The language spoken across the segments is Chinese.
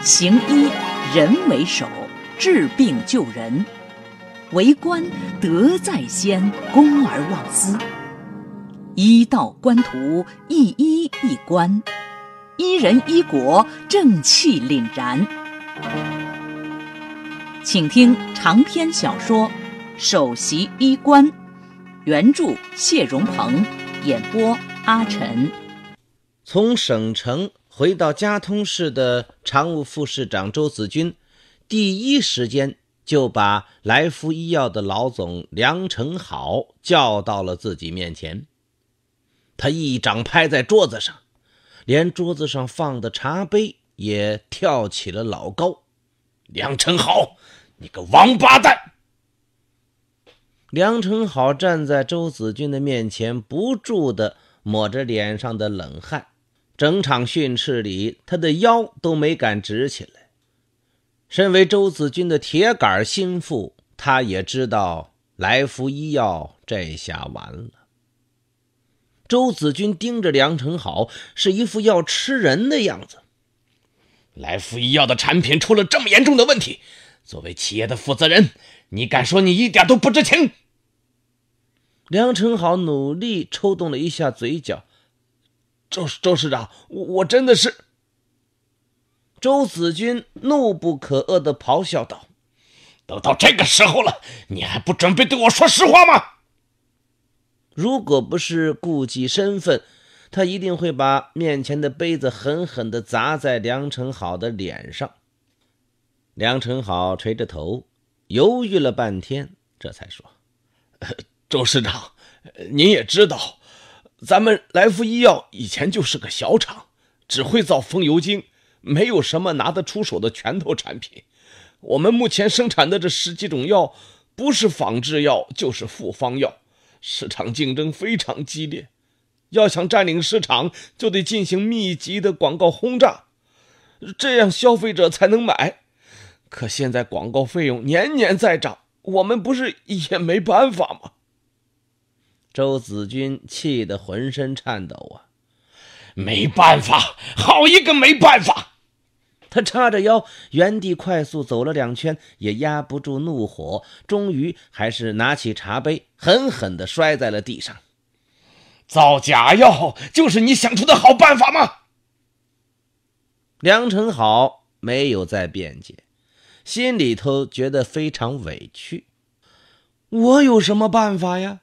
行医人为首，治病救人；为官德在先，公而忘私。医道官途，一医一官，一人一国，正气凛然。请听长篇小说《首席医官》，原著谢荣鹏，演播阿晨。从省城。回到嘉通市的常务副市长周子军，第一时间就把来福医药的老总梁成好叫到了自己面前。他一掌拍在桌子上，连桌子上放的茶杯也跳起了老高。梁成好，你个王八蛋！梁成好站在周子君的面前，不住的抹着脸上的冷汗。整场训斥里，他的腰都没敢直起来。身为周子君的铁杆心腹，他也知道来福医药这下完了。周子君盯着梁成好，是一副要吃人的样子。来福医药的产品出了这么严重的问题，作为企业的负责人，你敢说你一点都不知情？梁成好努力抽动了一下嘴角。周周市长，我真的是……周子君怒不可遏的咆哮道：“都到这个时候了，你还不准备对我说实话吗？”如果不是顾忌身份，他一定会把面前的杯子狠狠的砸在梁成好的脸上。梁成好垂着头，犹豫了半天，这才说：“周市长，您也知道。”咱们来福医药以前就是个小厂，只会造风油精，没有什么拿得出手的拳头产品。我们目前生产的这十几种药，不是仿制药就是复方药，市场竞争非常激烈。要想占领市场，就得进行密集的广告轰炸，这样消费者才能买。可现在广告费用年年在涨，我们不是也没办法吗？周子君气得浑身颤抖啊！没办法，好一个没办法！他叉着腰，原地快速走了两圈，也压不住怒火，终于还是拿起茶杯，狠狠的摔在了地上。造假药，就是你想出的好办法吗？梁成好没有再辩解，心里头觉得非常委屈。我有什么办法呀？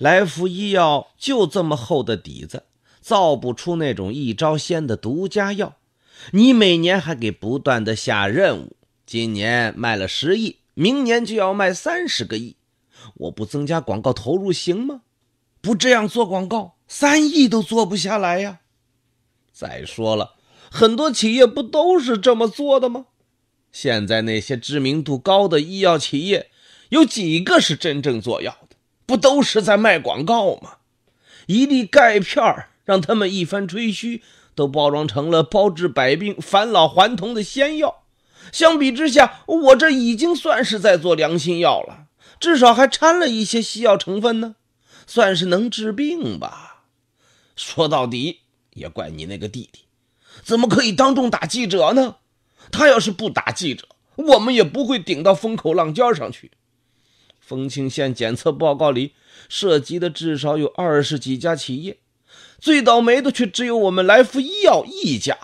来福医药就这么厚的底子，造不出那种一招鲜的独家药。你每年还给不断的下任务，今年卖了十亿，明年就要卖三十个亿。我不增加广告投入行吗？不这样做广告，三亿都做不下来呀。再说了，很多企业不都是这么做的吗？现在那些知名度高的医药企业，有几个是真正做药？不都是在卖广告吗？一粒钙片让他们一番吹嘘，都包装成了包治百病、返老还童的仙药。相比之下，我这已经算是在做良心药了，至少还掺了一些西药成分呢，算是能治病吧。说到底，也怪你那个弟弟，怎么可以当众打记者呢？他要是不打记者，我们也不会顶到风口浪尖上去。丰庆县检测报告里涉及的至少有二十几家企业，最倒霉的却只有我们来福医药一家。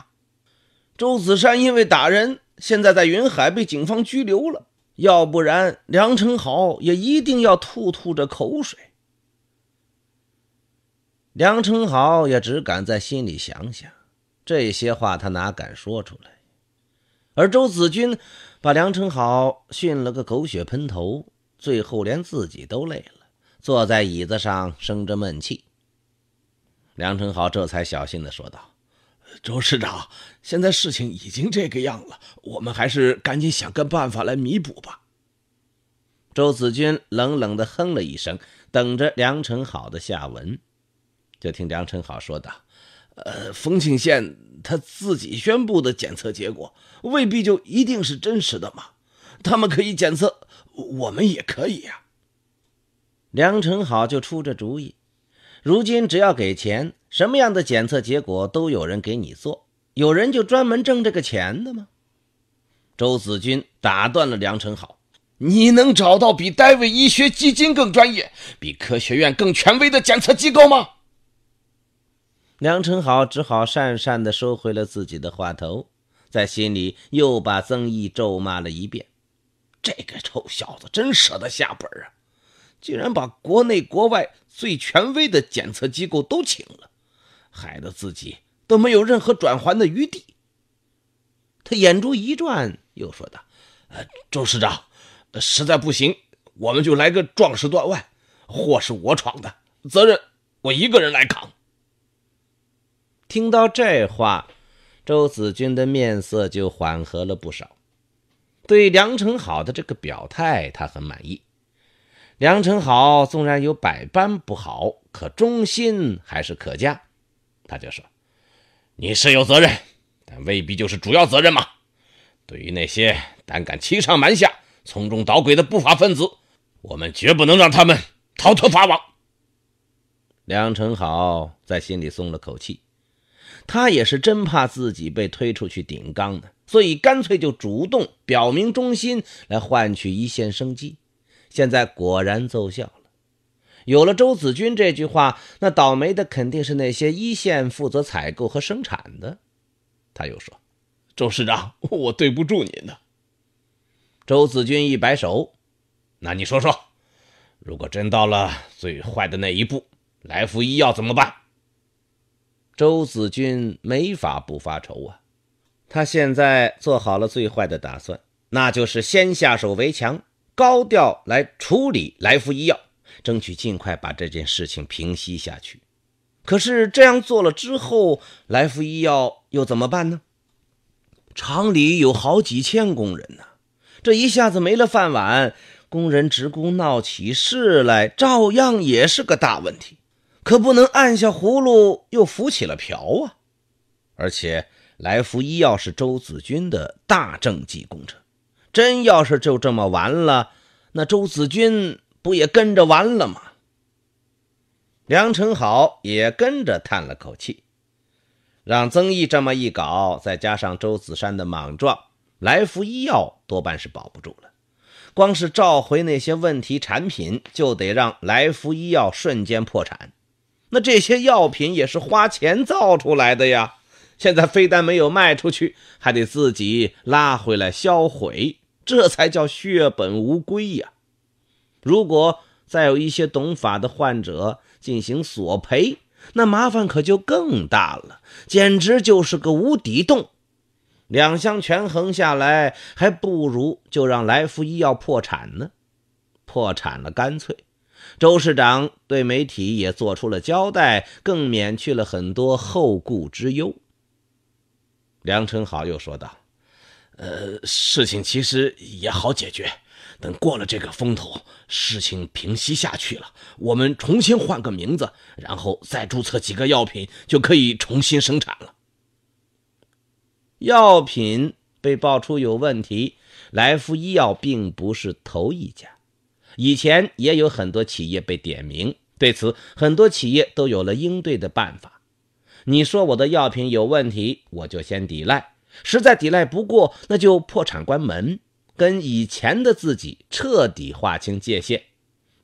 周子山因为打人，现在在云海被警方拘留了，要不然梁成豪也一定要吐吐着口水。梁成豪也只敢在心里想想，这些话他哪敢说出来？而周子君把梁成豪训了个狗血喷头。最后连自己都累了，坐在椅子上生着闷气。梁成好这才小心的说道：“周市长，现在事情已经这个样了，我们还是赶紧想个办法来弥补吧。”周子君冷冷的哼了一声，等着梁成好的下文。就听梁成好说道：“呃，丰庆县他自己宣布的检测结果，未必就一定是真实的嘛？他们可以检测。”我们也可以呀。梁成好就出这主意，如今只要给钱，什么样的检测结果都有人给你做。有人就专门挣这个钱的吗？周子君打断了梁成好：“你能找到比戴维医学基金更专业、比科学院更权威的检测机构吗？”梁成好只好讪讪的收回了自己的话头，在心里又把曾毅咒骂了一遍。这个臭小子真舍得下本啊！竟然把国内国外最权威的检测机构都请了，害得自己都没有任何转圜的余地。他眼珠一转，又说道：“周市长，实在不行，我们就来个壮士断腕，祸是我闯的，责任我一个人来扛。”听到这话，周子君的面色就缓和了不少。对梁成好的这个表态，他很满意。梁成好纵然有百般不好，可忠心还是可嘉。他就说：“你是有责任，但未必就是主要责任嘛。对于那些胆敢欺上瞒下、从中捣鬼的不法分子，我们绝不能让他们逃脱法网。”梁成好在心里松了口气，他也是真怕自己被推出去顶缸呢。所以干脆就主动表明忠心来换取一线生机，现在果然奏效了。有了周子君这句话，那倒霉的肯定是那些一线负责采购和生产的。他又说：“周市长，我对不住您呐。”周子君一摆手：“那你说说，如果真到了最坏的那一步，来福医药怎么办？”周子君没法不发愁啊。他现在做好了最坏的打算，那就是先下手为强，高调来处理来福医药，争取尽快把这件事情平息下去。可是这样做了之后，来福医药又怎么办呢？厂里有好几千工人呢，这一下子没了饭碗，工人职工闹起事来，照样也是个大问题，可不能按下葫芦又浮起了瓢啊！而且。来福医药是周子君的大政绩工程，真要是就这么完了，那周子君不也跟着完了吗？梁成好也跟着叹了口气，让曾毅这么一搞，再加上周子山的莽撞，来福医药多半是保不住了。光是召回那些问题产品，就得让来福医药瞬间破产。那这些药品也是花钱造出来的呀。现在非但没有卖出去，还得自己拉回来销毁，这才叫血本无归呀！如果再有一些懂法的患者进行索赔，那麻烦可就更大了，简直就是个无底洞。两相权衡下来，还不如就让来福医药破产呢。破产了，干脆。周市长对媒体也做出了交代，更免去了很多后顾之忧。梁成好又说道：“呃，事情其实也好解决，等过了这个风头，事情平息下去了，我们重新换个名字，然后再注册几个药品，就可以重新生产了。”药品被爆出有问题，来福医药并不是头一家，以前也有很多企业被点名，对此，很多企业都有了应对的办法。你说我的药品有问题，我就先抵赖；实在抵赖不过，那就破产关门，跟以前的自己彻底划清界限。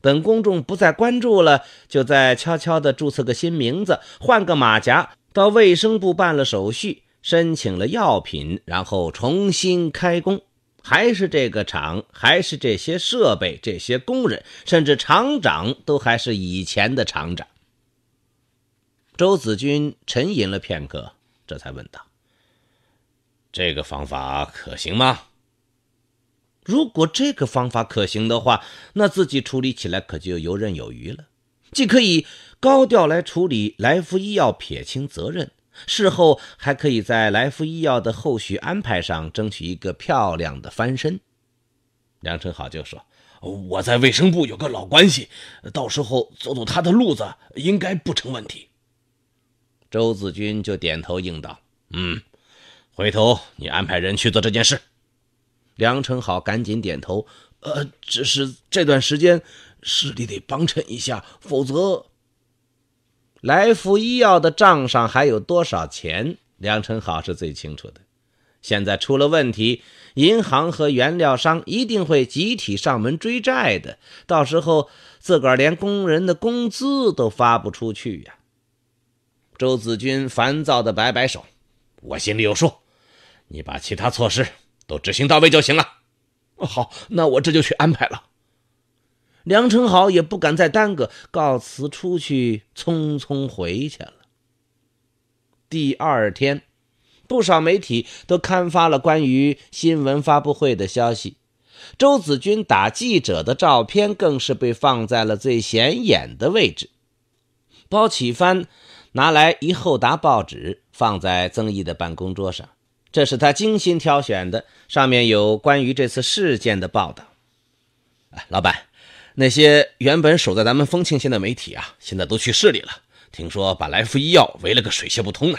等公众不再关注了，就再悄悄地注册个新名字，换个马甲，到卫生部办了手续，申请了药品，然后重新开工。还是这个厂，还是这些设备，这些工人，甚至厂长，都还是以前的厂长。周子君沉吟了片刻，这才问道：“这个方法可行吗？如果这个方法可行的话，那自己处理起来可就游刃有余了。既可以高调来处理来福医药，撇清责任；事后还可以在来福医药的后续安排上争取一个漂亮的翻身。”梁成好就说：“我在卫生部有个老关系，到时候走走他的路子，应该不成问题。”周子君就点头应道：“嗯，回头你安排人去做这件事。”梁成好赶紧点头：“呃，只是这段时间，师弟得帮衬一下，否则……来福医药的账上还有多少钱？梁成好是最清楚的。现在出了问题，银行和原料商一定会集体上门追债的，到时候自个儿连工人的工资都发不出去呀。”周子君烦躁地摆摆手：“我心里有数，你把其他措施都执行到位就行了。”“好，那我这就去安排了。”梁成豪也不敢再耽搁，告辞出去，匆匆回去了。第二天，不少媒体都刊发了关于新闻发布会的消息，周子君打记者的照片更是被放在了最显眼的位置。包启帆。拿来一厚沓报纸，放在曾毅的办公桌上。这是他精心挑选的，上面有关于这次事件的报道。哎，老板，那些原本守在咱们丰庆县的媒体啊，现在都去市里了。听说把来福医药围了个水泄不通呢。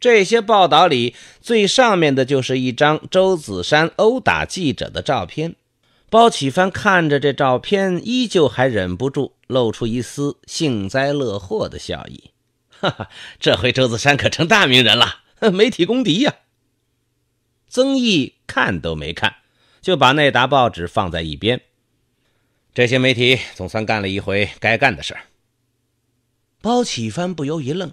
这些报道里最上面的就是一张周子山殴打记者的照片。包启帆看着这照片，依旧还忍不住露出一丝幸灾乐祸的笑意。哈哈，这回周子山可成大名人了，媒体公敌呀！曾毅看都没看，就把那沓报纸放在一边。这些媒体总算干了一回该干的事儿。包启帆不由一愣，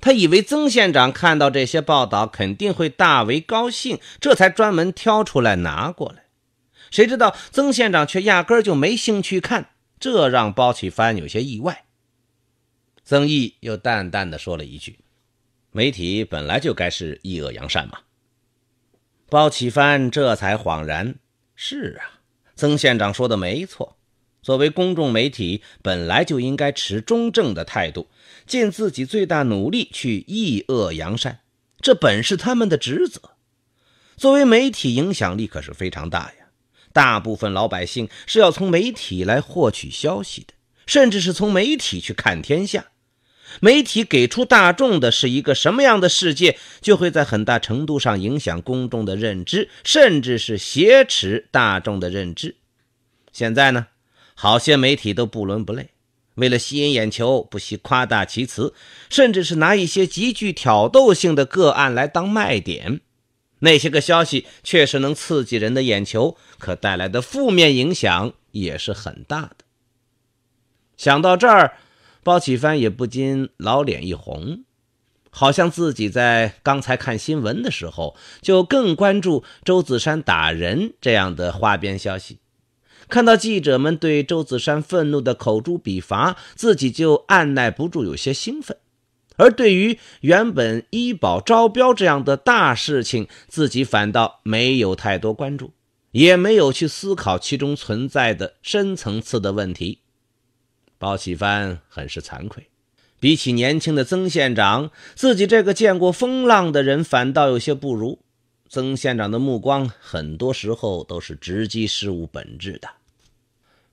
他以为曾县长看到这些报道肯定会大为高兴，这才专门挑出来拿过来。谁知道曾县长却压根儿就没兴趣看，这让包启帆有些意外。曾毅又淡淡的说了一句：“媒体本来就该是抑恶扬善嘛。”包启帆这才恍然：“是啊，曾县长说的没错。作为公众媒体，本来就应该持中正的态度，尽自己最大努力去抑恶扬善，这本是他们的职责。作为媒体，影响力可是非常大呀。”大部分老百姓是要从媒体来获取消息的，甚至是从媒体去看天下。媒体给出大众的是一个什么样的世界，就会在很大程度上影响公众的认知，甚至是挟持大众的认知。现在呢，好些媒体都不伦不类，为了吸引眼球，不惜夸大其词，甚至是拿一些极具挑逗性的个案来当卖点。那些个消息确实能刺激人的眼球，可带来的负面影响也是很大的。想到这儿，包启帆也不禁老脸一红，好像自己在刚才看新闻的时候就更关注周子山打人这样的花边消息。看到记者们对周子山愤怒的口诛笔伐，自己就按耐不住有些兴奋。而对于原本医保招标这样的大事情，自己反倒没有太多关注，也没有去思考其中存在的深层次的问题。包启帆很是惭愧，比起年轻的曾县长，自己这个见过风浪的人反倒有些不如。曾县长的目光很多时候都是直击事物本质的，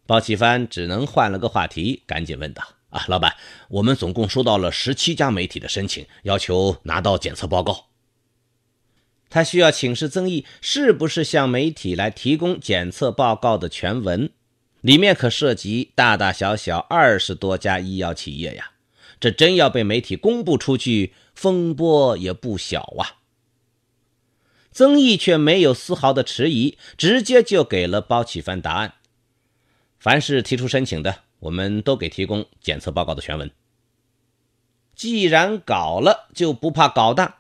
包启帆只能换了个话题，赶紧问道。啊，老板，我们总共收到了十七家媒体的申请，要求拿到检测报告。他需要请示曾毅，是不是向媒体来提供检测报告的全文？里面可涉及大大小小二十多家医药企业呀，这真要被媒体公布出去，风波也不小啊。曾毅却没有丝毫的迟疑，直接就给了包启凡答案：凡是提出申请的。我们都给提供检测报告的全文。既然搞了，就不怕搞大。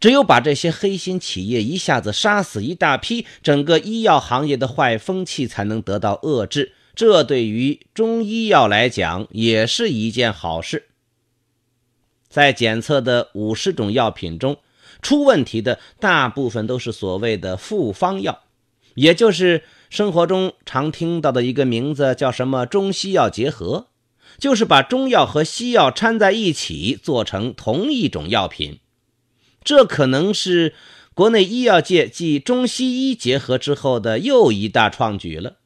只有把这些黑心企业一下子杀死一大批，整个医药行业的坏风气才能得到遏制。这对于中医药来讲也是一件好事。在检测的五十种药品中，出问题的大部分都是所谓的复方药，也就是。生活中常听到的一个名字叫什么？中西药结合，就是把中药和西药掺在一起做成同一种药品。这可能是国内医药界继中西医结合之后的又一大创举了。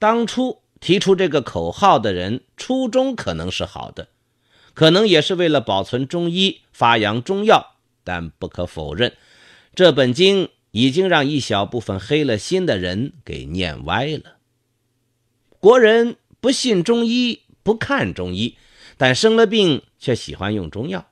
当初提出这个口号的人初衷可能是好的，可能也是为了保存中医、发扬中药。但不可否认，这本经。已经让一小部分黑了心的人给念歪了。国人不信中医，不看中医，但生了病却喜欢用中药，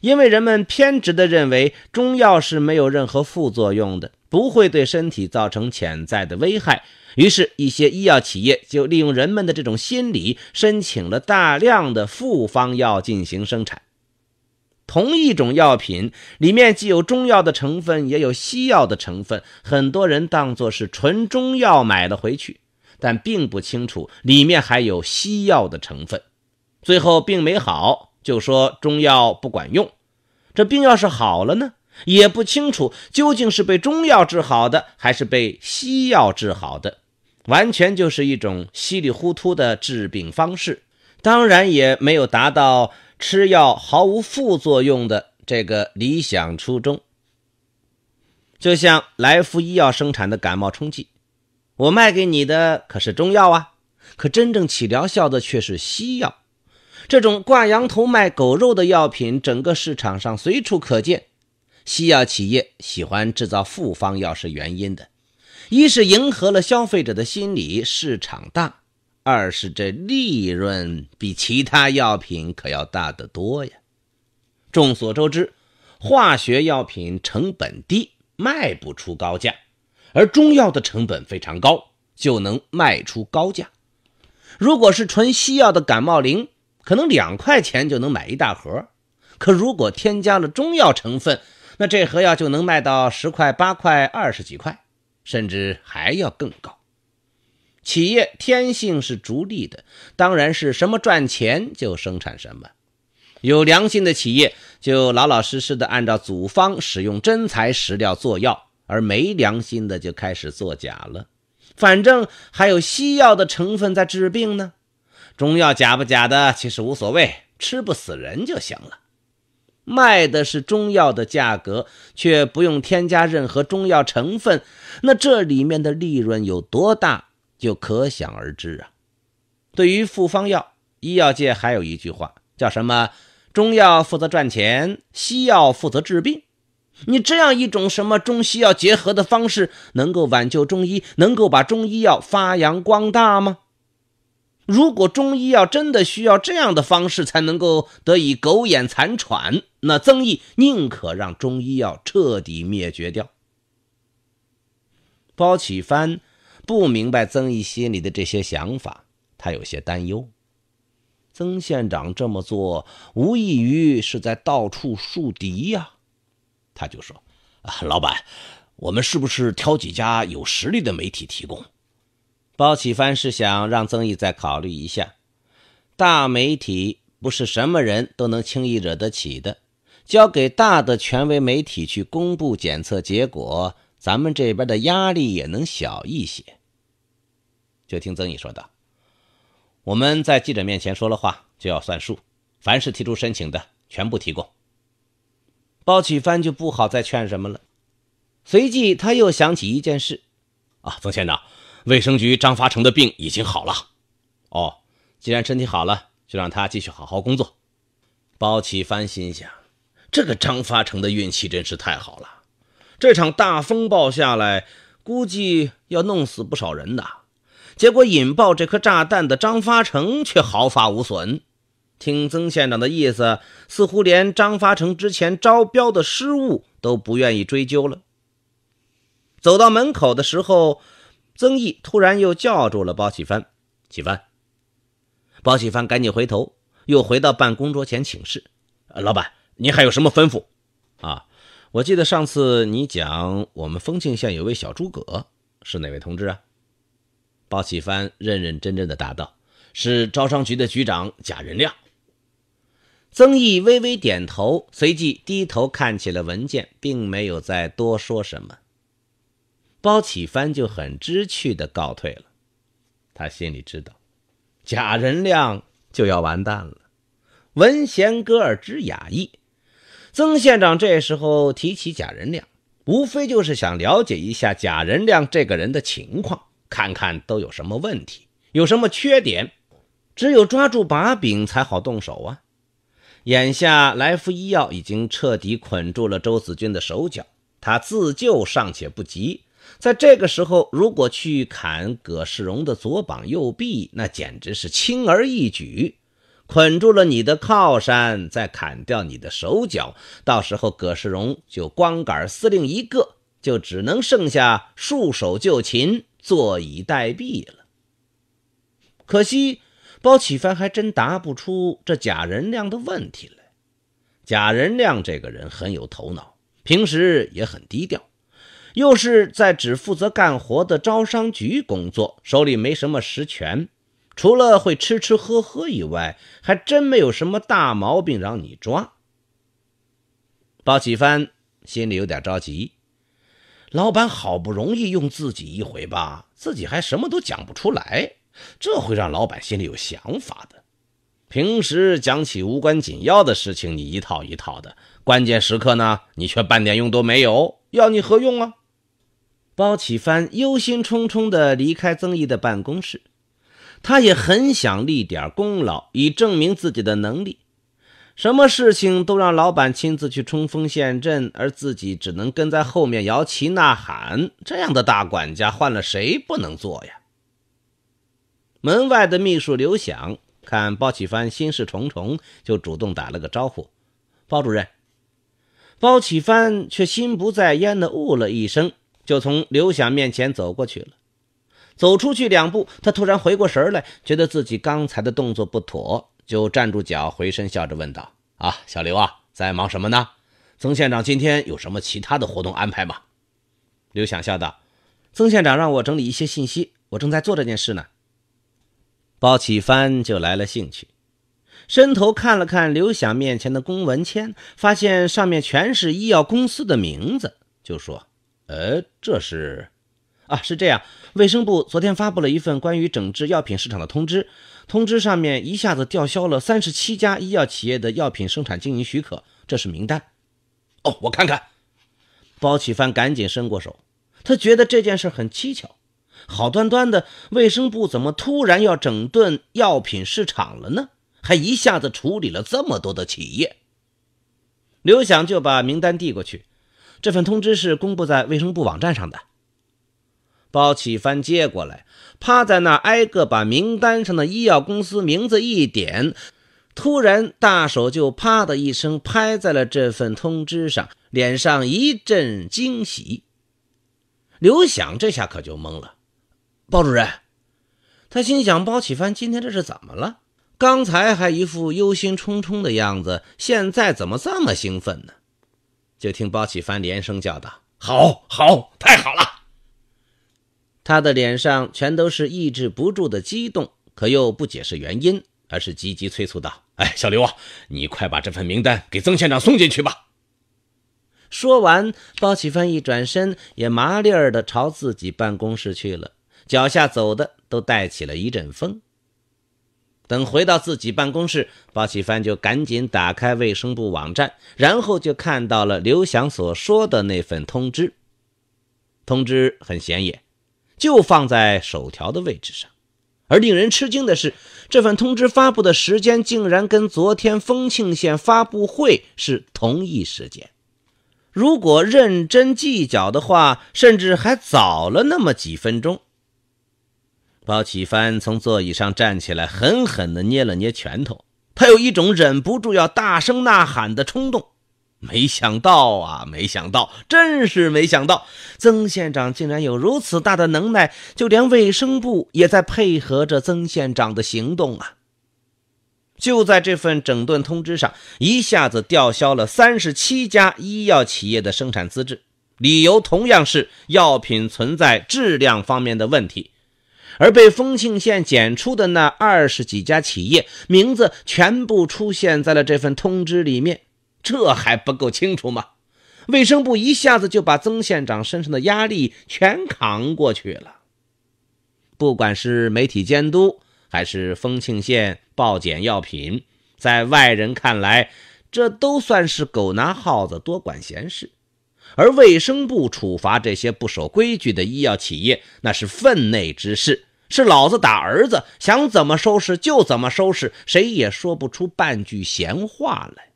因为人们偏执地认为中药是没有任何副作用的，不会对身体造成潜在的危害。于是，一些医药企业就利用人们的这种心理，申请了大量的复方药进行生产。同一种药品里面既有中药的成分，也有西药的成分，很多人当作是纯中药买了回去，但并不清楚里面还有西药的成分。最后病没好，就说中药不管用。这病要是好了呢，也不清楚究竟是被中药治好的，还是被西药治好的，完全就是一种稀里糊涂的治病方式，当然也没有达到。吃药毫无副作用的这个理想初衷，就像来福医药生产的感冒冲剂，我卖给你的可是中药啊，可真正起疗效的却是西药。这种挂羊头卖狗肉的药品，整个市场上随处可见。西药企业喜欢制造复方药是原因的，一是迎合了消费者的心理，市场大。二是这利润比其他药品可要大得多呀。众所周知，化学药品成本低，卖不出高价，而中药的成本非常高，就能卖出高价。如果是纯西药的感冒灵，可能两块钱就能买一大盒，可如果添加了中药成分，那这盒药就能卖到十块、八块、二十几块，甚至还要更高。企业天性是逐利的，当然是什么赚钱就生产什么。有良心的企业就老老实实的按照祖方使用真材实料做药，而没良心的就开始作假了。反正还有西药的成分在治病呢。中药假不假的其实无所谓，吃不死人就行了。卖的是中药的价格，却不用添加任何中药成分，那这里面的利润有多大？就可想而知啊！对于复方药，医药界还有一句话，叫什么？中药负责赚钱，西药负责治病。你这样一种什么中西药结合的方式，能够挽救中医，能够把中医药发扬光大吗？如果中医药真的需要这样的方式才能够得以苟延残喘，那曾毅宁可让中医药彻底灭绝掉。包启帆。不明白曾毅心里的这些想法，他有些担忧。曾县长这么做，无异于是在到处树敌呀。他就说：“老板，我们是不是挑几家有实力的媒体提供？”包启凡是想让曾毅再考虑一下。大媒体不是什么人都能轻易惹得起的，交给大的权威媒体去公布检测结果，咱们这边的压力也能小一些。就听曾毅说道：“我们在记者面前说了话，就要算数。凡是提出申请的，全部提供。”包启帆就不好再劝什么了。随即他又想起一件事：“啊，曾县长，卫生局张发成的病已经好了。哦，既然身体好了，就让他继续好好工作。”包启帆心想：“这个张发成的运气真是太好了。这场大风暴下来，估计要弄死不少人呢。”结果引爆这颗炸弹的张发成却毫发无损。听曾县长的意思，似乎连张发成之前招标的失误都不愿意追究了。走到门口的时候，曾毅突然又叫住了包启帆：“启帆。”包启帆赶紧回头，又回到办公桌前请示：“老板，您还有什么吩咐？”啊，我记得上次你讲我们丰庆县有位小诸葛，是哪位同志啊？包启帆认认真真的答道：“是招商局的局长贾仁亮。”曾毅微微点头，随即低头看起了文件，并没有再多说什么。包启帆就很知趣的告退了。他心里知道，贾仁亮就要完蛋了。文贤歌儿之雅意，曾县长这时候提起贾仁亮，无非就是想了解一下贾仁亮这个人的情况。看看都有什么问题，有什么缺点，只有抓住把柄才好动手啊！眼下来福医药已经彻底捆住了周子君的手脚，他自救尚且不及，在这个时候如果去砍葛世荣的左膀右臂，那简直是轻而易举。捆住了你的靠山，再砍掉你的手脚，到时候葛世荣就光杆司令一个，就只能剩下束手就擒。坐以待毙了。可惜包启帆还真答不出这贾仁亮的问题来。贾仁亮这个人很有头脑，平时也很低调，又是在只负责干活的招商局工作，手里没什么实权，除了会吃吃喝喝以外，还真没有什么大毛病让你抓。包启帆心里有点着急。老板好不容易用自己一回吧，自己还什么都讲不出来，这会让老板心里有想法的。平时讲起无关紧要的事情，你一套一套的，关键时刻呢，你却半点用都没有，要你何用啊？包启帆忧心忡忡地离开曾毅的办公室，他也很想立点功劳，以证明自己的能力。什么事情都让老板亲自去冲锋陷阵，而自己只能跟在后面摇旗呐喊，这样的大管家换了谁不能做呀？门外的秘书刘想看包启帆心事重重，就主动打了个招呼：“包主任。”包启帆却心不在焉地“唔”了一声，就从刘想面前走过去了。走出去两步，他突然回过神来，觉得自己刚才的动作不妥。就站住脚，回身笑着问道：“啊，小刘啊，在忙什么呢？曾县长今天有什么其他的活动安排吗？”刘想笑道：“曾县长让我整理一些信息，我正在做这件事呢。”包启帆就来了兴趣，伸头看了看刘想面前的公文签，发现上面全是医药公司的名字，就说：“呃，这是？啊，是这样，卫生部昨天发布了一份关于整治药品市场的通知。”通知上面一下子吊销了三十七家医药企业的药品生产经营许可，这是名单。哦，我看看。包启帆赶紧伸过手，他觉得这件事很蹊跷。好端端的卫生部怎么突然要整顿药品市场了呢？还一下子处理了这么多的企业？刘想就把名单递过去。这份通知是公布在卫生部网站上的。包启帆接过来，趴在那挨个把名单上的医药公司名字一点，突然大手就啪的一声拍在了这份通知上，脸上一阵惊喜。刘想这下可就懵了，包主任，他心想：包启帆今天这是怎么了？刚才还一副忧心忡忡的样子，现在怎么这么兴奋呢？就听包启帆连声叫道：“好，好，太好了！”他的脸上全都是抑制不住的激动，可又不解释原因，而是积极催促道：“哎，小刘啊，你快把这份名单给曾县长送进去吧。”说完，包启帆一转身，也麻利儿的朝自己办公室去了，脚下走的都带起了一阵风。等回到自己办公室，包启帆就赶紧打开卫生部网站，然后就看到了刘翔所说的那份通知，通知很显眼。就放在首条的位置上，而令人吃惊的是，这份通知发布的时间竟然跟昨天丰庆县发布会是同一时间，如果认真计较的话，甚至还早了那么几分钟。包启帆从座椅上站起来，狠狠地捏了捏拳头，他有一种忍不住要大声呐喊的冲动。没想到啊，没想到，真是没想到！曾县长竟然有如此大的能耐，就连卫生部也在配合着曾县长的行动啊！就在这份整顿通知上，一下子吊销了三十七家医药企业的生产资质，理由同样是药品存在质量方面的问题。而被丰庆县检出的那二十几家企业名字，全部出现在了这份通知里面。这还不够清楚吗？卫生部一下子就把曾县长身上的压力全扛过去了。不管是媒体监督，还是丰庆县报检药品，在外人看来，这都算是狗拿耗子，多管闲事。而卫生部处罚这些不守规矩的医药企业，那是分内之事，是老子打儿子，想怎么收拾就怎么收拾，谁也说不出半句闲话来。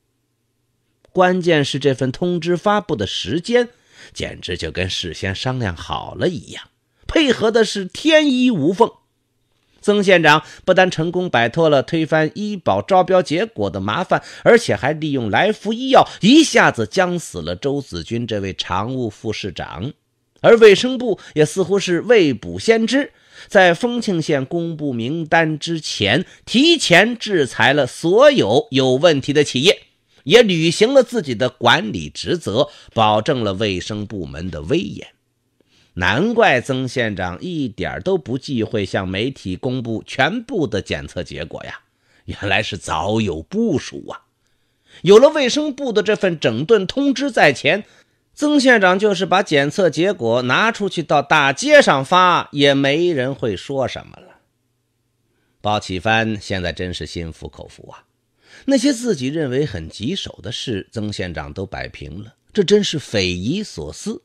关键是这份通知发布的时间，简直就跟事先商量好了一样，配合的是天衣无缝。曾县长不但成功摆脱了推翻医保招标结果的麻烦，而且还利用来福医药一下子将死了周子君这位常务副市长。而卫生部也似乎是未卜先知，在丰庆县公布名单之前，提前制裁了所有有问题的企业。也履行了自己的管理职责，保证了卫生部门的威严。难怪曾县长一点都不忌讳向媒体公布全部的检测结果呀！原来是早有部署啊！有了卫生部的这份整顿通知在前，曾县长就是把检测结果拿出去到大街上发，也没人会说什么了。包启帆现在真是心服口服啊！那些自己认为很棘手的事，曾县长都摆平了，这真是匪夷所思。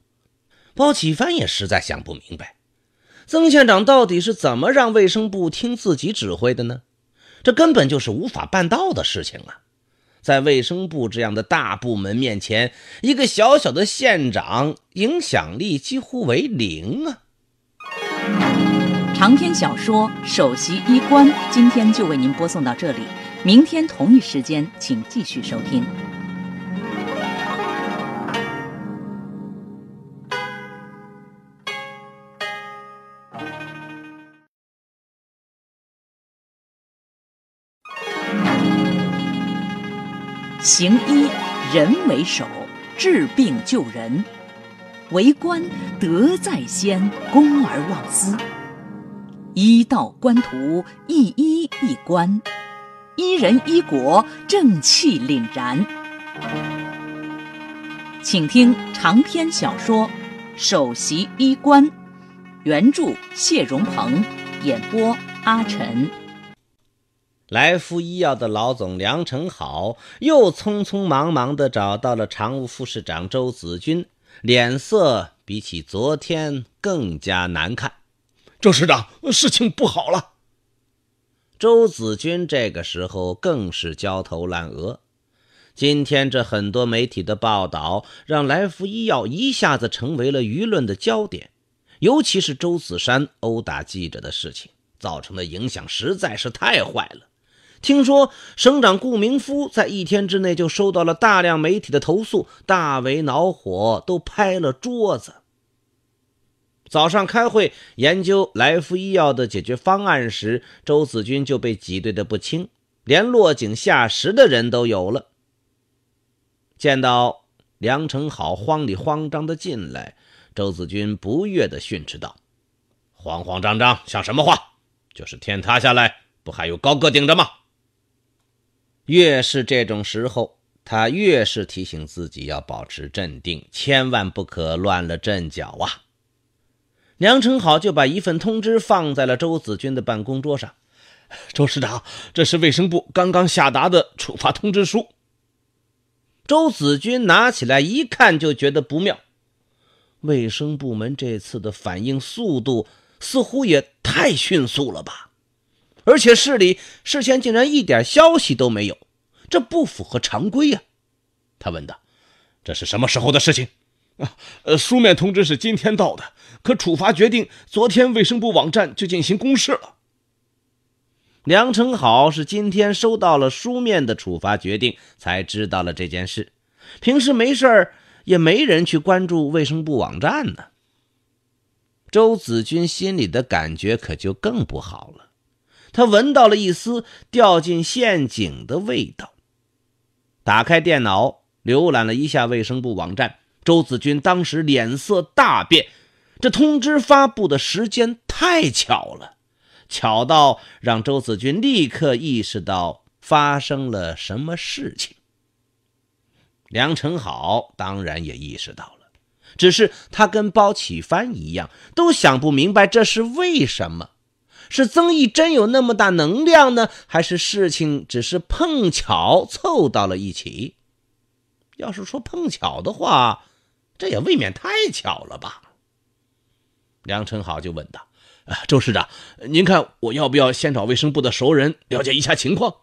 包启帆也实在想不明白，曾县长到底是怎么让卫生部听自己指挥的呢？这根本就是无法办到的事情啊！在卫生部这样的大部门面前，一个小小的县长影响力几乎为零啊！长篇小说《首席医官》，今天就为您播送到这里。明天同一时间，请继续收听。行医，人为首，治病救人；为官，德在先，公而忘私。医道官途，一医一官。一人一国，正气凛然。请听长篇小说《首席医官》，原著谢荣鹏，演播阿晨。来福医药的老总梁成好又匆匆忙忙的找到了常务副市长周子君，脸色比起昨天更加难看。周市长，事情不好了。周子君这个时候更是焦头烂额。今天这很多媒体的报道，让来福医药一下子成为了舆论的焦点。尤其是周子山殴打记者的事情，造成的影响实在是太坏了。听说省长顾明夫在一天之内就收到了大量媒体的投诉，大为恼火，都拍了桌子。早上开会研究来福医药的解决方案时，周子君就被挤兑得不轻，连落井下石的人都有了。见到梁成好慌里慌张的进来，周子君不悦的训斥道：“慌慌张张像什么话？就是天塌下来，不还有高哥顶着吗？”越是这种时候，他越是提醒自己要保持镇定，千万不可乱了阵脚啊！梁成好就把一份通知放在了周子君的办公桌上。周师长，这是卫生部刚刚下达的处罚通知书。周子君拿起来一看，就觉得不妙。卫生部门这次的反应速度似乎也太迅速了吧？而且市里事先竟然一点消息都没有，这不符合常规呀！他问道：“这是什么时候的事情？”啊，呃，书面通知是今天到的，可处罚决定昨天卫生部网站就进行公示了。梁成好是今天收到了书面的处罚决定，才知道了这件事。平时没事也没人去关注卫生部网站呢。周子君心里的感觉可就更不好了，他闻到了一丝掉进陷阱的味道。打开电脑，浏览了一下卫生部网站。周子君当时脸色大变，这通知发布的时间太巧了，巧到让周子君立刻意识到发生了什么事情。梁成好当然也意识到了，只是他跟包启帆一样，都想不明白这是为什么。是曾毅真有那么大能量呢，还是事情只是碰巧凑到了一起？要是说碰巧的话，这也未免太巧了吧？梁成好就问道：“周市长，您看我要不要先找卫生部的熟人了解一下情况？”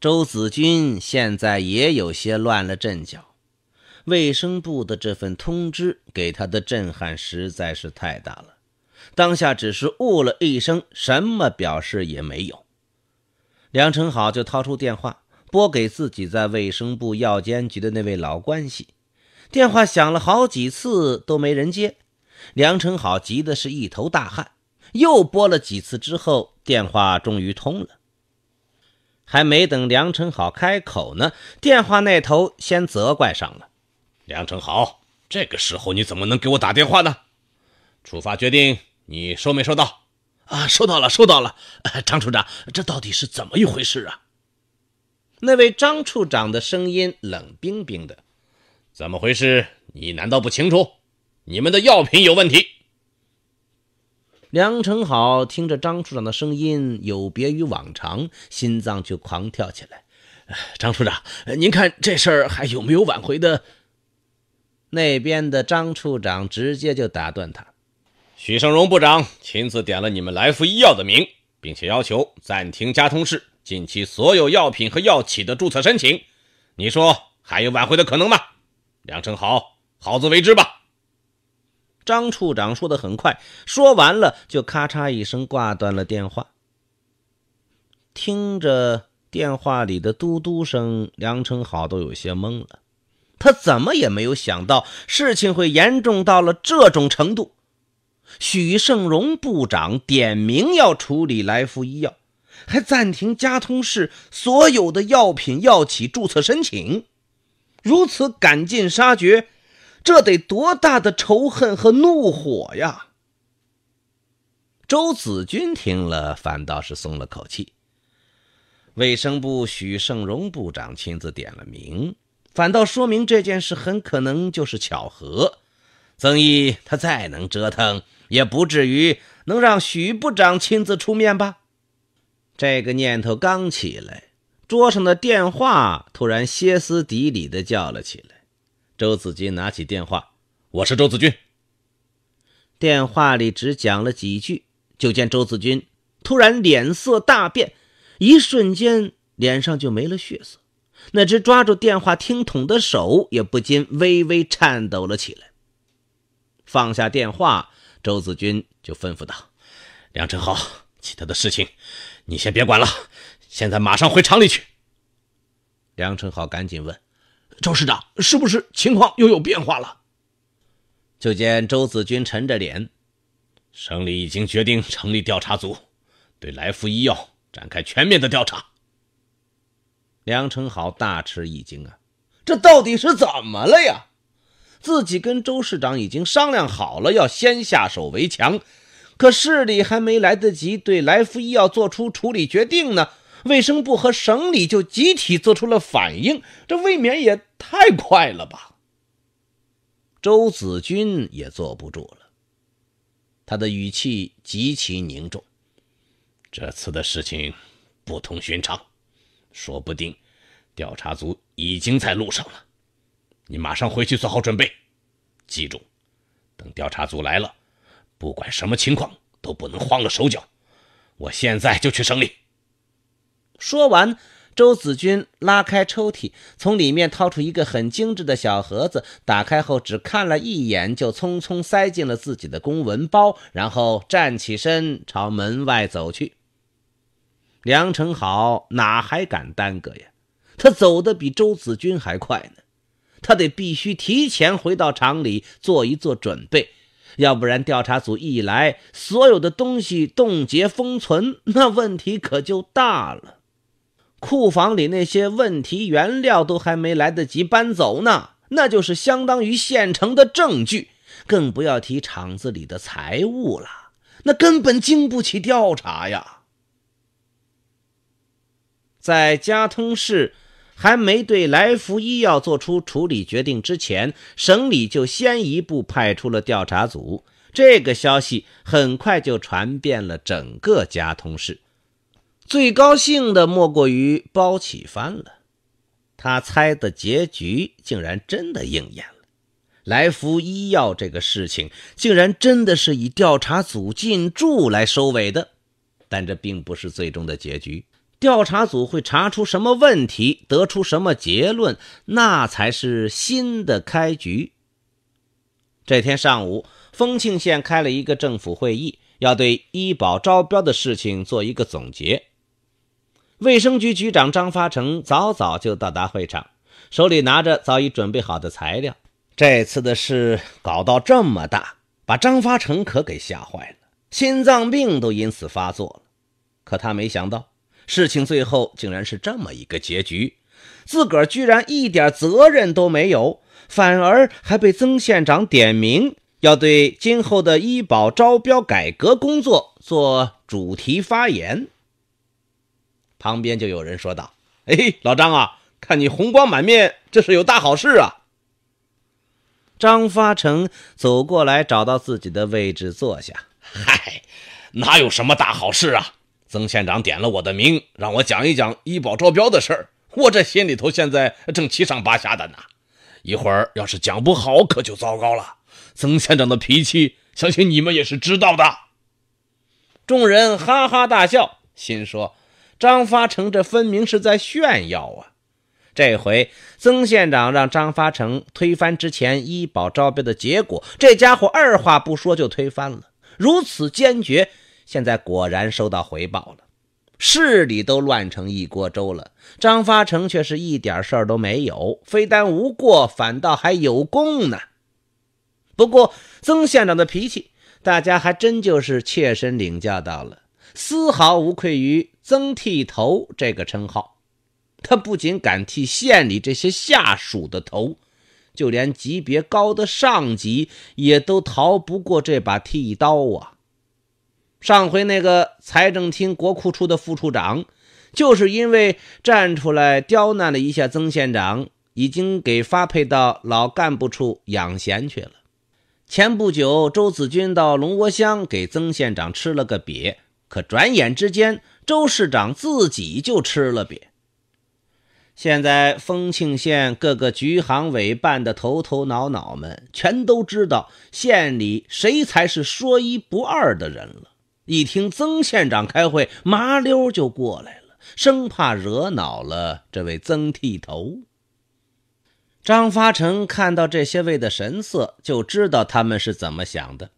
周子君现在也有些乱了阵脚，卫生部的这份通知给他的震撼实在是太大了，当下只是“呜”了一声，什么表示也没有。梁成好就掏出电话，拨给自己在卫生部药监局的那位老关系。电话响了好几次都没人接，梁成好急的是一头大汗。又拨了几次之后，电话终于通了。还没等梁成好开口呢，电话那头先责怪上了：“梁成好，这个时候你怎么能给我打电话呢？处罚决定你收没收到？”“啊，收到了，收到了。”“张处长，这到底是怎么一回事啊？”那位张处长的声音冷冰冰的。怎么回事？你难道不清楚？你们的药品有问题。梁成好听着张处长的声音有别于往常，心脏就狂跳起来。张处长，您看这事儿还有没有挽回的？那边的张处长直接就打断他：“许盛荣部长亲自点了你们来福医药的名，并且要求暂停加通市近期所有药品和药企的注册申请。你说还有挽回的可能吗？”梁成好，好自为之吧。张处长说的很快，说完了就咔嚓一声挂断了电话。听着电话里的嘟嘟声，梁成好都有些懵了。他怎么也没有想到事情会严重到了这种程度。许盛荣部长点名要处理来福医药，还暂停佳通市所有的药品药企注册申请。如此赶尽杀绝，这得多大的仇恨和怒火呀！周子君听了，反倒是松了口气。卫生部许盛荣部长亲自点了名，反倒说明这件事很可能就是巧合。曾毅他再能折腾，也不至于能让许部长亲自出面吧？这个念头刚起来。桌上的电话突然歇斯底里地叫了起来。周子金拿起电话：“我是周子君。”电话里只讲了几句，就见周子君突然脸色大变，一瞬间脸上就没了血色，那只抓住电话听筒的手也不禁微微颤抖了起来。放下电话，周子君就吩咐道：“梁成豪，其他的事情你先别管了。”现在马上回厂里去。梁成好赶紧问：“周市长，是不是情况又有变化了？”就见周子君沉着脸：“省里已经决定成立调查组，对来福医药展开全面的调查。”梁成好大吃一惊啊！这到底是怎么了呀？自己跟周市长已经商量好了要先下手为强，可市里还没来得及对来福医药做出处理决定呢。卫生部和省里就集体做出了反应，这未免也太快了吧！周子君也坐不住了，他的语气极其凝重。这次的事情不同寻常，说不定调查组已经在路上了。你马上回去做好准备，记住，等调查组来了，不管什么情况都不能慌了手脚。我现在就去省里。说完，周子君拉开抽屉，从里面掏出一个很精致的小盒子，打开后只看了一眼，就匆匆塞进了自己的公文包，然后站起身朝门外走去。梁成好哪还敢耽搁呀？他走的比周子君还快呢。他得必须提前回到厂里做一做准备，要不然调查组一来，所有的东西冻结封存，那问题可就大了。库房里那些问题原料都还没来得及搬走呢，那就是相当于现成的证据，更不要提厂子里的财务了，那根本经不起调查呀。在加通市还没对来福医药做出处理决定之前，省里就先一步派出了调查组，这个消息很快就传遍了整个加通市。最高兴的莫过于包启帆了，他猜的结局竟然真的应验了。来福医药这个事情竟然真的是以调查组进驻来收尾的，但这并不是最终的结局。调查组会查出什么问题，得出什么结论，那才是新的开局。这天上午，丰庆县开了一个政府会议，要对医保招标的事情做一个总结。卫生局局长张发成早早就到达会场，手里拿着早已准备好的材料。这次的事搞到这么大，把张发成可给吓坏了，心脏病都因此发作了。可他没想到，事情最后竟然是这么一个结局，自个儿居然一点责任都没有，反而还被曾县长点名要对今后的医保招标改革工作做主题发言。旁边就有人说道：“哎，老张啊，看你红光满面，这是有大好事啊！”张发成走过来，找到自己的位置坐下。嗨，哪有什么大好事啊！曾县长点了我的名，让我讲一讲医保招标的事儿。我这心里头现在正七上八下的呢，一会儿要是讲不好，可就糟糕了。曾县长的脾气，相信你们也是知道的。众人哈哈大笑，心说。张发成，这分明是在炫耀啊！这回曾县长让张发成推翻之前医保招标的结果，这家伙二话不说就推翻了，如此坚决。现在果然收到回报了，市里都乱成一锅粥了，张发成却是一点事儿都没有，非但无过，反倒还有功呢。不过曾县长的脾气，大家还真就是切身领教到了，丝毫无愧于。曾剃头这个称号，他不仅敢剃县里这些下属的头，就连级别高的上级也都逃不过这把剃刀啊！上回那个财政厅国库处的副处长，就是因为站出来刁难了一下曾县长，已经给发配到老干部处养闲去了。前不久，周子君到龙窝乡给曾县长吃了个瘪。可转眼之间，周市长自己就吃了瘪。现在丰庆县各个局行委办的头头脑脑们，全都知道县里谁才是说一不二的人了。一听曾县长开会，麻溜就过来了，生怕惹恼了这位曾剃头。张发成看到这些位的神色，就知道他们是怎么想的。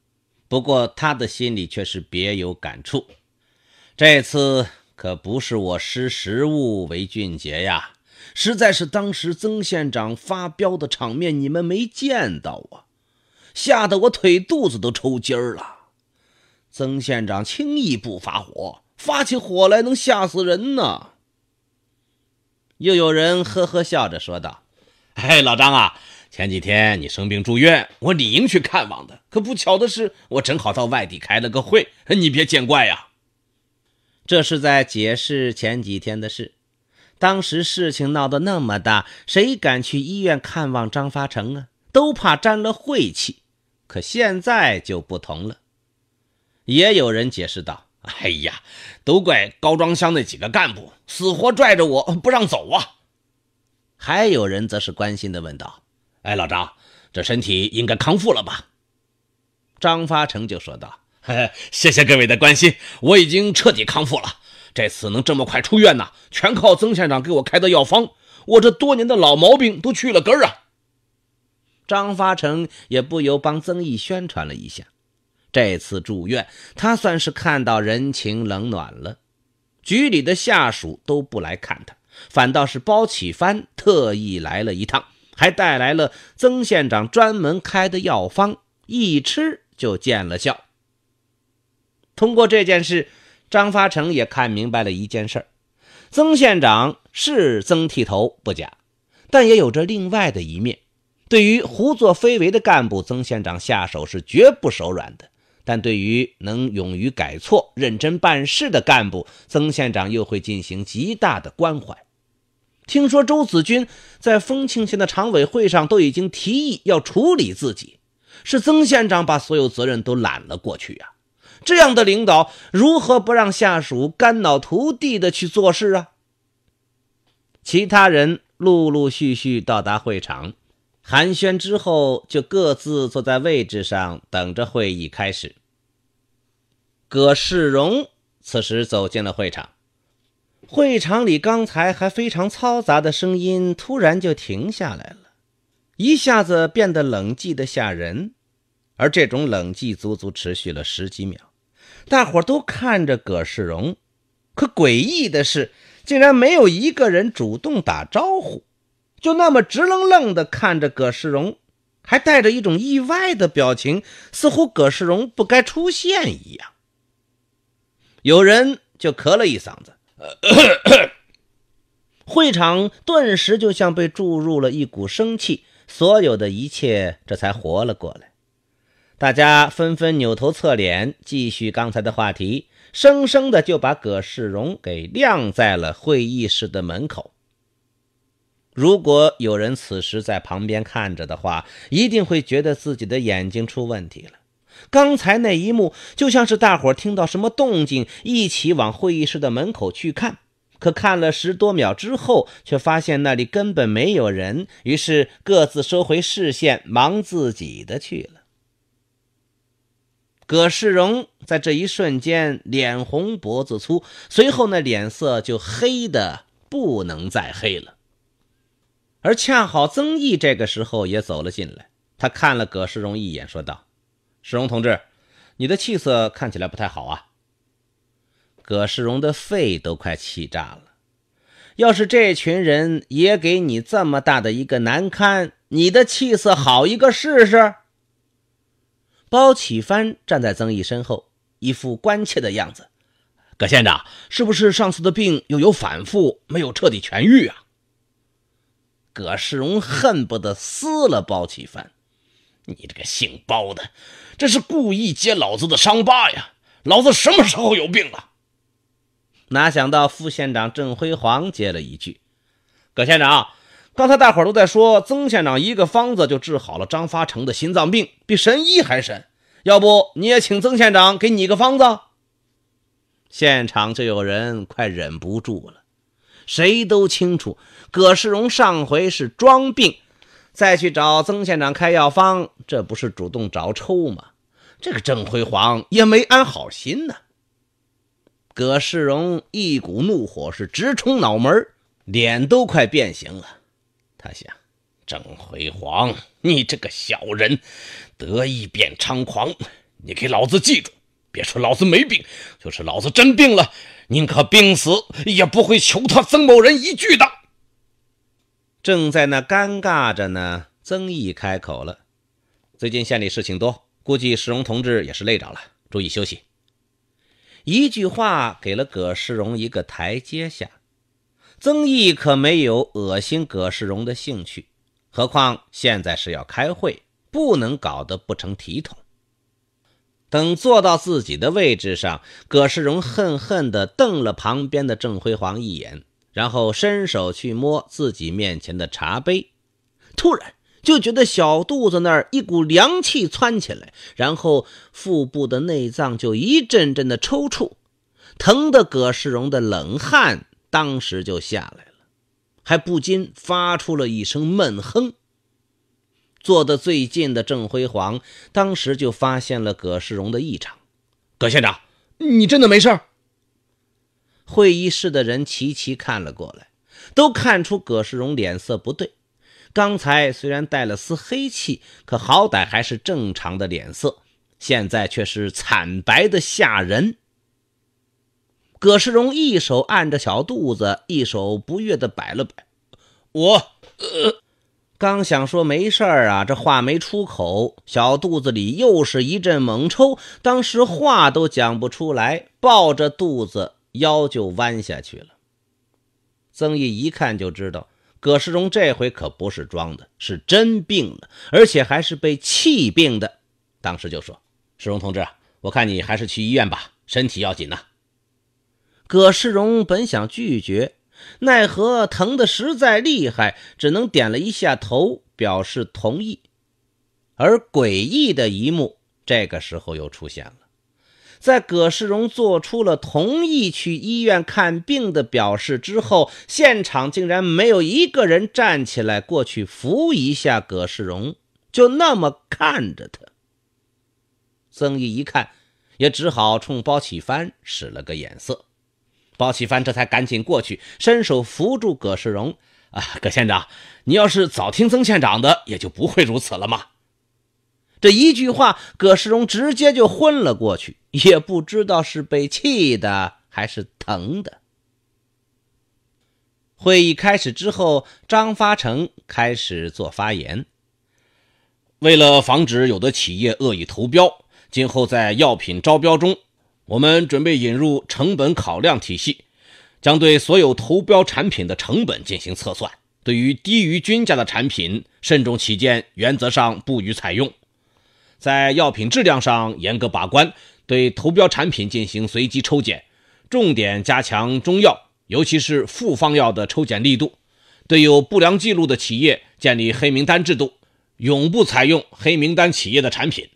不过他的心里却是别有感触。这次可不是我失时务为俊杰呀，实在是当时曾县长发飙的场面，你们没见到啊，吓得我腿肚子都抽筋儿了。曾县长轻易不发火，发起火来能吓死人呢。又有人呵呵笑着说道：“嘿，老张啊，前几天你生病住院，我理应去看望的，可不巧的是我正好到外地开了个会，你别见怪呀。”这是在解释前几天的事，当时事情闹得那么大，谁敢去医院看望张发成啊？都怕沾了晦气。可现在就不同了，也有人解释道：“哎呀，都怪高庄乡那几个干部，死活拽着我不让走啊。”还有人则是关心地问道：“哎，老张，这身体应该康复了吧？”张发成就说道。谢谢各位的关心，我已经彻底康复了。这次能这么快出院呢，全靠曾县长给我开的药方，我这多年的老毛病都去了根儿啊。张发成也不由帮曾毅宣传了一下，这次住院他算是看到人情冷暖了。局里的下属都不来看他，反倒是包启帆特意来了一趟，还带来了曾县长专门开的药方，一吃就见了效。通过这件事，张发成也看明白了一件事：曾县长是曾剃头不假，但也有着另外的一面。对于胡作非为的干部，曾县长下手是绝不手软的；但对于能勇于改错、认真办事的干部，曾县长又会进行极大的关怀。听说周子君在丰庆县的常委会上都已经提议要处理自己，是曾县长把所有责任都揽了过去呀。这样的领导如何不让下属肝脑涂地的去做事啊？其他人陆陆续续到达会场，寒暄之后就各自坐在位置上等着会议开始。葛世荣此时走进了会场，会场里刚才还非常嘈杂的声音突然就停下来了，一下子变得冷寂的吓人，而这种冷寂足足持续了十几秒。大伙都看着葛世荣，可诡异的是，竟然没有一个人主动打招呼，就那么直愣愣地看着葛世荣，还带着一种意外的表情，似乎葛世荣不该出现一样。有人就咳了一嗓子，会场顿时就像被注入了一股生气，所有的一切这才活了过来。大家纷纷扭头侧脸，继续刚才的话题，生生的就把葛世荣给晾在了会议室的门口。如果有人此时在旁边看着的话，一定会觉得自己的眼睛出问题了。刚才那一幕就像是大伙听到什么动静，一起往会议室的门口去看，可看了十多秒之后，却发现那里根本没有人，于是各自收回视线，忙自己的去了。葛世荣在这一瞬间脸红脖子粗，随后那脸色就黑的不能再黑了。而恰好曾毅这个时候也走了进来，他看了葛世荣一眼，说道：“世荣同志，你的气色看起来不太好啊。”葛世荣的肺都快气炸了，要是这群人也给你这么大的一个难堪，你的气色好一个试试？包启帆站在曾毅身后，一副关切的样子。葛县长，是不是上次的病又有反复，没有彻底痊愈啊？葛世荣恨不得撕了包启帆。你这个姓包的，这是故意揭老子的伤疤呀！老子什么时候有病了？哪想到副县长郑辉煌接了一句：“葛县长。”刚才大伙都在说，曾县长一个方子就治好了张发成的心脏病，比神医还神。要不你也请曾县长给你一个方子？现场就有人快忍不住了。谁都清楚，葛世荣上回是装病，再去找曾县长开药方，这不是主动找抽吗？这个郑辉煌也没安好心呢。葛世荣一股怒火是直冲脑门脸都快变形了。他想，郑辉煌，你这个小人，得意便猖狂。你给老子记住，别说老子没病，就是老子真病了，宁可病死，也不会求他曾某人一句的。正在那尴尬着呢，曾毅开口了：“最近县里事情多，估计石荣同志也是累着了，注意休息。”一句话给了葛世荣一个台阶下。曾毅可没有恶心葛世荣的兴趣，何况现在是要开会，不能搞得不成体统。等坐到自己的位置上，葛世荣恨恨地瞪了旁边的郑辉煌一眼，然后伸手去摸自己面前的茶杯，突然就觉得小肚子那儿一股凉气窜起来，然后腹部的内脏就一阵阵的抽搐，疼得葛世荣的冷汗。当时就下来了，还不禁发出了一声闷哼。坐的最近的郑辉煌当时就发现了葛世荣的异常。葛县长，你真的没事会议室的人齐齐看了过来，都看出葛世荣脸色不对。刚才虽然带了丝黑气，可好歹还是正常的脸色，现在却是惨白的吓人。葛世荣一手按着小肚子，一手不悦的摆了摆。我刚想说没事儿啊，这话没出口，小肚子里又是一阵猛抽，当时话都讲不出来，抱着肚子腰就弯下去了。曾毅一看就知道，葛世荣这回可不是装的，是真病了，而且还是被气病的。当时就说：“世荣同志，我看你还是去医院吧，身体要紧呐。”葛世荣本想拒绝，奈何疼得实在厉害，只能点了一下头表示同意。而诡异的一幕，这个时候又出现了：在葛世荣做出了同意去医院看病的表示之后，现场竟然没有一个人站起来过去扶一下葛世荣，就那么看着他。曾毅一看，也只好冲包启帆使了个眼色。包启帆这才赶紧过去，伸手扶住葛世荣。啊，葛县长，你要是早听曾县长的，也就不会如此了嘛！这一句话，葛世荣直接就昏了过去，也不知道是被气的还是疼的。会议开始之后，张发成开始做发言。为了防止有的企业恶意投标，今后在药品招标中。我们准备引入成本考量体系，将对所有投标产品的成本进行测算。对于低于均价的产品，慎重起见，原则上不予采用。在药品质量上严格把关，对投标产品进行随机抽检，重点加强中药，尤其是复方药的抽检力度。对有不良记录的企业，建立黑名单制度，永不采用黑名单企业的产品。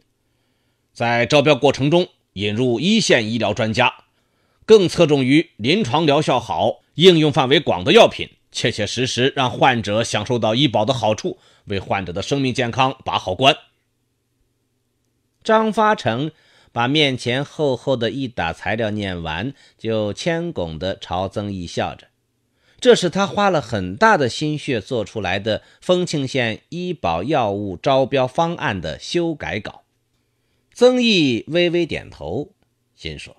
在招标过程中。引入一线医疗专家，更侧重于临床疗效好、应用范围广的药品，切切实实让患者享受到医保的好处，为患者的生命健康把好关。张发成把面前厚厚的一沓材料念完，就谦恭地朝曾毅笑着。这是他花了很大的心血做出来的丰庆县医保药物招标方案的修改稿。曾毅微微点头，心说：“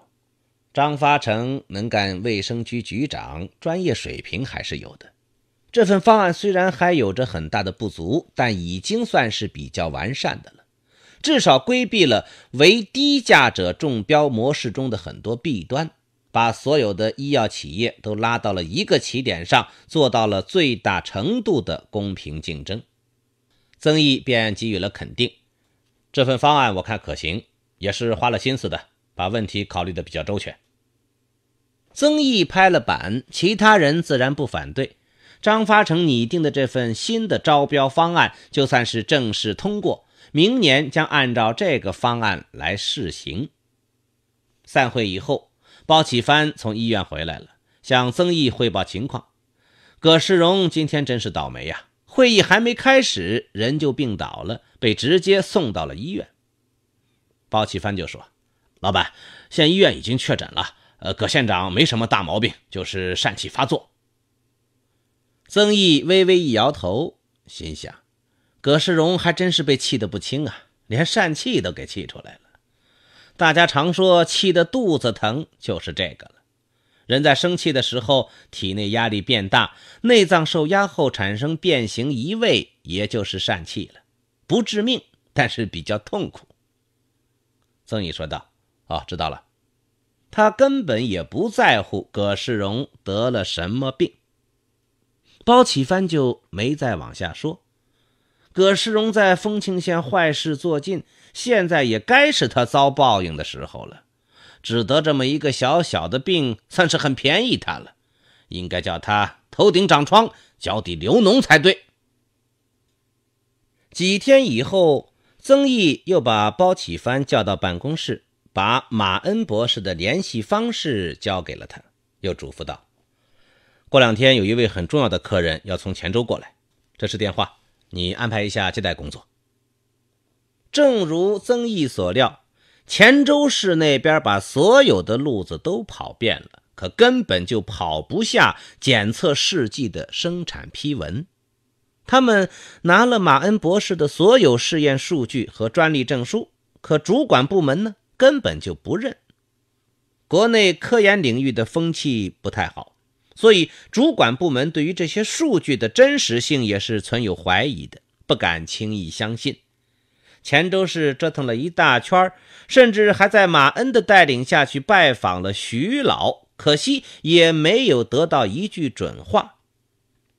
张发成能干卫生局局长，专业水平还是有的。这份方案虽然还有着很大的不足，但已经算是比较完善的了。至少规避了为低价者中标模式中的很多弊端，把所有的医药企业都拉到了一个起点上，做到了最大程度的公平竞争。”曾毅便给予了肯定。这份方案我看可行，也是花了心思的，把问题考虑得比较周全。曾毅拍了板，其他人自然不反对。张发成拟定的这份新的招标方案，就算是正式通过。明年将按照这个方案来试行。散会以后，包启帆从医院回来了，向曾毅汇报情况。葛世荣今天真是倒霉呀。会议还没开始，人就病倒了，被直接送到了医院。包启帆就说：“老板，县医院已经确诊了，呃，葛县长没什么大毛病，就是疝气发作。”曾毅微微一摇头，心想：“葛世荣还真是被气得不轻啊，连疝气都给气出来了。大家常说气得肚子疼，就是这个了。”人在生气的时候，体内压力变大，内脏受压后产生变形移位，也就是疝气了，不致命，但是比较痛苦。曾毅说道：“哦，知道了。”他根本也不在乎葛世荣得了什么病。包启帆就没再往下说。葛世荣在丰庆县坏事做尽，现在也该是他遭报应的时候了。只得这么一个小小的病，算是很便宜他了，应该叫他头顶长疮，脚底流脓才对。几天以后，曾毅又把包启帆叫到办公室，把马恩博士的联系方式交给了他，又嘱咐道：“过两天有一位很重要的客人要从泉州过来，这是电话，你安排一下接待工作。”正如曾毅所料。潜州市那边把所有的路子都跑遍了，可根本就跑不下检测试剂的生产批文。他们拿了马恩博士的所有试验数据和专利证书，可主管部门呢，根本就不认。国内科研领域的风气不太好，所以主管部门对于这些数据的真实性也是存有怀疑的，不敢轻易相信。钱州市折腾了一大圈甚至还在马恩的带领下去拜访了徐老，可惜也没有得到一句准话。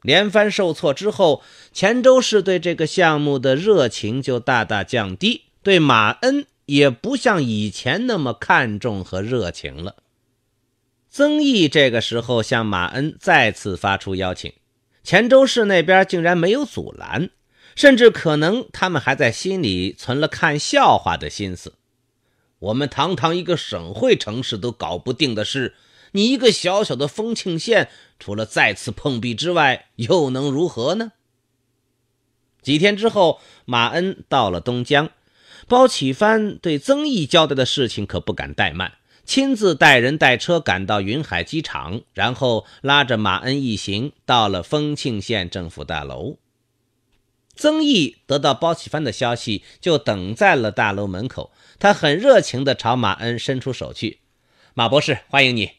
连番受挫之后，钱州市对这个项目的热情就大大降低，对马恩也不像以前那么看重和热情了。曾毅这个时候向马恩再次发出邀请，钱州市那边竟然没有阻拦。甚至可能，他们还在心里存了看笑话的心思。我们堂堂一个省会城市都搞不定的事，你一个小小的丰庆县，除了再次碰壁之外，又能如何呢？几天之后，马恩到了东江，包启帆对曾毅交代的事情可不敢怠慢，亲自带人带车赶到云海机场，然后拉着马恩一行到了丰庆县政府大楼。曾毅得到包启帆的消息，就等在了大楼门口。他很热情的朝马恩伸出手去：“马博士，欢迎你。”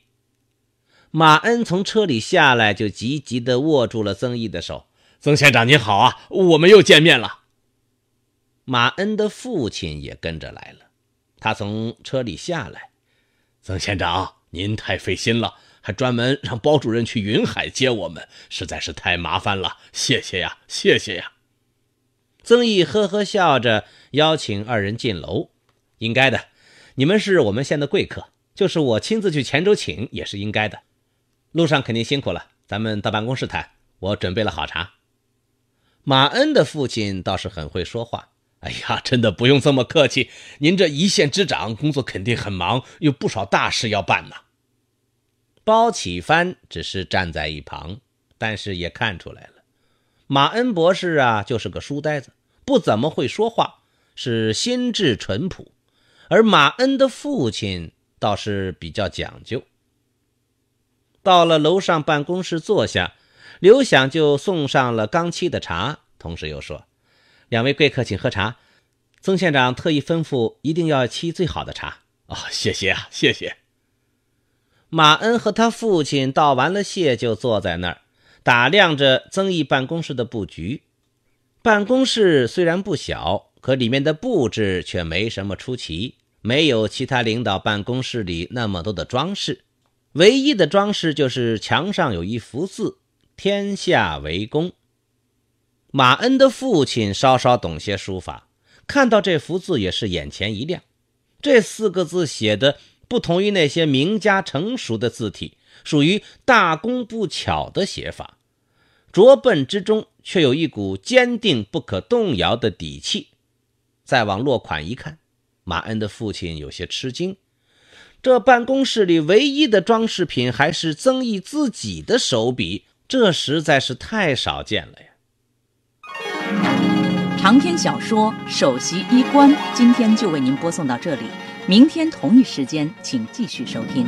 马恩从车里下来，就急急的握住了曾毅的手：“曾县长您好啊，我们又见面了。”马恩的父亲也跟着来了，他从车里下来：“曾县长，您太费心了，还专门让包主任去云海接我们，实在是太麻烦了。谢谢呀，谢谢呀。”曾毅呵呵笑着邀请二人进楼，应该的，你们是我们县的贵客，就是我亲自去泉州请也是应该的。路上肯定辛苦了，咱们到办公室谈，我准备了好茶。马恩的父亲倒是很会说话，哎呀，真的不用这么客气，您这一县之长，工作肯定很忙，有不少大事要办呢。包启帆只是站在一旁，但是也看出来了，马恩博士啊，就是个书呆子。不怎么会说话，是心智淳朴，而马恩的父亲倒是比较讲究。到了楼上办公室坐下，刘想就送上了刚沏的茶，同时又说：“两位贵客请喝茶，曾县长特意吩咐一定要沏最好的茶。”哦，谢谢啊，谢谢。马恩和他父亲道完了谢，就坐在那儿打量着曾毅办公室的布局。办公室虽然不小，可里面的布置却没什么出奇，没有其他领导办公室里那么多的装饰。唯一的装饰就是墙上有一幅字：“天下为公”。马恩的父亲稍稍懂些书法，看到这幅字也是眼前一亮。这四个字写的不同于那些名家成熟的字体，属于大工不巧的写法，拙笨之中。却有一股坚定不可动摇的底气。再往落款一看，马恩的父亲有些吃惊。这办公室里唯一的装饰品还是曾毅自己的手笔，这实在是太少见了呀。长篇小说《首席医官》，今天就为您播送到这里，明天同一时间，请继续收听。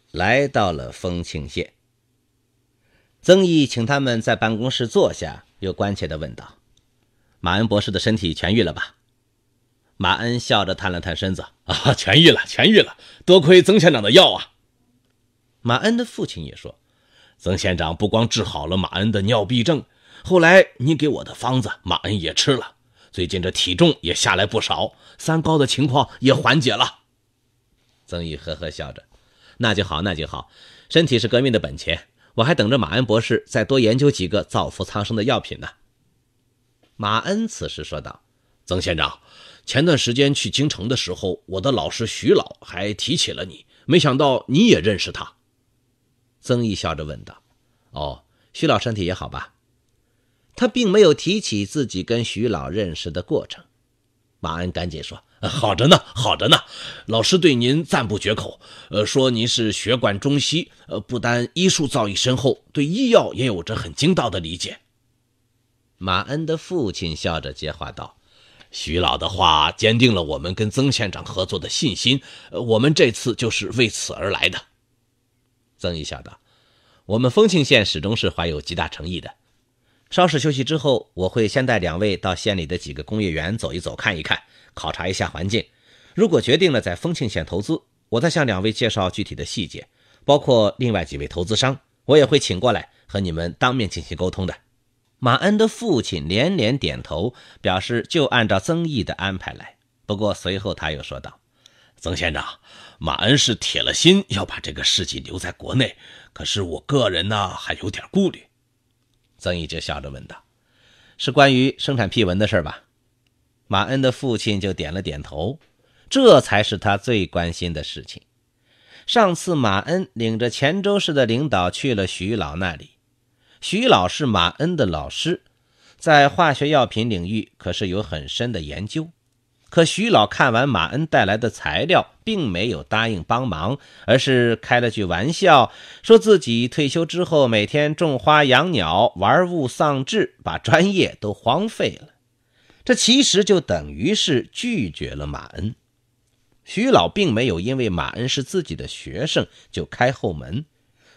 来到了风庆县，曾毅请他们在办公室坐下，又关切的问道：“马恩博士的身体痊愈了吧？”马恩笑着探了探身子：“啊，痊愈了，痊愈了，多亏曾县长的药啊。”马恩的父亲也说：“曾县长不光治好了马恩的尿闭症，后来你给我的方子，马恩也吃了，最近这体重也下来不少，三高的情况也缓解了。”曾毅呵呵笑着。那就好，那就好，身体是革命的本钱。我还等着马恩博士再多研究几个造福苍生的药品呢。马恩此时说道：“曾县长，前段时间去京城的时候，我的老师徐老还提起了你，没想到你也认识他。”曾毅笑着问道：“哦，徐老身体也好吧？”他并没有提起自己跟徐老认识的过程。马恩赶紧说：“好着呢，好着呢，老师对您赞不绝口。呃，说您是学贯中西，呃，不单医术造诣深厚，对医药也有着很精到的理解。”马恩的父亲笑着接话道：“徐老的话坚定了我们跟曾县长合作的信心，我们这次就是为此而来的。”曾毅笑道：“我们丰庆县始终是怀有极大诚意的。”稍事休息之后，我会先带两位到县里的几个工业园走一走、看一看，考察一下环境。如果决定了在丰庆县投资，我再向两位介绍具体的细节，包括另外几位投资商，我也会请过来和你们当面进行沟通的。马恩的父亲连连点头，表示就按照曾毅的安排来。不过随后他又说道：“曾县长，马恩是铁了心要把这个事迹留在国内，可是我个人呢，还有点顾虑。”曾毅就笑着问道：“是关于生产批文的事吧？”马恩的父亲就点了点头，这才是他最关心的事情。上次马恩领着黔州市的领导去了徐老那里，徐老是马恩的老师，在化学药品领域可是有很深的研究。可徐老看完马恩带来的材料，并没有答应帮忙，而是开了句玩笑，说自己退休之后每天种花养鸟，玩物丧志，把专业都荒废了。这其实就等于是拒绝了马恩。徐老并没有因为马恩是自己的学生就开后门，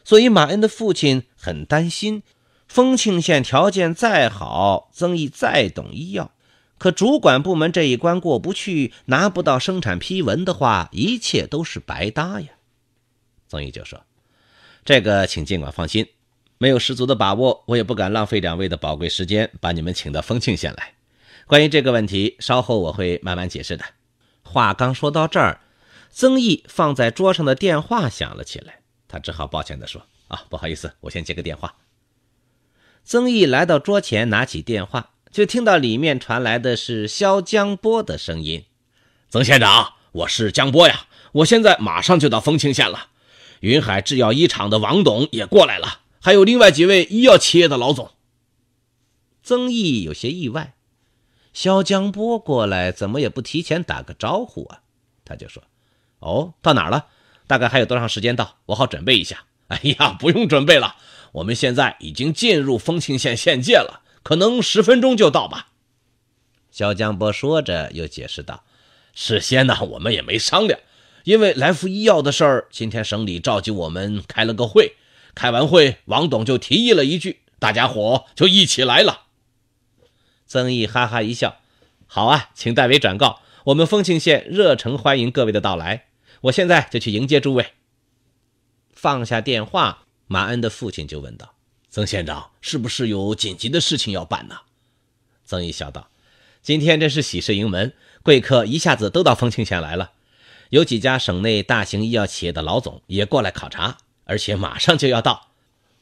所以马恩的父亲很担心。丰庆县条件再好，曾毅再懂医药。可主管部门这一关过不去，拿不到生产批文的话，一切都是白搭呀。曾毅就说：“这个请尽管放心，没有十足的把握，我也不敢浪费两位的宝贵时间，把你们请到丰庆县来。关于这个问题，稍后我会慢慢解释的。”话刚说到这儿，曾毅放在桌上的电话响了起来，他只好抱歉的说：“啊，不好意思，我先接个电话。”曾毅来到桌前，拿起电话。就听到里面传来的是肖江波的声音：“曾县长，我是江波呀，我现在马上就到丰清县了。云海制药一厂的王董也过来了，还有另外几位医药企业的老总。”曾毅有些意外：“肖江波过来怎么也不提前打个招呼啊？”他就说：“哦，到哪儿了？大概还有多长时间到？我好准备一下。”“哎呀，不用准备了，我们现在已经进入丰清县县界了。”可能十分钟就到吧，肖江波说着，又解释道：“事先呢，我们也没商量，因为来福医药的事儿，今天省里召集我们开了个会，开完会，王董就提议了一句，大家伙就一起来了。”曾毅哈哈一笑：“好啊，请代为转告，我们丰庆县热诚欢迎各位的到来，我现在就去迎接诸位。”放下电话，马恩的父亲就问道。曾县长，是不是有紧急的事情要办呢？曾毅笑道：“今天真是喜事盈门，贵客一下子都到丰庆县来了，有几家省内大型医药企业的老总也过来考察，而且马上就要到。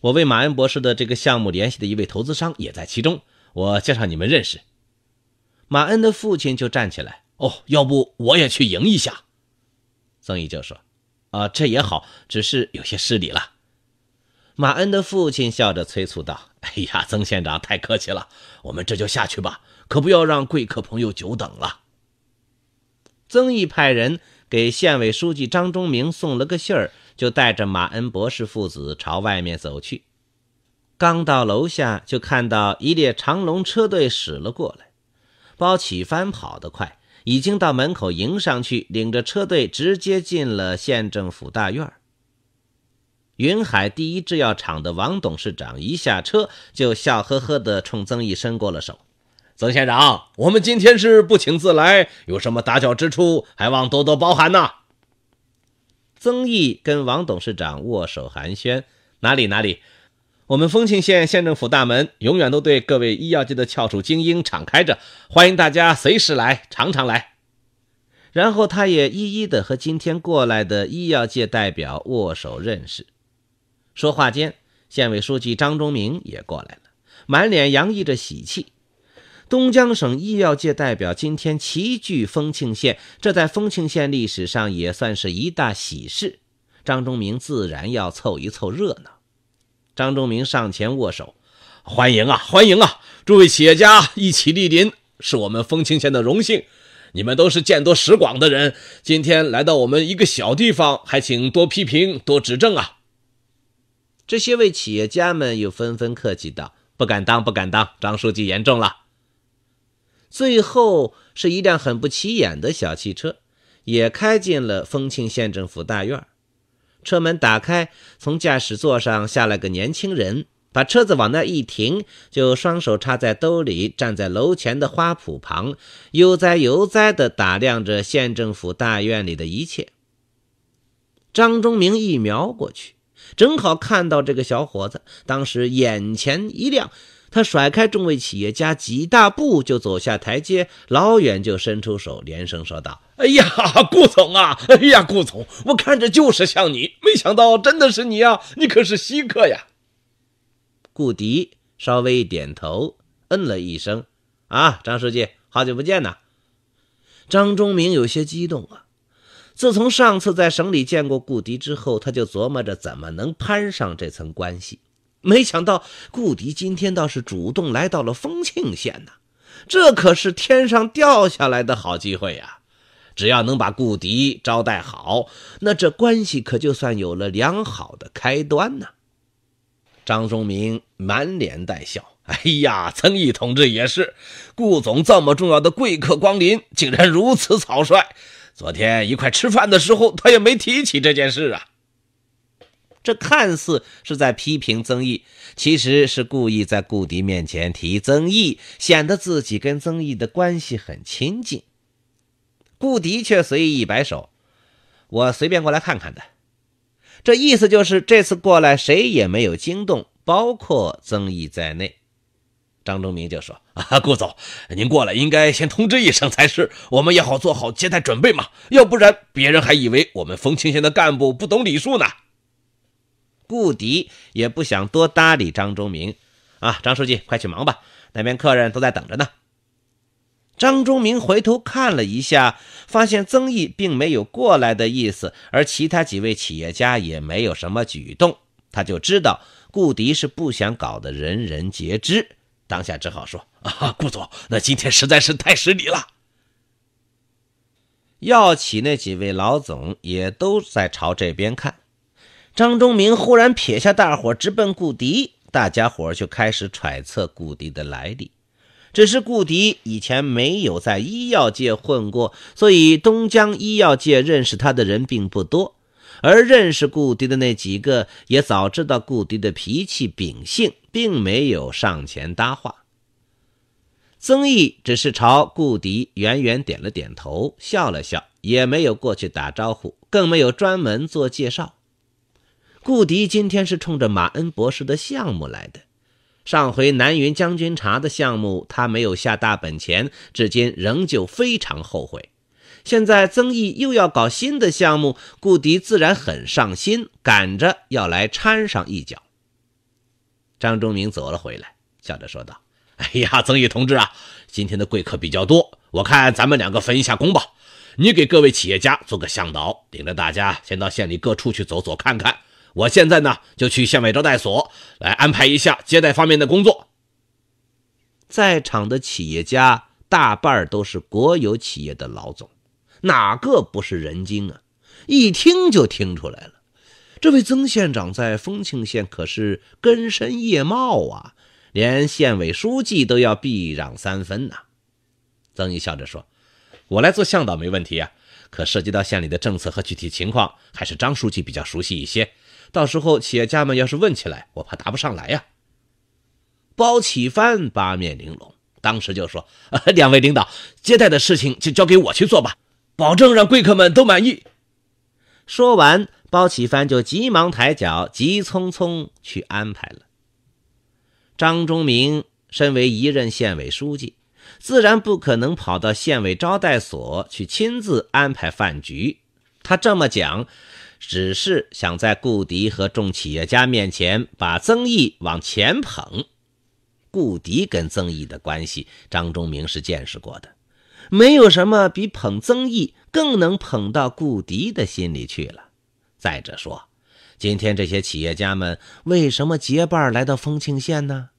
我为马恩博士的这个项目联系的一位投资商也在其中，我介绍你们认识。”马恩的父亲就站起来：“哦，要不我也去迎一下？”曾毅就说：“啊，这也好，只是有些失礼了。”马恩的父亲笑着催促道：“哎呀，曾县长太客气了，我们这就下去吧，可不要让贵客朋友久等了。”曾毅派人给县委书记张忠明送了个信儿，就带着马恩博士父子朝外面走去。刚到楼下，就看到一列长龙车队驶了过来。包启帆跑得快，已经到门口迎上去，领着车队直接进了县政府大院云海第一制药厂的王董事长一下车，就笑呵呵地冲曾毅伸过了手：“曾县长，我们今天是不请自来，有什么打搅之处，还望多多包涵呐。”曾毅跟王董事长握手寒暄：“哪里哪里，我们丰庆县县政府大门永远都对各位医药界的翘楚精英敞开着，欢迎大家随时来，常常来。”然后他也一一的和今天过来的医药界代表握手认识。说话间，县委书记张忠明也过来了，满脸洋溢着喜气。东江省医药界代表今天齐聚丰庆县，这在丰庆县历史上也算是一大喜事。张忠明自然要凑一凑热闹。张忠明上前握手：“欢迎啊，欢迎啊！诸位企业家一起莅临，是我们丰庆县的荣幸。你们都是见多识广的人，今天来到我们一个小地方，还请多批评、多指正啊！”这些位企业家们又纷纷客气道：“不敢当，不敢当。”张书记言重了。最后是一辆很不起眼的小汽车，也开进了丰庆县政府大院。车门打开，从驾驶座上下来个年轻人，把车子往那一停，就双手插在兜里，站在楼前的花圃旁，悠哉悠哉的打量着县政府大院里的一切。张忠明一瞄过去。正好看到这个小伙子，当时眼前一亮，他甩开众位企业家几大步就走下台阶，老远就伸出手，连声说道：“哎呀，顾总啊，哎呀，顾总，我看着就是像你，没想到真的是你啊，你可是稀客呀。”顾迪稍微一点头，嗯了一声：“啊，张书记，好久不见呐。”张忠明有些激动啊。自从上次在省里见过顾迪之后，他就琢磨着怎么能攀上这层关系。没想到顾迪今天倒是主动来到了丰庆县呢，这可是天上掉下来的好机会呀！只要能把顾迪招待好，那这关系可就算有了良好的开端呢。张忠明满脸带笑：“哎呀，曾毅同志也是，顾总这么重要的贵客光临，竟然如此草率。”昨天一块吃饭的时候，他也没提起这件事啊。这看似是在批评曾毅，其实是故意在顾迪面前提曾毅，显得自己跟曾毅的关系很亲近。顾迪却随意一摆手：“我随便过来看看的。”这意思就是这次过来谁也没有惊动，包括曾毅在内。张忠明就说：“ 啊，顾总，您过来应该先通知一声才是，我们也好做好接待准备嘛。要不然别人还以为我们风清县的干部不懂礼数呢。”顾迪也不想多搭理张忠明，啊，张书记，快去忙吧，那边客人都在等着呢。张忠明回头看了一下，发现曾毅并没有过来的意思，而其他几位企业家也没有什么举动，他就知道顾迪是不想搞得人人皆知。当下只好说：“啊，顾总，那今天实在是太失礼了。”药企那几位老总也都在朝这边看。张忠明忽然撇下大伙，直奔顾迪。大家伙就开始揣测顾迪的来历。只是顾迪以前没有在医药界混过，所以东江医药界认识他的人并不多。而认识顾迪的那几个，也早知道顾迪的脾气秉性。并没有上前搭话，曾毅只是朝顾迪远远点了点头，笑了笑，也没有过去打招呼，更没有专门做介绍。顾迪今天是冲着马恩博士的项目来的，上回南云将军茶的项目他没有下大本钱，至今仍旧非常后悔。现在曾毅又要搞新的项目，顾迪自然很上心，赶着要来掺上一脚。张忠明走了回来，笑着说道：“哎呀，曾毅同志啊，今天的贵客比较多，我看咱们两个分一下工吧。你给各位企业家做个向导，领着大家先到县里各处去走走看看。我现在呢，就去县委招待所来安排一下接待方面的工作。”在场的企业家大半都是国有企业的老总，哪个不是人精啊？一听就听出来了。这位曾县长在丰庆县可是根深叶茂啊，连县委书记都要避让三分呐。曾毅笑着说：“我来做向导没问题啊，可涉及到县里的政策和具体情况，还是张书记比较熟悉一些。到时候企业家们要是问起来，我怕答不上来呀。”包启帆八面玲珑，当时就说：“ 两位领导接待的事情就交给我去做吧，保证让贵客们都满意。”说完。包启帆就急忙抬脚，急匆匆去安排了。张忠明身为一任县委书记，自然不可能跑到县委招待所去亲自安排饭局。他这么讲，只是想在顾迪和众企业家面前把曾毅往前捧。顾迪跟曾毅的关系，张忠明是见识过的，没有什么比捧曾毅更能捧到顾迪的心里去了。再者说，今天这些企业家们为什么结伴来到丰庆县呢？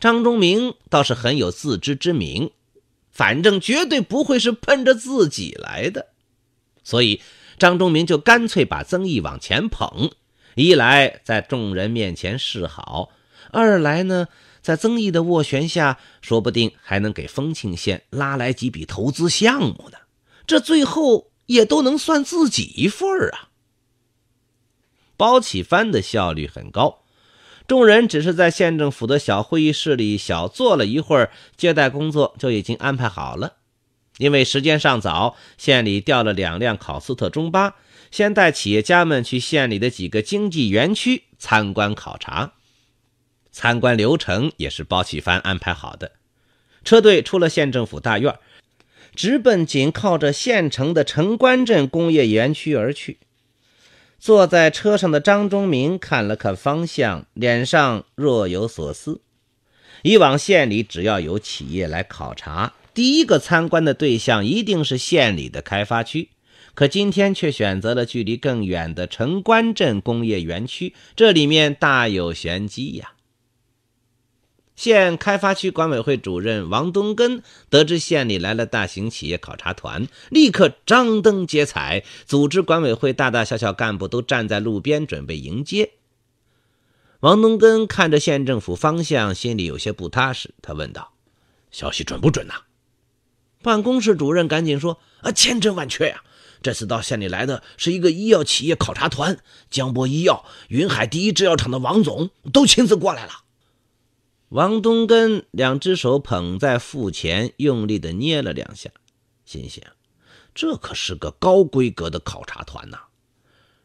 张忠明倒是很有自知之明，反正绝对不会是奔着自己来的，所以张忠明就干脆把曾毅往前捧，一来在众人面前示好，二来呢，在曾毅的斡旋下，说不定还能给丰庆县拉来几笔投资项目呢，这最后也都能算自己一份啊。包启帆的效率很高，众人只是在县政府的小会议室里小坐了一会儿，接待工作就已经安排好了。因为时间尚早，县里调了两辆考斯特中巴，先带企业家们去县里的几个经济园区参观考察。参观流程也是包启帆安排好的。车队出了县政府大院，直奔紧靠着县城的城关镇工业园区而去。坐在车上的张忠明看了看方向，脸上若有所思。以往县里只要有企业来考察，第一个参观的对象一定是县里的开发区，可今天却选择了距离更远的城关镇工业园区，这里面大有玄机呀。县开发区管委会主任王东根得知县里来了大型企业考察团，立刻张灯结彩，组织管委会大大小小干部都站在路边准备迎接。王东根看着县政府方向，心里有些不踏实，他问道：“消息准不准呐？办公室主任赶紧说：“啊，千真万确呀！这次到县里来的是一个医药企业考察团，江波医药、云海第一制药厂的王总都亲自过来了。”王东根两只手捧在腹前，用力的捏了两下，心想：“这可是个高规格的考察团呐！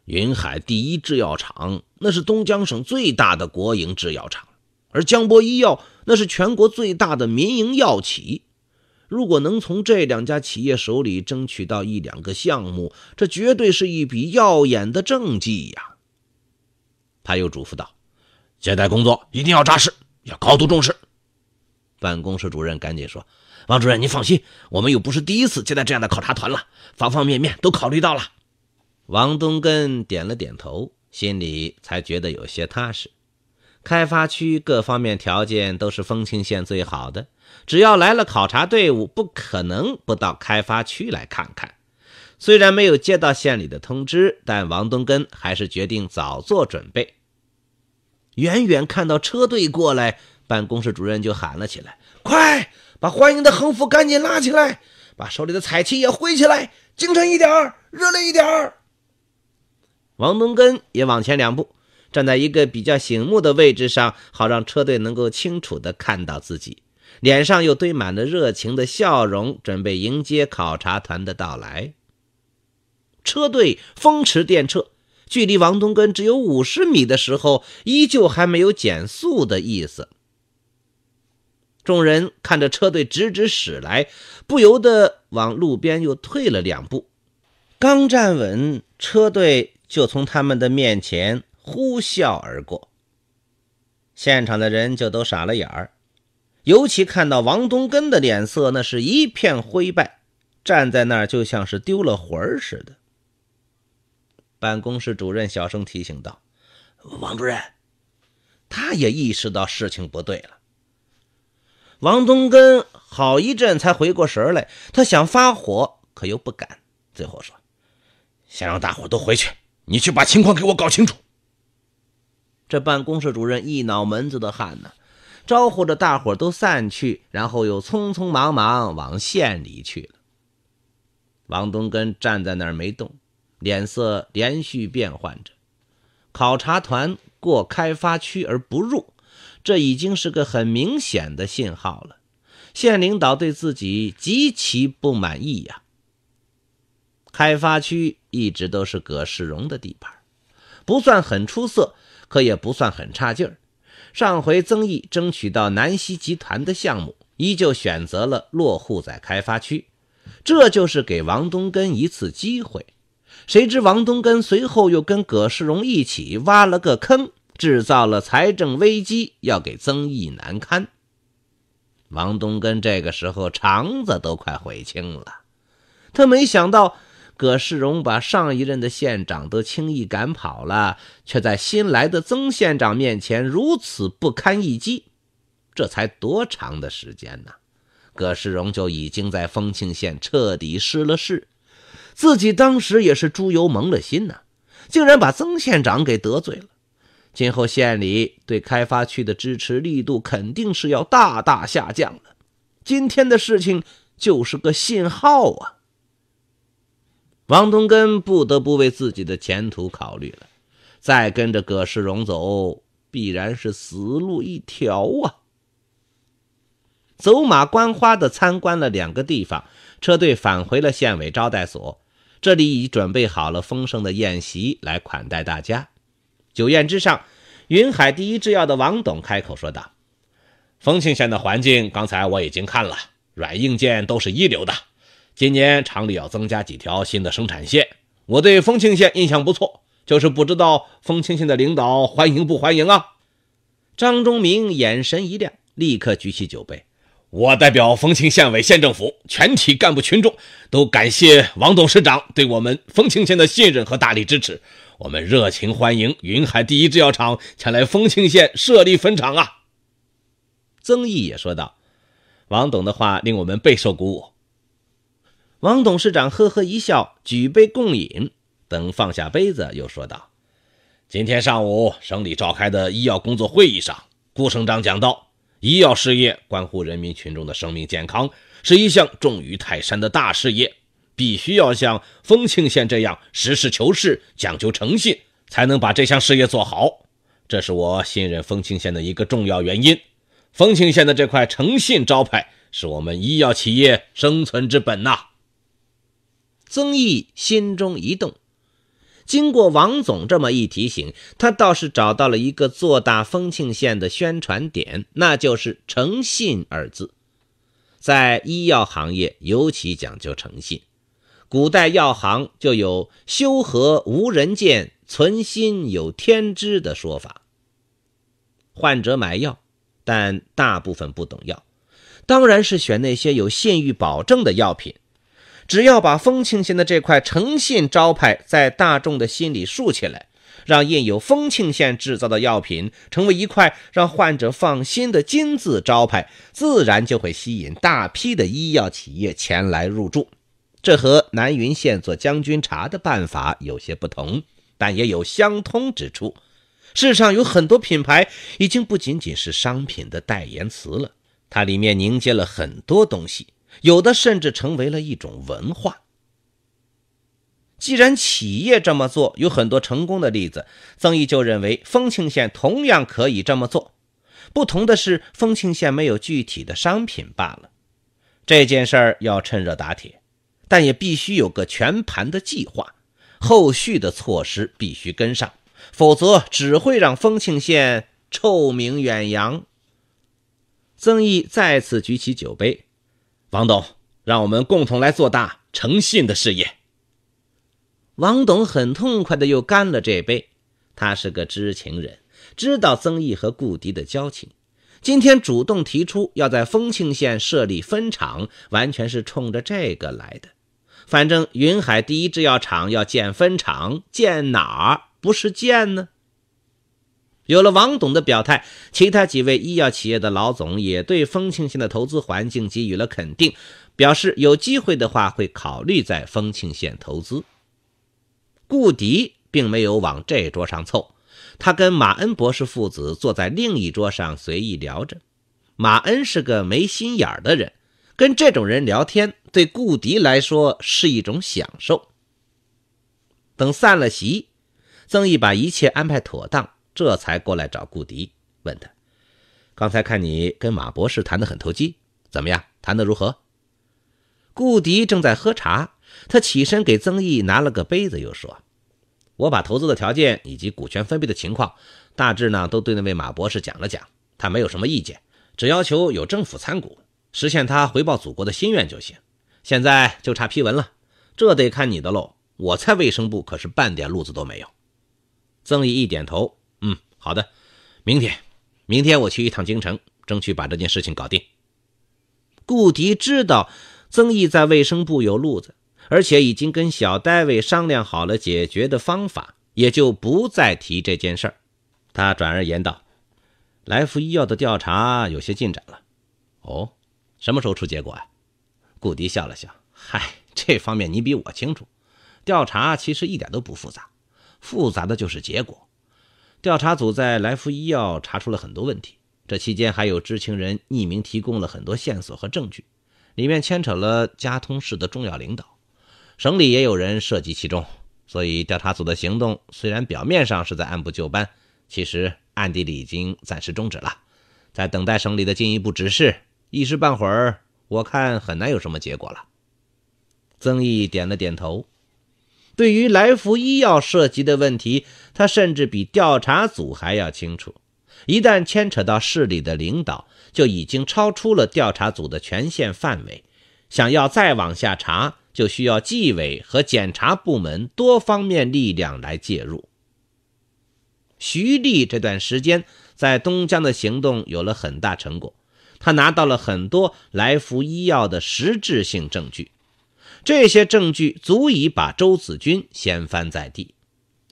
云海第一制药厂，那是东江省最大的国营制药厂；而江波医药，那是全国最大的民营药企。如果能从这两家企业手里争取到一两个项目，这绝对是一笔耀眼的政绩呀！”他又嘱咐道：“接待工作一定要扎实。”要高度重视，办公室主任赶紧说：“王主任，您放心，我们又不是第一次接待这样的考察团了，方方面面都考虑到了。”王东根点了点头，心里才觉得有些踏实。开发区各方面条件都是丰庆县最好的，只要来了考察队伍，不可能不到开发区来看看。虽然没有接到县里的通知，但王东根还是决定早做准备。远远看到车队过来，办公室主任就喊了起来：“快把欢迎的横幅赶紧拉起来，把手里的彩旗也挥起来，精神一点儿，热烈一点儿。”王东根也往前两步，站在一个比较醒目的位置上，好让车队能够清楚地看到自己，脸上又堆满了热情的笑容，准备迎接考察团的到来。车队风驰电掣。距离王东根只有五十米的时候，依旧还没有减速的意思。众人看着车队直直驶来，不由得往路边又退了两步。刚站稳，车队就从他们的面前呼啸而过。现场的人就都傻了眼儿，尤其看到王东根的脸色，那是一片灰败，站在那儿就像是丢了魂儿似的。办公室主任小声提醒道：“王主任，他也意识到事情不对了。”王东根好一阵才回过神来，他想发火，可又不敢，最后说：“先让大伙都回去，你去把情况给我搞清楚。”这办公室主任一脑门子的汗呢，招呼着大伙都散去，然后又匆匆忙忙往县里去了。王东根站在那儿没动。脸色连续变换着，考察团过开发区而不入，这已经是个很明显的信号了。县领导对自己极其不满意呀。开发区一直都是葛世荣的地盘，不算很出色，可也不算很差劲儿。上回曾毅争取到南溪集团的项目，依旧选择了落户在开发区，这就是给王东根一次机会。谁知王东根随后又跟葛世荣一起挖了个坑，制造了财政危机，要给曾毅难堪。王东根这个时候肠子都快悔青了，他没想到葛世荣把上一任的县长都轻易赶跑了，却在新来的曾县长面前如此不堪一击。这才多长的时间呢？葛世荣就已经在丰庆县彻底失了势。自己当时也是猪油蒙了心呐，竟然把曾县长给得罪了。今后县里对开发区的支持力度肯定是要大大下降的。今天的事情就是个信号啊！王东根不得不为自己的前途考虑了。再跟着葛世荣走，必然是死路一条啊！走马观花的参观了两个地方，车队返回了县委招待所。这里已准备好了丰盛的宴席来款待大家。酒宴之上，云海第一制药的王董开口说道：“丰庆县的环境，刚才我已经看了，软硬件都是一流的。今年厂里要增加几条新的生产线，我对丰庆县印象不错，就是不知道丰庆县的领导欢迎不欢迎啊。”张忠明眼神一亮，立刻举起酒杯。我代表丰庆县委、县政府全体干部群众，都感谢王董事长对我们丰庆县的信任和大力支持。我们热情欢迎云海第一制药厂前来丰庆县设立分厂啊！曾毅也说道：“王董的话令我们备受鼓舞。”王董事长呵呵一笑，举杯共饮。等放下杯子，又说道：“今天上午，省里召开的医药工作会议上，顾省长讲到。”医药事业关乎人民群众的生命健康，是一项重于泰山的大事业，必须要像丰庆县这样实事求是、讲究诚信，才能把这项事业做好。这是我信任丰庆县的一个重要原因。丰庆县的这块诚信招牌，是我们医药企业生存之本呐。曾毅心中一动。经过王总这么一提醒，他倒是找到了一个做大丰庆县的宣传点，那就是“诚信”二字。在医药行业尤其讲究诚信，古代药行就有“修合无人见，存心有天知”的说法。患者买药，但大部分不懂药，当然是选那些有信誉保证的药品。只要把丰庆县的这块诚信招牌在大众的心里竖起来，让印有丰庆县制造的药品成为一块让患者放心的金字招牌，自然就会吸引大批的医药企业前来入驻。这和南云县做将军茶的办法有些不同，但也有相通之处。世上有很多品牌已经不仅仅是商品的代言词了，它里面凝结了很多东西。有的甚至成为了一种文化。既然企业这么做有很多成功的例子，曾毅就认为丰庆县同样可以这么做。不同的是，丰庆县没有具体的商品罢了。这件事儿要趁热打铁，但也必须有个全盘的计划，后续的措施必须跟上，否则只会让丰庆县臭名远扬。曾毅再次举起酒杯。王董，让我们共同来做大诚信的事业。王董很痛快的又干了这杯。他是个知情人，知道曾毅和顾迪的交情，今天主动提出要在丰庆县设立分厂，完全是冲着这个来的。反正云海第一制药厂要建分厂，建哪儿不是建呢？有了王董的表态，其他几位医药企业的老总也对丰庆县的投资环境给予了肯定，表示有机会的话会考虑在丰庆县投资。顾迪并没有往这桌上凑，他跟马恩博士父子坐在另一桌上随意聊着。马恩是个没心眼儿的人，跟这种人聊天对顾迪来说是一种享受。等散了席，曾毅把一切安排妥当。这才过来找顾迪，问他：“刚才看你跟马博士谈得很投机，怎么样？谈得如何？”顾迪正在喝茶，他起身给曾毅拿了个杯子，又说：“我把投资的条件以及股权分配的情况，大致呢都对那位马博士讲了讲。他没有什么意见，只要求有政府参股，实现他回报祖国的心愿就行。现在就差批文了，这得看你的喽。我在卫生部可是半点路子都没有。”曾毅一点头。好的，明天，明天我去一趟京城，争取把这件事情搞定。顾迪知道曾毅在卫生部有路子，而且已经跟小戴维商量好了解决的方法，也就不再提这件事儿。他转而言道：“来福医药的调查有些进展了，哦，什么时候出结果啊？”顾迪笑了笑：“嗨，这方面你比我清楚。调查其实一点都不复杂，复杂的就是结果。”调查组在来福医药查出了很多问题，这期间还有知情人匿名提供了很多线索和证据，里面牵扯了佳通市的重要领导，省里也有人涉及其中，所以调查组的行动虽然表面上是在按部就班，其实暗地里已经暂时终止了，在等待省里的进一步指示，一时半会儿我看很难有什么结果了。曾毅点了点头。对于来福医药涉及的问题，他甚至比调查组还要清楚。一旦牵扯到市里的领导，就已经超出了调查组的权限范围。想要再往下查，就需要纪委和检察部门多方面力量来介入。徐丽这段时间在东江的行动有了很大成果，他拿到了很多来福医药的实质性证据。这些证据足以把周子君掀翻在地，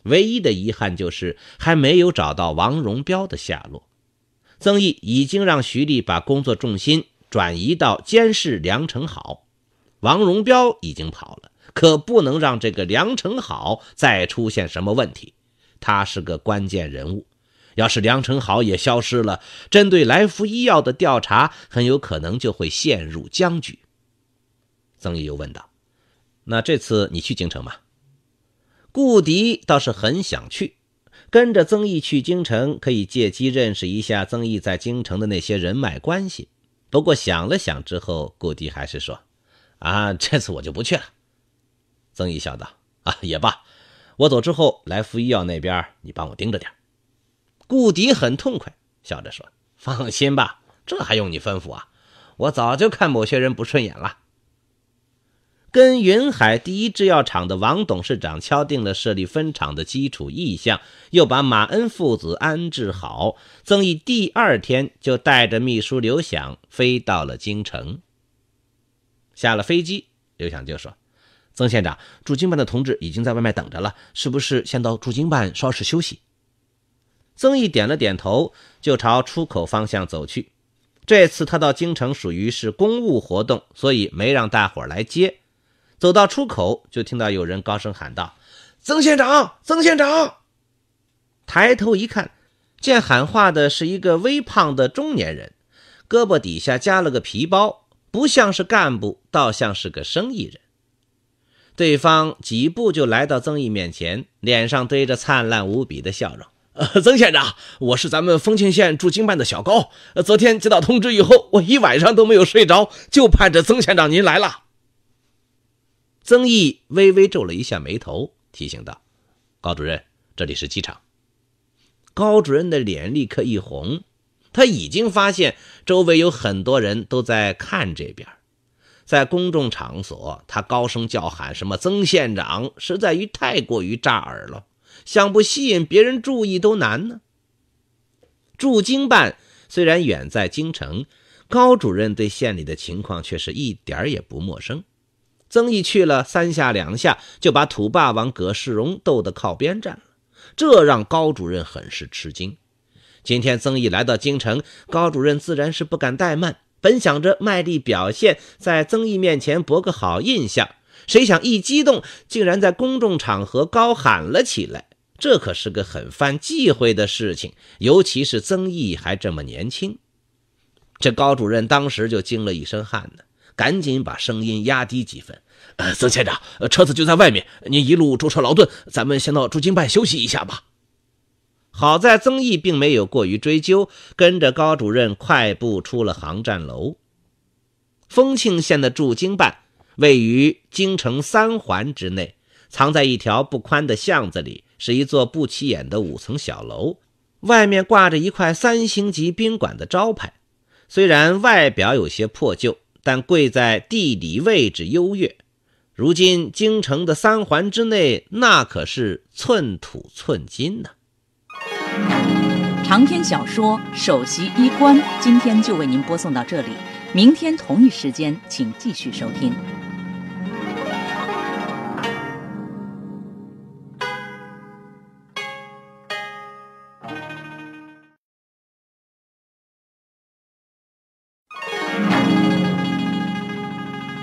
唯一的遗憾就是还没有找到王荣彪的下落。曾毅已经让徐丽把工作重心转移到监视梁成好，王荣彪已经跑了，可不能让这个梁成好再出现什么问题。他是个关键人物，要是梁成好也消失了，针对来福医药的调查很有可能就会陷入僵局。曾毅又问道。那这次你去京城吗？顾迪倒是很想去，跟着曾毅去京城，可以借机认识一下曾毅在京城的那些人脉关系。不过想了想之后，顾迪还是说：“啊，这次我就不去了。”曾毅笑道：“啊，也罢，我走之后，来福医药那边你帮我盯着点。”顾迪很痛快，笑着说：“放心吧，这还用你吩咐啊？我早就看某些人不顺眼了。”跟云海第一制药厂的王董事长敲定了设立分厂的基础意向，又把马恩父子安置好。曾毅第二天就带着秘书刘响飞到了京城。下了飞机，刘响就说：“曾县长，驻京办的同志已经在外面等着了，是不是先到驻京办稍事休息？”曾毅点了点头，就朝出口方向走去。这次他到京城属于是公务活动，所以没让大伙来接。走到出口，就听到有人高声喊道：“曾县长，曾县长！”抬头一看，见喊话的是一个微胖的中年人，胳膊底下夹了个皮包，不像是干部，倒像是个生意人。对方几步就来到曾毅面前，脸上堆着灿烂无比的笑容：“曾县长，我是咱们丰庆县驻京办的小高。昨天接到通知以后，我一晚上都没有睡着，就盼着曾县长您来了。”曾毅微微皱了一下眉头，提醒道：“高主任，这里是机场。”高主任的脸立刻一红，他已经发现周围有很多人都在看这边。在公众场所，他高声叫喊什么“曾县长”，实在于太过于炸耳了，想不吸引别人注意都难呢。驻京办虽然远在京城，高主任对县里的情况却是一点也不陌生。曾毅去了三下两下就把土霸王葛世荣逗得靠边站了，这让高主任很是吃惊。今天曾毅来到京城，高主任自然是不敢怠慢，本想着卖力表现，在曾毅面前博个好印象，谁想一激动，竟然在公众场合高喊了起来。这可是个很犯忌讳的事情，尤其是曾毅还这么年轻，这高主任当时就惊了一身汗呢，赶紧把声音压低几分。呃，曾县长，车子就在外面。您一路舟车劳顿，咱们先到驻京办休息一下吧。好在曾毅并没有过于追究，跟着高主任快步出了航站楼。丰庆县的驻京办位于京城三环之内，藏在一条不宽的巷子里，是一座不起眼的五层小楼，外面挂着一块三星级宾馆的招牌。虽然外表有些破旧，但贵在地理位置优越。如今京城的三环之内，那可是寸土寸金呢。长篇小说《首席医官》，今天就为您播送到这里，明天同一时间，请继续收听。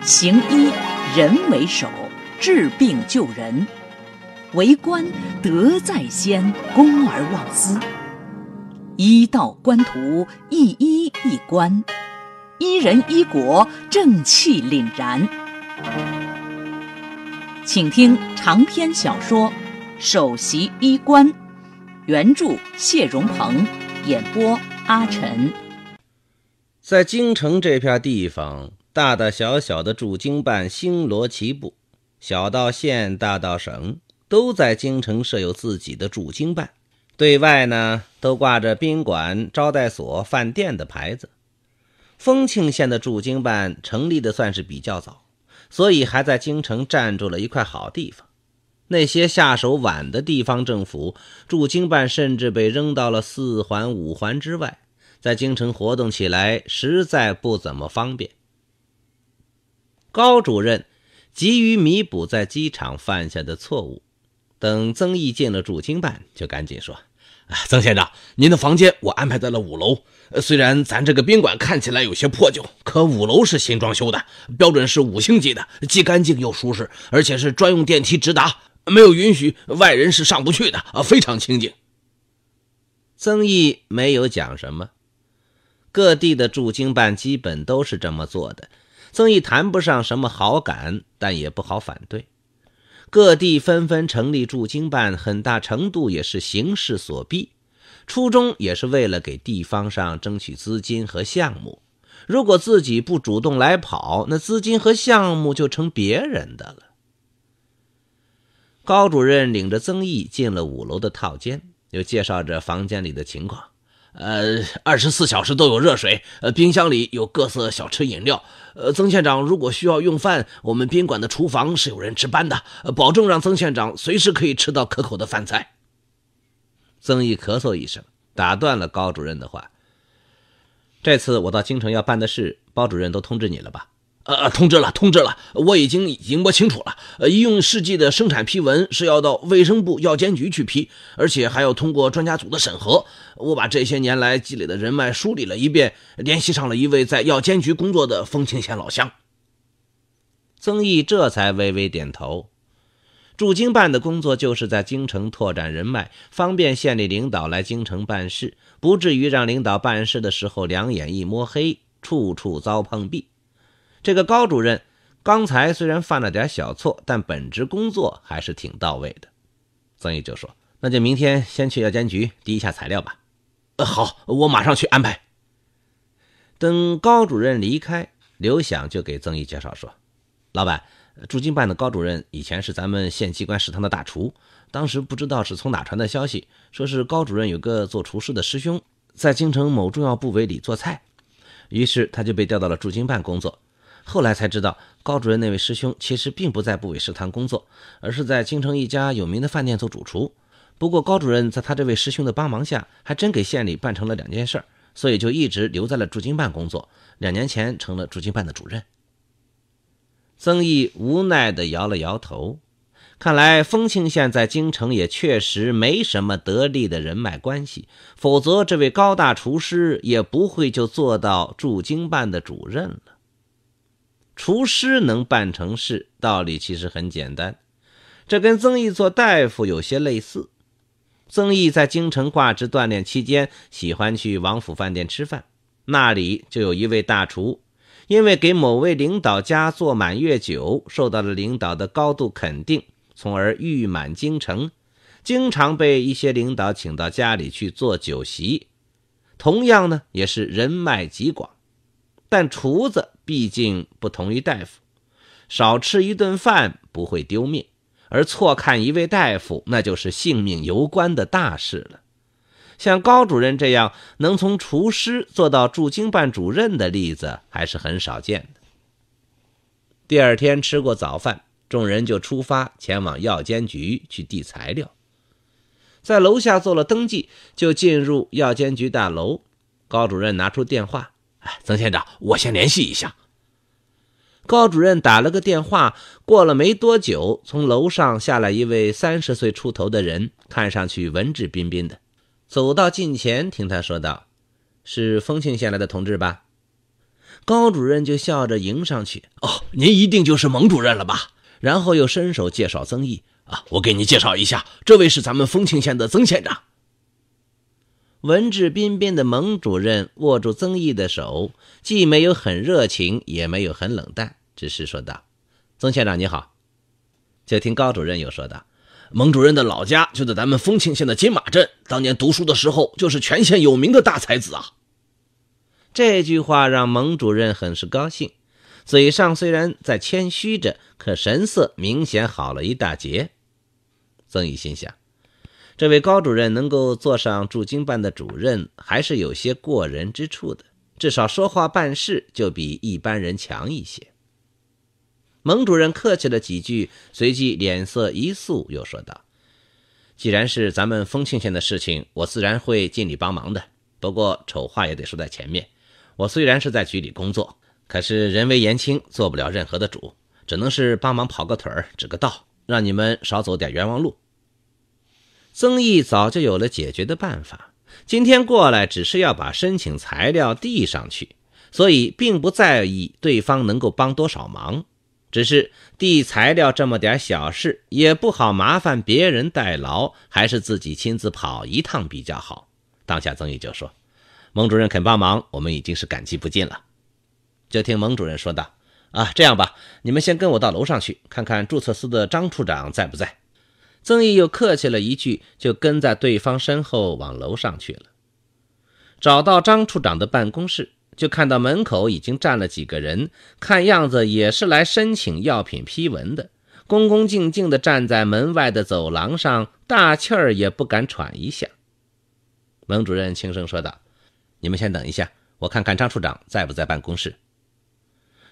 行医。人为首，治病救人；为官德在先，公而忘私。医道官途，一医一官，一人一国，正气凛然。请听长篇小说《首席医官》，原著谢荣鹏，演播阿晨。在京城这片地方。大大小小的驻京办星罗棋布，小到县，大到省，都在京城设有自己的驻京办，对外呢都挂着宾馆、招待所、饭店的牌子。丰庆县的驻京办成立的算是比较早，所以还在京城占住了一块好地方。那些下手晚的地方政府驻京办，甚至被扔到了四环、五环之外，在京城活动起来实在不怎么方便。高主任急于弥补在机场犯下的错误，等曾毅进了驻京办，就赶紧说：“曾先生，您的房间我安排在了五楼。虽然咱这个宾馆看起来有些破旧，可五楼是新装修的，标准是五星级的，既干净又舒适，而且是专用电梯直达，没有允许外人是上不去的啊，非常清静。”曾毅没有讲什么，各地的驻京办基本都是这么做的。曾毅谈不上什么好感，但也不好反对。各地纷纷成立驻京办，很大程度也是形势所逼，初衷也是为了给地方上争取资金和项目。如果自己不主动来跑，那资金和项目就成别人的了。高主任领着曾毅进了五楼的套间，又介绍着房间里的情况。呃，二十四小时都有热水，呃，冰箱里有各色小吃饮料，呃，曾县长如果需要用饭，我们宾馆的厨房是有人值班的，保证让曾县长随时可以吃到可口的饭菜。曾毅咳嗽一声，打断了高主任的话。这次我到京城要办的事，包主任都通知你了吧？呃，通知了，通知了，我已经已经摸清楚了。呃，医用试剂的生产批文是要到卫生部药监局去批，而且还要通过专家组的审核。我把这些年来积累的人脉梳理了一遍，联系上了一位在药监局工作的丰庆县老乡。曾毅这才微微点头。驻京办的工作就是在京城拓展人脉，方便县里领导来京城办事，不至于让领导办事的时候两眼一摸黑，处处遭碰壁。这个高主任刚才虽然犯了点小错，但本职工作还是挺到位的。曾毅就说：“那就明天先去药监局递一下材料吧。”“呃，好，我马上去安排。”等高主任离开，刘响就给曾毅介绍说：“老板，驻京办的高主任以前是咱们县机关食堂的大厨，当时不知道是从哪传的消息，说是高主任有个做厨师的师兄在京城某重要部委里做菜，于是他就被调到了驻京办工作。”后来才知道，高主任那位师兄其实并不在部委食堂工作，而是在京城一家有名的饭店做主厨。不过，高主任在他这位师兄的帮忙下，还真给县里办成了两件事儿，所以就一直留在了驻京办工作。两年前成了驻京办的主任。曾毅无奈地摇了摇头，看来丰庆县在京城也确实没什么得力的人脉关系，否则这位高大厨师也不会就做到驻京办的主任了。厨师能办成事，道理其实很简单。这跟曾毅做大夫有些类似。曾毅在京城挂职锻炼期间，喜欢去王府饭店吃饭，那里就有一位大厨，因为给某位领导家做满月酒，受到了领导的高度肯定，从而誉满京城，经常被一些领导请到家里去做酒席。同样呢，也是人脉极广。但厨子毕竟不同于大夫，少吃一顿饭不会丢命，而错看一位大夫，那就是性命攸关的大事了。像高主任这样能从厨师做到驻京办主任的例子，还是很少见的。第二天吃过早饭，众人就出发前往药监局去递材料。在楼下做了登记，就进入药监局大楼。高主任拿出电话。曾县长，我先联系一下。高主任打了个电话，过了没多久，从楼上下来一位三十岁出头的人，看上去文质彬彬的。走到近前，听他说道：“是丰庆县来的同志吧？”高主任就笑着迎上去：“哦，您一定就是蒙主任了吧？”然后又伸手介绍：“曾毅啊，我给你介绍一下，这位是咱们丰庆县的曾县长。”文质彬彬的蒙主任握住曾毅的手，既没有很热情，也没有很冷淡，只是说道：“曾县长，你好。”就听高主任又说道：“蒙主任的老家就在咱们丰庆县的金马镇，当年读书的时候就是全县有名的大才子啊。”这句话让蒙主任很是高兴，嘴上虽然在谦虚着，可神色明显好了一大截。曾毅心想。这位高主任能够做上驻京办的主任，还是有些过人之处的，至少说话办事就比一般人强一些。蒙主任客气了几句，随即脸色一肃，又说道：“既然是咱们丰庆县的事情，我自然会尽力帮忙的。不过丑话也得说在前面，我虽然是在局里工作，可是人微言轻，做不了任何的主，只能是帮忙跑个腿儿、指个道，让你们少走点冤枉路。”曾毅早就有了解决的办法，今天过来只是要把申请材料递上去，所以并不在意对方能够帮多少忙，只是递材料这么点小事，也不好麻烦别人代劳，还是自己亲自跑一趟比较好。当下曾毅就说：“蒙主任肯帮忙，我们已经是感激不尽了。”就听蒙主任说道：“啊，这样吧，你们先跟我到楼上去看看注册司的张处长在不在。”曾毅又客气了一句，就跟在对方身后往楼上去了。找到张处长的办公室，就看到门口已经站了几个人，看样子也是来申请药品批文的。恭恭敬敬地站在门外的走廊上，大气儿也不敢喘一下。蒙主任轻声说道：“你们先等一下，我看看张处长在不在办公室。”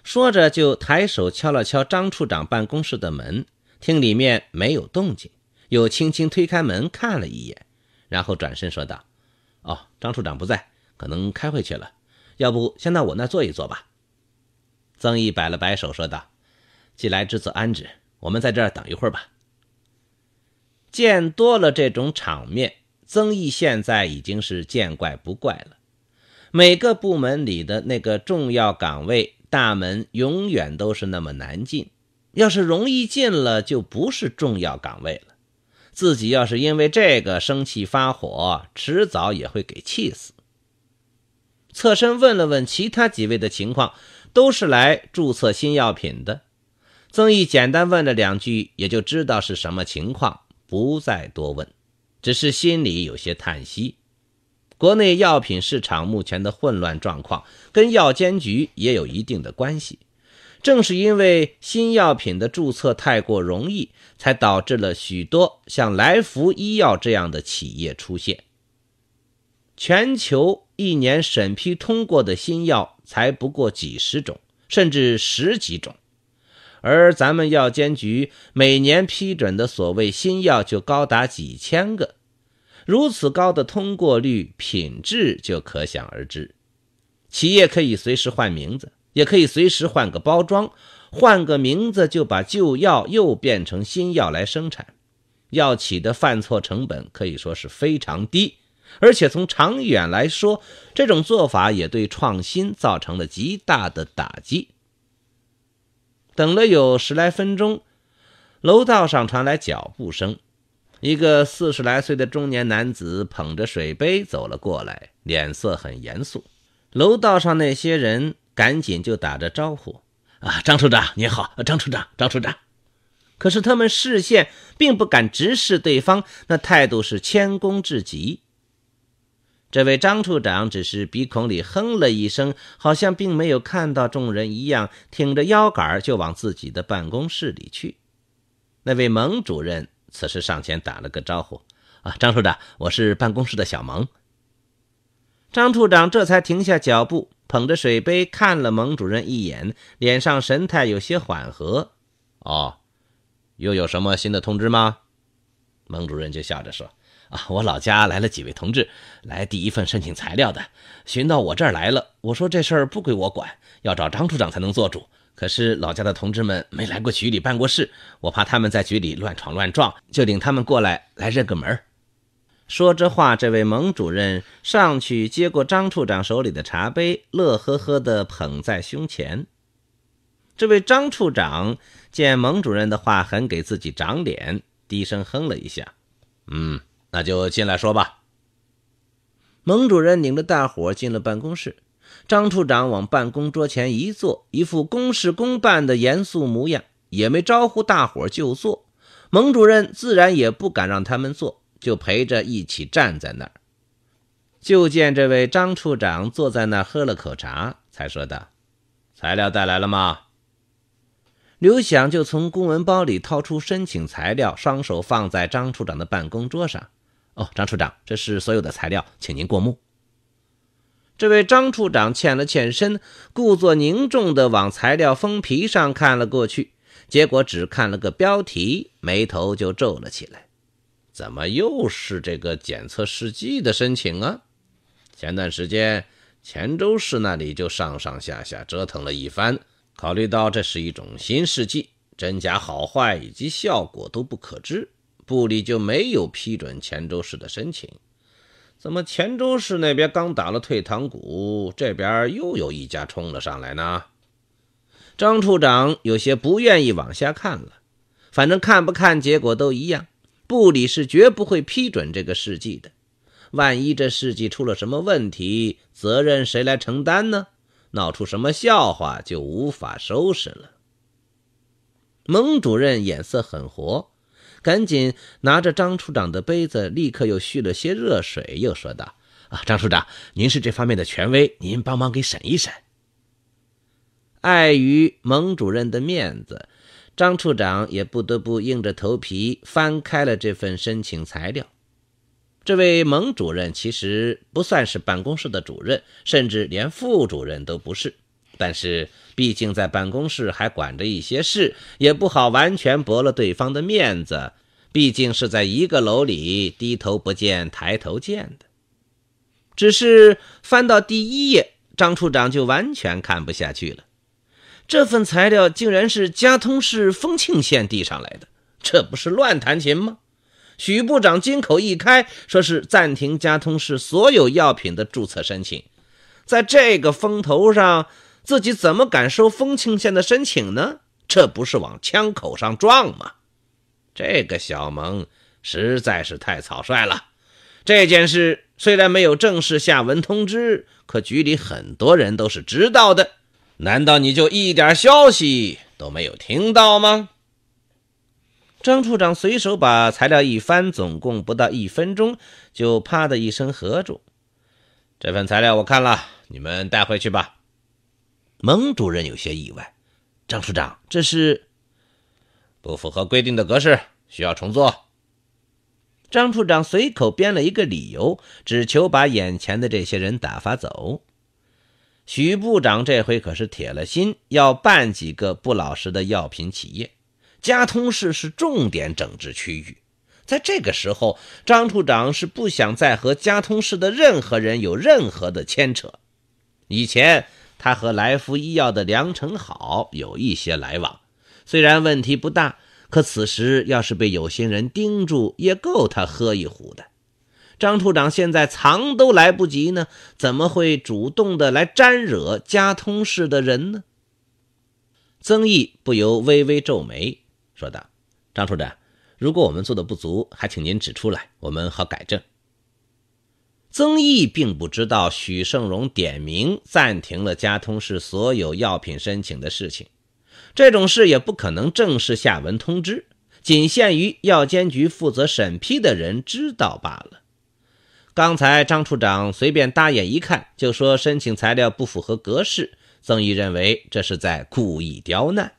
说着就抬手敲了敲张处长办公室的门，听里面没有动静。又轻轻推开门看了一眼，然后转身说道：“哦，张处长不在，可能开会去了。要不先到我那坐一坐吧。”曾毅摆了摆手说道：“既来之则安之，我们在这儿等一会儿吧。”见多了这种场面，曾毅现在已经是见怪不怪了。每个部门里的那个重要岗位大门永远都是那么难进，要是容易进了，就不是重要岗位了。自己要是因为这个生气发火，迟早也会给气死。侧身问了问其他几位的情况，都是来注册新药品的。曾毅简单问了两句，也就知道是什么情况，不再多问，只是心里有些叹息。国内药品市场目前的混乱状况，跟药监局也有一定的关系。正是因为新药品的注册太过容易，才导致了许多像来福医药这样的企业出现。全球一年审批通过的新药才不过几十种，甚至十几种，而咱们药监局每年批准的所谓新药就高达几千个，如此高的通过率，品质就可想而知。企业可以随时换名字。也可以随时换个包装，换个名字就把旧药又变成新药来生产，药企的犯错成本可以说是非常低，而且从长远来说，这种做法也对创新造成了极大的打击。等了有十来分钟，楼道上传来脚步声，一个四十来岁的中年男子捧着水杯走了过来，脸色很严肃。楼道上那些人。赶紧就打着招呼，啊，张处长你好，张处长，张处长。可是他们视线并不敢直视对方，那态度是谦恭至极。这位张处长只是鼻孔里哼了一声，好像并没有看到众人一样，挺着腰杆就往自己的办公室里去。那位蒙主任此时上前打了个招呼，啊，张处长，我是办公室的小蒙。张处长这才停下脚步。捧着水杯看了蒙主任一眼，脸上神态有些缓和。哦，又有什么新的通知吗？蒙主任就笑着说：“啊，我老家来了几位同志，来第一份申请材料的，寻到我这儿来了。我说这事儿不归我管，要找张处长才能做主。可是老家的同志们没来过局里办过事，我怕他们在局里乱闯乱撞，就领他们过来来认个门。”儿。”说着话，这位蒙主任上去接过张处长手里的茶杯，乐呵呵的捧在胸前。这位张处长见蒙主任的话很给自己长脸，低声哼了一下：“嗯，那就进来说吧。”蒙主任领着大伙进了办公室，张处长往办公桌前一坐，一副公事公办的严肃模样，也没招呼大伙就坐。蒙主任自然也不敢让他们坐。就陪着一起站在那儿，就见这位张处长坐在那儿喝了口茶，才说道：“材料带来了吗？”刘翔就从公文包里掏出申请材料，双手放在张处长的办公桌上。“哦，张处长，这是所有的材料，请您过目。”这位张处长欠了欠身，故作凝重地往材料封皮上看了过去，结果只看了个标题，眉头就皱了起来。怎么又是这个检测试剂的申请啊？前段时间潜州市那里就上上下下折腾了一番，考虑到这是一种新试剂，真假好坏以及效果都不可知，部里就没有批准潜州市的申请。怎么潜州市那边刚打了退堂鼓，这边又有一家冲了上来呢？张处长有些不愿意往下看了，反正看不看结果都一样。部里是绝不会批准这个事迹的，万一这事迹出了什么问题，责任谁来承担呢？闹出什么笑话就无法收拾了。蒙主任眼色很活，赶紧拿着张处长的杯子，立刻又续了些热水，又说道：“啊，张处长，您是这方面的权威，您帮忙给审一审。”碍于蒙主任的面子。张处长也不得不硬着头皮翻开了这份申请材料。这位蒙主任其实不算是办公室的主任，甚至连副主任都不是。但是，毕竟在办公室还管着一些事，也不好完全驳了对方的面子。毕竟是在一个楼里，低头不见抬头见的。只是翻到第一页，张处长就完全看不下去了。这份材料竟然是嘉通市丰庆县递上来的，这不是乱弹琴吗？许部长金口一开，说是暂停嘉通市所有药品的注册申请，在这个风头上，自己怎么敢收丰庆县的申请呢？这不是往枪口上撞吗？这个小萌实在是太草率了。这件事虽然没有正式下文通知，可局里很多人都是知道的。难道你就一点消息都没有听到吗？张处长随手把材料一翻，总共不到一分钟，就啪的一声合住。这份材料我看了，你们带回去吧。蒙主任有些意外，张处长，这是不符合规定的格式，需要重做。张处长随口编了一个理由，只求把眼前的这些人打发走。许部长这回可是铁了心要办几个不老实的药品企业，佳通市是重点整治区域。在这个时候，张处长是不想再和佳通市的任何人有任何的牵扯。以前他和莱福医药的梁成好有一些来往，虽然问题不大，可此时要是被有心人盯住，也够他喝一壶的。张处长现在藏都来不及呢，怎么会主动的来沾惹加通市的人呢？曾毅不由微微皱眉，说道：“张处长，如果我们做的不足，还请您指出来，我们好改正。”曾毅并不知道许盛荣点名暂停了加通市所有药品申请的事情，这种事也不可能正式下文通知，仅限于药监局负责审批的人知道罢了。刚才张处长随便搭眼一看就说申请材料不符合格式，曾毅认为这是在故意刁难。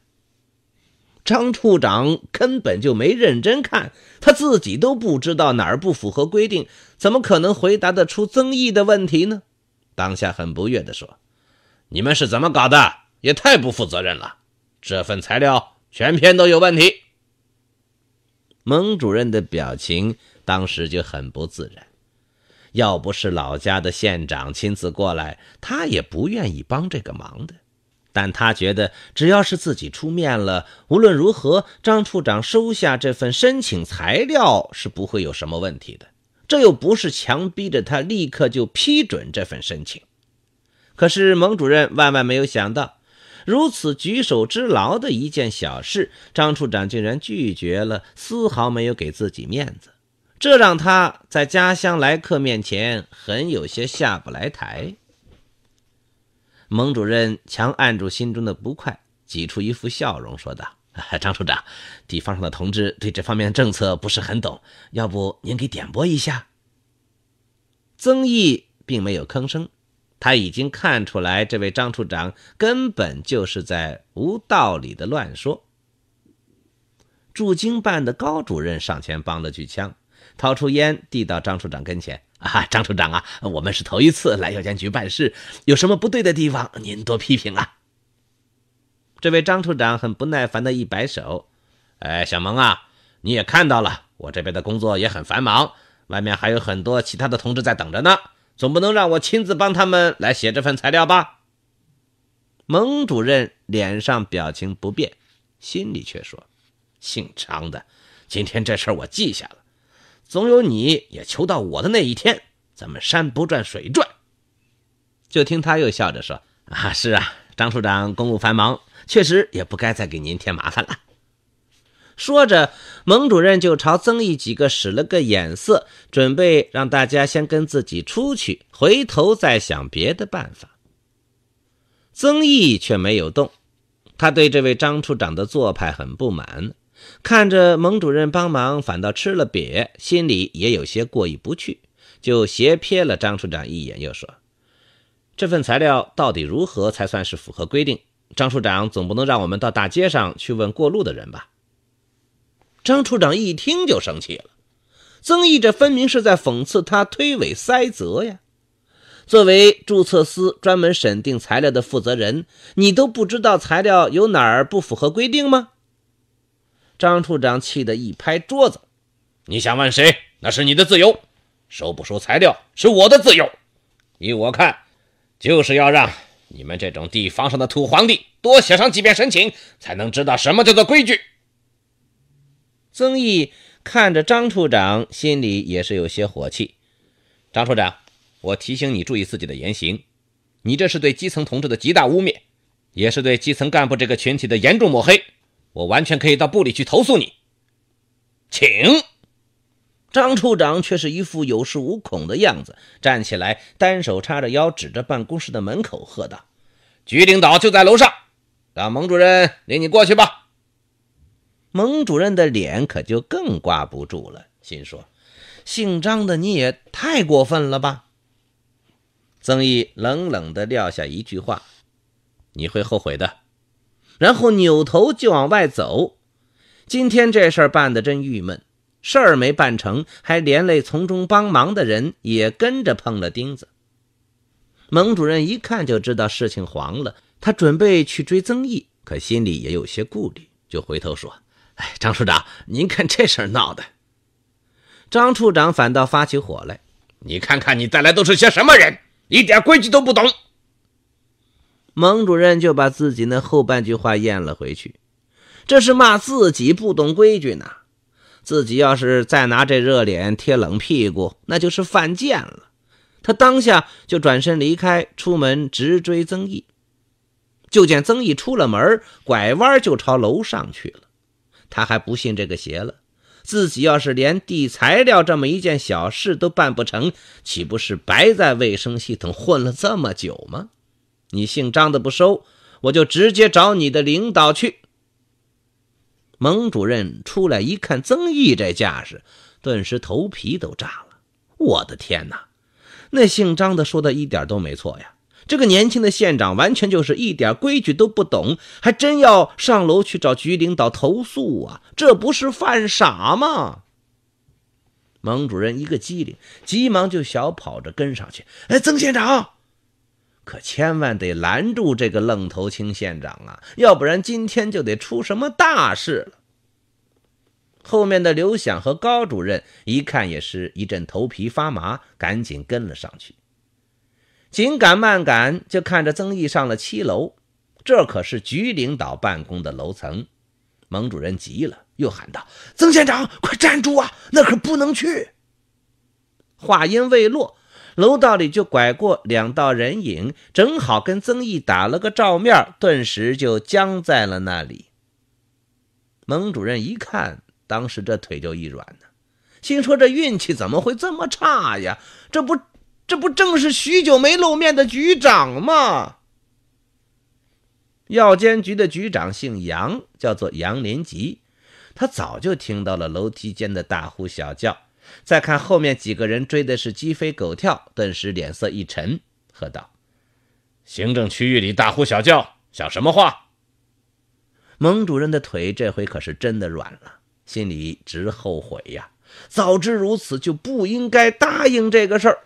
张处长根本就没认真看，他自己都不知道哪儿不符合规定，怎么可能回答得出曾毅的问题呢？当下很不悦地说：“你们是怎么搞的？也太不负责任了！这份材料全篇都有问题。”蒙主任的表情当时就很不自然。要不是老家的县长亲自过来，他也不愿意帮这个忙的。但他觉得，只要是自己出面了，无论如何，张处长收下这份申请材料是不会有什么问题的。这又不是强逼着他立刻就批准这份申请。可是，蒙主任万万没有想到，如此举手之劳的一件小事，张处长竟然拒绝了，丝毫没有给自己面子。这让他在家乡来客面前很有些下不来台。蒙主任强按住心中的不快，挤出一副笑容，说道：“ 张处长，地方上的同志对这方面政策不是很懂，要不您给点拨一下？”曾毅并没有吭声，他已经看出来这位张处长根本就是在无道理的乱说。驻京办的高主任上前帮着句腔：“掏出烟递到张处长跟前 啊，张处长啊，我们是头一次来药监局办事，有什么不对的地方，您多批评啊。这位张处长很不耐烦的一摆手，哎，小萌啊，你也看到了，我这边的工作也很繁忙，外面还有很多其他的同志在等着呢，总不能让我亲自帮他们来写这份材料吧。蒙主任脸上表情不变，心里却说：姓张的，今天这事儿我记下了。总有你也求到我的那一天，咱们山不转水转。就听他又笑着说：“啊，是啊，张处长公务繁忙，确实也不该再给您添麻烦了。”说着，蒙主任就朝曾毅几个使了个眼色，准备让大家先跟自己出去，回头再想别的办法。曾毅却没有动，他对这位张处长的做派很不满。看着蒙主任帮忙，反倒吃了瘪，心里也有些过意不去，就斜瞥了张处长一眼，又说：“这份材料到底如何才算是符合规定？张处长总不能让我们到大街上去问过路的人吧？”张处长一听就生气了：“曾毅，这分明是在讽刺他推诿塞责呀！作为注册司专门审定材料的负责人，你都不知道材料有哪儿不符合规定吗？”张处长气得一拍桌子：“你想问谁？那是你的自由。收不收材料是我的自由。依我看，就是要让你们这种地方上的土皇帝多写上几遍申请，才能知道什么叫做规矩。”曾毅看着张处长，心里也是有些火气。张处长，我提醒你注意自己的言行。你这是对基层同志的极大污蔑，也是对基层干部这个群体的严重抹黑。我完全可以到部里去投诉你，请张处长却是一副有恃无恐的样子，站起来，单手叉着腰，指着办公室的门口，喝道：“局领导就在楼上，让蒙主任领你过去吧。”蒙主任的脸可就更挂不住了，心说：“姓张的，你也太过分了吧！”曾毅冷冷的撂下一句话：“你会后悔的。”然后扭头就往外走。今天这事儿办得真郁闷，事儿没办成，还连累从中帮忙的人也跟着碰了钉子。蒙主任一看就知道事情黄了，他准备去追曾毅，可心里也有些顾虑，就回头说：“哎，张处长，您看这事儿闹的。”张处长反倒发起火来：“你看看你带来都是些什么人，一点规矩都不懂。”蒙主任就把自己那后半句话咽了回去，这是骂自己不懂规矩呢。自己要是再拿这热脸贴冷屁股，那就是犯贱了。他当下就转身离开，出门直追曾毅。就见曾毅出了门，拐弯就朝楼上去了。他还不信这个邪了，自己要是连递材料这么一件小事都办不成，岂不是白在卫生系统混了这么久吗？你姓张的不收，我就直接找你的领导去。蒙主任出来一看，曾毅这架势，顿时头皮都炸了。我的天哪，那姓张的说的一点都没错呀！这个年轻的县长完全就是一点规矩都不懂，还真要上楼去找局领导投诉啊！这不是犯傻吗？蒙主任一个机灵，急忙就小跑着跟上去。哎，曾县长。可千万得拦住这个愣头青县长啊！要不然今天就得出什么大事了。后面的刘响和高主任一看，也是一阵头皮发麻，赶紧跟了上去。紧赶慢赶，就看着曾毅上了七楼，这可是局领导办公的楼层。蒙主任急了，又喊道：“曾县长，快站住啊！那可不能去！”话音未落。楼道里就拐过两道人影，正好跟曾毅打了个照面，顿时就僵在了那里。蒙主任一看，当时这腿就一软呢，心说这运气怎么会这么差呀？这不，这不正是许久没露面的局长吗？药监局的局长姓杨，叫做杨连吉，他早就听到了楼梯间的大呼小叫。再看后面几个人追的是鸡飞狗跳，顿时脸色一沉，喝道：“行政区域里大呼小叫，想什么话？”蒙主任的腿这回可是真的软了，心里直后悔呀。早知如此，就不应该答应这个事儿。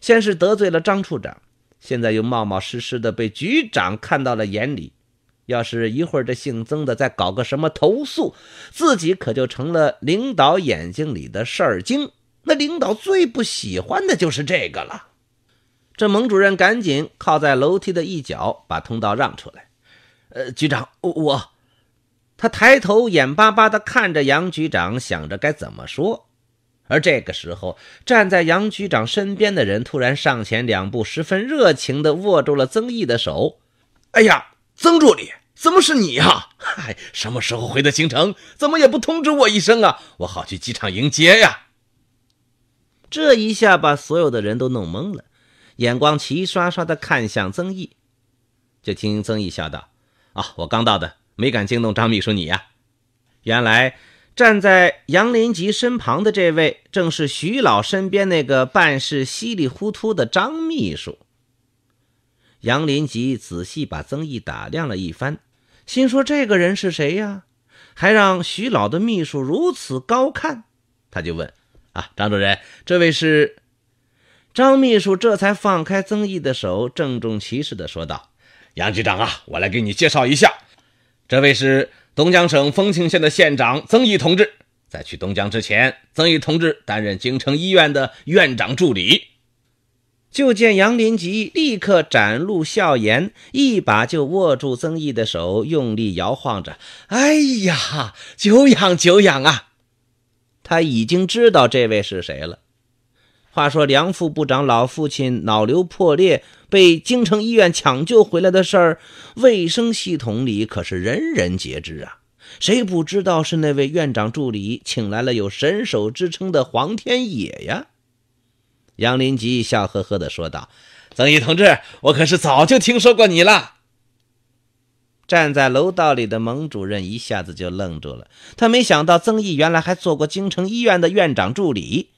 先是得罪了张处长，现在又冒冒失失的被局长看到了眼里。要是一会儿这姓曾的再搞个什么投诉，自己可就成了领导眼睛里的事儿精。那领导最不喜欢的就是这个了。这蒙主任赶紧靠在楼梯的一角，把通道让出来。呃，局长，我……他抬头眼巴巴地看着杨局长，想着该怎么说。而这个时候，站在杨局长身边的人突然上前两步，十分热情地握住了曾毅的手。哎呀！曾助理，怎么是你呀？嗨，什么时候回的京城？怎么也不通知我一声啊？我好去机场迎接呀！这一下把所有的人都弄懵了，眼光齐刷刷的看向曾毅。就听曾毅笑道：“啊，我刚到的，没敢惊动张秘书你呀。”原来站在杨林吉身旁的这位，正是徐老身边那个办事稀里糊涂的张秘书。杨林吉仔细把曾毅打量了一番，心说：“这个人是谁呀？还让徐老的秘书如此高看？”他就问：“啊，张主任，这位是？”张秘书这才放开曾毅的手，郑重其事地说道：“杨局长啊，我来给你介绍一下，这位是东江省丰庆县的县长曾毅同志。在去东江之前，曾毅同志担任京城医院的院长助理。”就见杨林吉立刻展露笑颜，一把就握住曾毅的手，用力摇晃着：“哎呀，久仰久仰啊！”他已经知道这位是谁了。话说梁副部长老父亲脑瘤破裂，被京城医院抢救回来的事儿，卫生系统里可是人人皆知啊。谁不知道是那位院长助理请来了有神手之称的黄天野呀？杨林吉笑呵呵的说道：“曾毅同志，我可是早就听说过你了。”站在楼道里的蒙主任一下子就愣住了，他没想到曾毅原来还做过京城医院的院长助理。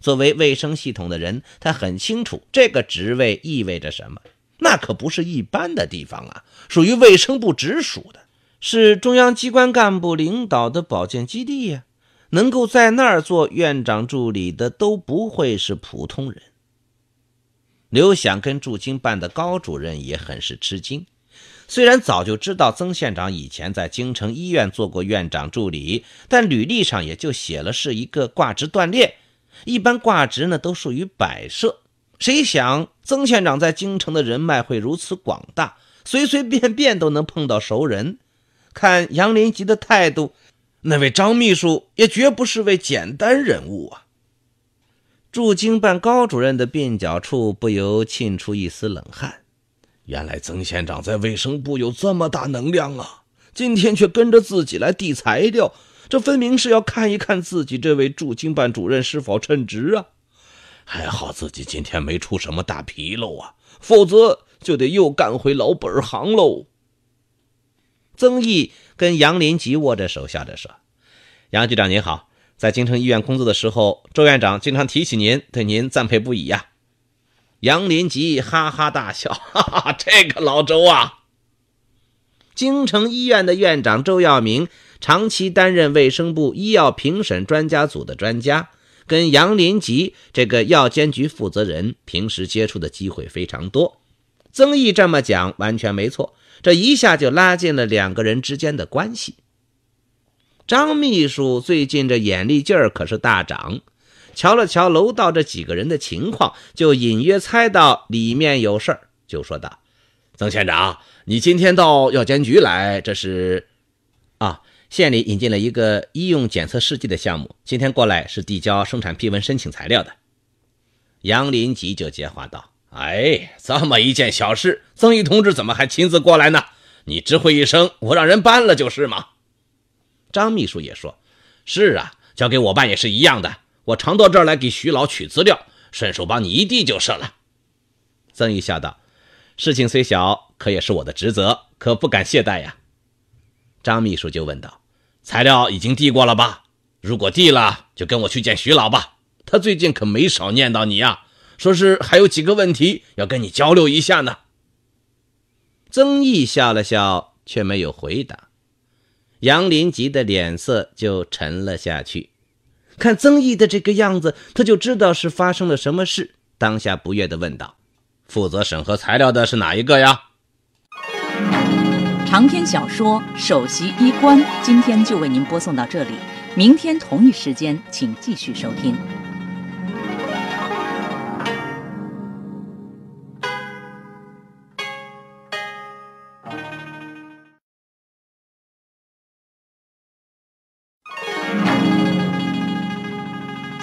作为卫生系统的人，他很清楚这个职位意味着什么。那可不是一般的地方啊，属于卫生部直属的，是中央机关干部领导的保健基地呀。能够在那儿做院长助理的都不会是普通人。刘想跟驻京办的高主任也很是吃惊，虽然早就知道曾县长以前在京城医院做过院长助理，但履历上也就写了是一个挂职锻炼。一般挂职呢都属于摆设，谁想曾县长在京城的人脉会如此广大，随随便便都能碰到熟人。看杨林吉的态度。那位张秘书也绝不是位简单人物啊！驻京办高主任的鬓角处不由沁出一丝冷汗。原来曾县长在卫生部有这么大能量啊！今天却跟着自己来递材料，这分明是要看一看自己这位驻京办主任是否称职啊！还好自己今天没出什么大纰漏啊，否则就得又干回老本行喽。曾毅。跟杨林吉握着手，笑着说：“杨局长您好，在京城医院工作的时候，周院长经常提起您，对您赞佩不已呀。”杨林吉哈哈大笑：“ 哈哈，这个老周啊，京城医院的院长周耀明，长期担任卫生部医药评审专家组的专家，跟杨林吉这个药监局负责人平时接触的机会非常多。”曾毅这么讲完全没错。这一下就拉近了两个人之间的关系。张秘书最近这眼力劲儿可是大涨，瞧了瞧楼道这几个人的情况，就隐约猜到里面有事儿，就说道：“曾县长，你今天到药监局来，这是……啊，县里引进了一个医用检测试剂的项目，今天过来是递交生产批文申请材料的。”杨林急就接话道。哎，这么一件小事，曾毅同志怎么还亲自过来呢？你知会一声，我让人搬了就是嘛。张秘书也说：“是啊，交给我办也是一样的。我常到这儿来给徐老取资料，顺手帮你一递就是了。”曾毅笑道：“事情虽小，可也是我的职责，可不敢懈怠呀。”张秘书就问道：“材料已经递过了吧？如果递了，就跟我去见徐老吧。他最近可没少念叨你呀。”说是还有几个问题要跟你交流一下呢。曾毅笑了笑，却没有回答。杨林吉的脸色就沉了下去。看曾毅的这个样子，他就知道是发生了什么事，当下不悦的问道：“负责审核材料的是哪一个呀？”长篇小说《首席医官》，今天就为您播送到这里，明天同一时间，请继续收听。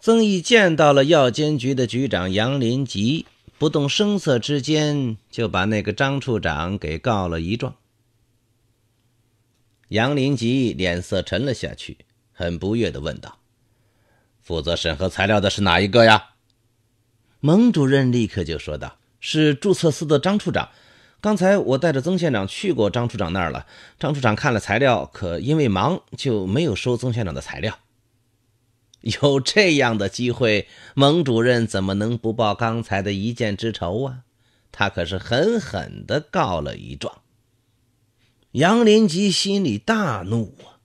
曾毅见到了药监局的局长杨林吉，不动声色之间就把那个张处长给告了一状。杨林吉脸色沉了下去，很不悦的问道：“负责审核材料的是哪一个呀？”蒙主任立刻就说道：“是注册司的张处长。刚才我带着曾县长去过张处长那儿了，张处长看了材料，可因为忙就没有收曾县长的材料。” 有这样的机会，蒙主任怎么能不报刚才的一箭之仇啊？他可是狠狠的告了一状。杨林吉心里大怒啊，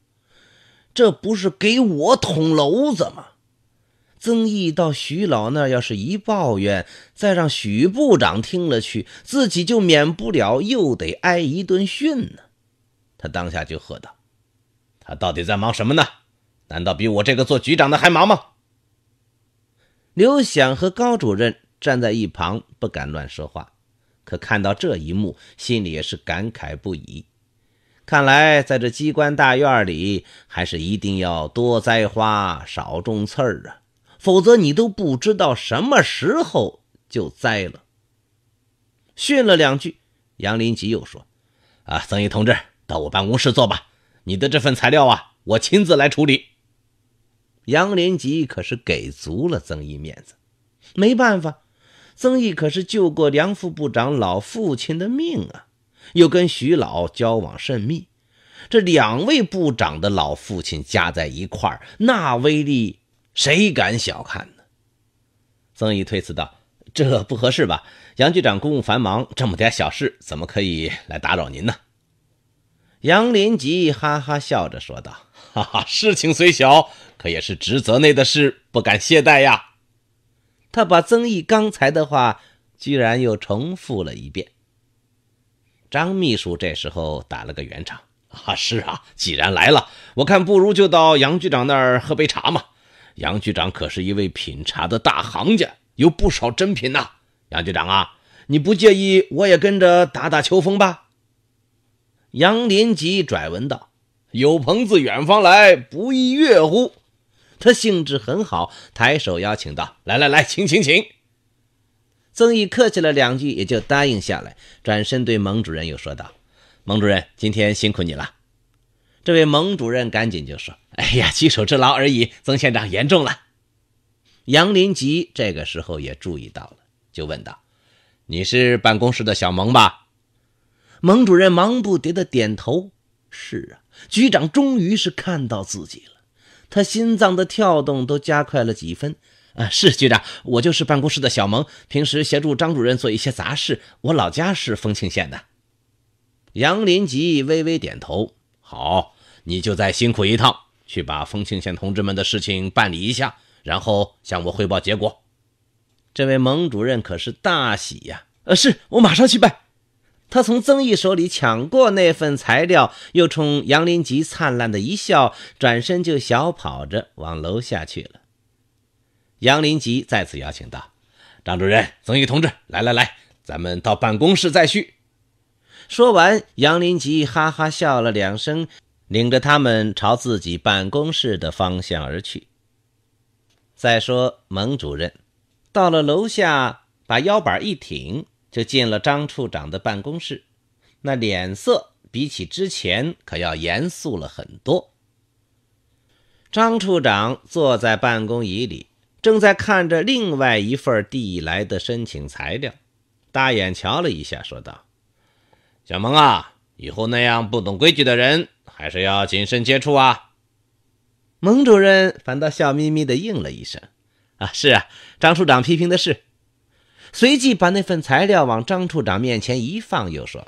这不是给我捅娄子吗？曾毅到徐老那儿，要是一抱怨，再让许部长听了去，自己就免不了又得挨一顿训呢。他当下就喝道：“他到底在忙什么呢？”难道比我这个做局长的还忙吗？刘想和高主任站在一旁不敢乱说话，可看到这一幕，心里也是感慨不已。看来在这机关大院里，还是一定要多栽花，少种刺儿啊，否则你都不知道什么时候就栽了。训了两句，杨林吉又说：“啊，曾毅同志，到我办公室坐吧，你的这份材料啊，我亲自来处理。”杨林吉可是给足了曾毅面子，没办法，曾毅可是救过梁副部长老父亲的命啊，又跟徐老交往甚密，这两位部长的老父亲加在一块儿，那威力谁敢小看呢？曾毅推辞道：“这不合适吧？杨局长公务繁忙，这么点小事，怎么可以来打扰您呢？”杨林吉哈哈笑着说道：“哈哈，事情虽小。”可也是职责内的事，不敢懈怠呀。他把曾毅刚才的话居然又重复了一遍。张秘书这时候打了个圆场：“啊，是啊，既然来了，我看不如就到杨局长那儿喝杯茶嘛。杨局长可是一位品茶的大行家，有不少珍品呐。杨局长啊，你不介意我也跟着打打秋风吧？”杨林吉拽文道：“有朋自远方来，不亦乐乎。”他兴致很好，抬手邀请道：“来来来，请请请。”曾毅客气了两句，也就答应下来，转身对蒙主任又说道：“蒙主任，今天辛苦你了。”这位蒙主任赶紧就说：“哎呀，举手之劳而已，曾县长言重了。”杨林吉这个时候也注意到了，就问道：“你是办公室的小蒙吧？”蒙主任忙不迭的点头：“是啊，局长终于是看到自己了。”他心脏的跳动都加快了几分。啊，是局长，我就是办公室的小萌，平时协助张主任做一些杂事。我老家是丰庆县的。杨林吉微微点头。好，你就再辛苦一趟，去把丰庆县同志们的事情办理一下，然后向我汇报结果。这位蒙主任可是大喜呀！呃，是我马上去办。他从曾毅手里抢过那份材料，又冲杨林吉灿烂的一笑，转身就小跑着往楼下去了。杨林吉再次邀请道：“张主任，曾毅同志，来来来，咱们到办公室再叙。”说完，杨林吉哈哈笑了两声，领着他们朝自己办公室的方向而去。再说蒙主任，到了楼下，把腰板一挺。就进了张处长的办公室，那脸色比起之前可要严肃了很多。张处长坐在办公椅里，正在看着另外一份递来的申请材料，大眼瞧了一下，说道：“小萌啊，以后那样不懂规矩的人，还是要谨慎接触啊。”蒙主任反倒笑眯眯的应了一声：“啊，是啊，张处长批评的是。”随即把那份材料往张处长面前一放，又说：“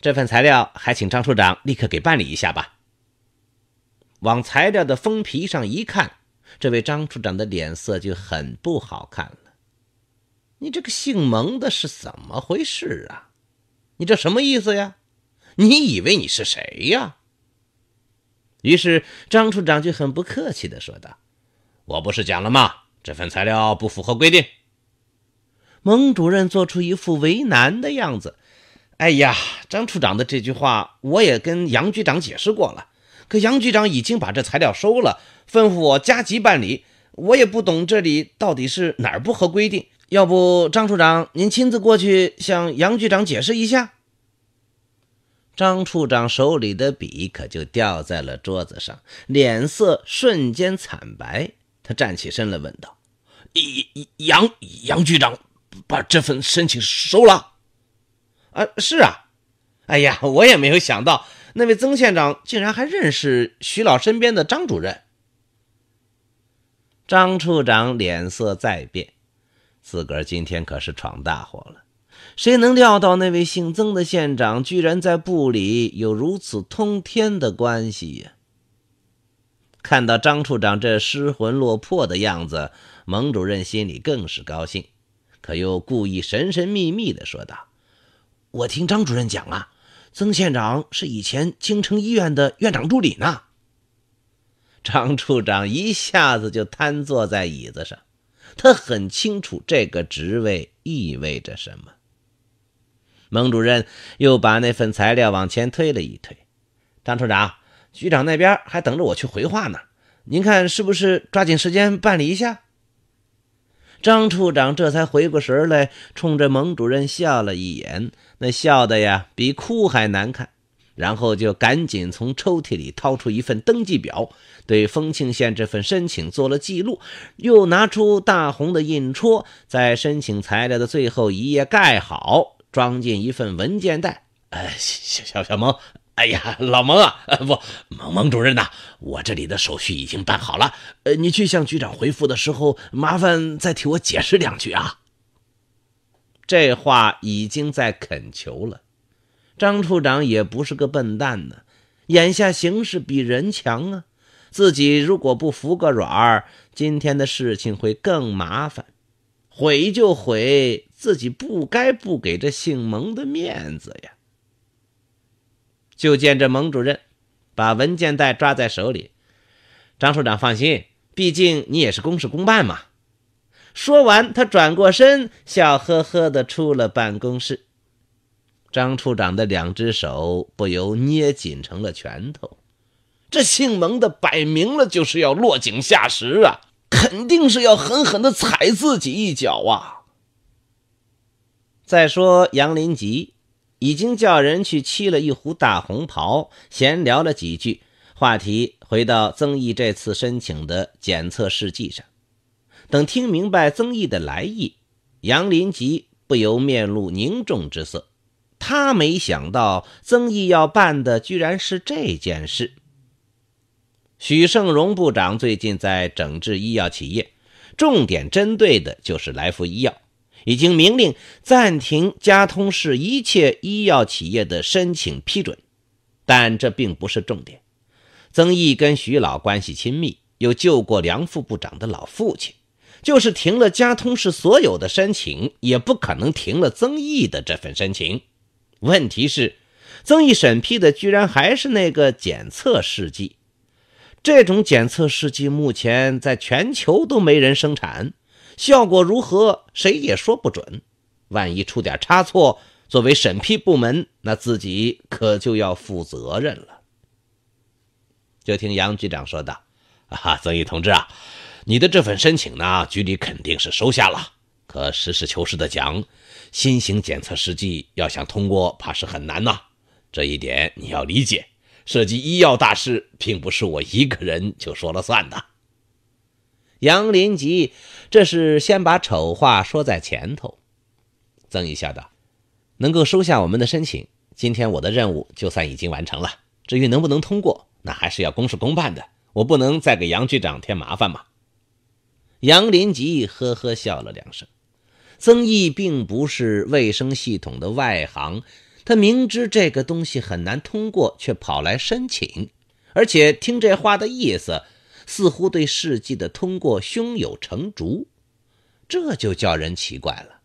这份材料还请张处长立刻给办理一下吧。”往材料的封皮上一看，这位张处长的脸色就很不好看了。“你这个姓蒙的是怎么回事啊？你这什么意思呀？你以为你是谁呀？”于是张处长就很不客气的说道：“我不是讲了吗？这份材料不符合规定。”蒙主任做出一副为难的样子。哎呀，张处长的这句话，我也跟杨局长解释过了。可杨局长已经把这材料收了，吩咐我加急办理。我也不懂这里到底是哪儿不合规定。要不，张处长您亲自过去向杨局长解释一下？张处长手里的笔可就掉在了桌子上，脸色瞬间惨白。他站起身来问道：“杨杨局长？”把这份申请收了，啊，是啊，哎呀，我也没有想到那位曾县长竟然还认识徐老身边的张主任。张处长脸色再变，自个儿今天可是闯大祸了。谁能料到那位姓曾的县长居然在部里有如此通天的关系呀？看到张处长这失魂落魄的样子，蒙主任心里更是高兴。可又故意神神秘秘地说道：“我听张主任讲啊，曾县长是以前京城医院的院长助理呢。”张处长一下子就瘫坐在椅子上，他很清楚这个职位意味着什么。孟主任又把那份材料往前推了一推：“张处长，局长那边还等着我去回话呢，您看是不是抓紧时间办理一下？”张处长这才回过神来，冲着蒙主任笑了一眼，那笑的呀比哭还难看。然后就赶紧从抽屉里掏出一份登记表，对丰庆县这份申请做了记录，又拿出大红的印戳，在申请材料的最后一页盖好，装进一份文件袋。哎，小小小蒙。哎呀，老蒙啊，不，蒙蒙主任呐，我这里的手续已经办好了，呃，你去向局长回复的时候，麻烦再替我解释两句啊。这话已经在恳求了。张处长也不是个笨蛋呢，眼下形势比人强啊，自己如果不服个软儿，今天的事情会更麻烦，悔就悔，自己不该不给这姓蒙的面子呀。就见这蒙主任，把文件袋抓在手里。张处长放心，毕竟你也是公事公办嘛。说完，他转过身，笑呵呵的出了办公室。张处长的两只手不由捏紧成了拳头。这姓蒙的摆明了就是要落井下石啊，肯定是要狠狠的踩自己一脚啊。再说杨林吉。已经叫人去沏了一壶大红袍，闲聊了几句，话题回到曾毅这次申请的检测试剂上。等听明白曾毅的来意，杨林吉不由面露凝重之色。他没想到曾毅要办的居然是这件事。许盛荣部长最近在整治医药企业，重点针对的就是来福医药。已经明令暂停佳通市一切医药企业的申请批准，但这并不是重点。曾毅跟徐老关系亲密，又救过梁副部长的老父亲，就是停了佳通市所有的申请，也不可能停了曾毅的这份申请。问题是，曾毅审批的居然还是那个检测试剂，这种检测试剂目前在全球都没人生产。效果如何，谁也说不准。万一出点差错，作为审批部门，那自己可就要负责任了。就听杨局长说道：“啊，曾毅同志啊，你的这份申请呢，局里肯定是收下了。可实事求是的讲，新型检测试剂要想通过，怕是很难呐。这一点你要理解，涉及医药大事，并不是我一个人就说了算的。”杨林吉，这是先把丑话说在前头。曾毅笑道：“能够收下我们的申请，今天我的任务就算已经完成了。至于能不能通过，那还是要公事公办的。我不能再给杨局长添麻烦嘛。”杨林吉呵呵笑了两声。曾毅并不是卫生系统的外行，他明知这个东西很难通过，却跑来申请，而且听这话的意思。似乎对事迹的通过胸有成竹，这就叫人奇怪了。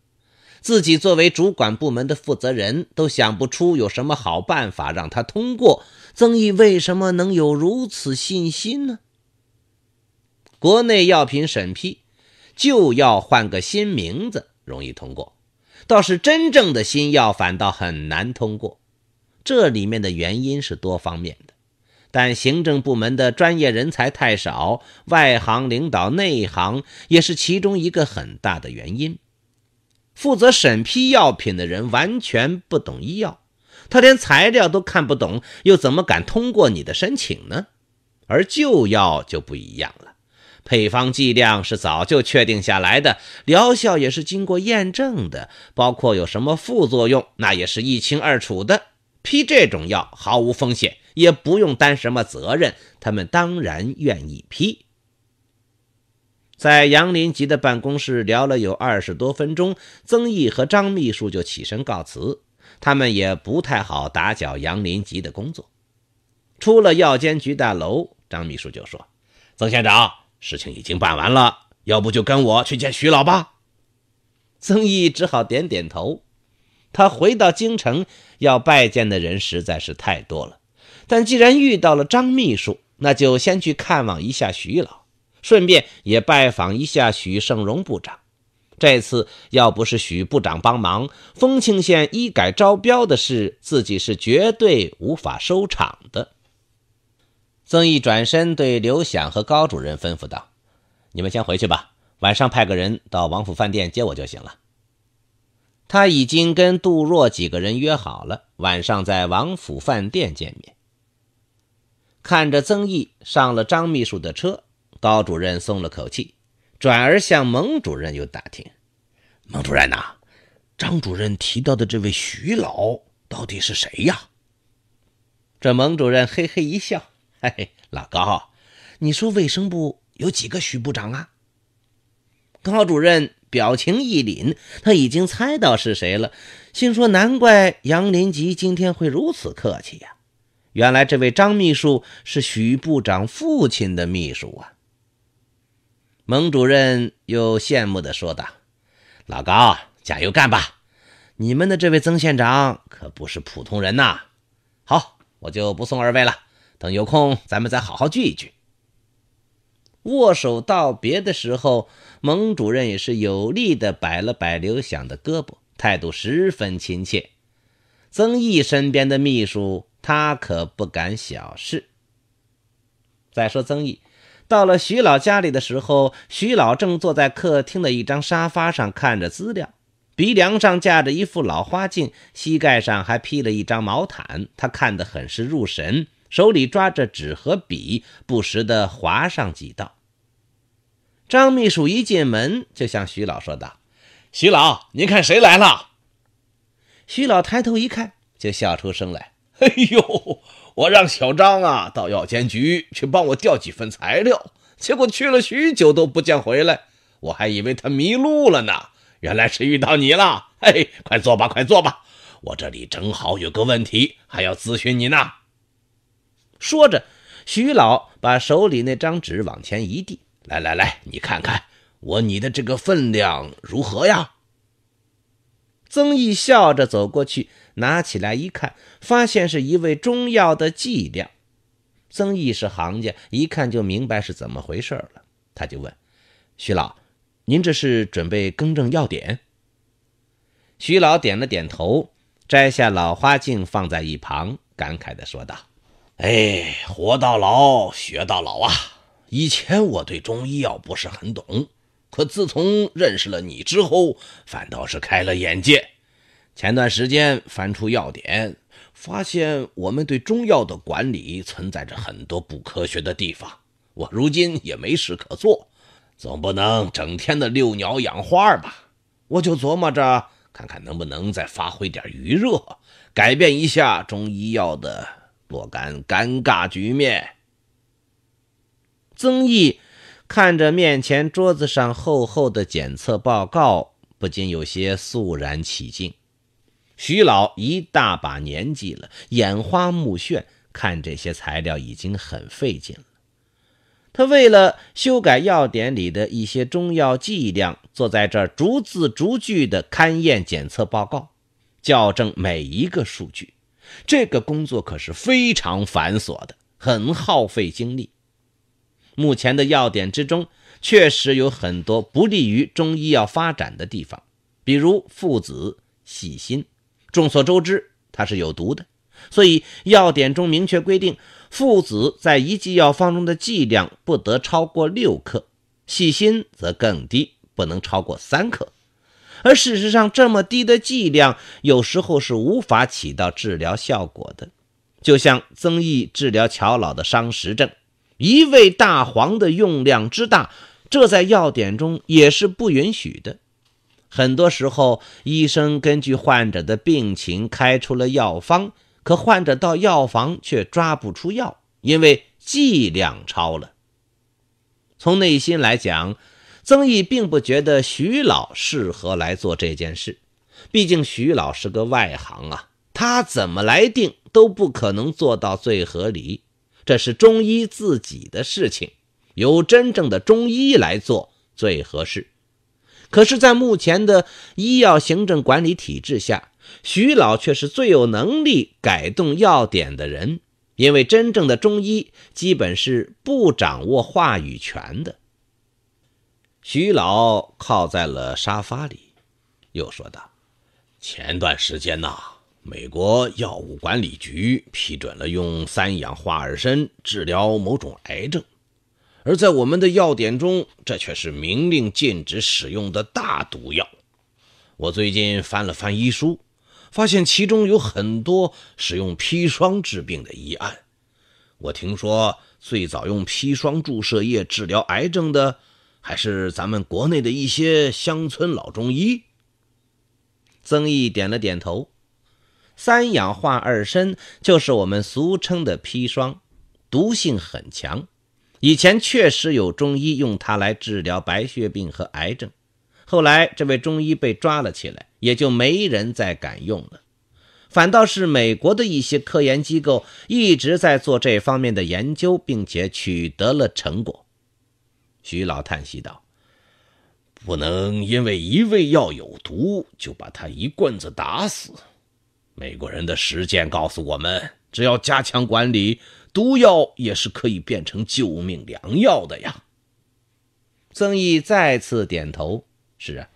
自己作为主管部门的负责人，都想不出有什么好办法让他通过。曾毅为什么能有如此信心呢？国内药品审批，旧药换个新名字容易通过，倒是真正的新药反倒很难通过，这里面的原因是多方面的。但行政部门的专业人才太少，外行领导内行也是其中一个很大的原因。负责审批药品的人完全不懂医药，他连材料都看不懂，又怎么敢通过你的申请呢？而旧药就不一样了，配方、剂量是早就确定下来的，疗效也是经过验证的，包括有什么副作用，那也是一清二楚的。批这种药毫无风险，也不用担什么责任，他们当然愿意批。在杨林吉的办公室聊了有二十多分钟，曾毅和张秘书就起身告辞。他们也不太好打搅杨林吉的工作。出了药监局大楼，张秘书就说：“曾县长，事情已经办完了，要不就跟我去见徐老吧。”曾毅只好点点头。他回到京城。要拜见的人实在是太多了，但既然遇到了张秘书，那就先去看望一下徐老，顺便也拜访一下许盛荣部长。这次要不是许部长帮忙，丰庆县医改招标的事，自己是绝对无法收场的。曾毅转身对刘响和高主任吩咐道：“你们先回去吧，晚上派个人到王府饭店接我就行了。”他已经跟杜若几个人约好了，晚上在王府饭店见面。看着曾毅上了张秘书的车，高主任松了口气，转而向蒙主任又打听：“蒙主任呐，张主任提到的这位徐老到底是谁呀？”这蒙主任嘿嘿一笑：“嘿嘿，老高，你说卫生部有几个徐部长啊？”高主任。表情一凛，他已经猜到是谁了，心说难怪杨林吉今天会如此客气呀，原来这位张秘书是许部长父亲的秘书啊。蒙主任又羡慕地说道：“老高，加油干吧！你们的这位曾县长可不是普通人呐。”好，我就不送二位了，等有空咱们再好好聚一聚。握手道别的时候，蒙主任也是有力的摆了摆刘响的胳膊，态度十分亲切。曾毅身边的秘书，他可不敢小视。再说曾毅，到了徐老家里的时候，徐老正坐在客厅的一张沙发上看着资料，鼻梁上架着一副老花镜，膝盖上还披了一张毛毯，他看得很是入神。手里抓着纸和笔，不时的划上几道。张秘书一进门就向徐老说道：“徐老，您看谁来了？”徐老抬头一看，就笑出声来：“ 哎呦，我让小张啊到药监局去帮我调几份材料，结果去了许久都不见回来，我还以为他迷路了呢。原来是遇到你了。哎，快坐吧，快坐吧，我这里正好有个问题还要咨询你呢。”说着，徐老把手里那张纸往前一递：“来来来，你看看我你的这个分量如何呀？”曾毅笑着走过去，拿起来一看，发现是一味中药的剂量。曾毅是行家，一看就明白是怎么回事了。他就问：“徐老，您这是准备更正药典？”徐老点了点头，摘下老花镜放在一旁，感慨地说道。哎，活到老，学到老啊！以前我对中医药不是很懂，可自从认识了你之后，反倒是开了眼界。前段时间翻出药典，发现我们对中药的管理存在着很多不科学的地方。我如今也没事可做，总不能整天的遛鸟养花吧？我就琢磨着，看看能不能再发挥点余热，改变一下中医药的。若干尴尬局面。曾毅看着面前桌子上厚厚的检测报告，不禁有些肃然起敬。徐老一大把年纪了，眼花目眩，看这些材料已经很费劲了。他为了修改药典里的一些中药剂量，坐在这儿逐字逐句的勘验检测报告，校正每一个数据。这个工作可是非常繁琐的，很耗费精力。目前的药典之中，确实有很多不利于中医药发展的地方，比如附子细心。众所周知，它是有毒的，所以药典中明确规定，附子在一剂药方中的剂量不得超过六克，细心则更低，不能超过三克。而事实上，这么低的剂量有时候是无法起到治疗效果的。就像曾毅治疗乔老的伤食症，一味大黄的用量之大，这在药典中也是不允许的。很多时候，医生根据患者的病情开出了药方，可患者到药房却抓不出药，因为剂量超了。从内心来讲，曾毅并不觉得徐老适合来做这件事，毕竟徐老是个外行啊，他怎么来定都不可能做到最合理。这是中医自己的事情，由真正的中医来做最合适。可是，在目前的医药行政管理体制下，徐老却是最有能力改动要点的人，因为真正的中医基本是不掌握话语权的。徐老靠在了沙发里，又说道：“前段时间呐，美国药物管理局批准了用三氧化二砷治疗某种癌症，而在我们的药典中，这却是明令禁止使用的大毒药。我最近翻了翻医书，发现其中有很多使用砒霜治病的医案。我听说最早用砒霜注射液治疗癌症的。”还是咱们国内的一些乡村老中医。曾毅点了点头。三氧化二砷就是我们俗称的砒霜，毒性很强。以前确实有中医用它来治疗白血病和癌症，后来这位中医被抓了起来，也就没人再敢用了。反倒是美国的一些科研机构一直在做这方面的研究，并且取得了成果。徐老叹息道：“不能因为一味药有毒，就把他一棍子打死。美国人的实践告诉我们，只要加强管理，毒药也是可以变成救命良药的呀。”曾毅再次点头：“是啊，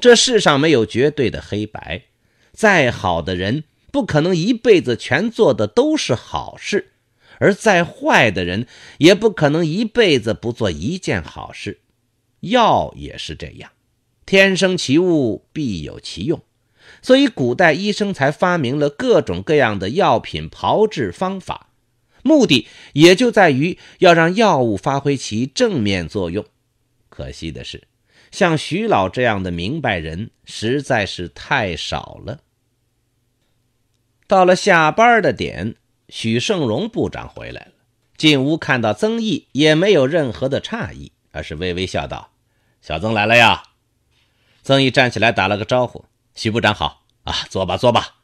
这世上没有绝对的黑白，再好的人，不可能一辈子全做的都是好事。”而再坏的人也不可能一辈子不做一件好事，药也是这样，天生其物必有其用，所以古代医生才发明了各种各样的药品炮制方法，目的也就在于要让药物发挥其正面作用。可惜的是，像徐老这样的明白人实在是太少了。到了下班的点。许盛荣部长回来了，进屋看到曾毅也没有任何的诧异，而是微微笑道：“小曾来了呀。”曾毅站起来打了个招呼：“徐部长好啊，坐吧，坐吧。”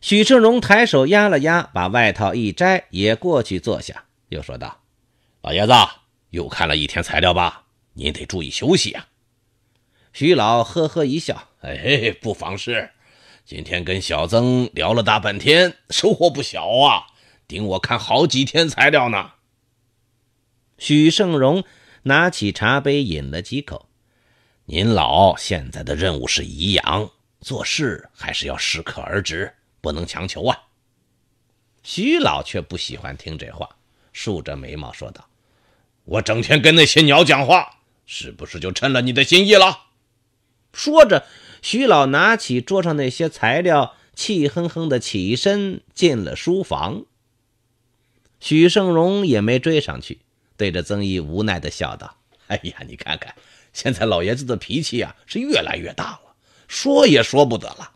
许盛荣抬手压了压，把外套一摘，也过去坐下，又说道：“老爷子又看了一天材料吧？您得注意休息呀。”徐老呵呵一笑：“哎，不妨事。”今天跟小曾聊了大半天，收获不小啊，顶我看好几天材料呢。许盛荣拿起茶杯饮了几口。您老现在的任务是颐养，做事还是要适可而止，不能强求啊。徐老却不喜欢听这话，竖着眉毛说道：“我整天跟那些鸟讲话，是不是就趁了你的心意了？”说着。徐老拿起桌上那些材料，气哼哼的起身进了书房。许盛荣也没追上去，对着曾毅无奈的笑道：“哎呀，你看看，现在老爷子的脾气啊是越来越大了，说也说不得了。”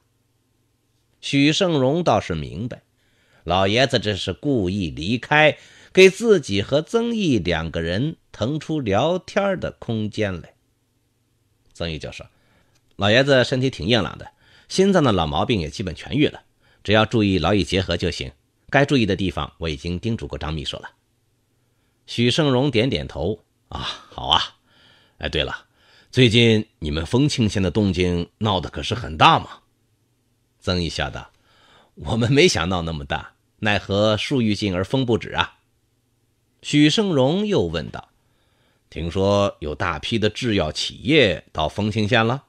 许盛荣倒是明白，老爷子这是故意离开，给自己和曾毅两个人腾出聊天的空间来。曾毅就说。老爷子身体挺硬朗的，心脏的老毛病也基本痊愈了，只要注意劳逸结合就行。该注意的地方我已经叮嘱过张秘书了。许盛荣点点头，啊，好啊。哎，对了，最近你们丰庆县的动静闹得可是很大嘛？曾毅笑道：“我们没想闹那么大，奈何树欲静而风不止啊。”许盛荣又问道：“听说有大批的制药企业到丰庆县了？”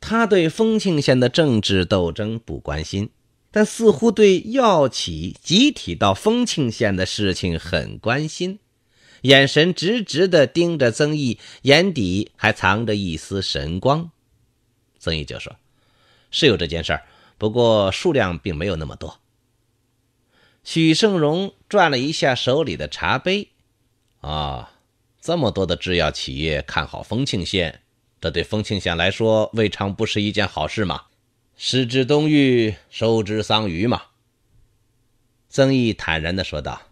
他对丰庆县的政治斗争不关心，但似乎对药企集体到丰庆县的事情很关心，眼神直直地盯着曾毅，眼底还藏着一丝神光。曾毅就说：“是有这件事儿，不过数量并没有那么多。”许盛荣转了一下手里的茶杯，啊，这么多的制药企业看好丰庆县。这对丰庆县来说，未尝不是一件好事嘛。失之东隅，收之桑榆嘛。曾毅坦然地说道：“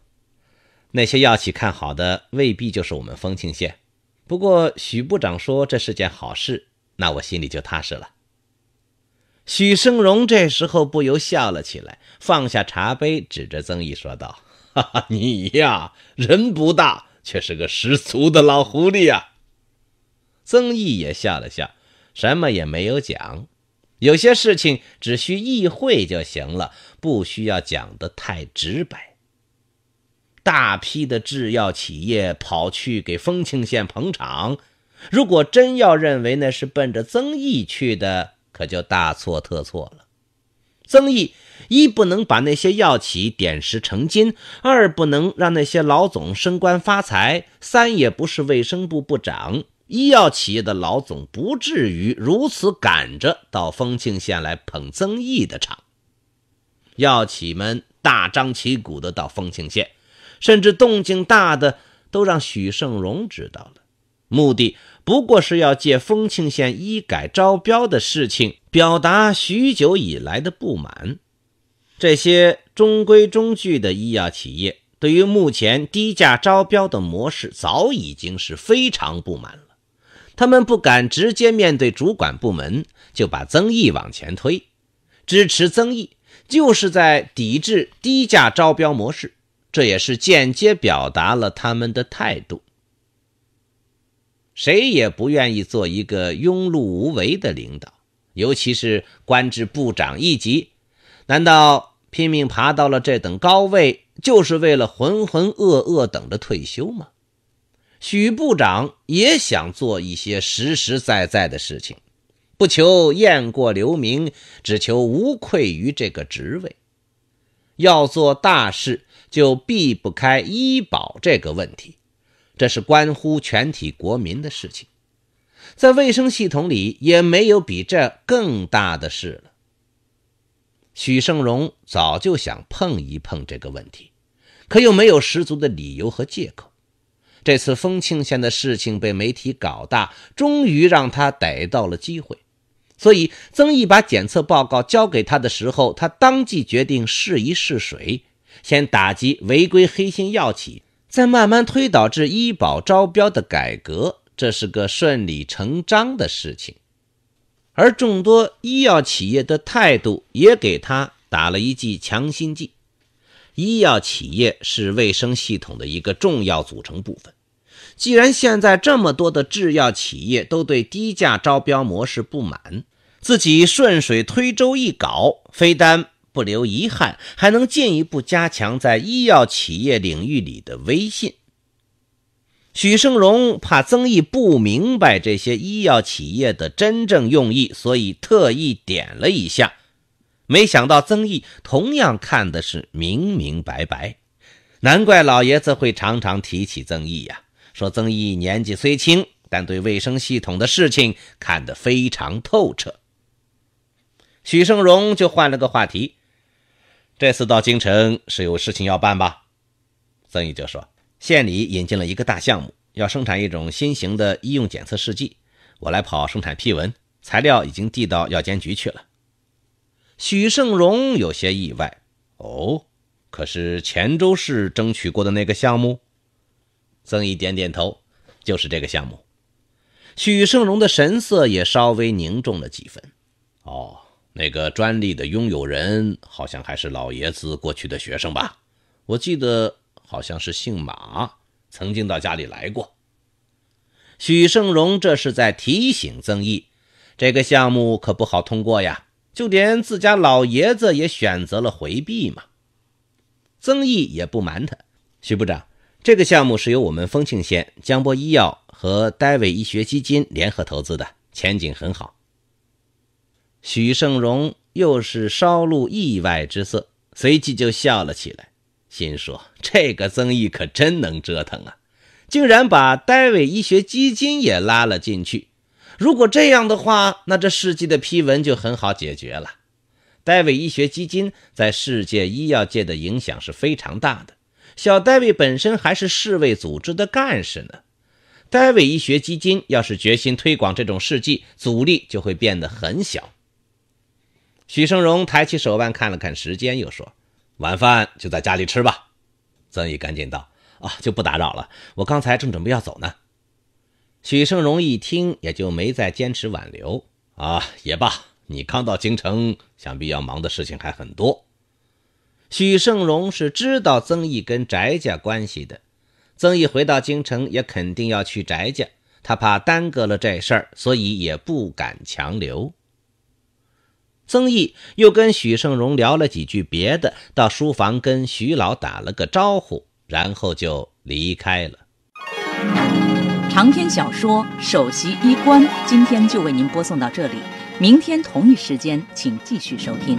那些药企看好的，未必就是我们丰庆县。不过许部长说这是件好事，那我心里就踏实了。”许生荣这时候不由笑了起来，放下茶杯，指着曾毅说道：“哈哈，你呀，人不大，却是个十足的老狐狸呀。”曾毅也笑了笑，什么也没有讲。有些事情只需意会就行了，不需要讲得太直白。大批的制药企业跑去给丰庆县捧场，如果真要认为那是奔着曾毅去的，可就大错特错了。曾毅一不能把那些药企点石成金，二不能让那些老总升官发财，三也不是卫生部部长。医药企业的老总不至于如此赶着到丰庆县来捧曾毅的场。药企们大张旗鼓的到丰庆县，甚至动静大的都让许盛荣知道了。目的不过是要借丰庆县医改招标的事情，表达许久以来的不满。这些中规中矩的医药企业，对于目前低价招标的模式，早已经是非常不满了。他们不敢直接面对主管部门，就把曾毅往前推，支持曾毅就是在抵制低价招标模式，这也是间接表达了他们的态度。谁也不愿意做一个庸碌无为的领导，尤其是官至部长一级，难道拼命爬到了这等高位，就是为了浑浑噩噩等着退休吗？许部长也想做一些实实在在的事情，不求雁过留名，只求无愧于这个职位。要做大事，就避不开医保这个问题，这是关乎全体国民的事情，在卫生系统里也没有比这更大的事了。许盛荣早就想碰一碰这个问题，可又没有十足的理由和借口。这次丰庆县的事情被媒体搞大，终于让他逮到了机会。所以曾毅把检测报告交给他的时候，他当即决定试一试水，先打击违规黑心药企，再慢慢推导至医保招标的改革，这是个顺理成章的事情。而众多医药企业的态度也给他打了一剂强心剂。医药企业是卫生系统的一个重要组成部分。既然现在这么多的制药企业都对低价招标模式不满，自己顺水推舟一搞，非但不留遗憾，还能进一步加强在医药企业领域里的威信。许盛荣怕曾毅不明白这些医药企业的真正用意，所以特意点了一下。没想到曾毅同样看的是明明白白，难怪老爷子会常常提起曾毅呀。说：“曾毅年纪虽轻，但对卫生系统的事情看得非常透彻。”许盛荣就换了个话题：“这次到京城是有事情要办吧？”曾毅就说：“县里引进了一个大项目，要生产一种新型的医用检测试剂，我来跑生产批文，材料已经递到药监局去了。”许盛荣有些意外：“哦，可是潜州市争取过的那个项目？”曾毅点点头，就是这个项目。许盛荣的神色也稍微凝重了几分。哦，那个专利的拥有人好像还是老爷子过去的学生吧？我记得好像是姓马，曾经到家里来过。许盛荣这是在提醒曾毅，这个项目可不好通过呀，就连自家老爷子也选择了回避嘛。曾毅也不瞒他，徐部长。这个项目是由我们丰庆县江波医药和戴维医学基金联合投资的，前景很好。许盛荣又是稍露意外之色，随即就笑了起来，心说：“这个曾毅可真能折腾啊，竟然把戴维医学基金也拉了进去。如果这样的话，那这世纪的批文就很好解决了。戴维医学基金在世界医药界的影响是非常大的。”小戴维本身还是世卫组织的干事呢。戴维医学基金要是决心推广这种试剂，阻力就会变得很小。许盛荣抬起手腕看了看时间，又说：“晚饭就在家里吃吧。”曾毅赶紧道：“啊，就不打扰了，我刚才正准备要走呢。”许盛荣一听，也就没再坚持挽留。啊，也罢，你刚到京城，想必要忙的事情还很多。许盛荣是知道曾毅跟翟家关系的，曾毅回到京城也肯定要去翟家，他怕耽搁了这事儿，所以也不敢强留。曾毅又跟许盛荣聊了几句别的，到书房跟徐老打了个招呼，然后就离开了。长篇小说《首席医官》今天就为您播送到这里，明天同一时间请继续收听。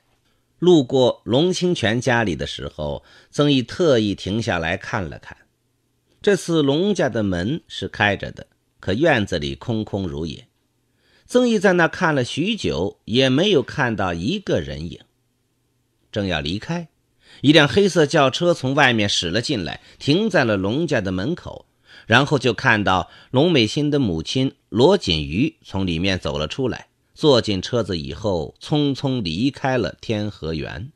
路过龙清泉家里的时候，曾毅特意停下来看了看。这次龙家的门是开着的，可院子里空空如也。曾毅在那看了许久，也没有看到一个人影。正要离开，一辆黑色轿车从外面驶了进来，停在了龙家的门口，然后就看到龙美欣的母亲罗锦瑜从里面走了出来。坐进车子以后，匆匆离开了天河园。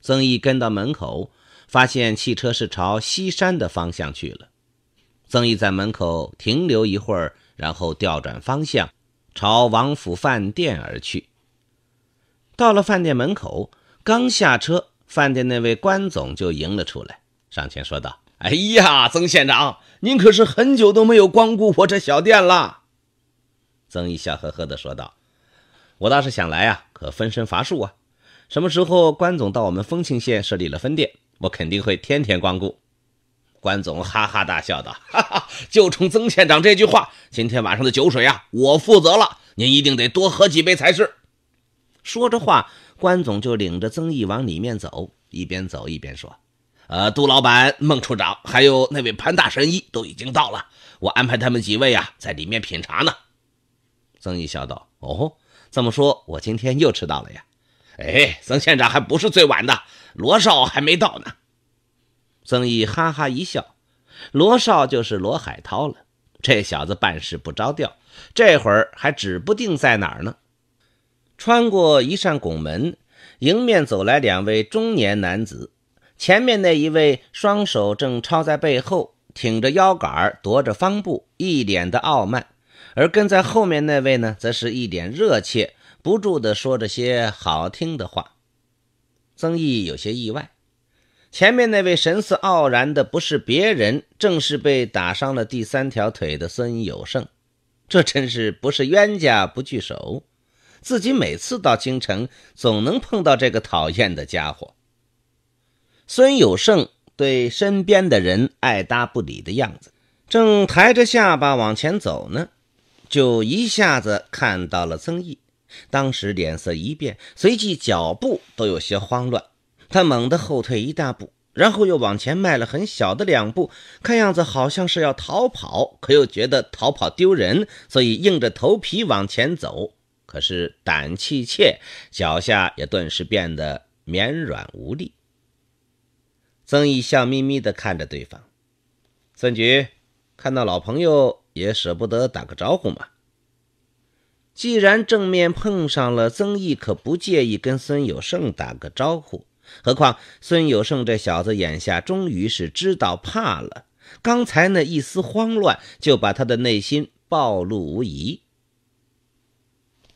曾毅跟到门口，发现汽车是朝西山的方向去了。曾毅在门口停留一会儿，然后调转方向，朝王府饭店而去。到了饭店门口，刚下车，饭店那位关总就迎了出来，上前说道：“哎呀，曾县长，您可是很久都没有光顾我这小店了。”曾毅笑呵呵的说道：“我倒是想来啊，可分身乏术啊。什么时候关总到我们丰庆县设立了分店，我肯定会天天光顾。”关总哈哈大笑道：“哈哈，就冲曾县长这句话，今天晚上的酒水啊，我负责了。您一定得多喝几杯才是。”说着话，关总就领着曾毅往里面走，一边走一边说：“呃，杜老板、孟处长，还有那位潘大神医都已经到了，我安排他们几位啊，在里面品茶呢。”曾毅笑道：“哦，这么说，我今天又迟到了呀。”“哎，曾县长还不是最晚的，罗少还没到呢。”曾毅哈哈一笑：“罗少就是罗海涛了，这小子办事不着调，这会儿还指不定在哪儿呢。”穿过一扇拱门，迎面走来两位中年男子，前面那一位双手正抄在背后，挺着腰杆踱着方步，一脸的傲慢。而跟在后面那位呢，则是一脸热切，不住的说着些好听的话。曾毅有些意外，前面那位神色傲然的不是别人，正是被打伤了第三条腿的孙有胜。这真是不是冤家不聚首，自己每次到京城，总能碰到这个讨厌的家伙。孙有胜对身边的人爱搭不理的样子，正抬着下巴往前走呢。就一下子看到了曾毅，当时脸色一变，随即脚步都有些慌乱。他猛地后退一大步，然后又往前迈了很小的两步，看样子好像是要逃跑，可又觉得逃跑丢人，所以硬着头皮往前走。可是胆气怯，脚下也顿时变得绵软无力。曾毅笑眯眯地看着对方，孙局，看到老朋友。也舍不得打个招呼嘛。既然正面碰上了，曾毅可不介意跟孙有胜打个招呼。何况孙有胜这小子眼下终于是知道怕了，刚才那一丝慌乱就把他的内心暴露无遗。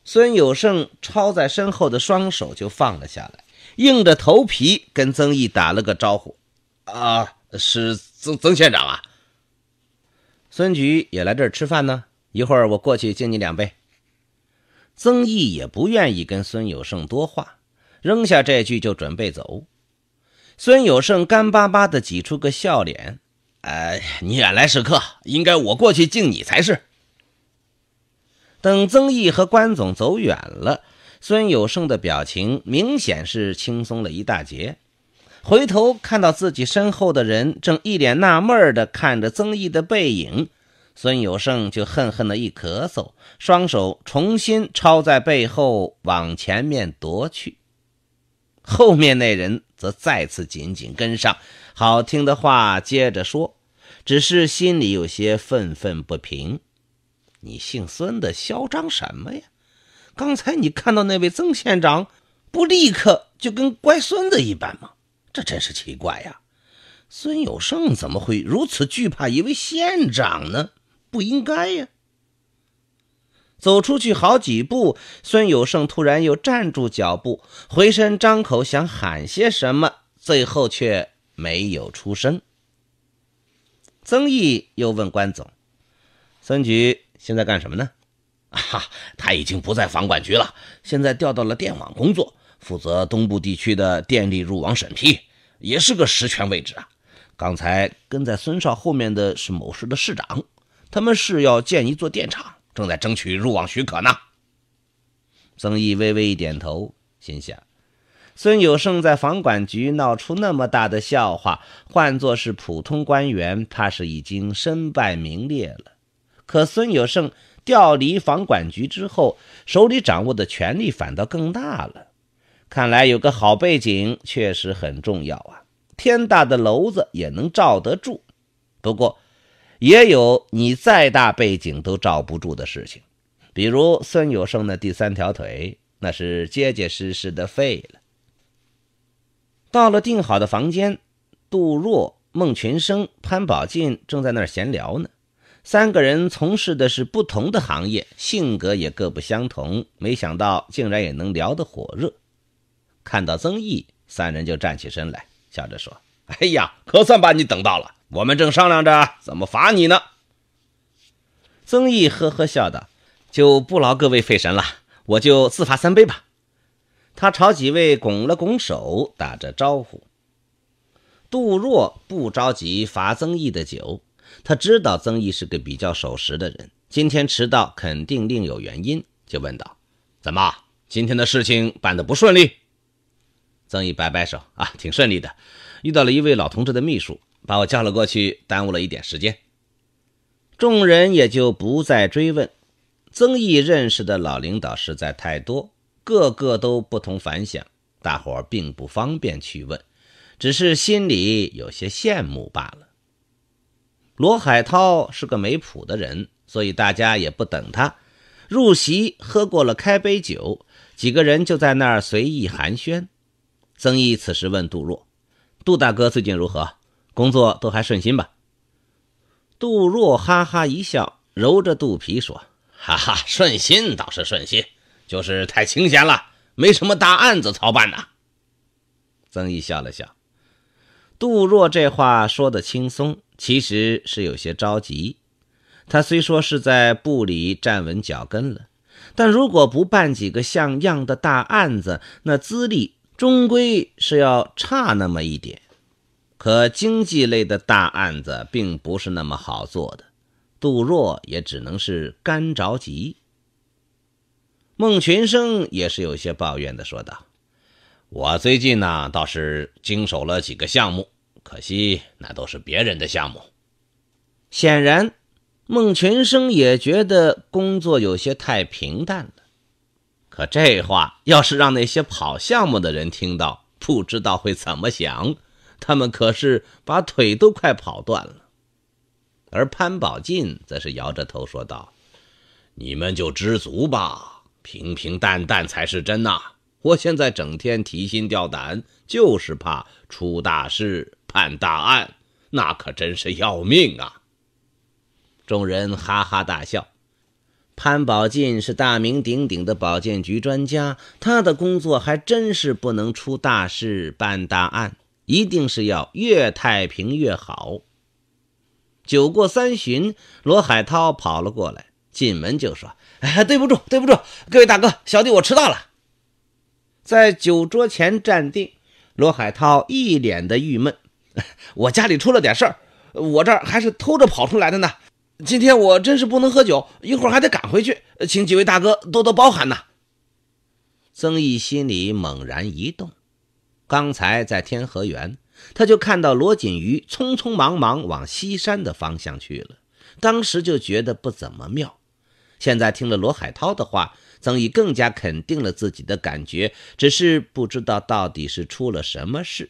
孙有胜抄在身后的双手就放了下来，硬着头皮跟曾毅打了个招呼：“啊，是曾曾县长啊。”孙局也来这儿吃饭呢，一会儿我过去敬你两杯。曾毅也不愿意跟孙有胜多话，扔下这句就准备走。孙有胜干巴巴的挤出个笑脸：“哎，你也来是客，应该我过去敬你才是。”等曾毅和关总走远了，孙有胜的表情明显是轻松了一大截。回头看到自己身后的人正一脸纳闷的地看着曾毅的背影，孙有胜就恨恨地一咳嗽，双手重新抄在背后往前面夺去。后面那人则再次紧紧跟上，好听的话接着说，只是心里有些愤愤不平：“你姓孙的嚣张什么呀？刚才你看到那位曾县长，不立刻就跟乖孙子一般吗？”这真是奇怪呀，孙有胜怎么会如此惧怕一位县长呢？不应该呀。走出去好几步，孙有胜突然又站住脚步，回身张口想喊些什么，最后却没有出声。曾毅又问关总：“孙局现在干什么呢？” 啊，他已经不在房管局了，现在调到了电网工作，负责东部地区的电力入网审批。也是个实权位置啊！刚才跟在孙少后面的是某市的市长，他们是要建一座电厂，正在争取入网许可呢。曾毅微微一点头，心想：孙有胜在房管局闹出那么大的笑话，换作是普通官员，怕是已经身败名裂了。可孙有胜调离房管局之后，手里掌握的权力反倒更大了。看来有个好背景确实很重要啊，天大的篓子也能罩得住。不过，也有你再大背景都罩不住的事情，比如孙有胜的第三条腿，那是结结实实的废了。到了定好的房间，杜若、孟群生、潘宝进正在那儿闲聊呢。三个人从事的是不同的行业，性格也各不相同，没想到竟然也能聊得火热。看到曾毅三人就站起身来，笑着说：“哎呀，可算把你等到了！我们正商量着怎么罚你呢。”曾毅呵呵笑道：“就不劳各位费神了，我就自罚三杯吧。”他朝几位拱了拱手，打着招呼。杜若不着急罚曾毅的酒，他知道曾毅是个比较守时的人，今天迟到肯定另有原因，就问道：“怎么，今天的事情办得不顺利？”曾毅摆摆手，啊，挺顺利的，遇到了一位老同志的秘书，把我叫了过去，耽误了一点时间。众人也就不再追问。曾毅认识的老领导实在太多，个个都不同凡响，大伙儿并不方便去问，只是心里有些羡慕罢了。罗海涛是个没谱的人，所以大家也不等他入席，喝过了开杯酒，几个人就在那儿随意寒暄。曾毅此时问杜若：“杜大哥最近如何？工作都还顺心吧？”杜若哈哈一笑，揉着肚皮说：“哈哈，顺心倒是顺心，就是太清闲了，没什么大案子操办呢。”曾毅笑了笑。杜若这话说得轻松，其实是有些着急。他虽说是在部里站稳脚跟了，但如果不办几个像样的大案子，那资历……终归是要差那么一点，可经济类的大案子并不是那么好做的，杜若也只能是干着急。孟群生也是有些抱怨的说道：“我最近呢倒是经手了几个项目，可惜那都是别人的项目。”显然，孟群生也觉得工作有些太平淡了。可这话要是让那些跑项目的人听到，不知道会怎么想。他们可是把腿都快跑断了。而潘宝进则是摇着头说道：“你们就知足吧，平平淡淡才是真呐。我现在整天提心吊胆，就是怕出大事、判大案，那可真是要命啊。”众人哈哈大笑。潘宝进是大名鼎鼎的保健局专家，他的工作还真是不能出大事、办大案，一定是要越太平越好。酒过三巡，罗海涛跑了过来，进门就说：“哎，对不住，对不住，各位大哥、小弟，我迟到了。”在酒桌前站定，罗海涛一脸的郁闷：“我家里出了点事儿，我这儿还是偷着跑出来的呢。”今天我真是不能喝酒，一会儿还得赶回去，请几位大哥多多包涵呐。曾毅心里猛然一动，刚才在天河园，他就看到罗锦瑜匆匆忙忙往西山的方向去了，当时就觉得不怎么妙。现在听了罗海涛的话，曾毅更加肯定了自己的感觉，只是不知道到底是出了什么事。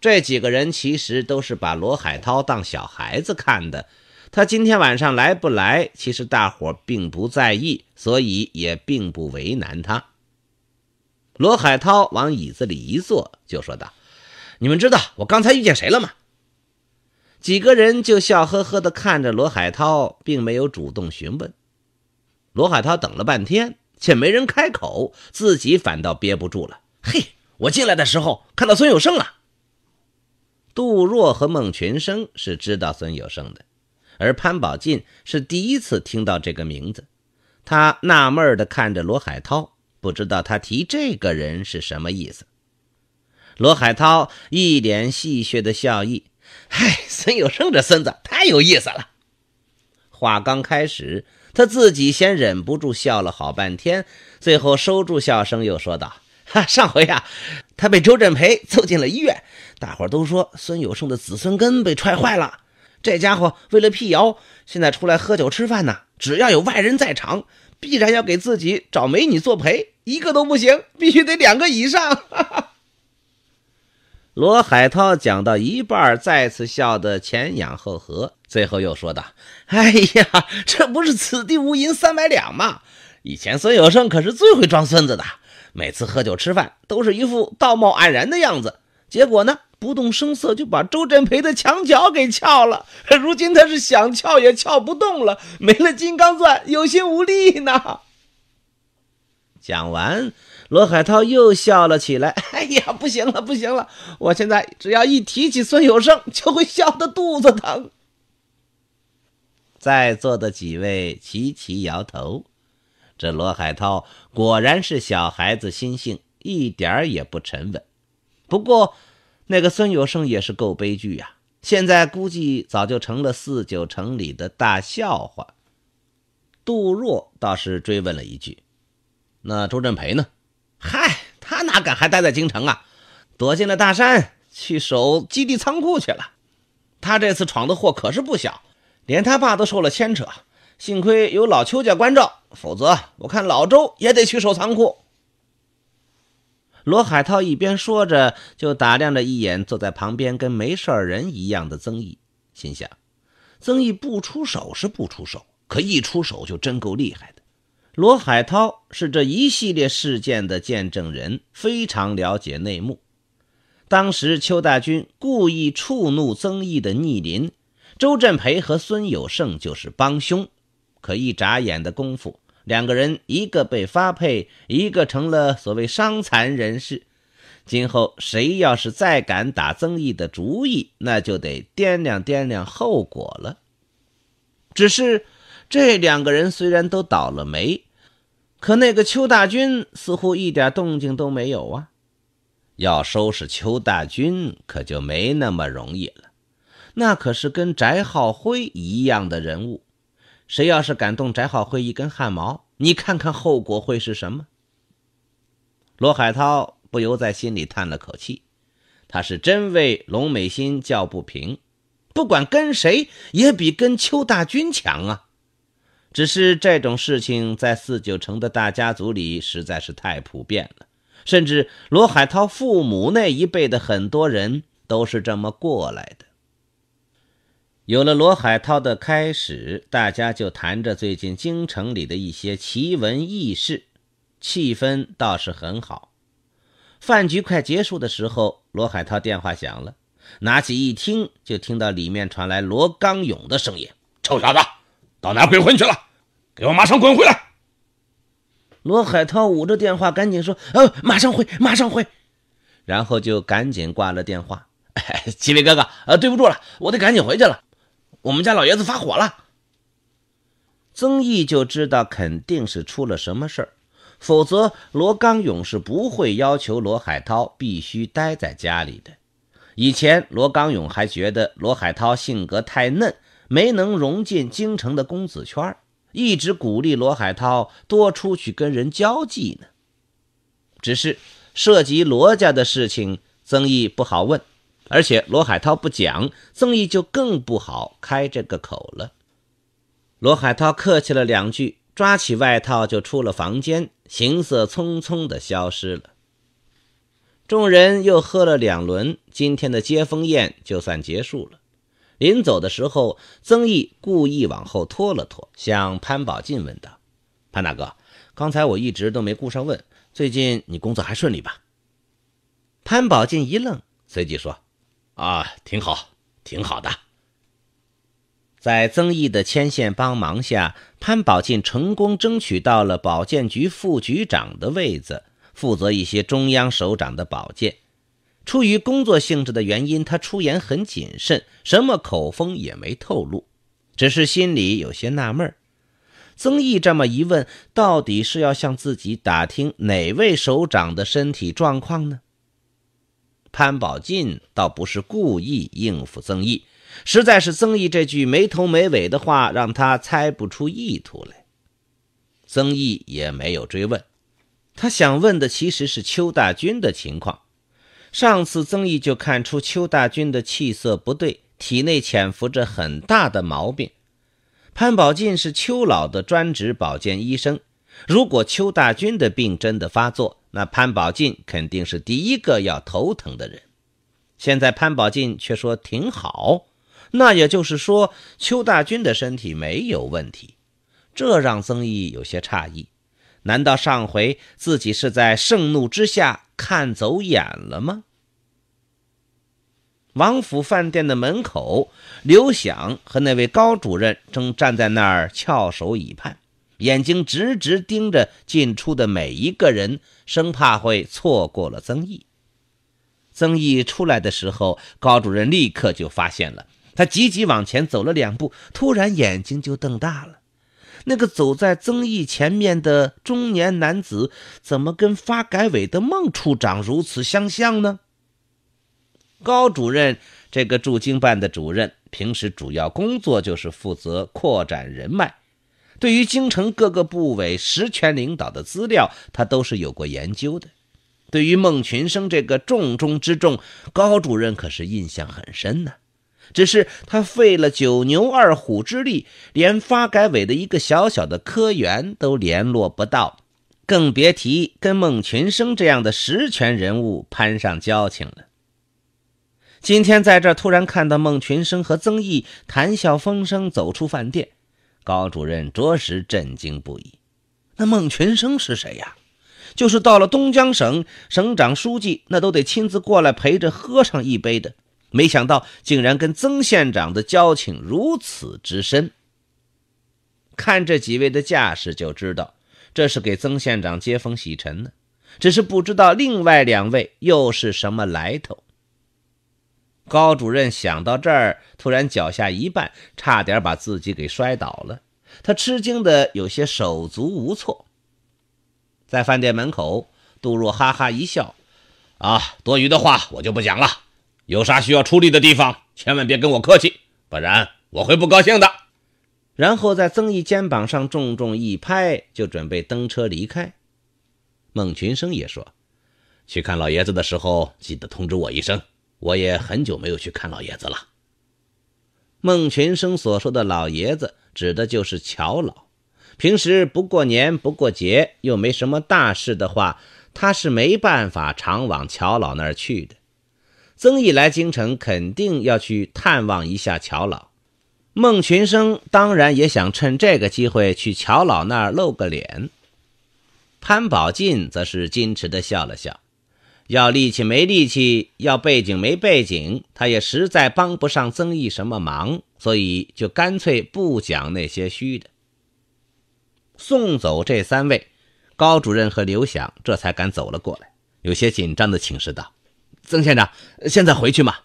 这几个人其实都是把罗海涛当小孩子看的。他今天晚上来不来？其实大伙并不在意，所以也并不为难他。罗海涛往椅子里一坐，就说道：“你们知道我刚才遇见谁了吗？”几个人就笑呵呵的看着罗海涛，并没有主动询问。罗海涛等了半天，却没人开口，自己反倒憋不住了。“嘿，我进来的时候看到孙有胜了。”杜若和孟群生是知道孙有胜的。而潘宝进是第一次听到这个名字，他纳闷地看着罗海涛，不知道他提这个人是什么意思。罗海涛一脸戏谑的笑意：“哎，孙有生这孙子太有意思了。”话刚开始，他自己先忍不住笑了好半天，最后收住笑声，又说道：“哈，上回啊，他被周振培揍进了医院，大伙都说孙有生的子孙根被踹坏了。”这家伙为了辟谣，现在出来喝酒吃饭呢。只要有外人在场，必然要给自己找美女作陪，一个都不行，必须得两个以上。罗海涛讲到一半，再次笑得前仰后合，最后又说道：“哎呀，这不是此地无银三百两吗？以前孙有胜可是最会装孙子的，每次喝酒吃饭都是一副道貌岸然的样子，结果呢？”不动声色就把周振培的墙角给撬了，如今他是想撬也撬不动了，没了金刚钻，有心无力呢。讲完，罗海涛又笑了起来。哎呀，不行了，不行了！我现在只要一提起孙有生，就会笑得肚子疼。在座的几位齐齐摇头，这罗海涛果然是小孩子心性，一点儿也不沉稳。不过。那个孙有胜也是够悲剧呀，现在估计早就成了四九城里的大笑话。杜若倒是追问了一句：“那周振培呢？”“嗨，他哪敢还待在京城啊？躲进了大山，去守基地仓库去了。他这次闯的祸可是不小，连他爸都受了牵扯。幸亏有老邱家关照，否则我看老周也得去守仓库。”罗海涛一边说着，就打量了一眼坐在旁边跟没事人一样的曾毅，心想：曾毅不出手是不出手，可一出手就真够厉害的。罗海涛是这一系列事件的见证人，非常了解内幕。当时邱大军故意触怒曾毅的逆鳞，周振培和孙有胜就是帮凶。可一眨眼的功夫。两个人，一个被发配，一个成了所谓伤残人士。今后谁要是再敢打曾毅的主意，那就得掂量掂量后果了。只是这两个人虽然都倒了霉，可那个邱大军似乎一点动静都没有啊。要收拾邱大军，可就没那么容易了。那可是跟翟浩辉一样的人物。谁要是敢动翟浩辉一根汗毛，你看看后果会是什么？罗海涛不由在心里叹了口气，他是真为龙美心叫不平。不管跟谁，也比跟邱大军强啊。只是这种事情在四九城的大家族里实在是太普遍了，甚至罗海涛父母那一辈的很多人都是这么过来的。有了罗海涛的开始，大家就谈着最近京城里的一些奇闻异事，气氛倒是很好。饭局快结束的时候，罗海涛电话响了，拿起一听，就听到里面传来罗刚勇的声音：“臭小子，到哪鬼混去了？给我马上滚回来！”罗海涛捂着电话，赶紧说：“呃，马上回，马上回。”然后就赶紧挂了电话。“几位哥哥，呃，对不住了，我得赶紧回去了。”我们家老爷子发火了，曾毅就知道肯定是出了什么事儿，否则罗刚勇是不会要求罗海涛必须待在家里的。以前罗刚勇还觉得罗海涛性格太嫩，没能融进京城的公子圈一直鼓励罗海涛多出去跟人交际呢。只是涉及罗家的事情，曾毅不好问。而且罗海涛不讲，曾毅就更不好开这个口了。罗海涛客气了两句，抓起外套就出了房间，行色匆匆的消失了。众人又喝了两轮，今天的接风宴就算结束了。临走的时候，曾毅故意往后拖了拖，向潘宝进问道：“潘大哥，刚才我一直都没顾上问，最近你工作还顺利吧？”潘宝进一愣，随即说。啊，挺好，挺好的。在曾毅的牵线帮忙下，潘宝进成功争取到了保健局副局长的位子，负责一些中央首长的保健。出于工作性质的原因，他出言很谨慎，什么口风也没透露，只是心里有些纳闷儿。曾毅这么一问，到底是要向自己打听哪位首长的身体状况呢？潘宝进倒不是故意应付曾毅，实在是曾毅这句没头没尾的话让他猜不出意图来。曾毅也没有追问，他想问的其实是邱大军的情况。上次曾毅就看出邱大军的气色不对，体内潜伏着很大的毛病。潘宝进是邱老的专职保健医生，如果邱大军的病真的发作，那潘宝进肯定是第一个要头疼的人，现在潘宝进却说挺好，那也就是说邱大军的身体没有问题，这让曾毅有些诧异，难道上回自己是在盛怒之下看走眼了吗？王府饭店的门口，刘想和那位高主任正站在那儿翘首以盼。眼睛直直盯着进出的每一个人，生怕会错过了曾毅。曾毅出来的时候，高主任立刻就发现了，他急急往前走了两步，突然眼睛就瞪大了。那个走在曾毅前面的中年男子，怎么跟发改委的孟处长如此相像呢？高主任，这个驻京办的主任，平时主要工作就是负责扩展人脉。对于京城各个部委实权领导的资料，他都是有过研究的。对于孟群生这个重中之重，高主任可是印象很深呢。只是他费了九牛二虎之力，连发改委的一个小小的科员都联络不到，更别提跟孟群生这样的实权人物攀上交情了。今天在这儿突然看到孟群生和曾毅谈笑风生走出饭店。高主任着实震惊不已，那孟群生是谁呀？就是到了东江省省长、书记，那都得亲自过来陪着喝上一杯的，没想到竟然跟曾县长的交情如此之深。看这几位的架势，就知道这是给曾县长接风洗尘呢。只是不知道另外两位又是什么来头。高主任想到这儿，突然脚下一绊，差点把自己给摔倒了。他吃惊的有些手足无措。在饭店门口，杜若哈哈一笑：“啊，多余的话我就不讲了。有啥需要出力的地方，千万别跟我客气，不然我会不高兴的。”然后在曾毅肩膀上重重一拍，就准备登车离开。孟群生也说：“去看老爷子的时候，记得通知我一声。”我也很久没有去看老爷子了。孟群生所说的老爷子，指的就是乔老。平时不过年不过节，又没什么大事的话，他是没办法常往乔老那儿去的。曾毅来京城，肯定要去探望一下乔老。孟群生当然也想趁这个机会去乔老那儿露个脸。潘宝进则是矜持的笑了笑。要力气没力气，要背景没背景，他也实在帮不上曾毅什么忙，所以就干脆不讲那些虚的。送走这三位，高主任和刘响这才敢走了过来，有些紧张的请示道：“曾县长，现在回去吗？”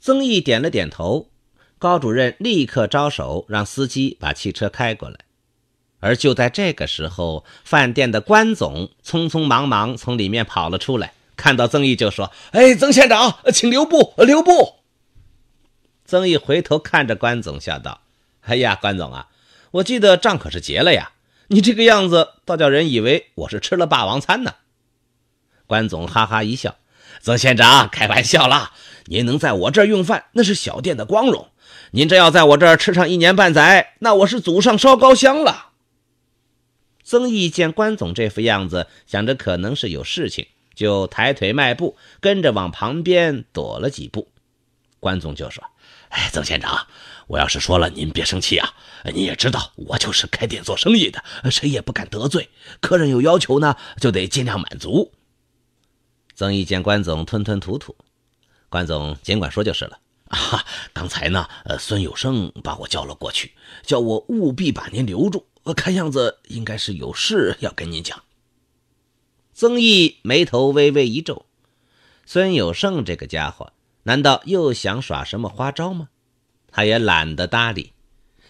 曾毅点了点头，高主任立刻招手让司机把汽车开过来。而就在这个时候，饭店的关总匆匆忙忙从里面跑了出来，看到曾毅就说：“哎，曾县长，请留步，留步。”曾毅回头看着关总，笑道：“哎呀，关总啊，我记得账可是结了呀，你这个样子倒叫人以为我是吃了霸王餐呢。”关总哈哈一笑：“曾县长，开玩笑啦，您能在我这儿用饭，那是小店的光荣。您这要在我这儿吃上一年半载，那我是祖上烧高香了。”曾毅见关总这副样子，想着可能是有事情，就抬腿迈步，跟着往旁边躲了几步。关总就说：“哎，曾县长，我要是说了，您别生气啊。你也知道，我就是开店做生意的，谁也不敢得罪。客人有要求呢，就得尽量满足。”曾毅见关总吞吞吐吐，关总尽管说就是了。啊，刚才呢，呃，孙有生把我叫了过去，叫我务必把您留住。我看样子应该是有事要跟你讲。曾毅眉头微微一皱，孙有胜这个家伙，难道又想耍什么花招吗？他也懒得搭理。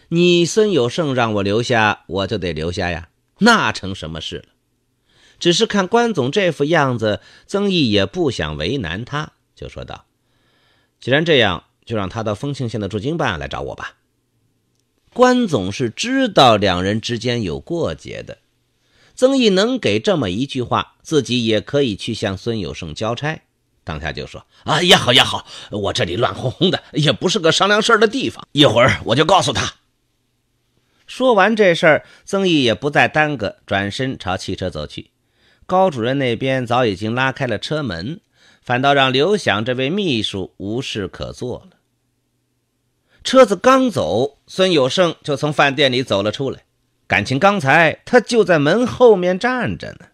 你孙有胜让我留下，我就得留下呀，那成什么事了？只是看关总这副样子，曾毅也不想为难他，就说道：“既然这样，就让他到丰庆县的驻京办来找我吧。”关总是知道两人之间有过节的，曾毅能给这么一句话，自己也可以去向孙有胜交差。当下就说：“啊，也好也好，我这里乱哄哄的，也不是个商量事儿的地方。一会儿我就告诉他。”说完这事儿，曾毅也不再耽搁，转身朝汽车走去。高主任那边早已经拉开了车门，反倒让刘想这位秘书无事可做了。车子刚走。孙有胜就从饭店里走了出来，感情刚才他就在门后面站着呢。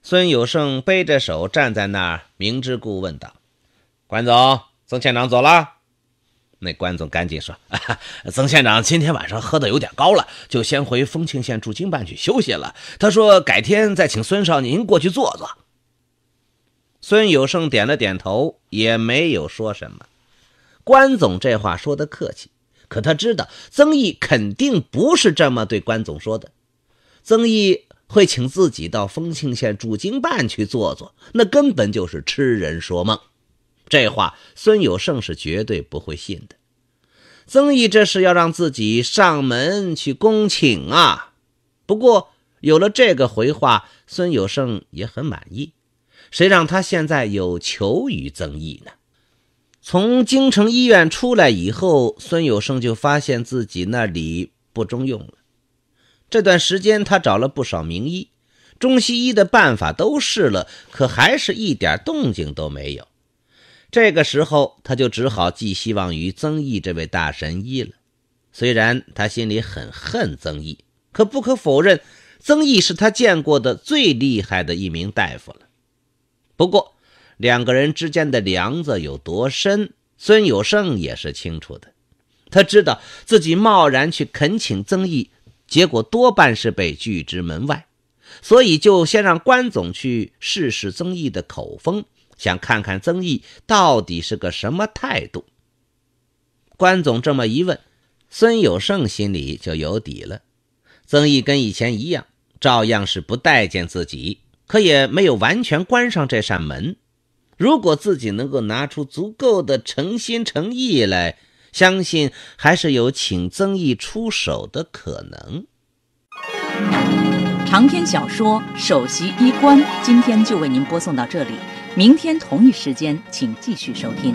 孙有胜背着手站在那儿，明知故问道：“关总，曾县长走了？”那关总赶紧说：“ 曾县长今天晚上喝的有点高了，就先回丰庆县驻京办去休息了。他说改天再请孙少您过去坐坐。”孙有胜点了点头，也没有说什么。关总这话说的客气。可他知道，曾毅肯定不是这么对关总说的。曾毅会请自己到丰庆县驻京办去坐坐，那根本就是痴人说梦。这话孙有胜是绝对不会信的。曾毅这是要让自己上门去恭请啊！不过有了这个回话，孙有胜也很满意。谁让他现在有求于曾毅呢？从京城医院出来以后，孙有生就发现自己那里不中用了。这段时间，他找了不少名医，中西医的办法都试了，可还是一点动静都没有。这个时候，他就只好寄希望于曾毅这位大神医了。虽然他心里很恨曾毅，可不可否认，曾毅是他见过的最厉害的一名大夫了。不过，两个人之间的梁子有多深，孙有胜也是清楚的。他知道自己贸然去恳请曾毅，结果多半是被拒之门外，所以就先让关总去试试曾毅的口风，想看看曾毅到底是个什么态度。关总这么一问，孙有胜心里就有底了。曾毅跟以前一样，照样是不待见自己，可也没有完全关上这扇门。如果自己能够拿出足够的诚心诚意来，相信还是有请曾毅出手的可能。长篇小说《首席医官》，今天就为您播送到这里，明天同一时间，请继续收听。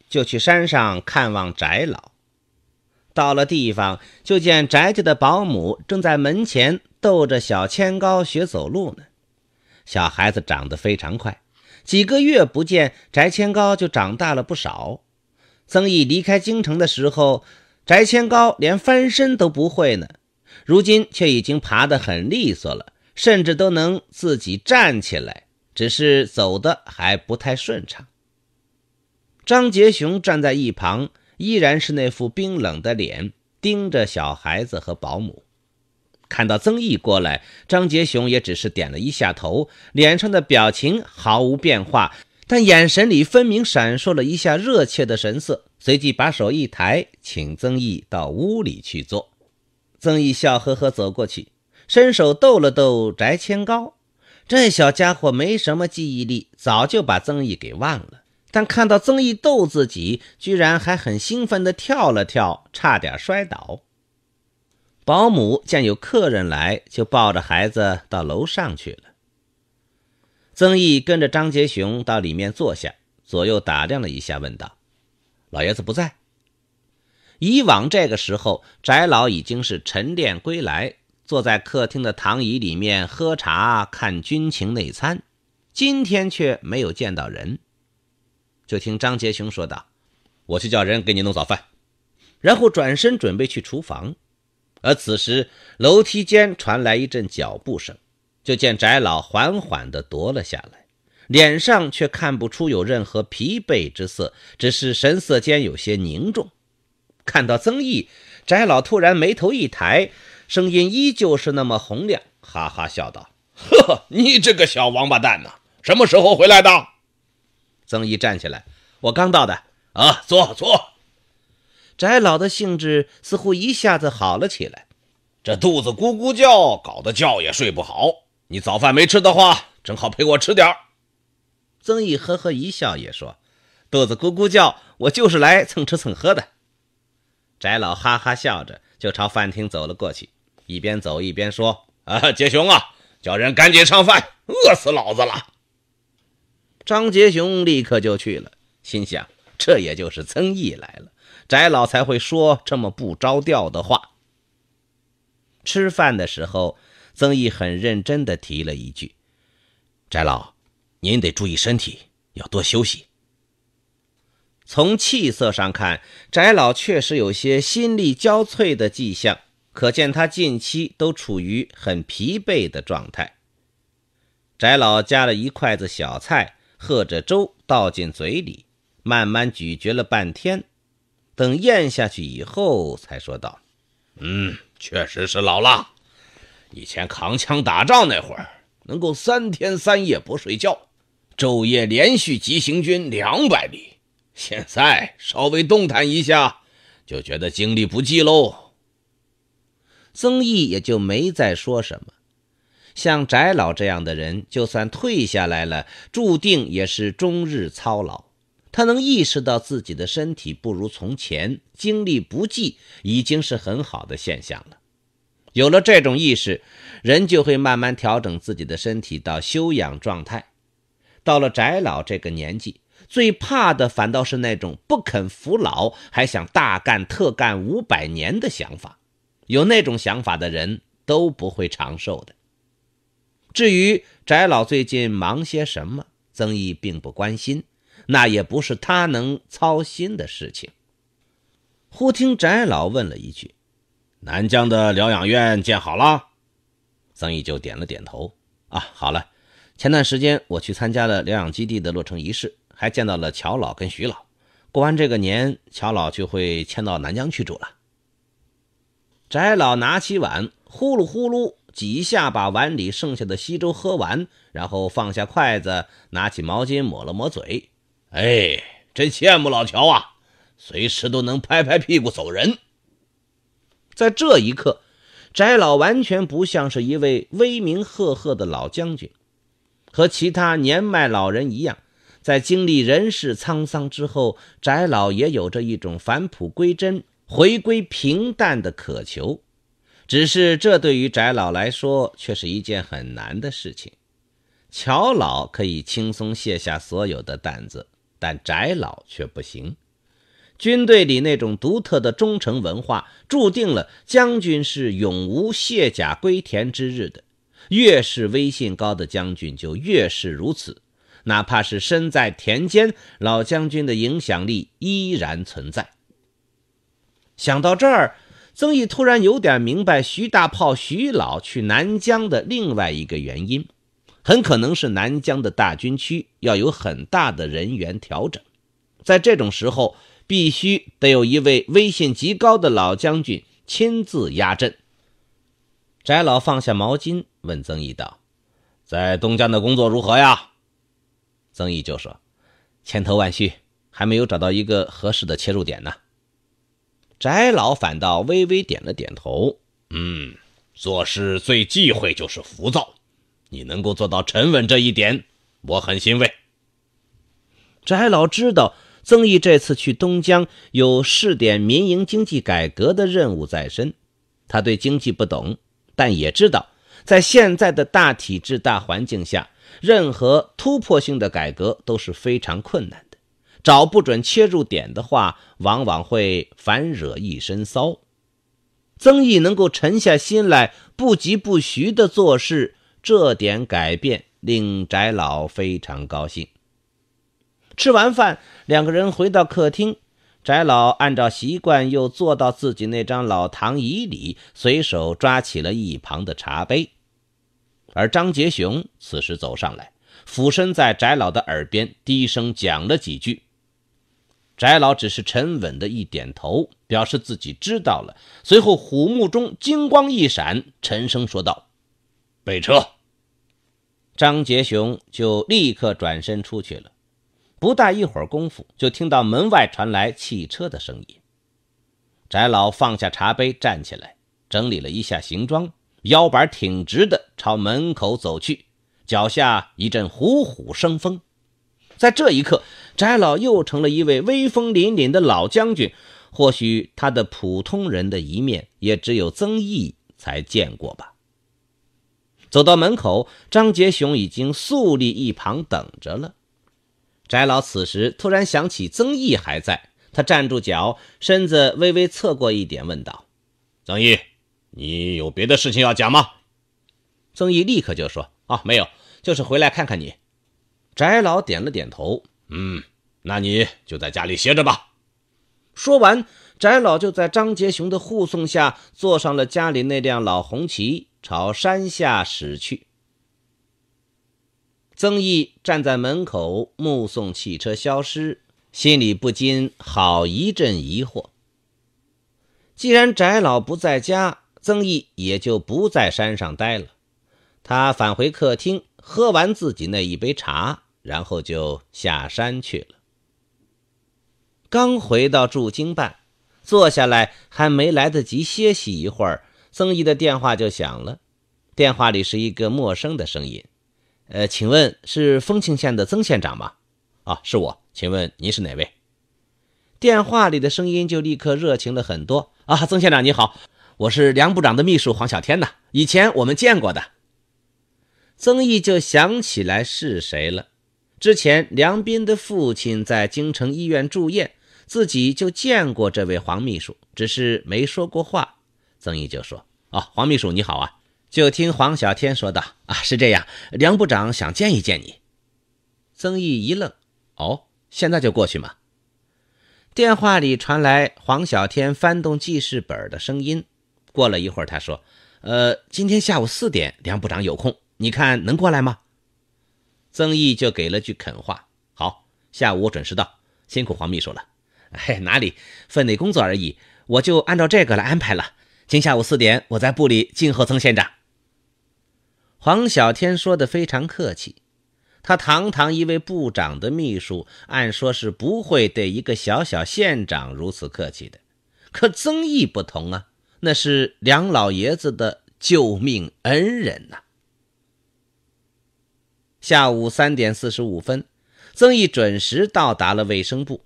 就去山上看望翟老，到了地方，就见翟家的保姆正在门前逗着小千高学走路呢。小孩子长得非常快，几个月不见，翟千高就长大了不少。曾毅离开京城的时候，翟千高连翻身都不会呢，如今却已经爬得很利索了，甚至都能自己站起来，只是走的还不太顺畅。张杰雄站在一旁，依然是那副冰冷的脸，盯着小孩子和保姆。看到曾毅过来，张杰雄也只是点了一下头，脸上的表情毫无变化，但眼神里分明闪烁了一下热切的神色。随即把手一抬，请曾毅到屋里去坐。曾毅笑呵呵走过去，伸手逗了逗翟千高，这小家伙没什么记忆力，早就把曾毅给忘了。但看到曾毅逗自己，居然还很兴奋地跳了跳，差点摔倒。保姆见有客人来，就抱着孩子到楼上去了。曾毅跟着张杰雄到里面坐下，左右打量了一下，问道：“老爷子不在？以往这个时候，翟老已经是晨练归来，坐在客厅的躺椅里面喝茶看军情内参，今天却没有见到人。”就听张杰雄说道：“我去叫人给你弄早饭。”然后转身准备去厨房。而此时楼梯间传来一阵脚步声，就见翟老缓缓地踱了下来，脸上却看不出有任何疲惫之色，只是神色间有些凝重。看到曾毅，翟老突然眉头一抬，声音依旧是那么洪亮，哈哈笑道：“呵呵，你这个小王八蛋呐，什么时候回来的？”曾毅站起来，我刚到的啊，坐坐。翟老的兴致似乎一下子好了起来，这肚子咕咕叫，搞得觉也睡不好。你早饭没吃的话，正好陪我吃点曾毅呵呵一笑，也说：“肚子咕咕叫，我就是来蹭吃蹭喝的。”翟老哈哈笑着，就朝饭厅走了过去，一边走一边说：“啊，杰雄啊，叫人赶紧上饭，饿死老子了。”张杰雄立刻就去了，心想：这也就是曾毅来了，翟老才会说这么不着调的话。吃饭的时候，曾毅很认真的提了一句：“翟老，您得注意身体，要多休息。”从气色上看，翟老确实有些心力交瘁的迹象，可见他近期都处于很疲惫的状态。翟老夹了一筷子小菜。喝着粥，倒进嘴里，慢慢咀嚼了半天，等咽下去以后，才说道：“嗯，确实是老了。以前扛枪打仗那会儿，能够三天三夜不睡觉，昼夜连续急行军两百里。现在稍微动弹一下，就觉得精力不济喽。”曾毅也就没再说什么。像翟老这样的人，就算退下来了，注定也是终日操劳。他能意识到自己的身体不如从前，精力不济，已经是很好的现象了。有了这种意识，人就会慢慢调整自己的身体到休养状态。到了翟老这个年纪，最怕的反倒是那种不肯服老，还想大干特干五百年的想法。有那种想法的人都不会长寿的。至于翟老最近忙些什么，曾毅并不关心，那也不是他能操心的事情。忽听翟老问了一句：“南疆的疗养院建好了？”曾毅就点了点头。“啊，好了，前段时间我去参加了疗养基地的落成仪式，还见到了乔老跟徐老。过完这个年，乔老就会迁到南疆去住了。”翟老拿起碗，呼噜呼噜。几下把碗里剩下的稀粥喝完，然后放下筷子，拿起毛巾抹了抹嘴。哎，真羡慕老乔啊，随时都能拍拍屁股走人。在这一刻，翟老完全不像是一位威名赫赫的老将军，和其他年迈老人一样，在经历人世沧桑之后，翟老也有着一种返璞归真、回归平淡的渴求。只是这对于翟老来说，却是一件很难的事情。乔老可以轻松卸下所有的担子，但翟老却不行。军队里那种独特的忠诚文化，注定了将军是永无卸甲归田之日的。越是威信高的将军，就越是如此。哪怕是身在田间，老将军的影响力依然存在。想到这儿。曾毅突然有点明白徐大炮、徐老去南疆的另外一个原因，很可能是南疆的大军区要有很大的人员调整，在这种时候，必须得有一位威信极高的老将军亲自压阵。翟老放下毛巾，问曾毅道：“在东疆的工作如何呀？”曾毅就说：“千头万绪，还没有找到一个合适的切入点呢。”翟老反倒微微点了点头，嗯，做事最忌讳就是浮躁，你能够做到沉稳这一点，我很欣慰。翟老知道曾毅这次去东江有试点民营经济改革的任务在身，他对经济不懂，但也知道，在现在的大体制大环境下，任何突破性的改革都是非常困难。找不准切入点的话，往往会反惹一身骚。曾毅能够沉下心来，不急不徐的做事，这点改变令翟老非常高兴。吃完饭，两个人回到客厅，翟老按照习惯又坐到自己那张老躺椅里，随手抓起了一旁的茶杯。而张杰雄此时走上来，俯身在翟老的耳边低声讲了几句。翟老只是沉稳的一点头，表示自己知道了。随后虎目中金光一闪，沉声说道：“备车。”张杰雄就立刻转身出去了。不大一会儿功夫，就听到门外传来汽车的声音。翟老放下茶杯，站起来，整理了一下行装，腰板挺直地朝门口走去，脚下一阵虎虎生风。在这一刻。翟老又成了一位威风凛凛的老将军，或许他的普通人的一面也只有曾毅才见过吧。走到门口，张杰雄已经肃立一旁等着了。翟老此时突然想起曾毅还在，他站住脚，身子微微侧过一点，问道：“曾毅，你有别的事情要讲吗？”曾毅立刻就说：“啊，没有，就是回来看看你。”翟老点了点头：“嗯。”那你就在家里歇着吧。说完，翟老就在张杰雄的护送下，坐上了家里那辆老红旗，朝山下驶去。曾毅站在门口目送汽车消失，心里不禁好一阵疑惑。既然翟老不在家，曾毅也就不在山上待了。他返回客厅，喝完自己那一杯茶，然后就下山去了。刚回到驻京办，坐下来还没来得及歇息一会儿，曾毅的电话就响了。电话里是一个陌生的声音：“呃，请问是丰庆县的曾县长吗？”“啊，是我，请问您是哪位？”电话里的声音就立刻热情了很多：“啊，曾县长你好，我是梁部长的秘书黄小天呐，以前我们见过的。”曾毅就想起来是谁了。之前梁斌的父亲在京城医院住院。自己就见过这位黄秘书，只是没说过话。曾毅就说：“哦，黄秘书你好啊。”就听黄小天说道：“啊，是这样，梁部长想见一见你。”曾毅一愣：“哦，现在就过去吗？”电话里传来黄小天翻动记事本的声音。过了一会儿，他说：“呃，今天下午四点，梁部长有空，你看能过来吗？”曾毅就给了句肯话：“好，下午我准时到，辛苦黄秘书了。” 哪里，分内工作而已。我就按照这个来安排了。今下午四点，我在部里静候曾县长。黄小天说的非常客气，他堂堂一位部长的秘书，按说是不会对一个小小县长如此客气的。可曾毅不同啊，那是梁老爷子的救命恩人呐。下午三点四十五分，曾毅准时到达了卫生部。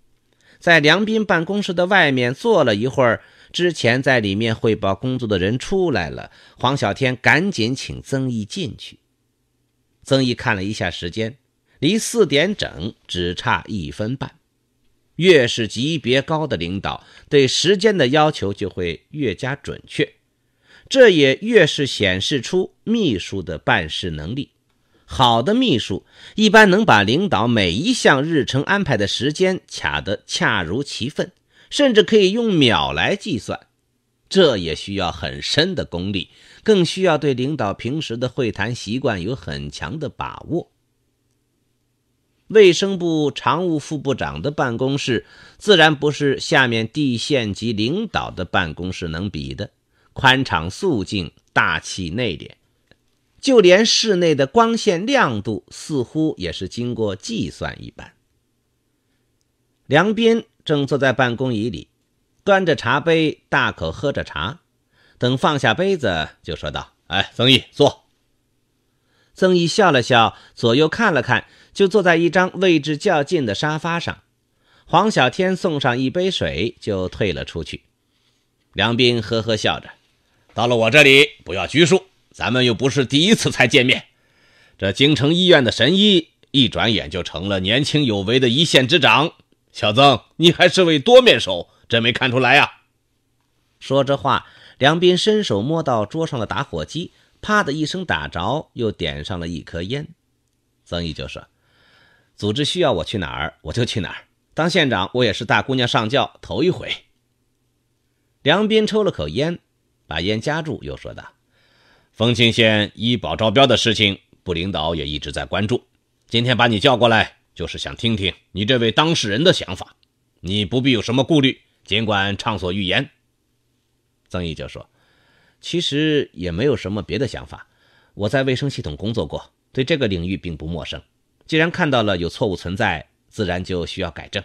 在梁斌办公室的外面坐了一会儿，之前在里面汇报工作的人出来了。黄小天赶紧请曾毅进去。曾毅看了一下时间，离四点整只差一分半。越是级别高的领导，对时间的要求就会越加准确，这也越是显示出秘书的办事能力。好的秘书一般能把领导每一项日程安排的时间卡得恰如其分，甚至可以用秒来计算。这也需要很深的功力，更需要对领导平时的会谈习惯有很强的把握。卫生部常务副部长的办公室自然不是下面地县级领导的办公室能比的，宽敞、肃静，大气、内敛。就连室内的光线亮度，似乎也是经过计算一般。梁斌正坐在办公椅里，端着茶杯大口喝着茶，等放下杯子就说道：“哎，曾毅，坐。”曾毅笑了笑，左右看了看，就坐在一张位置较近的沙发上。黄小天送上一杯水，就退了出去。梁斌呵呵笑着：“到了我这里，不要拘束。”咱们又不是第一次才见面，这京城医院的神医一转眼就成了年轻有为的一县之长。小曾，你还是位多面手，真没看出来呀！说着话，梁斌伸手摸到桌上的打火机，啪的一声打着，又点上了一颗烟。曾毅就说：“组织需要我去哪儿，我就去哪儿。当县长，我也是大姑娘上轿头一回。”梁斌抽了口烟，把烟夹住，又说道。丰庆县医保招标的事情，部领导也一直在关注。今天把你叫过来，就是想听听你这位当事人的想法。你不必有什么顾虑，尽管畅所欲言。曾毅就说：“其实也没有什么别的想法。我在卫生系统工作过，对这个领域并不陌生。既然看到了有错误存在，自然就需要改正。”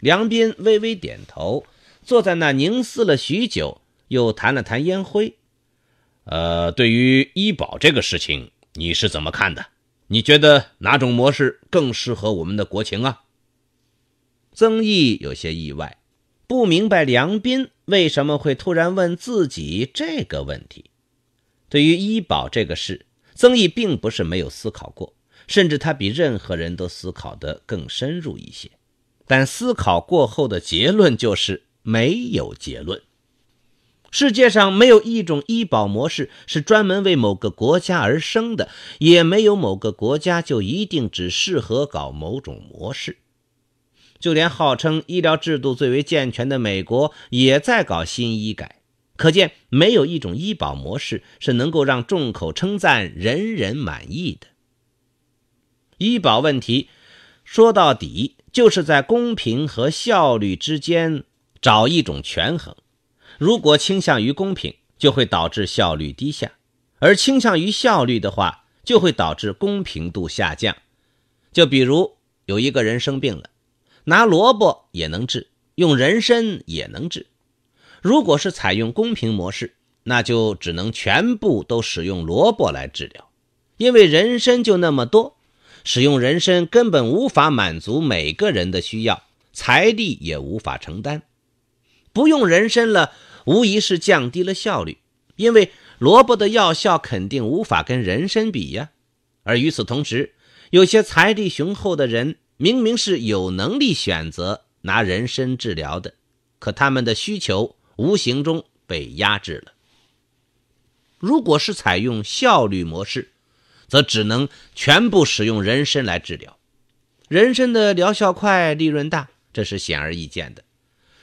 梁斌微微点头，坐在那凝思了许久，又弹了弹烟灰。呃，对于医保这个事情，你是怎么看的？你觉得哪种模式更适合我们的国情啊？曾毅有些意外，不明白梁斌为什么会突然问自己这个问题。对于医保这个事，曾毅并不是没有思考过，甚至他比任何人都思考的更深入一些，但思考过后的结论就是没有结论。世界上没有一种医保模式是专门为某个国家而生的，也没有某个国家就一定只适合搞某种模式。就连号称医疗制度最为健全的美国也在搞新医改，可见没有一种医保模式是能够让众口称赞、人人满意的。医保问题说到底就是在公平和效率之间找一种权衡。如果倾向于公平，就会导致效率低下；而倾向于效率的话，就会导致公平度下降。就比如有一个人生病了，拿萝卜也能治，用人参也能治。如果是采用公平模式，那就只能全部都使用萝卜来治疗，因为人参就那么多，使用人参根本无法满足每个人的需要，财力也无法承担。不用人参了。无疑是降低了效率，因为萝卜的药效肯定无法跟人参比呀。而与此同时，有些财力雄厚的人明明是有能力选择拿人参治疗的，可他们的需求无形中被压制了。如果是采用效率模式，则只能全部使用人参来治疗。人参的疗效快，利润大，这是显而易见的。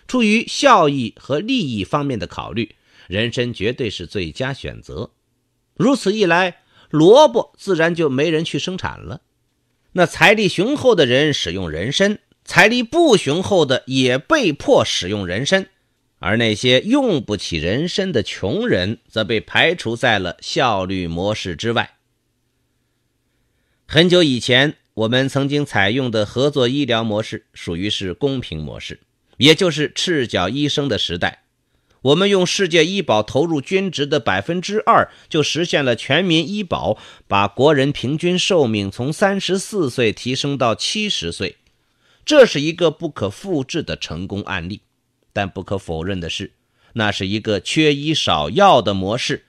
出于效益和利益方面的考虑，人参绝对是最佳选择。如此一来，萝卜自然就没人去生产了。那财力雄厚的人使用人参，财力不雄厚的也被迫使用人参，而那些用不起人参的穷人则被排除在了效率模式之外。很久以前，我们曾经采用的合作医疗模式属于是公平模式。也就是赤脚医生的时代，我们用世界医保投入均值的百分之二就实现了全民医保，把国人平均寿命从三十四岁提升到七十岁，这是一个不可复制的成功案例。但不可否认的是，那是一个缺医少药的模式，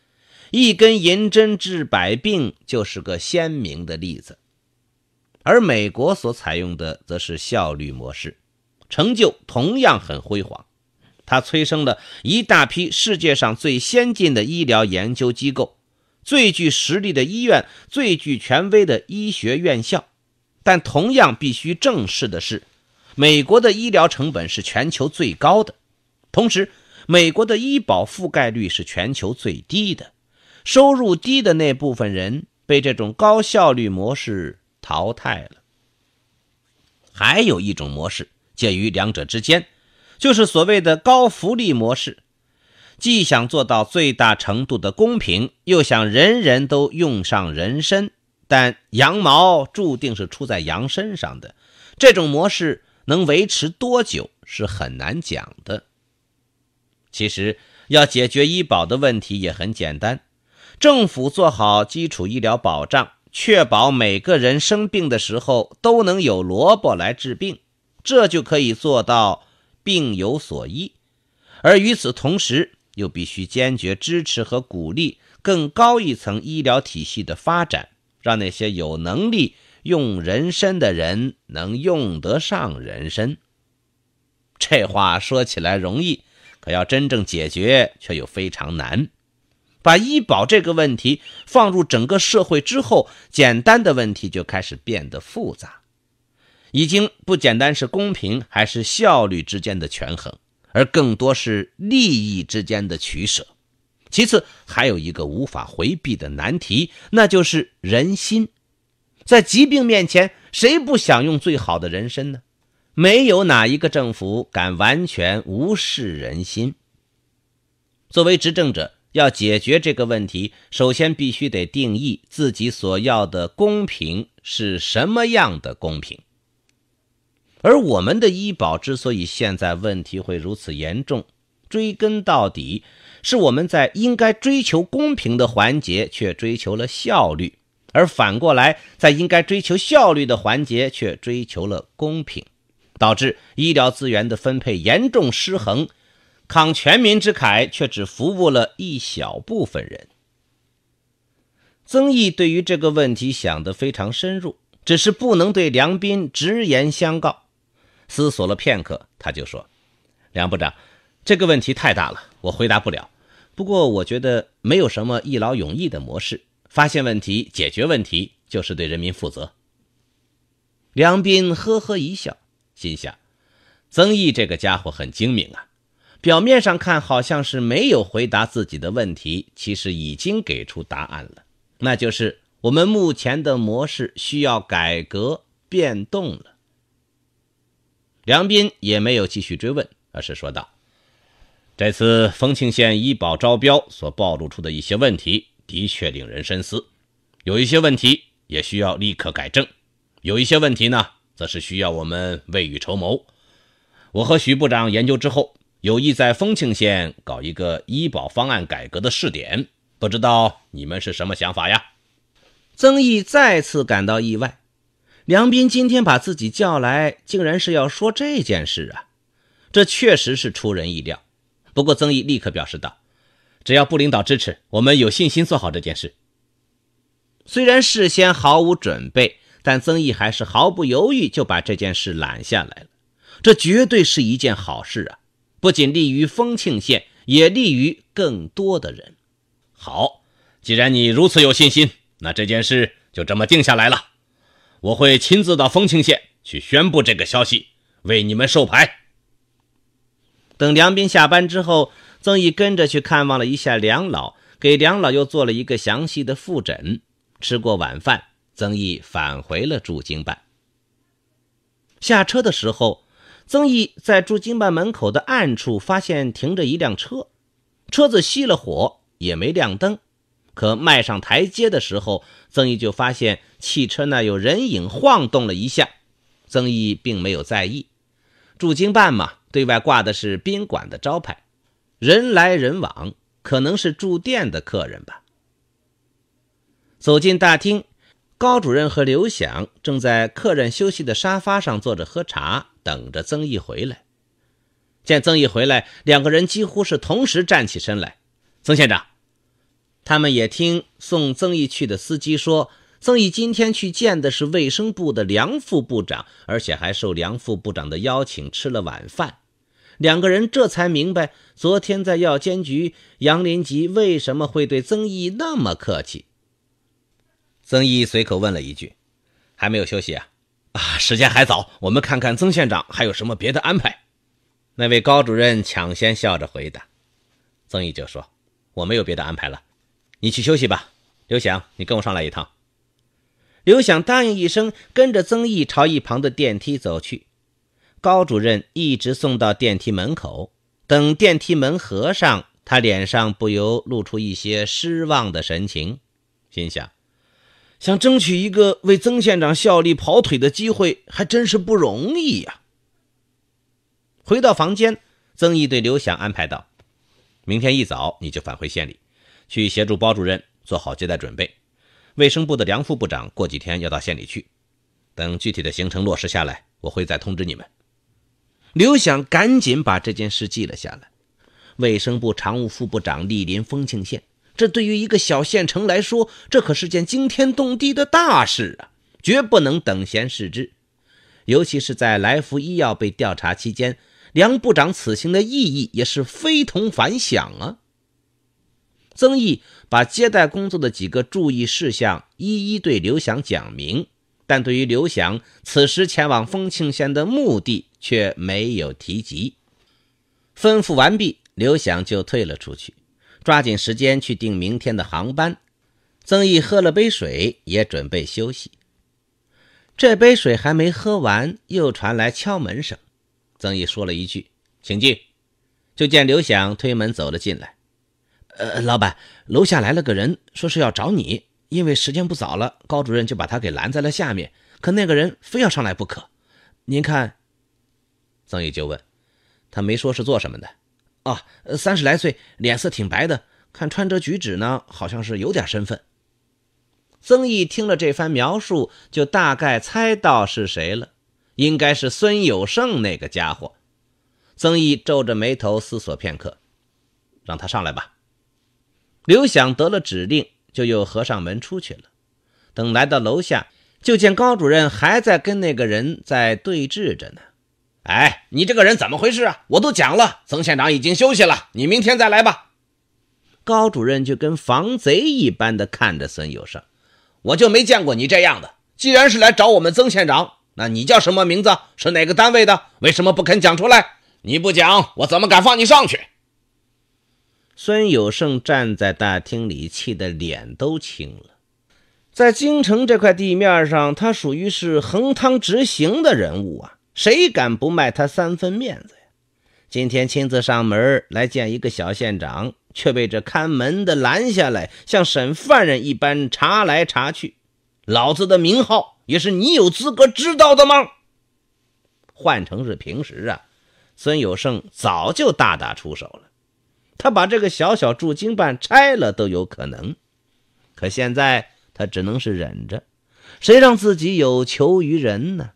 一根银针治百病就是个鲜明的例子。而美国所采用的则是效率模式。成就同样很辉煌，它催生了一大批世界上最先进的医疗研究机构、最具实力的医院、最具权威的医学院校。但同样必须正视的是，美国的医疗成本是全球最高的，同时，美国的医保覆盖率是全球最低的。收入低的那部分人被这种高效率模式淘汰了。还有一种模式。介于两者之间，就是所谓的高福利模式，既想做到最大程度的公平，又想人人都用上人参。但羊毛注定是出在羊身上的，这种模式能维持多久是很难讲的。其实，要解决医保的问题也很简单，政府做好基础医疗保障，确保每个人生病的时候都能有萝卜来治病。这就可以做到病有所医，而与此同时，又必须坚决支持和鼓励更高一层医疗体系的发展，让那些有能力用人参的人能用得上人参。这话说起来容易，可要真正解决，却又非常难。把医保这个问题放入整个社会之后，简单的问题就开始变得复杂。已经不简单是公平还是效率之间的权衡，而更多是利益之间的取舍。其次，还有一个无法回避的难题，那就是人心。在疾病面前，谁不想用最好的人身呢？没有哪一个政府敢完全无视人心。作为执政者，要解决这个问题，首先必须得定义自己所要的公平是什么样的公平。而我们的医保之所以现在问题会如此严重，追根到底，是我们在应该追求公平的环节却追求了效率，而反过来，在应该追求效率的环节却追求了公平，导致医疗资源的分配严重失衡，慷全民之慨却只服务了一小部分人。曾毅对于这个问题想得非常深入，只是不能对梁斌直言相告。思索了片刻，他就说：“梁部长，这个问题太大了，我回答不了。不过，我觉得没有什么一劳永逸的模式，发现问题、解决问题，就是对人民负责。”梁斌呵呵一笑，心想：“曾毅这个家伙很精明啊，表面上看好像是没有回答自己的问题，其实已经给出答案了，那就是我们目前的模式需要改革变动了。”梁斌也没有继续追问，而是说道：“这次丰庆县医保招标所暴露出的一些问题，的确令人深思。有一些问题也需要立刻改正，有一些问题呢，则是需要我们未雨绸缪。我和徐部长研究之后，有意在丰庆县搞一个医保方案改革的试点，不知道你们是什么想法呀？”曾毅再次感到意外。梁斌今天把自己叫来，竟然是要说这件事啊！这确实是出人意料。不过曾毅立刻表示道：“只要部领导支持，我们有信心做好这件事。”虽然事先毫无准备，但曾毅还是毫不犹豫就把这件事揽下来了。这绝对是一件好事啊！不仅利于丰庆县，也利于更多的人。好，既然你如此有信心，那这件事就这么定下来了。我会亲自到丰庆县去宣布这个消息，为你们授牌。等梁斌下班之后，曾毅跟着去看望了一下梁老，给梁老又做了一个详细的复诊。吃过晚饭，曾毅返回了驻京办。下车的时候，曾毅在驻京办门口的暗处发现停着一辆车，车子熄了火，也没亮灯。可迈上台阶的时候，曾毅就发现汽车那有人影晃动了一下，曾毅并没有在意。驻京办嘛，对外挂的是宾馆的招牌，人来人往，可能是住店的客人吧。走进大厅，高主任和刘响正在客人休息的沙发上坐着喝茶，等着曾毅回来。见曾毅回来，两个人几乎是同时站起身来，曾县长。他们也听送曾毅去的司机说，曾毅今天去见的是卫生部的梁副部长，而且还受梁副部长的邀请吃了晚饭。两个人这才明白，昨天在药监局，杨林吉为什么会对曾毅那么客气。曾毅随口问了一句：“还没有休息啊？”“啊，时间还早，我们看看曾县长还有什么别的安排。”那位高主任抢先笑着回答：“曾毅就说，我没有别的安排了。”你去休息吧，刘翔，你跟我上来一趟。刘翔答应一声，跟着曾毅朝一旁的电梯走去。高主任一直送到电梯门口，等电梯门合上，他脸上不由露出一些失望的神情，心想：想争取一个为曾县长效力跑腿的机会，还真是不容易呀。回到房间，曾毅对刘翔安排道：“明天一早你就返回县里。”去协助包主任做好接待准备。卫生部的梁副部长过几天要到县里去，等具体的行程落实下来，我会再通知你们。刘想赶紧把这件事记了下来。卫生部常务副部长莅临丰庆县，这对于一个小县城来说，这可是件惊天动地的大事啊！绝不能等闲视之。尤其是在来福医药被调查期间，梁部长此行的意义也是非同凡响啊！曾毅把接待工作的几个注意事项一一对刘翔讲明，但对于刘翔此时前往丰庆县的目的却没有提及。吩咐完毕，刘翔就退了出去，抓紧时间去订明天的航班。曾毅喝了杯水，也准备休息。这杯水还没喝完，又传来敲门声。曾毅说了一句“请进”，就见刘翔推门走了进来。呃，老板，楼下来了个人，说是要找你。因为时间不早了，高主任就把他给拦在了下面。可那个人非要上来不可。您看，曾毅就问，他没说是做什么的。啊，三十来岁，脸色挺白的，看穿着举止呢，好像是有点身份。曾毅听了这番描述，就大概猜到是谁了，应该是孙有胜那个家伙。曾毅皱着眉头思索片刻，让他上来吧。刘响得了指令，就又合上门出去了。等来到楼下，就见高主任还在跟那个人在对峙着呢。哎，你这个人怎么回事啊？我都讲了，曾县长已经休息了，你明天再来吧。高主任就跟防贼一般的看着孙有生，我就没见过你这样的。既然是来找我们曾县长，那你叫什么名字？是哪个单位的？为什么不肯讲出来？你不讲，我怎么敢放你上去？孙有胜站在大厅里，气得脸都青了。在京城这块地面上，他属于是横汤直行的人物啊，谁敢不卖他三分面子呀？今天亲自上门来见一个小县长，却被这看门的拦下来，像审犯人一般查来查去。老子的名号也是你有资格知道的吗？换成是平时啊，孙有胜早就大打出手了。他把这个小小驻京办拆了都有可能，可现在他只能是忍着。谁让自己有求于人呢？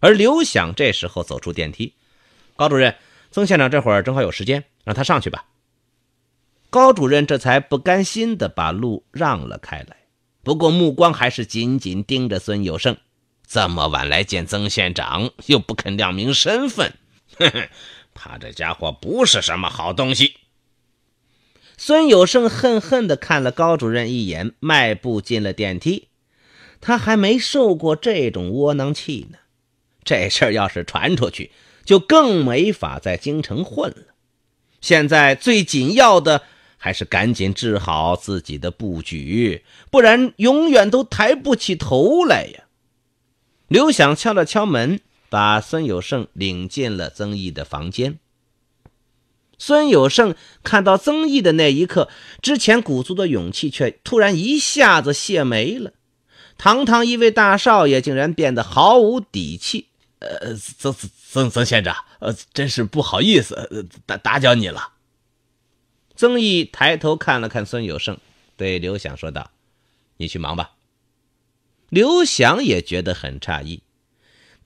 而刘想这时候走出电梯，高主任、曾县长这会儿正好有时间，让他上去吧。高主任这才不甘心的把路让了开来，不过目光还是紧紧盯着孙有胜。这么晚来见曾县长，又不肯亮明身份，呵呵。他这家伙不是什么好东西。孙有胜恨恨地看了高主任一眼，迈步进了电梯。他还没受过这种窝囊气呢。这事儿要是传出去，就更没法在京城混了。现在最紧要的还是赶紧治好自己的布局，不然永远都抬不起头来呀。刘想敲了敲门。把孙有胜领进了曾毅的房间。孙有胜看到曾毅的那一刻，之前鼓足的勇气却突然一下子泄没了。堂堂一位大少爷，竟然变得毫无底气。呃，曾曾曾县长，呃，真是不好意思，打打搅你了。曾毅抬头看了看孙有胜，对刘翔说道：“你去忙吧。”刘翔也觉得很诧异。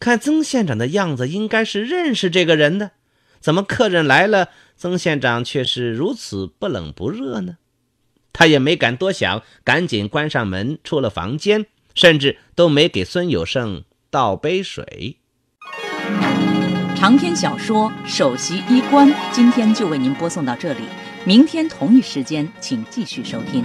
看曾县长的样子，应该是认识这个人的。怎么客人来了，曾县长却是如此不冷不热呢？他也没敢多想，赶紧关上门，出了房间，甚至都没给孙有胜倒杯水。长篇小说《首席医官》，今天就为您播送到这里，明天同一时间，请继续收听。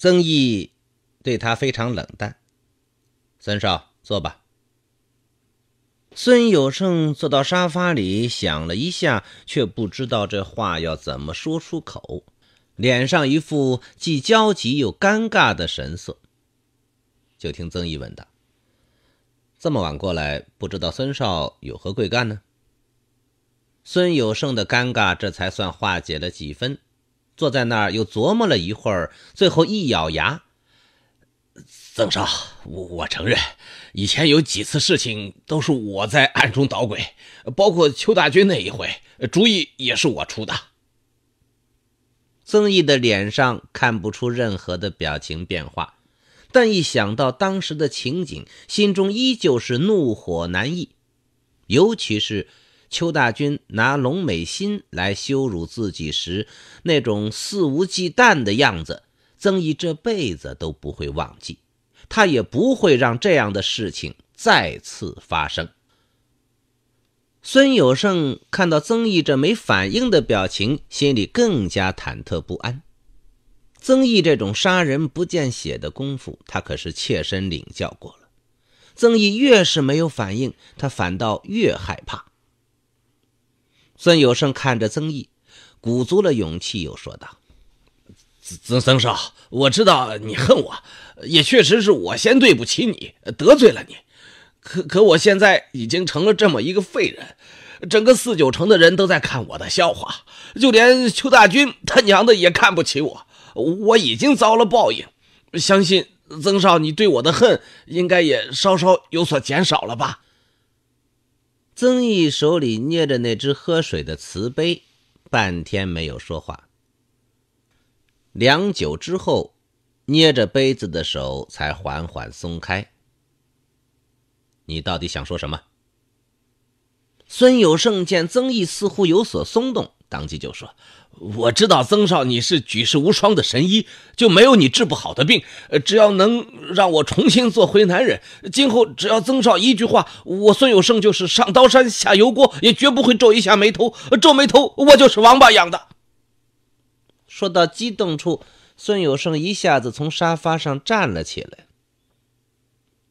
曾毅对他非常冷淡，孙少坐吧。孙有胜坐到沙发里，想了一下，却不知道这话要怎么说出口，脸上一副既焦急又尴尬的神色。就听曾毅问道：“这么晚过来，不知道孙少有何贵干呢？”孙有胜的尴尬这才算化解了几分。坐在那儿又琢磨了一会儿，最后一咬牙：“曾少，我我承认，以前有几次事情都是我在暗中捣鬼，包括邱大军那一回，主意也是我出的。”曾毅的脸上看不出任何的表情变化，但一想到当时的情景，心中依旧是怒火难抑，尤其是。邱大军拿龙美心来羞辱自己时，那种肆无忌惮的样子，曾毅这辈子都不会忘记。他也不会让这样的事情再次发生。孙有胜看到曾毅这没反应的表情，心里更加忐忑不安。曾毅这种杀人不见血的功夫，他可是切身领教过了。曾毅越是没有反应，他反倒越害怕。孙有胜看着曾毅，鼓足了勇气，又说道：“曾曾少，我知道你恨我，也确实是我先对不起你，得罪了你。可可，我现在已经成了这么一个废人，整个四九城的人都在看我的笑话，就连邱大军他娘的也看不起我。我已经遭了报应，相信曾少，你对我的恨应该也稍稍有所减少了吧。”曾毅手里捏着那只喝水的瓷杯，半天没有说话。良久之后，捏着杯子的手才缓缓松开。你到底想说什么？孙有胜见曾毅似乎有所松动。当即就说：“我知道曾少你是举世无双的神医，就没有你治不好的病。只要能让我重新做回男人，今后只要曾少一句话，我孙有胜就是上刀山下油锅也绝不会皱一下眉头。皱眉头，我就是王八养的。”说到激动处，孙有胜一下子从沙发上站了起来。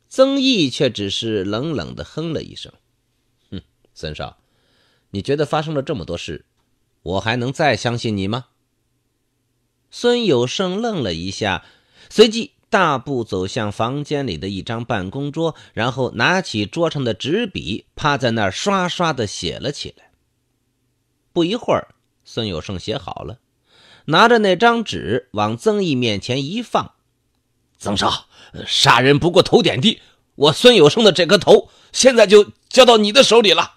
曾毅却只是冷冷的哼了一声：“哼，孙少，你觉得发生了这么多事？”我还能再相信你吗？孙有胜愣了一下，随即大步走向房间里的一张办公桌，然后拿起桌上的纸笔，趴在那儿刷刷的写了起来。不一会儿，孙有胜写好了，拿着那张纸往曾毅面前一放：“曾少，杀人不过头点地，我孙有胜的这颗头现在就交到你的手里了。”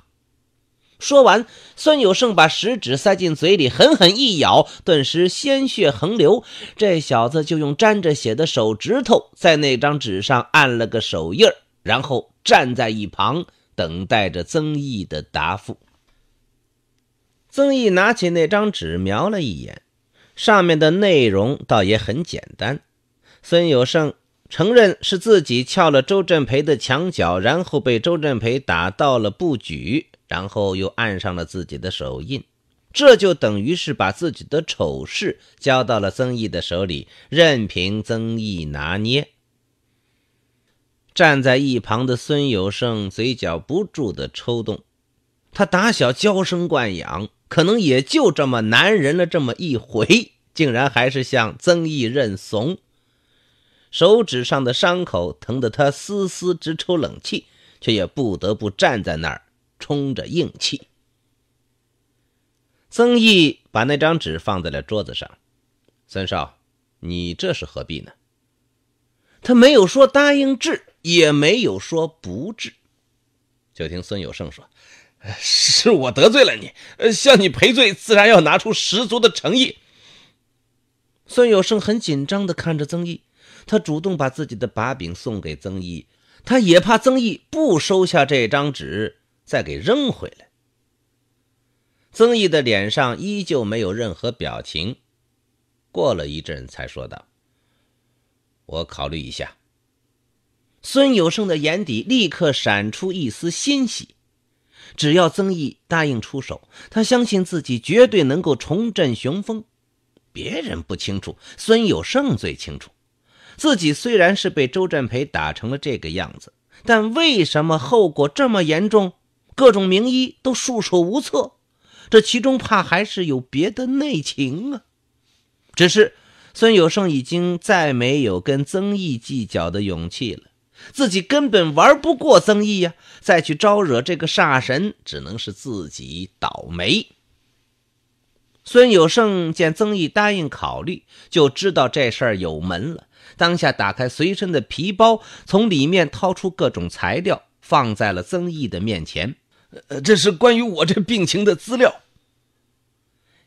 说完，孙有胜把食指塞进嘴里，狠狠一咬，顿时鲜血横流。这小子就用沾着血的手指头在那张纸上按了个手印然后站在一旁等待着曾毅的答复。曾毅拿起那张纸瞄了一眼，上面的内容倒也很简单：孙有胜承认是自己撬了周振培的墙角，然后被周振培打到了不举。然后又按上了自己的手印，这就等于是把自己的丑事交到了曾毅的手里，任凭曾毅拿捏。站在一旁的孙有胜嘴角不住的抽动，他打小娇生惯养，可能也就这么男人了这么一回，竟然还是向曾毅认怂。手指上的伤口疼得他丝丝直抽冷气，却也不得不站在那儿。冲着硬气，曾毅把那张纸放在了桌子上。孙少，你这是何必呢？他没有说答应治，也没有说不治。就听孙有胜说：“是我得罪了你，向你赔罪，自然要拿出十足的诚意。”孙有胜很紧张的看着曾毅，他主动把自己的把柄送给曾毅，他也怕曾毅不收下这张纸。再给扔回来。曾毅的脸上依旧没有任何表情，过了一阵才说道：“我考虑一下。”孙有胜的眼底立刻闪出一丝欣喜，只要曾毅答应出手，他相信自己绝对能够重振雄风。别人不清楚，孙有胜最清楚。自己虽然是被周占培打成了这个样子，但为什么后果这么严重？各种名医都束手无策，这其中怕还是有别的内情啊。只是孙有胜已经再没有跟曾毅计较的勇气了，自己根本玩不过曾毅呀。再去招惹这个煞神，只能是自己倒霉。孙有胜见曾毅答应考虑，就知道这事儿有门了。当下打开随身的皮包，从里面掏出各种材料，放在了曾毅的面前。呃，这是关于我这病情的资料。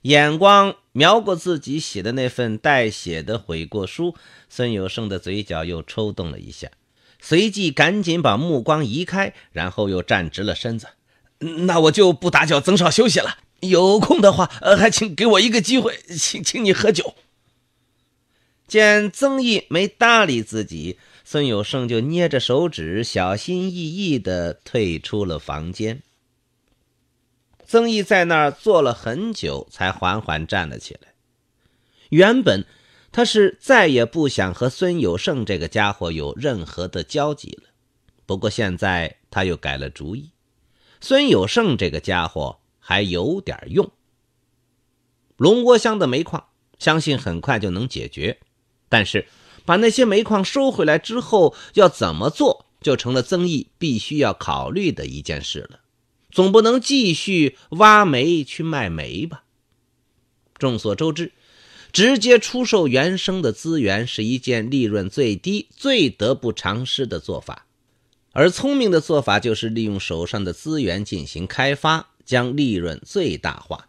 眼光瞄过自己写的那份代写的悔过书，孙有胜的嘴角又抽动了一下，随即赶紧把目光移开，然后又站直了身子。那我就不打搅曾少休息了，有空的话，还请给我一个机会，请请你喝酒。见曾毅没搭理自己，孙有胜就捏着手指，小心翼翼地退出了房间。曾毅在那儿坐了很久，才缓缓站了起来。原本他是再也不想和孙有胜这个家伙有任何的交集了，不过现在他又改了主意。孙有胜这个家伙还有点用。龙窝乡的煤矿相信很快就能解决，但是把那些煤矿收回来之后要怎么做，就成了曾毅必须要考虑的一件事了。总不能继续挖煤去卖煤吧？众所周知，直接出售原生的资源是一件利润最低、最得不偿失的做法。而聪明的做法就是利用手上的资源进行开发，将利润最大化。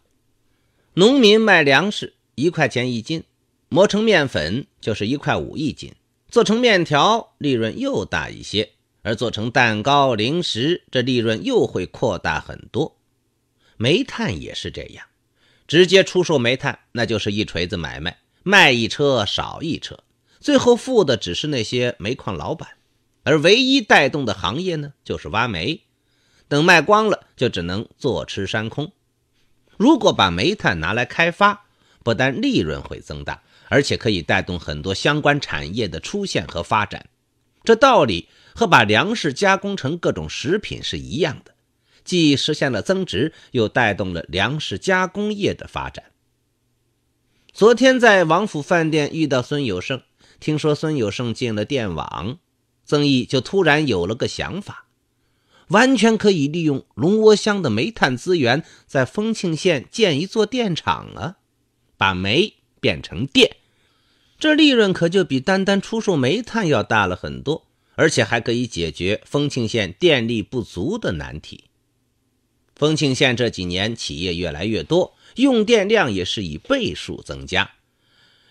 农民卖粮食一块钱一斤，磨成面粉就是一块五一斤，做成面条利润又大一些。而做成蛋糕、零食，这利润又会扩大很多。煤炭也是这样，直接出售煤炭，那就是一锤子买卖，卖一车少一车，最后富的只是那些煤矿老板，而唯一带动的行业呢，就是挖煤。等卖光了，就只能坐吃山空。如果把煤炭拿来开发，不但利润会增大，而且可以带动很多相关产业的出现和发展。这道理。和把粮食加工成各种食品是一样的，既实现了增值，又带动了粮食加工业的发展。昨天在王府饭店遇到孙有胜，听说孙有胜进了电网，曾毅就突然有了个想法，完全可以利用龙窝乡的煤炭资源，在丰庆县建一座电厂啊，把煤变成电，这利润可就比单单出售煤炭要大了很多。而且还可以解决丰庆县电力不足的难题。丰庆县这几年企业越来越多，用电量也是以倍数增加，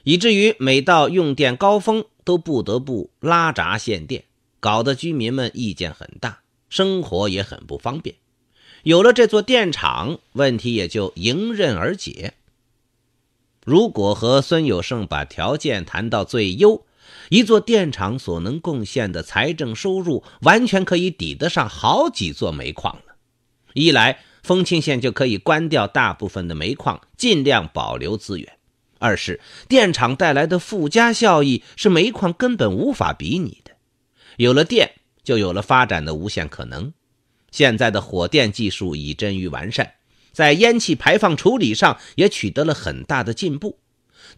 以至于每到用电高峰都不得不拉闸限电，搞得居民们意见很大，生活也很不方便。有了这座电厂，问题也就迎刃而解。如果和孙有胜把条件谈到最优。一座电厂所能贡献的财政收入，完全可以抵得上好几座煤矿了。一来，丰庆县就可以关掉大部分的煤矿，尽量保留资源；二是电厂带来的附加效益是煤矿根本无法比拟的。有了电，就有了发展的无限可能。现在的火电技术已臻于完善，在烟气排放处理上也取得了很大的进步。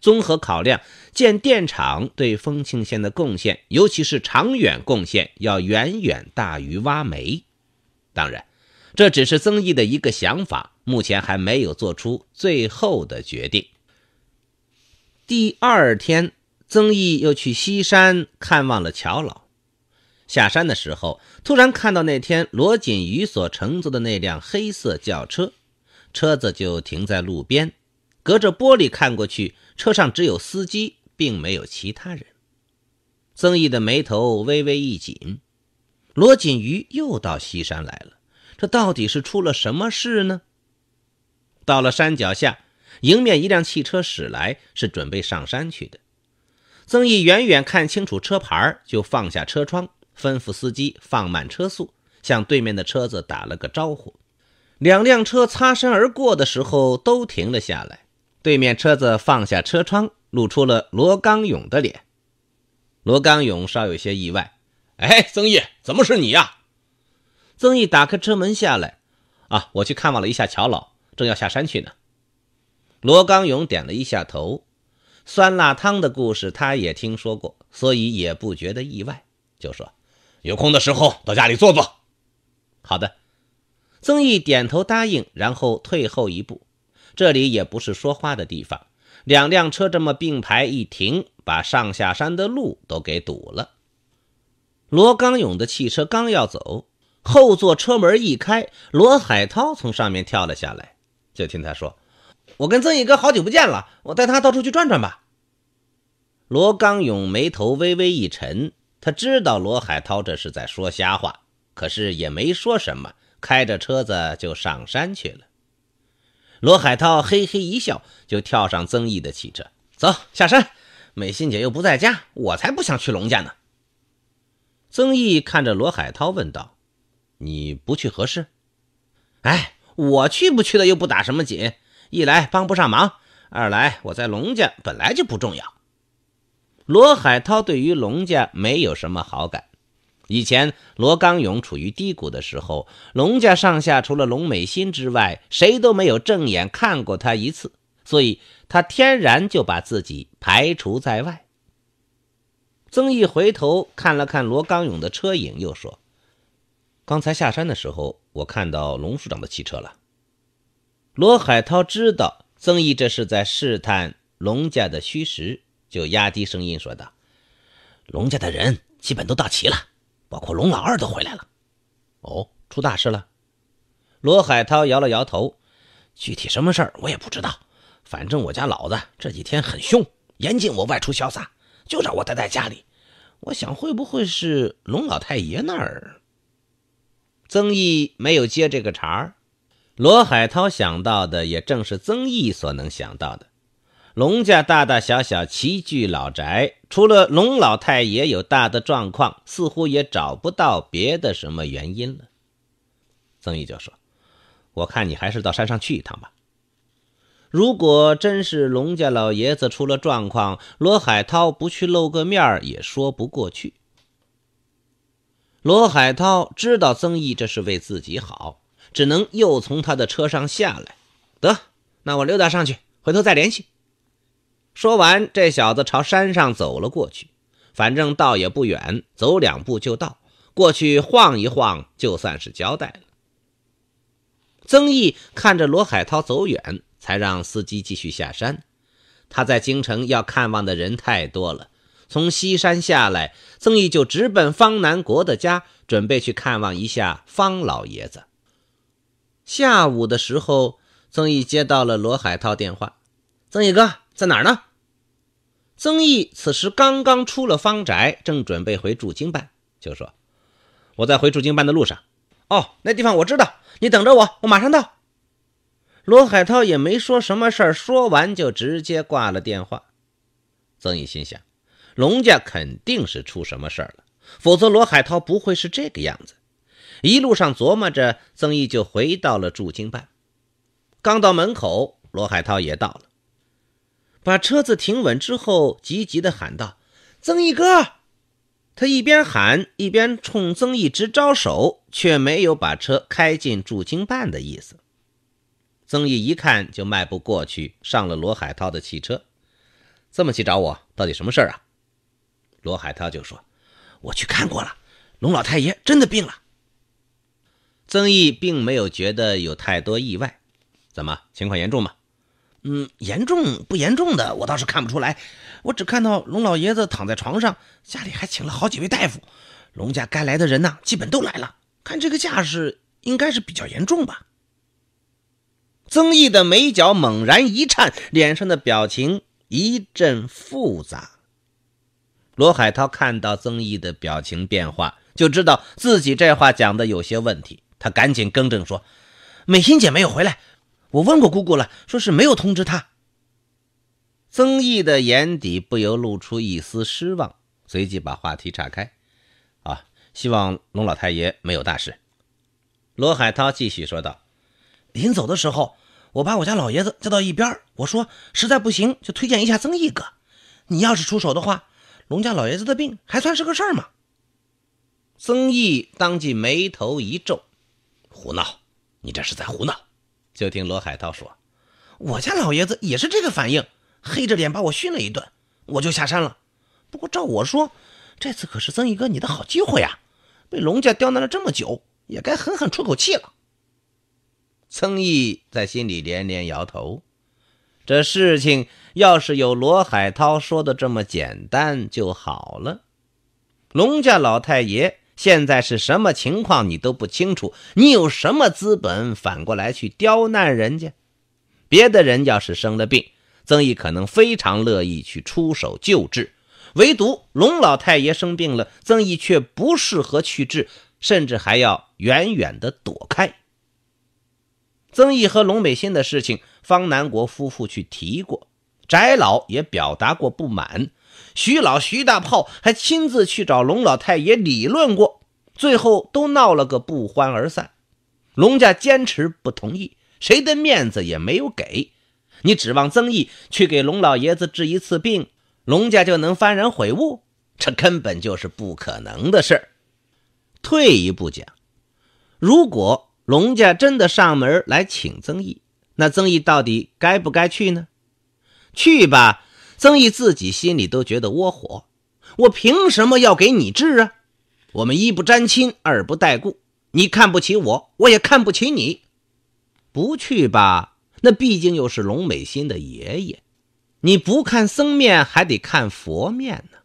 综合考量，建电厂对丰庆县的贡献，尤其是长远贡献，要远远大于挖煤。当然，这只是曾毅的一个想法，目前还没有做出最后的决定。第二天，曾毅又去西山看望了乔老。下山的时候，突然看到那天罗锦瑜所乘坐的那辆黑色轿车，车子就停在路边。隔着玻璃看过去，车上只有司机，并没有其他人。曾毅的眉头微微一紧，罗锦瑜又到西山来了，这到底是出了什么事呢？到了山脚下，迎面一辆汽车驶来，是准备上山去的。曾毅远远看清楚车牌，就放下车窗，吩咐司机放慢车速，向对面的车子打了个招呼。两辆车擦身而过的时候，都停了下来。对面车子放下车窗，露出了罗刚勇的脸。罗刚勇稍有些意外：“哎，曾毅，怎么是你呀？”曾毅打开车门下来：“啊，我去看望了一下乔老，正要下山去呢。”罗刚勇点了一下头。酸辣汤的故事他也听说过，所以也不觉得意外，就说：“有空的时候到家里坐坐。”好的。曾毅点头答应，然后退后一步。这里也不是说话的地方，两辆车这么并排一停，把上下山的路都给堵了。罗刚勇的汽车刚要走，后座车门一开，罗海涛从上面跳了下来，就听他说：“我跟曾毅哥好久不见了，我带他到处去转转吧。”罗刚勇眉头微微一沉，他知道罗海涛这是在说瞎话，可是也没说什么，开着车子就上山去了。罗海涛嘿嘿一笑，就跳上曾毅的汽车，走下山。美心姐又不在家，我才不想去龙家呢。曾毅看着罗海涛问道：“你不去合适？”“哎，我去不去的又不打什么紧，一来帮不上忙，二来我在龙家本来就不重要。”罗海涛对于龙家没有什么好感。以前罗刚勇处于低谷的时候，龙家上下除了龙美心之外，谁都没有正眼看过他一次，所以他天然就把自己排除在外。曾毅回头看了看罗刚勇的车影，又说：“刚才下山的时候，我看到龙署长的汽车了。”罗海涛知道曾毅这是在试探龙家的虚实，就压低声音说道：“龙家的人基本都到齐了。”包括龙老二都回来了，哦，出大事了！罗海涛摇了摇头，具体什么事儿我也不知道。反正我家老子这几天很凶，严禁我外出潇洒，就让我待在家里。我想，会不会是龙老太爷那儿？曾毅没有接这个茬儿，罗海涛想到的也正是曾毅所能想到的。龙家大大小小齐聚老宅，除了龙老太爷有大的状况，似乎也找不到别的什么原因了。曾毅就说：“我看你还是到山上去一趟吧。如果真是龙家老爷子出了状况，罗海涛不去露个面也说不过去。”罗海涛知道曾毅这是为自己好，只能又从他的车上下来。得，那我溜达上去，回头再联系。说完，这小子朝山上走了过去，反正道也不远，走两步就到。过去晃一晃，就算是交代了。曾毅看着罗海涛走远，才让司机继续下山。他在京城要看望的人太多了，从西山下来，曾毅就直奔方南国的家，准备去看望一下方老爷子。下午的时候，曾毅接到了罗海涛电话：“曾毅哥，在哪儿呢？”曾毅此时刚刚出了方宅，正准备回驻京办，就说：“我在回驻京办的路上。”哦，那地方我知道，你等着我，我马上到。罗海涛也没说什么事儿，说完就直接挂了电话。曾毅心想，龙家肯定是出什么事儿了，否则罗海涛不会是这个样子。一路上琢磨着，曾毅就回到了驻京办。刚到门口，罗海涛也到了。把车子停稳之后，急急地喊道：“曾毅哥！”他一边喊一边冲曾毅直招手，却没有把车开进驻京办的意思。曾毅一看，就迈步过去，上了罗海涛的汽车。“这么急找我，到底什么事儿啊？”罗海涛就说：“我去看过了，龙老太爷真的病了。”曾毅并没有觉得有太多意外，“怎么情况严重吗？”嗯，严重不严重的，我倒是看不出来。我只看到龙老爷子躺在床上，家里还请了好几位大夫。龙家该来的人呢，基本都来了。看这个架势，应该是比较严重吧？曾毅的眉角猛然一颤，脸上的表情一阵复杂。罗海涛看到曾毅的表情变化，就知道自己这话讲的有些问题，他赶紧更正说：“美心姐没有回来。”我问过姑姑了，说是没有通知他。曾毅的眼底不由露出一丝失望，随即把话题岔开：“啊，希望龙老太爷没有大事。”罗海涛继续说道：“临走的时候，我把我家老爷子叫到一边，我说实在不行就推荐一下曾毅哥。你要是出手的话，龙家老爷子的病还算是个事儿吗？”曾毅当即眉头一皱：“胡闹！你这是在胡闹！”就听罗海涛说：“我家老爷子也是这个反应，黑着脸把我训了一顿，我就下山了。不过照我说，这次可是曾毅哥你的好机会呀！被龙家刁难了这么久，也该狠狠出口气了。”曾毅在心里连连摇头，这事情要是有罗海涛说的这么简单就好了。龙家老太爷。现在是什么情况，你都不清楚，你有什么资本反过来去刁难人家？别的人要是生了病，曾毅可能非常乐意去出手救治，唯独龙老太爷生病了，曾毅却不适合去治，甚至还要远远的躲开。曾毅和龙美心的事情，方南国夫妇去提过，翟老也表达过不满。徐老、徐大炮还亲自去找龙老太爷理论过，最后都闹了个不欢而散。龙家坚持不同意，谁的面子也没有给。你指望曾毅去给龙老爷子治一次病，龙家就能幡然悔悟？这根本就是不可能的事退一步讲，如果龙家真的上门来请曾毅，那曾毅到底该不该去呢？去吧。曾毅自己心里都觉得窝火，我凭什么要给你治啊？我们一不沾亲，二不带故，你看不起我，我也看不起你。不去吧，那毕竟又是龙美心的爷爷，你不看僧面还得看佛面呢。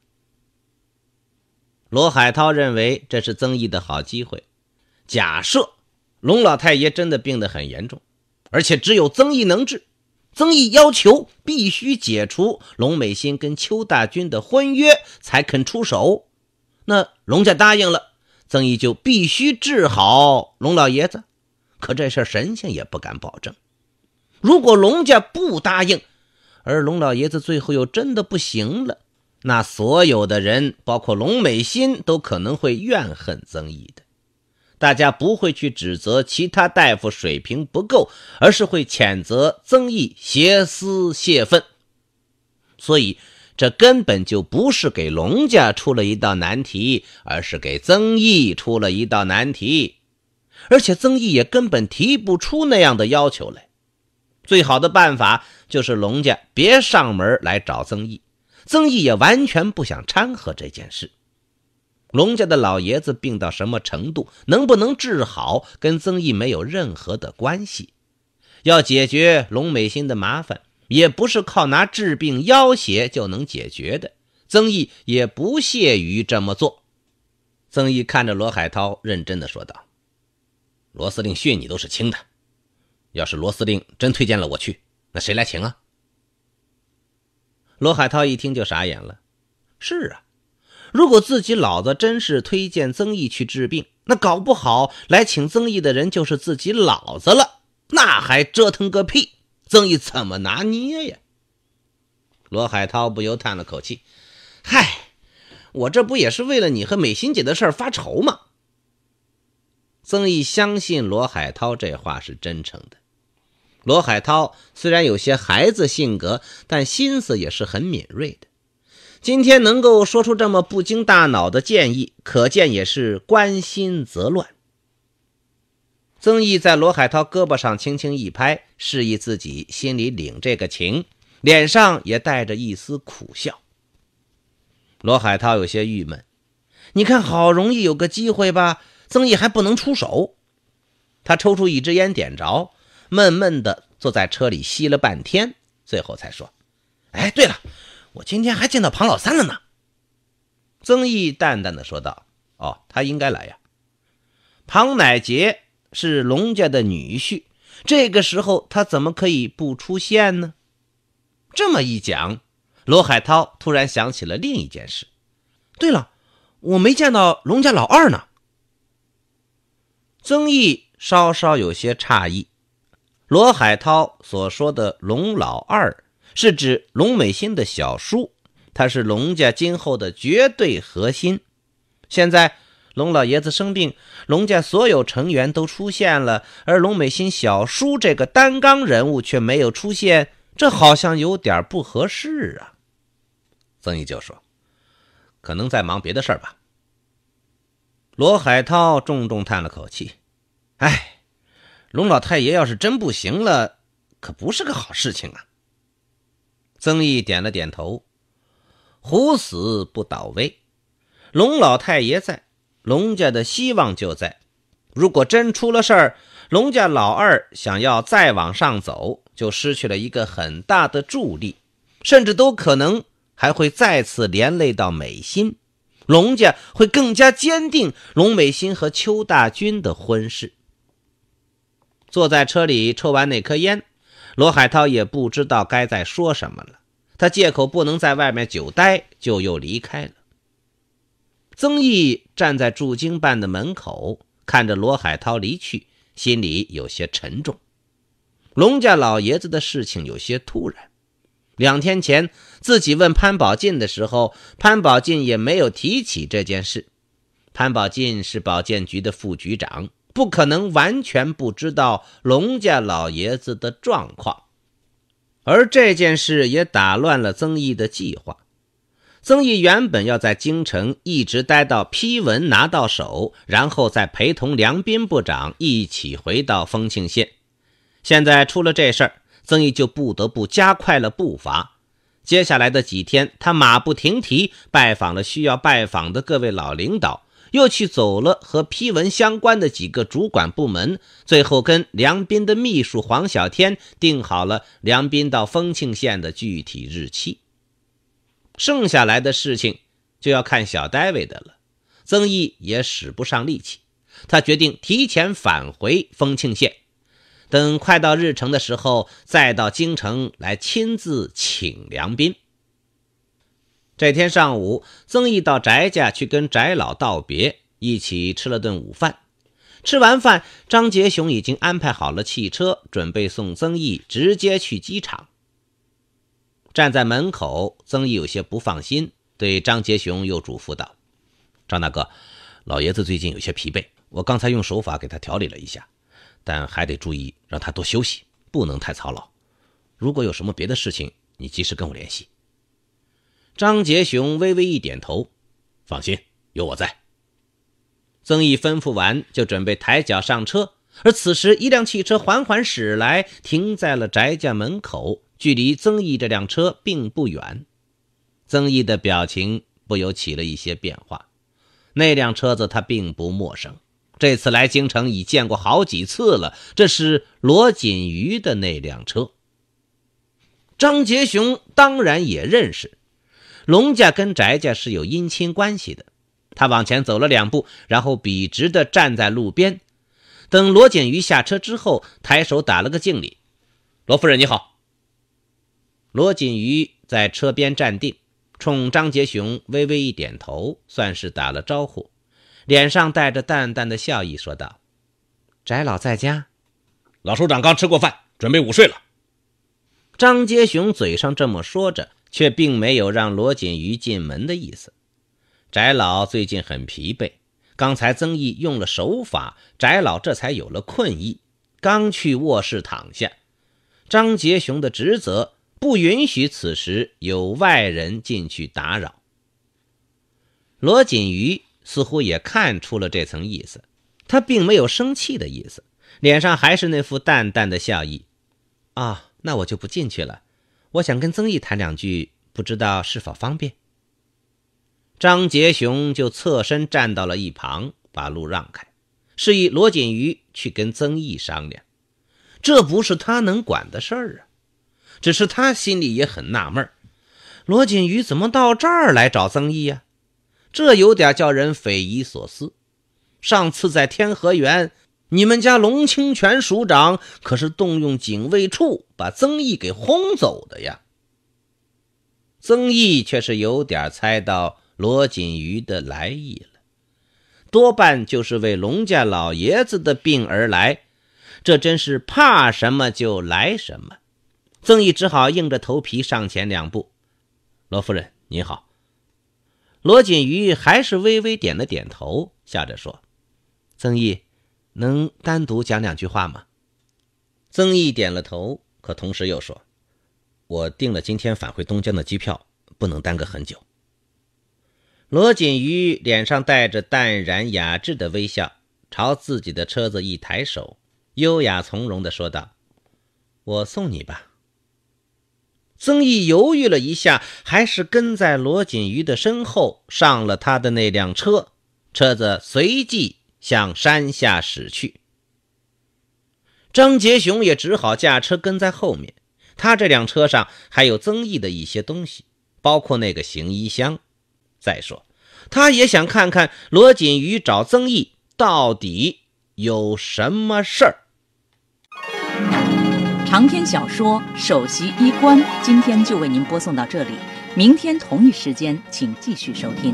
罗海涛认为这是曾毅的好机会，假设龙老太爷真的病得很严重，而且只有曾毅能治。曾毅要求必须解除龙美心跟邱大军的婚约才肯出手，那龙家答应了，曾毅就必须治好龙老爷子。可这事神仙也不敢保证。如果龙家不答应，而龙老爷子最后又真的不行了，那所有的人，包括龙美心，都可能会怨恨曾毅的。大家不会去指责其他大夫水平不够，而是会谴责曾毅挟私泄愤。所以，这根本就不是给龙家出了一道难题，而是给曾毅出了一道难题。而且，曾毅也根本提不出那样的要求来。最好的办法就是龙家别上门来找曾毅，曾毅也完全不想掺和这件事。龙家的老爷子病到什么程度，能不能治好，跟曾毅没有任何的关系。要解决龙美心的麻烦，也不是靠拿治病要挟就能解决的。曾毅也不屑于这么做。曾毅看着罗海涛，认真的说道：“罗司令训你都是轻的，要是罗司令真推荐了我去，那谁来请啊？”罗海涛一听就傻眼了：“是啊。”如果自己老子真是推荐曾毅去治病，那搞不好来请曾毅的人就是自己老子了，那还折腾个屁？曾毅怎么拿捏呀？罗海涛不由叹了口气：“嗨，我这不也是为了你和美心姐的事儿发愁吗？”曾毅相信罗海涛这话是真诚的。罗海涛虽然有些孩子性格，但心思也是很敏锐的。今天能够说出这么不经大脑的建议，可见也是关心则乱。曾毅在罗海涛胳膊上轻轻一拍，示意自己心里领这个情，脸上也带着一丝苦笑。罗海涛有些郁闷：“你看好容易有个机会吧？曾毅还不能出手。”他抽出一支烟点着，闷闷地坐在车里吸了半天，最后才说：“哎，对了。”我今天还见到庞老三了呢。”曾毅淡淡的说道。“哦，他应该来呀。庞乃杰是龙家的女婿，这个时候他怎么可以不出现呢？”这么一讲，罗海涛突然想起了另一件事。对了，我没见到龙家老二呢。”曾毅稍稍有些诧异，罗海涛所说的龙老二。是指龙美心的小叔，他是龙家今后的绝对核心。现在龙老爷子生病，龙家所有成员都出现了，而龙美心小叔这个担纲人物却没有出现，这好像有点不合适啊。曾毅就说：“可能在忙别的事儿吧。”罗海涛重重叹了口气：“哎，龙老太爷要是真不行了，可不是个好事情啊。”曾毅点了点头，虎死不倒威。龙老太爷在，龙家的希望就在。如果真出了事儿，龙家老二想要再往上走，就失去了一个很大的助力，甚至都可能还会再次连累到美心。龙家会更加坚定龙美心和邱大军的婚事。坐在车里抽完那颗烟。罗海涛也不知道该再说什么了，他借口不能在外面久待，就又离开了。曾毅站在驻京办的门口，看着罗海涛离去，心里有些沉重。龙家老爷子的事情有些突然，两天前自己问潘宝进的时候，潘宝进也没有提起这件事。潘宝进是保健局的副局长。不可能完全不知道龙家老爷子的状况，而这件事也打乱了曾毅的计划。曾毅原本要在京城一直待到批文拿到手，然后再陪同梁斌部长一起回到丰庆县。现在出了这事儿，曾毅就不得不加快了步伐。接下来的几天，他马不停蹄拜访了需要拜访的各位老领导。又去走了和批文相关的几个主管部门，最后跟梁斌的秘书黄小天定好了梁斌到丰庆县的具体日期。剩下来的事情就要看小戴维的了，曾毅也使不上力气，他决定提前返回丰庆县，等快到日程的时候再到京城来亲自请梁斌。这天上午，曾毅到翟家去跟翟老道别，一起吃了顿午饭。吃完饭，张杰雄已经安排好了汽车，准备送曾毅直接去机场。站在门口，曾毅有些不放心，对张杰雄又嘱咐道：“张大哥，老爷子最近有些疲惫，我刚才用手法给他调理了一下，但还得注意让他多休息，不能太操劳。如果有什么别的事情，你及时跟我联系。”张杰雄微微一点头，放心，有我在。曾毅吩咐完就准备抬脚上车，而此时一辆汽车缓缓驶来，停在了宅家门口，距离曾毅这辆车并不远。曾毅的表情不由起了一些变化。那辆车子他并不陌生，这次来京城已见过好几次了。这是罗锦瑜的那辆车。张杰雄当然也认识。龙家跟翟家是有姻亲关系的。他往前走了两步，然后笔直地站在路边，等罗锦瑜下车之后，抬手打了个敬礼：“罗夫人，你好。”罗锦瑜在车边站定，冲张杰雄微微一点头，算是打了招呼，脸上带着淡淡的笑意说道：“翟老在家，老首长刚吃过饭，准备午睡了。”张杰雄嘴上这么说着。却并没有让罗锦瑜进门的意思。翟老最近很疲惫，刚才曾毅用了手法，翟老这才有了困意，刚去卧室躺下。张杰雄的职责不允许此时有外人进去打扰。罗锦瑜似乎也看出了这层意思，他并没有生气的意思，脸上还是那副淡淡的笑意。啊，那我就不进去了。我想跟曾毅谈两句，不知道是否方便？张杰雄就侧身站到了一旁，把路让开，示意罗锦瑜去跟曾毅商量。这不是他能管的事儿啊！只是他心里也很纳闷：罗锦瑜怎么到这儿来找曾毅呀？这有点叫人匪夷所思。上次在天河园……你们家龙清泉署长可是动用警卫处把曾毅给轰走的呀？曾毅却是有点猜到罗锦瑜的来意了，多半就是为龙家老爷子的病而来。这真是怕什么就来什么。曾毅只好硬着头皮上前两步：“罗夫人您好。”罗锦瑜还是微微点了点头，笑着说：“曾毅。”能单独讲两句话吗？曾毅点了头，可同时又说：“我订了今天返回东江的机票，不能耽搁很久。”罗锦瑜脸上带着淡然雅致的微笑，朝自己的车子一抬手，优雅从容的说道：“我送你吧。”曾毅犹豫了一下，还是跟在罗锦瑜的身后上了他的那辆车，车子随即。向山下驶去。张杰雄也只好驾车跟在后面。他这辆车上还有曾毅的一些东西，包括那个行医箱。再说，他也想看看罗锦瑜找曾毅到底有什么事儿。长篇小说《首席医官》，今天就为您播送到这里。明天同一时间，请继续收听。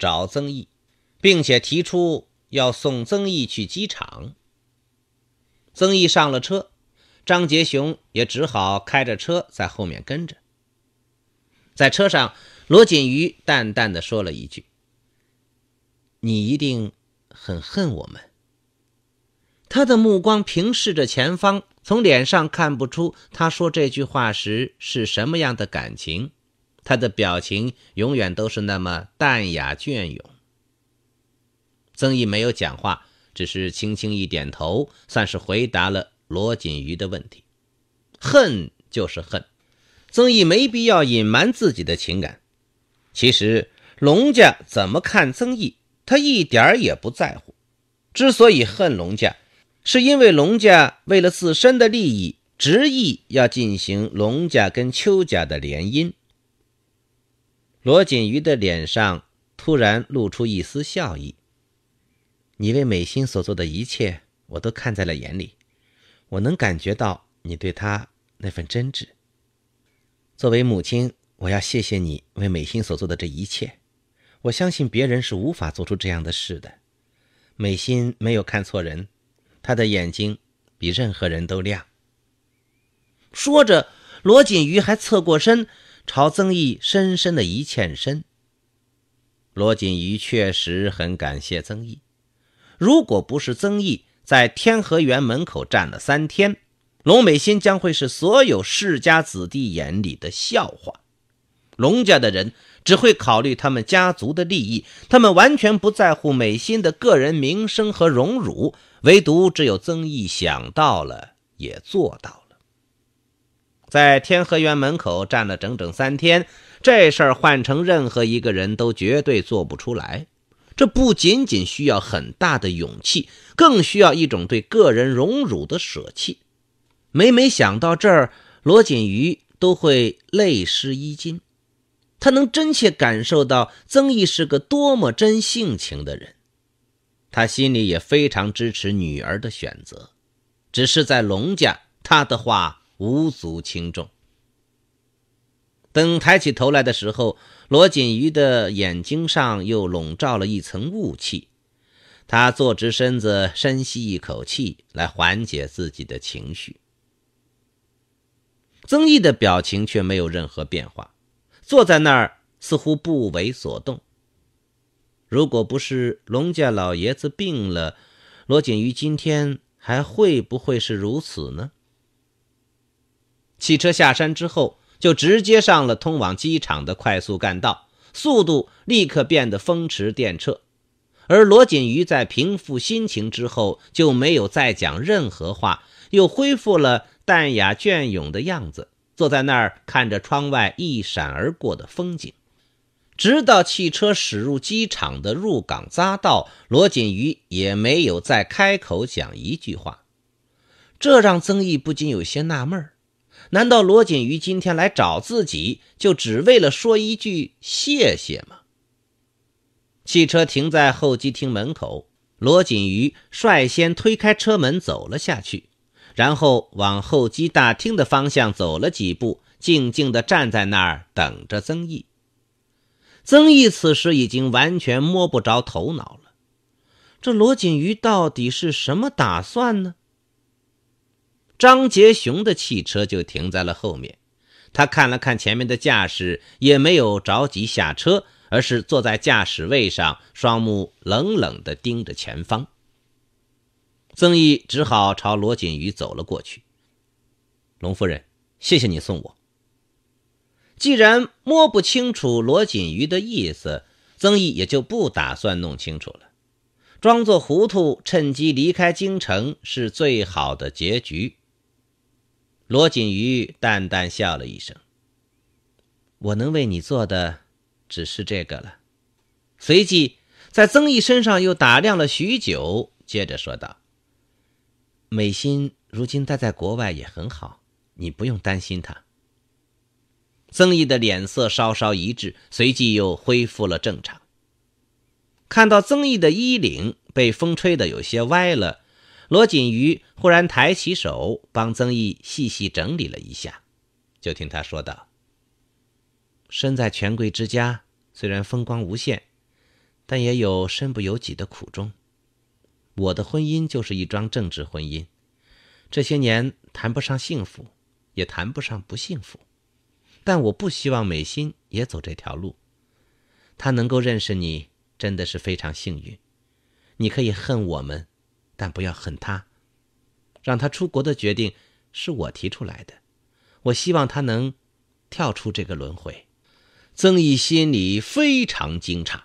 找曾毅，并且提出要送曾毅去机场。曾毅上了车，张杰雄也只好开着车在后面跟着。在车上，罗锦瑜淡淡的说了一句：“你一定很恨我们。”他的目光平视着前方，从脸上看不出他说这句话时是什么样的感情。他的表情永远都是那么淡雅隽永。曾毅没有讲话，只是轻轻一点头，算是回答了罗锦瑜的问题。恨就是恨，曾毅没必要隐瞒自己的情感。其实龙家怎么看曾毅，他一点儿也不在乎。之所以恨龙家，是因为龙家为了自身的利益，执意要进行龙家跟邱家的联姻。罗锦瑜的脸上突然露出一丝笑意。你为美心所做的一切，我都看在了眼里，我能感觉到你对她那份真挚。作为母亲，我要谢谢你为美心所做的这一切。我相信别人是无法做出这样的事的。美心没有看错人，她的眼睛比任何人都亮。说着，罗锦瑜还侧过身。朝曾毅深深的一欠身。罗锦瑜确实很感谢曾毅，如果不是曾毅在天河园门口站了三天，龙美心将会是所有世家子弟眼里的笑话。龙家的人只会考虑他们家族的利益，他们完全不在乎美心的个人名声和荣辱，唯独只有曾毅想到了也做到。在天河园门口站了整整三天，这事儿换成任何一个人都绝对做不出来。这不仅仅需要很大的勇气，更需要一种对个人荣辱的舍弃。每每想到这儿，罗锦瑜都会泪湿衣襟。他能真切感受到曾毅是个多么真性情的人，他心里也非常支持女儿的选择，只是在龙家，他的话。无足轻重。等抬起头来的时候，罗锦瑜的眼睛上又笼罩了一层雾气。他坐直身子，深吸一口气，来缓解自己的情绪。曾毅的表情却没有任何变化，坐在那儿似乎不为所动。如果不是龙家老爷子病了，罗锦瑜今天还会不会是如此呢？汽车下山之后，就直接上了通往机场的快速干道，速度立刻变得风驰电掣。而罗锦瑜在平复心情之后，就没有再讲任何话，又恢复了淡雅隽永的样子，坐在那儿看着窗外一闪而过的风景，直到汽车驶入机场的入港匝道，罗锦瑜也没有再开口讲一句话，这让曾毅不禁有些纳闷儿。难道罗锦瑜今天来找自己，就只为了说一句谢谢吗？汽车停在候机厅门口，罗锦瑜率先推开车门走了下去，然后往候机大厅的方向走了几步，静静地站在那儿等着曾毅。曾毅此时已经完全摸不着头脑了，这罗锦瑜到底是什么打算呢？张杰雄的汽车就停在了后面，他看了看前面的驾驶，也没有着急下车，而是坐在驾驶位上，双目冷冷地盯着前方。曾毅只好朝罗锦瑜走了过去。龙夫人，谢谢你送我。既然摸不清楚罗锦瑜的意思，曾毅也就不打算弄清楚了，装作糊涂，趁机离开京城是最好的结局。罗锦瑜淡淡笑了一声：“我能为你做的，只是这个了。”随即在曾毅身上又打量了许久，接着说道：“美心如今待在国外也很好，你不用担心她。”曾毅的脸色稍稍一滞，随即又恢复了正常。看到曾毅的衣领被风吹得有些歪了。罗锦瑜忽然抬起手，帮曾毅细细整理了一下，就听他说道：“身在权贵之家，虽然风光无限，但也有身不由己的苦衷。我的婚姻就是一桩政治婚姻，这些年谈不上幸福，也谈不上不幸福。但我不希望美心也走这条路。她能够认识你，真的是非常幸运。你可以恨我们。”但不要恨他，让他出国的决定是我提出来的。我希望他能跳出这个轮回。曾毅心里非常惊诧，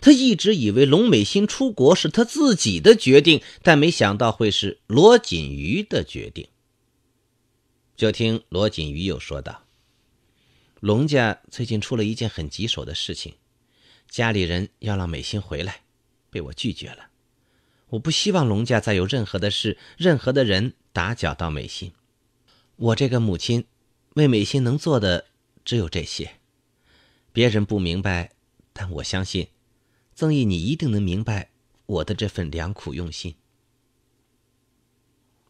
他一直以为龙美心出国是他自己的决定，但没想到会是罗锦瑜的决定。就听罗锦瑜又说道：“龙家最近出了一件很棘手的事情，家里人要让美心回来，被我拒绝了。”我不希望龙家再有任何的事，任何的人打搅到美心。我这个母亲为美心能做的只有这些。别人不明白，但我相信，曾毅你一定能明白我的这份良苦用心。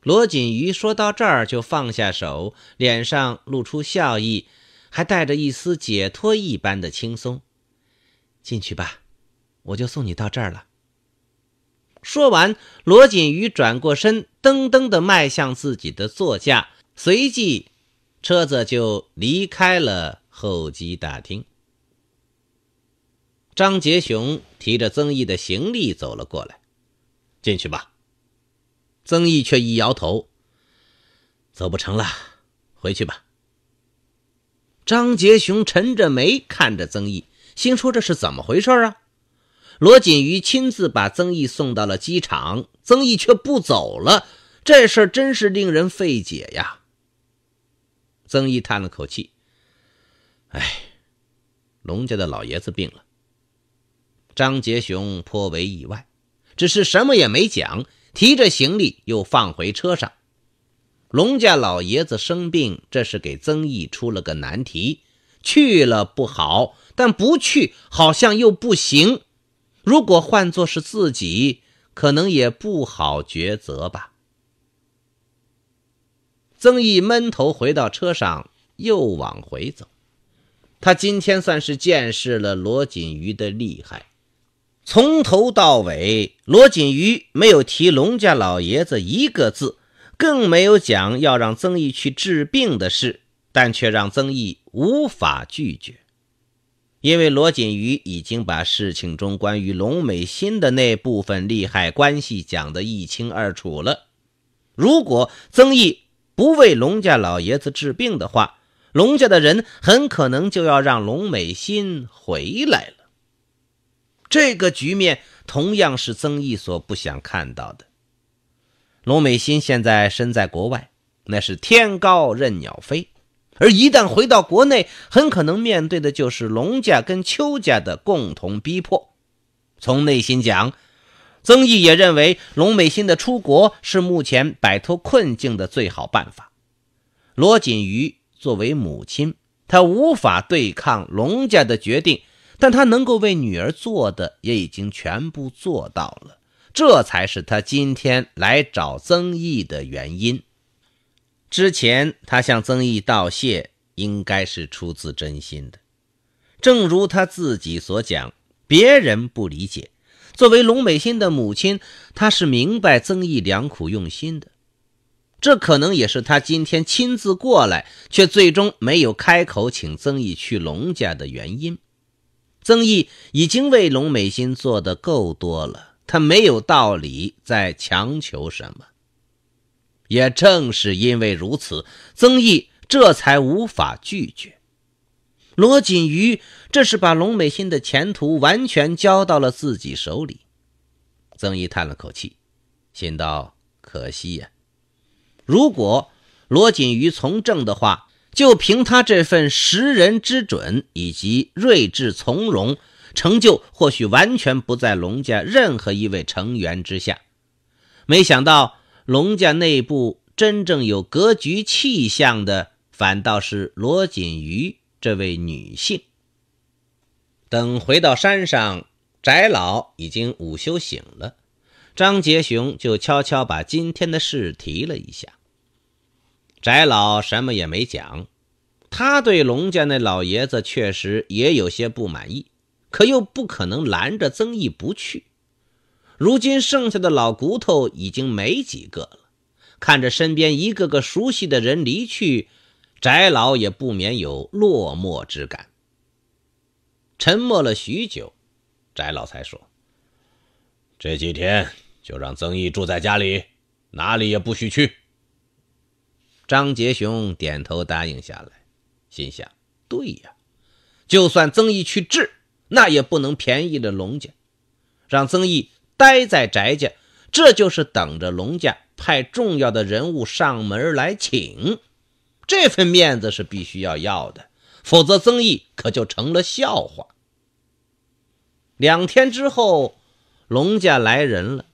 罗锦瑜说到这儿就放下手，脸上露出笑意，还带着一丝解脱一般的轻松。进去吧，我就送你到这儿了。说完，罗锦瑜转过身，噔噔的迈向自己的座驾，随即，车子就离开了候机大厅。张杰雄提着曾毅的行李走了过来，进去吧。曾毅却一摇头，走不成了，回去吧。张杰雄沉着眉看着曾毅，心说这是怎么回事啊？罗锦瑜亲自把曾毅送到了机场，曾毅却不走了，这事儿真是令人费解呀。曾毅叹了口气：“哎，龙家的老爷子病了。”张杰雄颇为意外，只是什么也没讲，提着行李又放回车上。龙家老爷子生病，这是给曾毅出了个难题。去了不好，但不去好像又不行。如果换做是自己，可能也不好抉择吧。曾毅闷头回到车上，又往回走。他今天算是见识了罗锦瑜的厉害。从头到尾，罗锦瑜没有提龙家老爷子一个字，更没有讲要让曾毅去治病的事，但却让曾毅无法拒绝。因为罗锦瑜已经把事情中关于龙美心的那部分利害关系讲得一清二楚了，如果曾毅不为龙家老爷子治病的话，龙家的人很可能就要让龙美心回来了。这个局面同样是曾毅所不想看到的。龙美心现在身在国外，那是天高任鸟飞。而一旦回到国内，很可能面对的就是龙家跟邱家的共同逼迫。从内心讲，曾毅也认为龙美新的出国是目前摆脱困境的最好办法。罗锦瑜作为母亲，她无法对抗龙家的决定，但她能够为女儿做的也已经全部做到了。这才是她今天来找曾毅的原因。之前他向曾毅道谢，应该是出自真心的。正如他自己所讲，别人不理解。作为龙美新的母亲，她是明白曾毅良苦用心的。这可能也是他今天亲自过来，却最终没有开口请曾毅去龙家的原因。曾毅已经为龙美新做的够多了，他没有道理再强求什么。也正是因为如此，曾毅这才无法拒绝。罗锦瑜这是把龙美心的前途完全交到了自己手里。曾毅叹了口气，心道：“可惜呀！如果罗锦瑜从政的话，就凭他这份识人之准以及睿智从容，成就或许完全不在龙家任何一位成员之下。”没想到。龙家内部真正有格局气象的，反倒是罗锦瑜这位女性。等回到山上，翟老已经午休醒了，张杰雄就悄悄把今天的事提了一下。翟老什么也没讲，他对龙家那老爷子确实也有些不满意，可又不可能拦着曾毅不去。如今剩下的老骨头已经没几个了，看着身边一个个熟悉的人离去，翟老也不免有落寞之感。沉默了许久，翟老才说：“这几天就让曾毅住在家里，哪里也不许去。”张杰雄点头答应下来，心想：“对呀，就算曾毅去治，那也不能便宜了龙家，让曾毅。”待在宅家，这就是等着龙家派重要的人物上门来请，这份面子是必须要要的，否则曾毅可就成了笑话。两天之后，龙家来人了，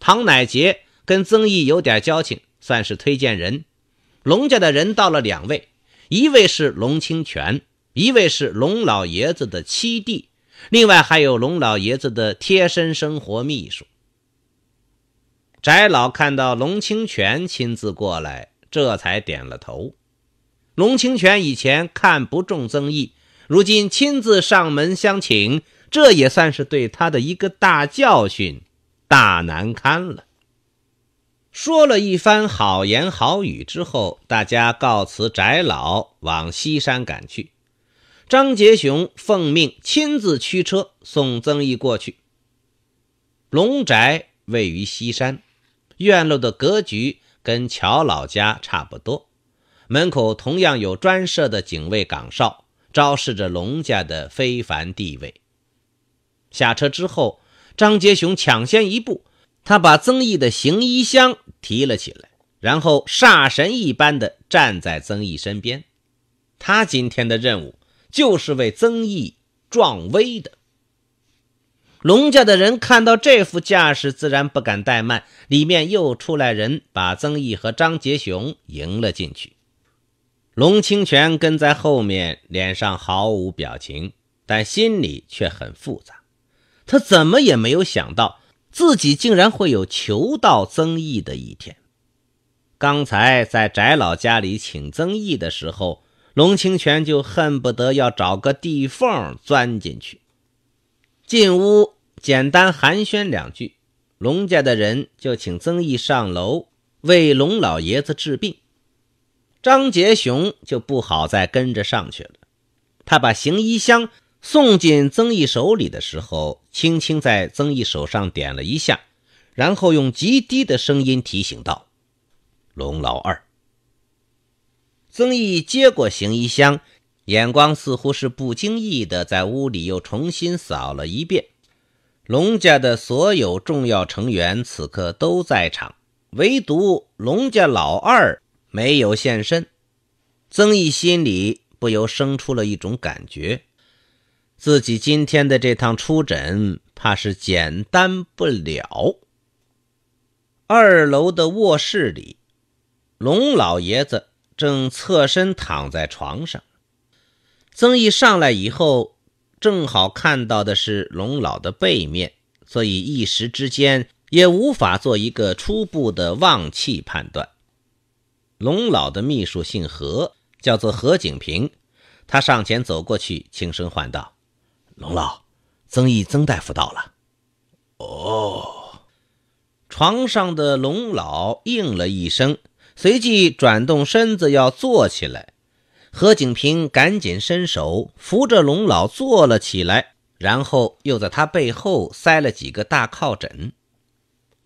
唐乃杰跟曾毅有点交情，算是推荐人。龙家的人到了两位，一位是龙清泉，一位是龙老爷子的七弟。另外还有龙老爷子的贴身生活秘书，翟老看到龙清泉亲自过来，这才点了头。龙清泉以前看不中曾毅，如今亲自上门相请，这也算是对他的一个大教训、大难堪了。说了一番好言好语之后，大家告辞，翟老往西山赶去。张杰雄奉命亲自驱车送曾毅过去。龙宅位于西山，院落的格局跟乔老家差不多，门口同样有专设的警卫岗哨，昭示着龙家的非凡地位。下车之后，张杰雄抢先一步，他把曾毅的行医箱提了起来，然后煞神一般的站在曾毅身边。他今天的任务。就是为曾毅壮威的。龙家的人看到这副架势，自然不敢怠慢。里面又出来人，把曾毅和张杰雄迎了进去。龙清泉跟在后面，脸上毫无表情，但心里却很复杂。他怎么也没有想到，自己竟然会有求到曾毅的一天。刚才在翟老家里请曾毅的时候。龙清泉就恨不得要找个地缝钻进去。进屋简单寒暄两句，龙家的人就请曾毅上楼为龙老爷子治病。张杰雄就不好再跟着上去了。他把行医箱送进曾毅手里的时候，轻轻在曾毅手上点了一下，然后用极低的声音提醒道：“龙老二。”曾毅接过行医箱，眼光似乎是不经意的在屋里又重新扫了一遍。龙家的所有重要成员此刻都在场，唯独龙家老二没有现身。曾毅心里不由生出了一种感觉：自己今天的这趟出诊，怕是简单不了。二楼的卧室里，龙老爷子。正侧身躺在床上，曾毅上来以后，正好看到的是龙老的背面，所以一时之间也无法做一个初步的望气判断。龙老的秘书姓何，叫做何景平，他上前走过去，轻声唤道：“龙老，曾毅曾大夫到了。”哦，床上的龙老应了一声。随即转动身子要坐起来，何景平赶紧伸手扶着龙老坐了起来，然后又在他背后塞了几个大靠枕，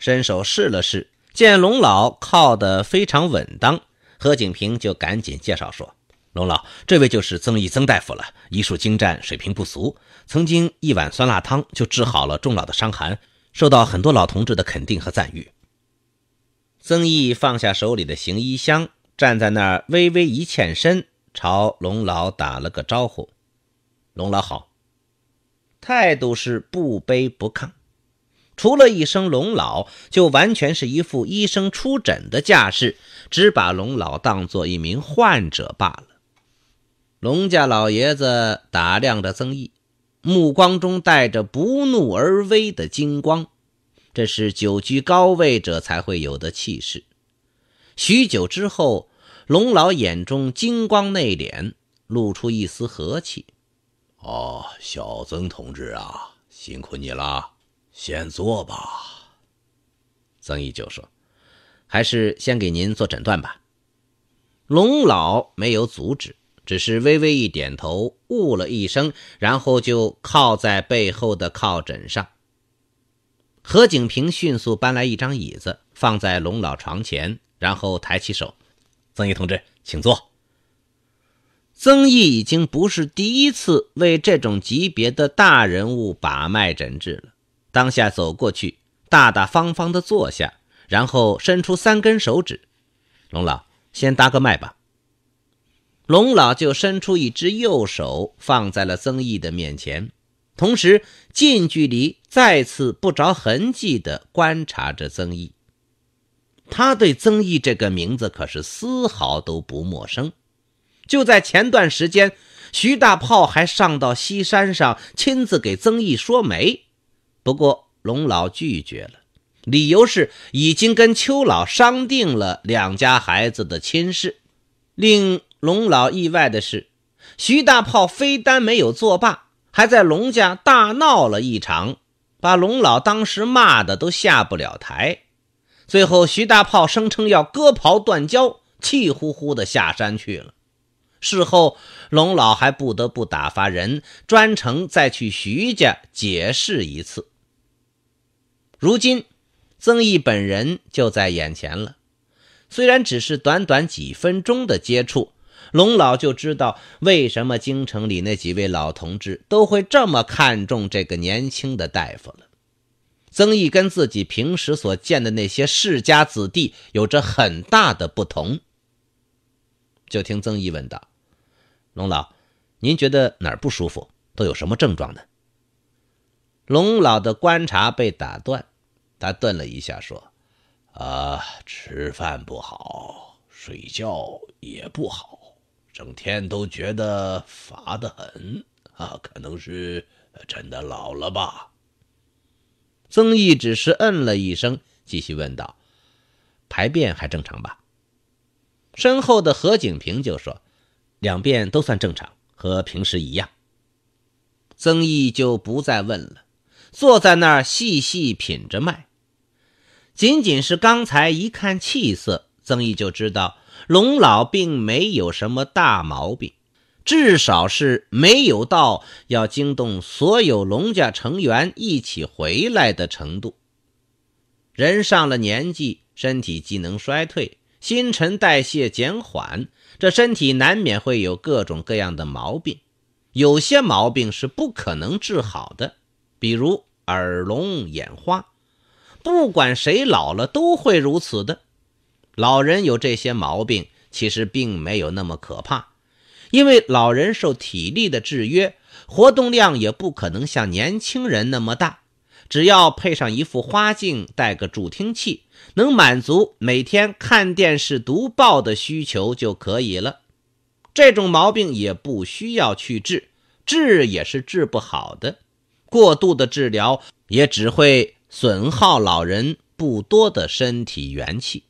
伸手试了试，见龙老靠得非常稳当，何景平就赶紧介绍说：“龙老，这位就是曾毅曾大夫了，医术精湛，水平不俗，曾经一碗酸辣汤就治好了仲老的伤寒，受到很多老同志的肯定和赞誉。”曾毅放下手里的行医箱，站在那儿微微一欠身，朝龙老打了个招呼：“龙老好。”态度是不卑不亢，除了一声“龙老”，就完全是一副医生出诊的架势，只把龙老当作一名患者罢了。龙家老爷子打量着曾毅，目光中带着不怒而威的精光。这是久居高位者才会有的气势。许久之后，龙老眼中金光内敛，露出一丝和气。“哦，小曾同志啊，辛苦你了，先坐吧。”曾义就说：“还是先给您做诊断吧。”龙老没有阻止，只是微微一点头，唔了一声，然后就靠在背后的靠枕上。何景平迅速搬来一张椅子，放在龙老床前，然后抬起手：“曾毅同志，请坐。”曾毅已经不是第一次为这种级别的大人物把脉诊治了，当下走过去，大大方方的坐下，然后伸出三根手指：“龙老，先搭个脉吧。”龙老就伸出一只右手，放在了曾毅的面前。同时，近距离再次不着痕迹地观察着曾毅。他对曾毅这个名字可是丝毫都不陌生。就在前段时间，徐大炮还上到西山上亲自给曾毅说媒，不过龙老拒绝了，理由是已经跟邱老商定了两家孩子的亲事。令龙老意外的是，徐大炮非但没有作罢。还在龙家大闹了一场，把龙老当时骂的都下不了台。最后，徐大炮声称要割袍断交，气呼呼的下山去了。事后，龙老还不得不打发人专程再去徐家解释一次。如今，曾毅本人就在眼前了，虽然只是短短几分钟的接触。龙老就知道为什么京城里那几位老同志都会这么看重这个年轻的大夫了。曾毅跟自己平时所见的那些世家子弟有着很大的不同。就听曾毅问道：“龙老，您觉得哪儿不舒服？都有什么症状呢？”龙老的观察被打断，他顿了一下说：“啊，吃饭不好，睡觉也不好。”整天都觉得乏得很啊，可能是真的老了吧。曾毅只是嗯了一声，继续问道：“排便还正常吧？”身后的何景平就说：“两便都算正常，和平时一样。”曾毅就不再问了，坐在那儿细细品着脉。仅仅是刚才一看气色，曾毅就知道。龙老并没有什么大毛病，至少是没有到要惊动所有龙家成员一起回来的程度。人上了年纪，身体机能衰退，新陈代谢减缓，这身体难免会有各种各样的毛病。有些毛病是不可能治好的，比如耳聋眼花，不管谁老了都会如此的。老人有这些毛病，其实并没有那么可怕，因为老人受体力的制约，活动量也不可能像年轻人那么大。只要配上一副花镜，带个助听器，能满足每天看电视、读报的需求就可以了。这种毛病也不需要去治，治也是治不好的，过度的治疗也只会损耗老人不多的身体元气。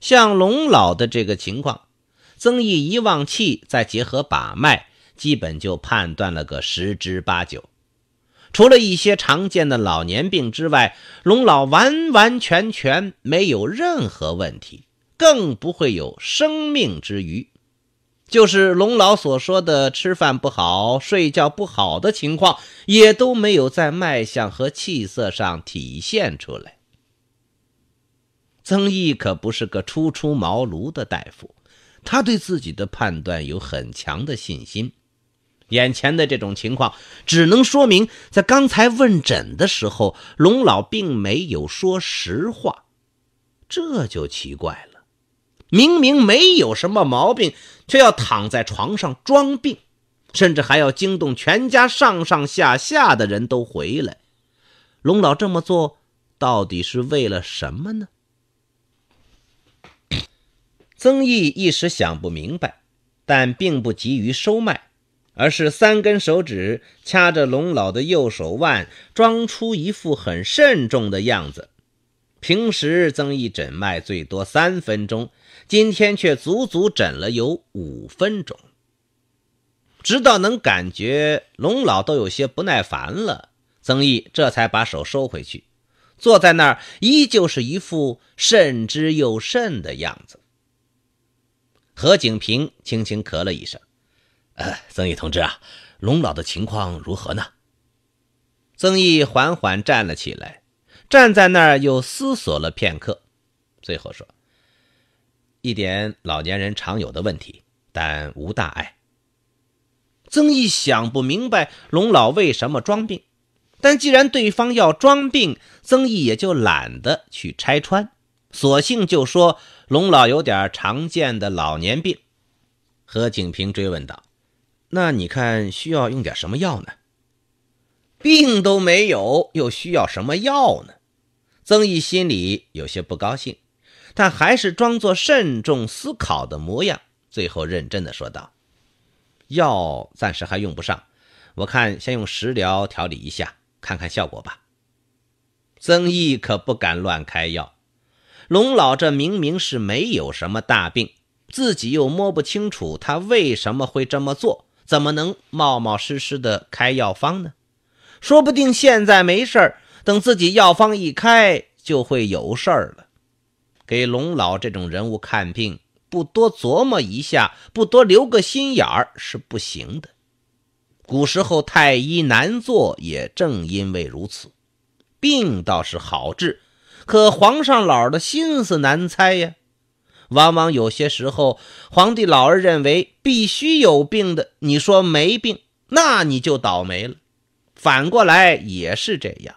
像龙老的这个情况，曾毅一望气，再结合把脉，基本就判断了个十之八九。除了一些常见的老年病之外，龙老完完全全没有任何问题，更不会有生命之余。就是龙老所说的吃饭不好、睡觉不好的情况，也都没有在脉象和气色上体现出来。曾毅可不是个初出茅庐的大夫，他对自己的判断有很强的信心。眼前的这种情况，只能说明在刚才问诊的时候，龙老并没有说实话，这就奇怪了。明明没有什么毛病，却要躺在床上装病，甚至还要惊动全家上上下下的人都回来。龙老这么做到底是为了什么呢？曾毅一时想不明白，但并不急于收脉，而是三根手指掐着龙老的右手腕，装出一副很慎重的样子。平时曾毅诊脉最多三分钟，今天却足足诊了有五分钟，直到能感觉龙老都有些不耐烦了，曾毅这才把手收回去，坐在那儿依旧是一副慎之又慎的样子。何景平轻轻咳了一声，“曾毅同志啊，龙老的情况如何呢？”曾毅缓缓站了起来，站在那儿又思索了片刻，最后说：“一点老年人常有的问题，但无大碍。”曾毅想不明白龙老为什么装病，但既然对方要装病，曾毅也就懒得去拆穿。索性就说龙老有点常见的老年病，何景平追问道：“那你看需要用点什么药呢？”病都没有，又需要什么药呢？曾毅心里有些不高兴，但还是装作慎重思考的模样，最后认真的说道：“药暂时还用不上，我看先用食疗调理一下，看看效果吧。”曾毅可不敢乱开药。龙老这明明是没有什么大病，自己又摸不清楚他为什么会这么做，怎么能冒冒失失的开药方呢？说不定现在没事儿，等自己药方一开就会有事儿了。给龙老这种人物看病，不多琢磨一下，不多留个心眼儿是不行的。古时候太医难做，也正因为如此，病倒是好治。可皇上老儿的心思难猜呀，往往有些时候，皇帝老儿认为必须有病的，你说没病，那你就倒霉了。反过来也是这样，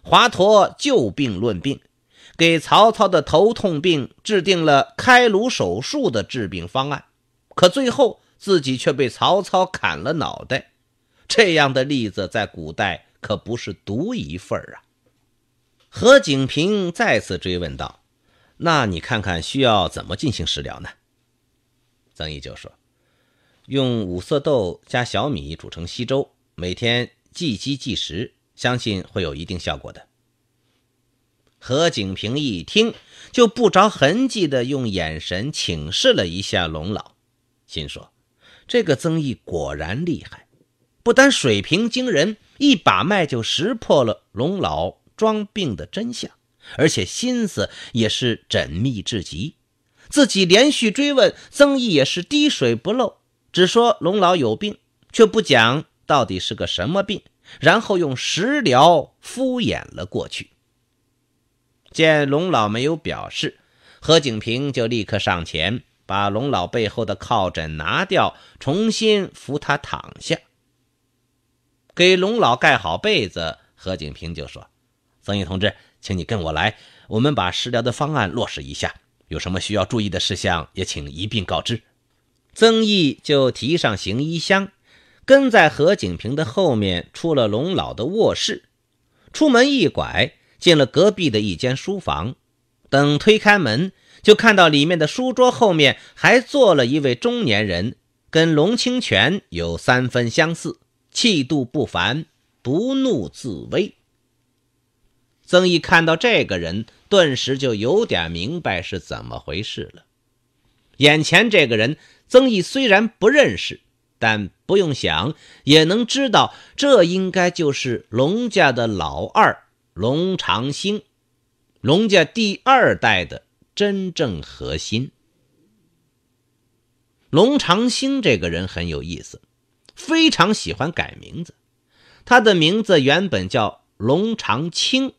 华佗就病论病，给曹操的头痛病制定了开颅手术的治病方案，可最后自己却被曹操砍了脑袋。这样的例子在古代可不是独一份儿啊。何景平再次追问道：“那你看看需要怎么进行食疗呢？”曾毅就说：“用五色豆加小米煮成稀粥，每天忌饥忌食，相信会有一定效果的。”何景平一听，就不着痕迹的用眼神请示了一下龙老，心说：“这个曾毅果然厉害，不但水平惊人，一把脉就识破了龙老。”装病的真相，而且心思也是缜密至极。自己连续追问，曾毅也是滴水不漏，只说龙老有病，却不讲到底是个什么病，然后用食疗敷衍了过去。见龙老没有表示，何景平就立刻上前把龙老背后的靠枕拿掉，重新扶他躺下，给龙老盖好被子。何景平就说。曾毅同志，请你跟我来，我们把食疗的方案落实一下。有什么需要注意的事项，也请一并告知。曾毅就提上行医箱，跟在何景平的后面出了龙老的卧室，出门一拐，进了隔壁的一间书房。等推开门，就看到里面的书桌后面还坐了一位中年人，跟龙清泉有三分相似，气度不凡，不怒自威。曾毅看到这个人，顿时就有点明白是怎么回事了。眼前这个人，曾毅虽然不认识，但不用想也能知道，这应该就是龙家的老二龙长兴，龙家第二代的真正核心。龙长兴这个人很有意思，非常喜欢改名字。他的名字原本叫龙长青。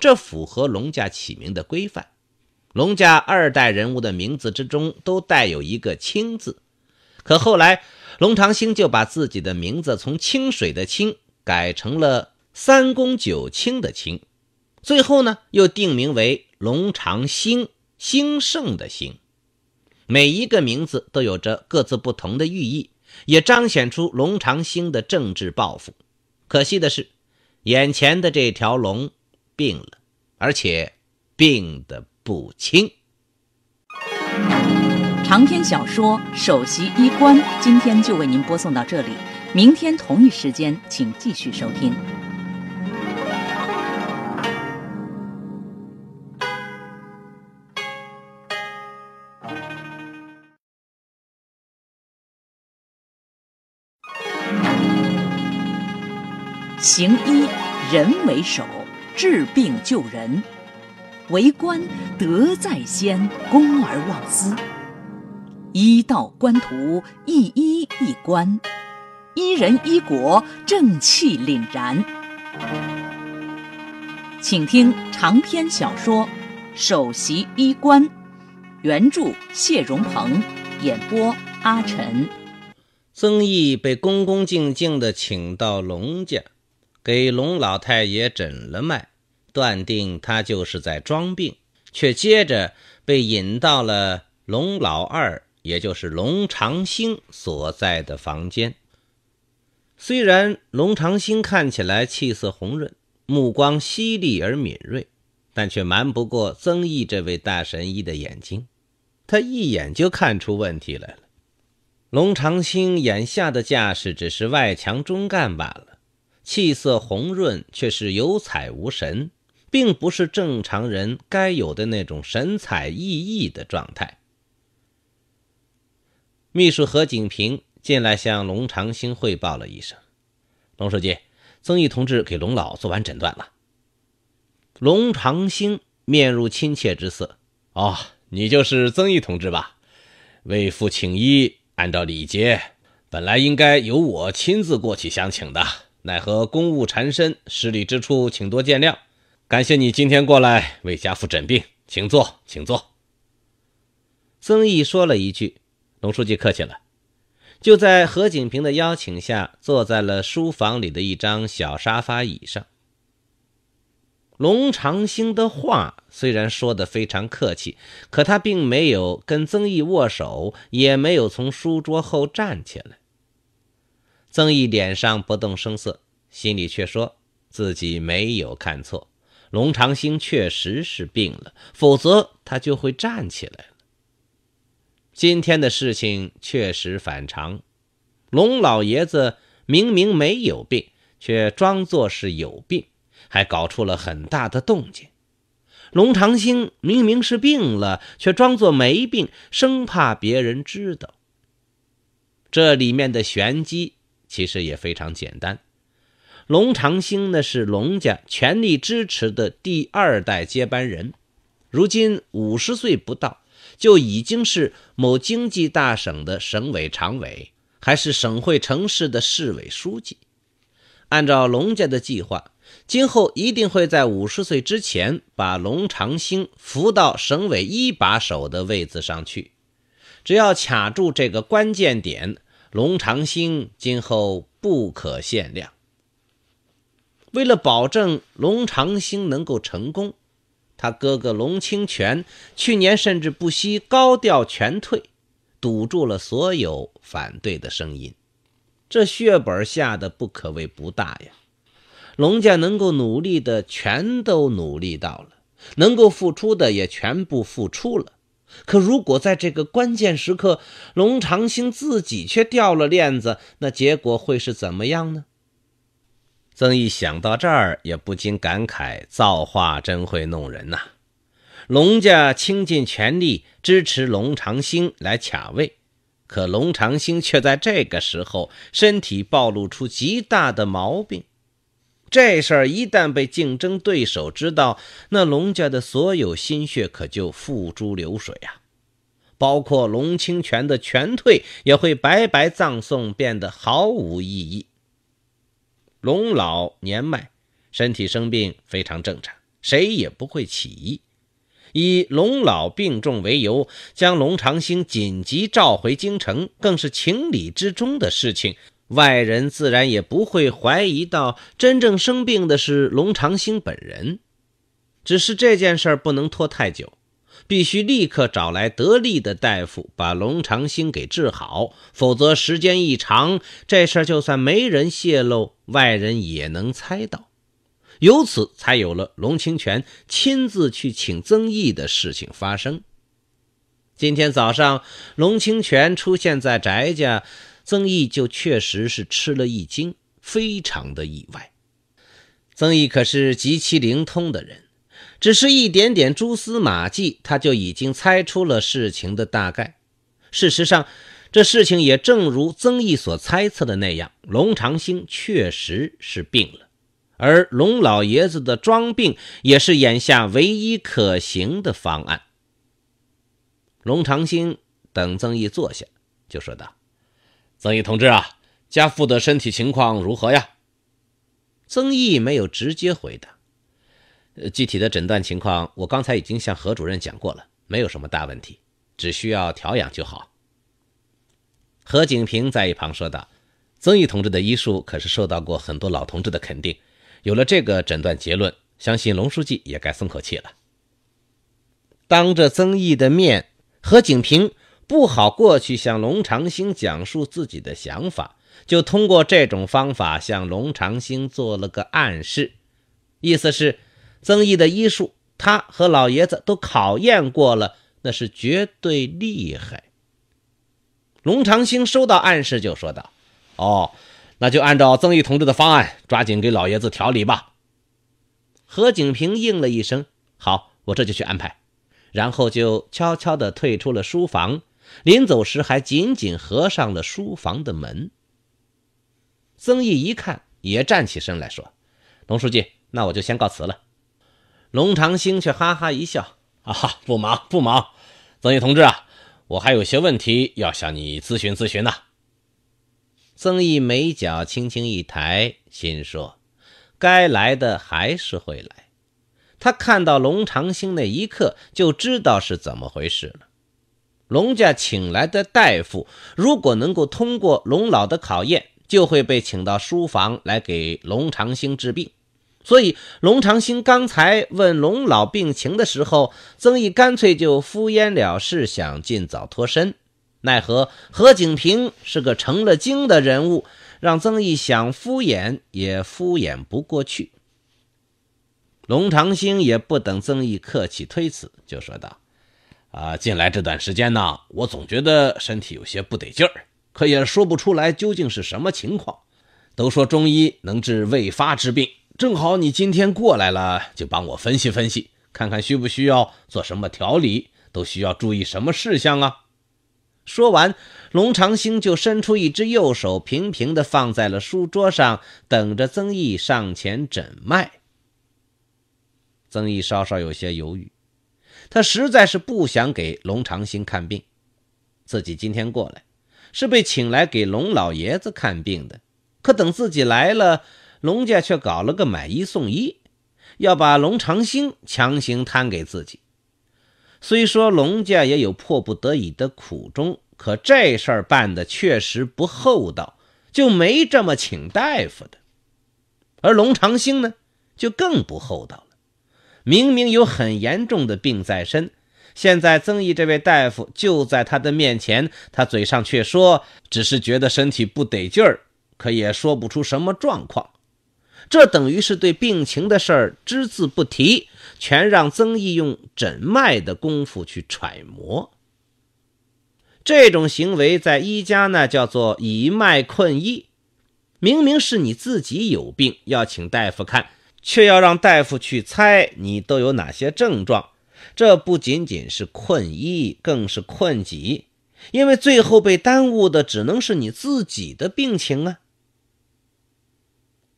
这符合龙家起名的规范，龙家二代人物的名字之中都带有一个“清”字，可后来龙长兴就把自己的名字从“清水”的“清”改成了“三公九卿”的“卿”，最后呢又定名为“龙长兴兴盛”的“兴”。每一个名字都有着各自不同的寓意，也彰显出龙长兴的政治抱负。可惜的是，眼前的这条龙。病了，而且病得不轻。长篇小说《首席医官》，今天就为您播送到这里。明天同一时间，请继续收听。行医人为首。治病救人，为官德在先，公而忘私。医道官途，一医一官，一人一国，正气凛然。请听长篇小说《首席医官》，原著谢荣鹏，演播阿晨。曾毅被恭恭敬敬的请到龙家。给龙老太爷诊了脉，断定他就是在装病，却接着被引到了龙老二，也就是龙长兴所在的房间。虽然龙长兴看起来气色红润，目光犀利而敏锐，但却瞒不过曾毅这位大神医的眼睛。他一眼就看出问题来了。龙长兴眼下的架势，只是外强中干罢了。气色红润，却是有彩无神，并不是正常人该有的那种神采奕奕的状态。秘书何景平进来向龙长兴汇报了一声：“龙书记，曾毅同志给龙老做完诊断了。”龙长兴面露亲切之色：“哦，你就是曾毅同志吧？为父请医，按照礼节，本来应该由我亲自过去相请的。”奈何公务缠身，失礼之处，请多见谅。感谢你今天过来为家父诊病，请坐，请坐。曾毅说了一句：“龙书记客气了。”就在何锦平的邀请下，坐在了书房里的一张小沙发椅上。龙长兴的话虽然说得非常客气，可他并没有跟曾毅握手，也没有从书桌后站起来。曾毅脸上不动声色，心里却说：“自己没有看错，龙长兴确实是病了，否则他就会站起来了。今天的事情确实反常，龙老爷子明明没有病，却装作是有病，还搞出了很大的动静。龙长兴明明是病了，却装作没病，生怕别人知道这里面的玄机。”其实也非常简单，龙长兴呢是龙家全力支持的第二代接班人，如今五十岁不到就已经是某经济大省的省委常委，还是省会城市的市委书记。按照龙家的计划，今后一定会在五十岁之前把龙长兴扶到省委一把手的位子上去。只要卡住这个关键点。龙长兴今后不可限量。为了保证龙长兴能够成功，他哥哥龙清泉去年甚至不惜高调全退，堵住了所有反对的声音。这血本下的不可谓不大呀！龙家能够努力的全都努力到了，能够付出的也全部付出了。可如果在这个关键时刻，龙长兴自己却掉了链子，那结果会是怎么样呢？曾毅想到这儿，也不禁感慨：造化真会弄人呐！龙家倾尽全力支持龙长兴来卡位，可龙长兴却在这个时候身体暴露出极大的毛病。这事儿一旦被竞争对手知道，那龙家的所有心血可就付诸流水啊！包括龙清泉的全退也会白白葬送，变得毫无意义。龙老年迈，身体生病非常正常，谁也不会起疑。以龙老病重为由，将龙长兴紧急召回京城，更是情理之中的事情。外人自然也不会怀疑到真正生病的是龙长兴本人，只是这件事儿不能拖太久，必须立刻找来得力的大夫把龙长兴给治好，否则时间一长，这事儿就算没人泄露，外人也能猜到。由此才有了龙清泉亲自去请曾毅的事情发生。今天早上，龙清泉出现在翟家。曾毅就确实是吃了一惊，非常的意外。曾毅可是极其灵通的人，只是一点点蛛丝马迹，他就已经猜出了事情的大概。事实上，这事情也正如曾毅所猜测的那样，龙长兴确实是病了，而龙老爷子的装病也是眼下唯一可行的方案。龙长兴等曾毅坐下，就说道。曾毅同志啊，家父的身体情况如何呀？曾毅没有直接回答。具体的诊断情况，我刚才已经向何主任讲过了，没有什么大问题，只需要调养就好。何景平在一旁说道：“曾毅同志的医术可是受到过很多老同志的肯定，有了这个诊断结论，相信龙书记也该松口气了。”当着曾毅的面，何景平。不好过去向龙长兴讲述自己的想法，就通过这种方法向龙长兴做了个暗示，意思是曾毅的医术，他和老爷子都考验过了，那是绝对厉害。龙长兴收到暗示就说道：“哦，那就按照曾毅同志的方案，抓紧给老爷子调理吧。”何景平应了一声：“好，我这就去安排。”然后就悄悄地退出了书房。临走时，还紧紧合上了书房的门。曾毅一看，也站起身来说：“龙书记，那我就先告辞了。”龙长兴却哈哈一笑：“啊哈，不忙不忙，曾毅同志啊，我还有些问题要向你咨询咨询呢。”曾毅眉角轻轻一抬，心说：“该来的还是会来。”他看到龙长兴那一刻，就知道是怎么回事了。龙家请来的大夫，如果能够通过龙老的考验，就会被请到书房来给龙长兴治病。所以，龙长兴刚才问龙老病情的时候，曾毅干脆就敷衍了事，想尽早脱身。奈何何景平是个成了精的人物，让曾毅想敷衍也敷衍不过去。龙长兴也不等曾毅客气推辞，就说道。啊，近来这段时间呢，我总觉得身体有些不得劲儿，可也说不出来究竟是什么情况。都说中医能治未发之病，正好你今天过来了，就帮我分析分析，看看需不需要做什么调理，都需要注意什么事项啊？说完，龙长兴就伸出一只右手，平平的放在了书桌上，等着曾毅上前诊脉。曾毅稍稍有些犹豫。他实在是不想给龙长兴看病，自己今天过来是被请来给龙老爷子看病的。可等自己来了，龙家却搞了个买一送一，要把龙长兴强行摊给自己。虽说龙家也有迫不得已的苦衷，可这事儿办的确实不厚道，就没这么请大夫的。而龙长兴呢，就更不厚道了。明明有很严重的病在身，现在曾毅这位大夫就在他的面前，他嘴上却说只是觉得身体不得劲儿，可也说不出什么状况。这等于是对病情的事儿只字不提，全让曾毅用诊脉的功夫去揣摩。这种行为在医家呢叫做以脉困医。明明是你自己有病，要请大夫看。却要让大夫去猜你都有哪些症状，这不仅仅是困医，更是困己，因为最后被耽误的只能是你自己的病情啊。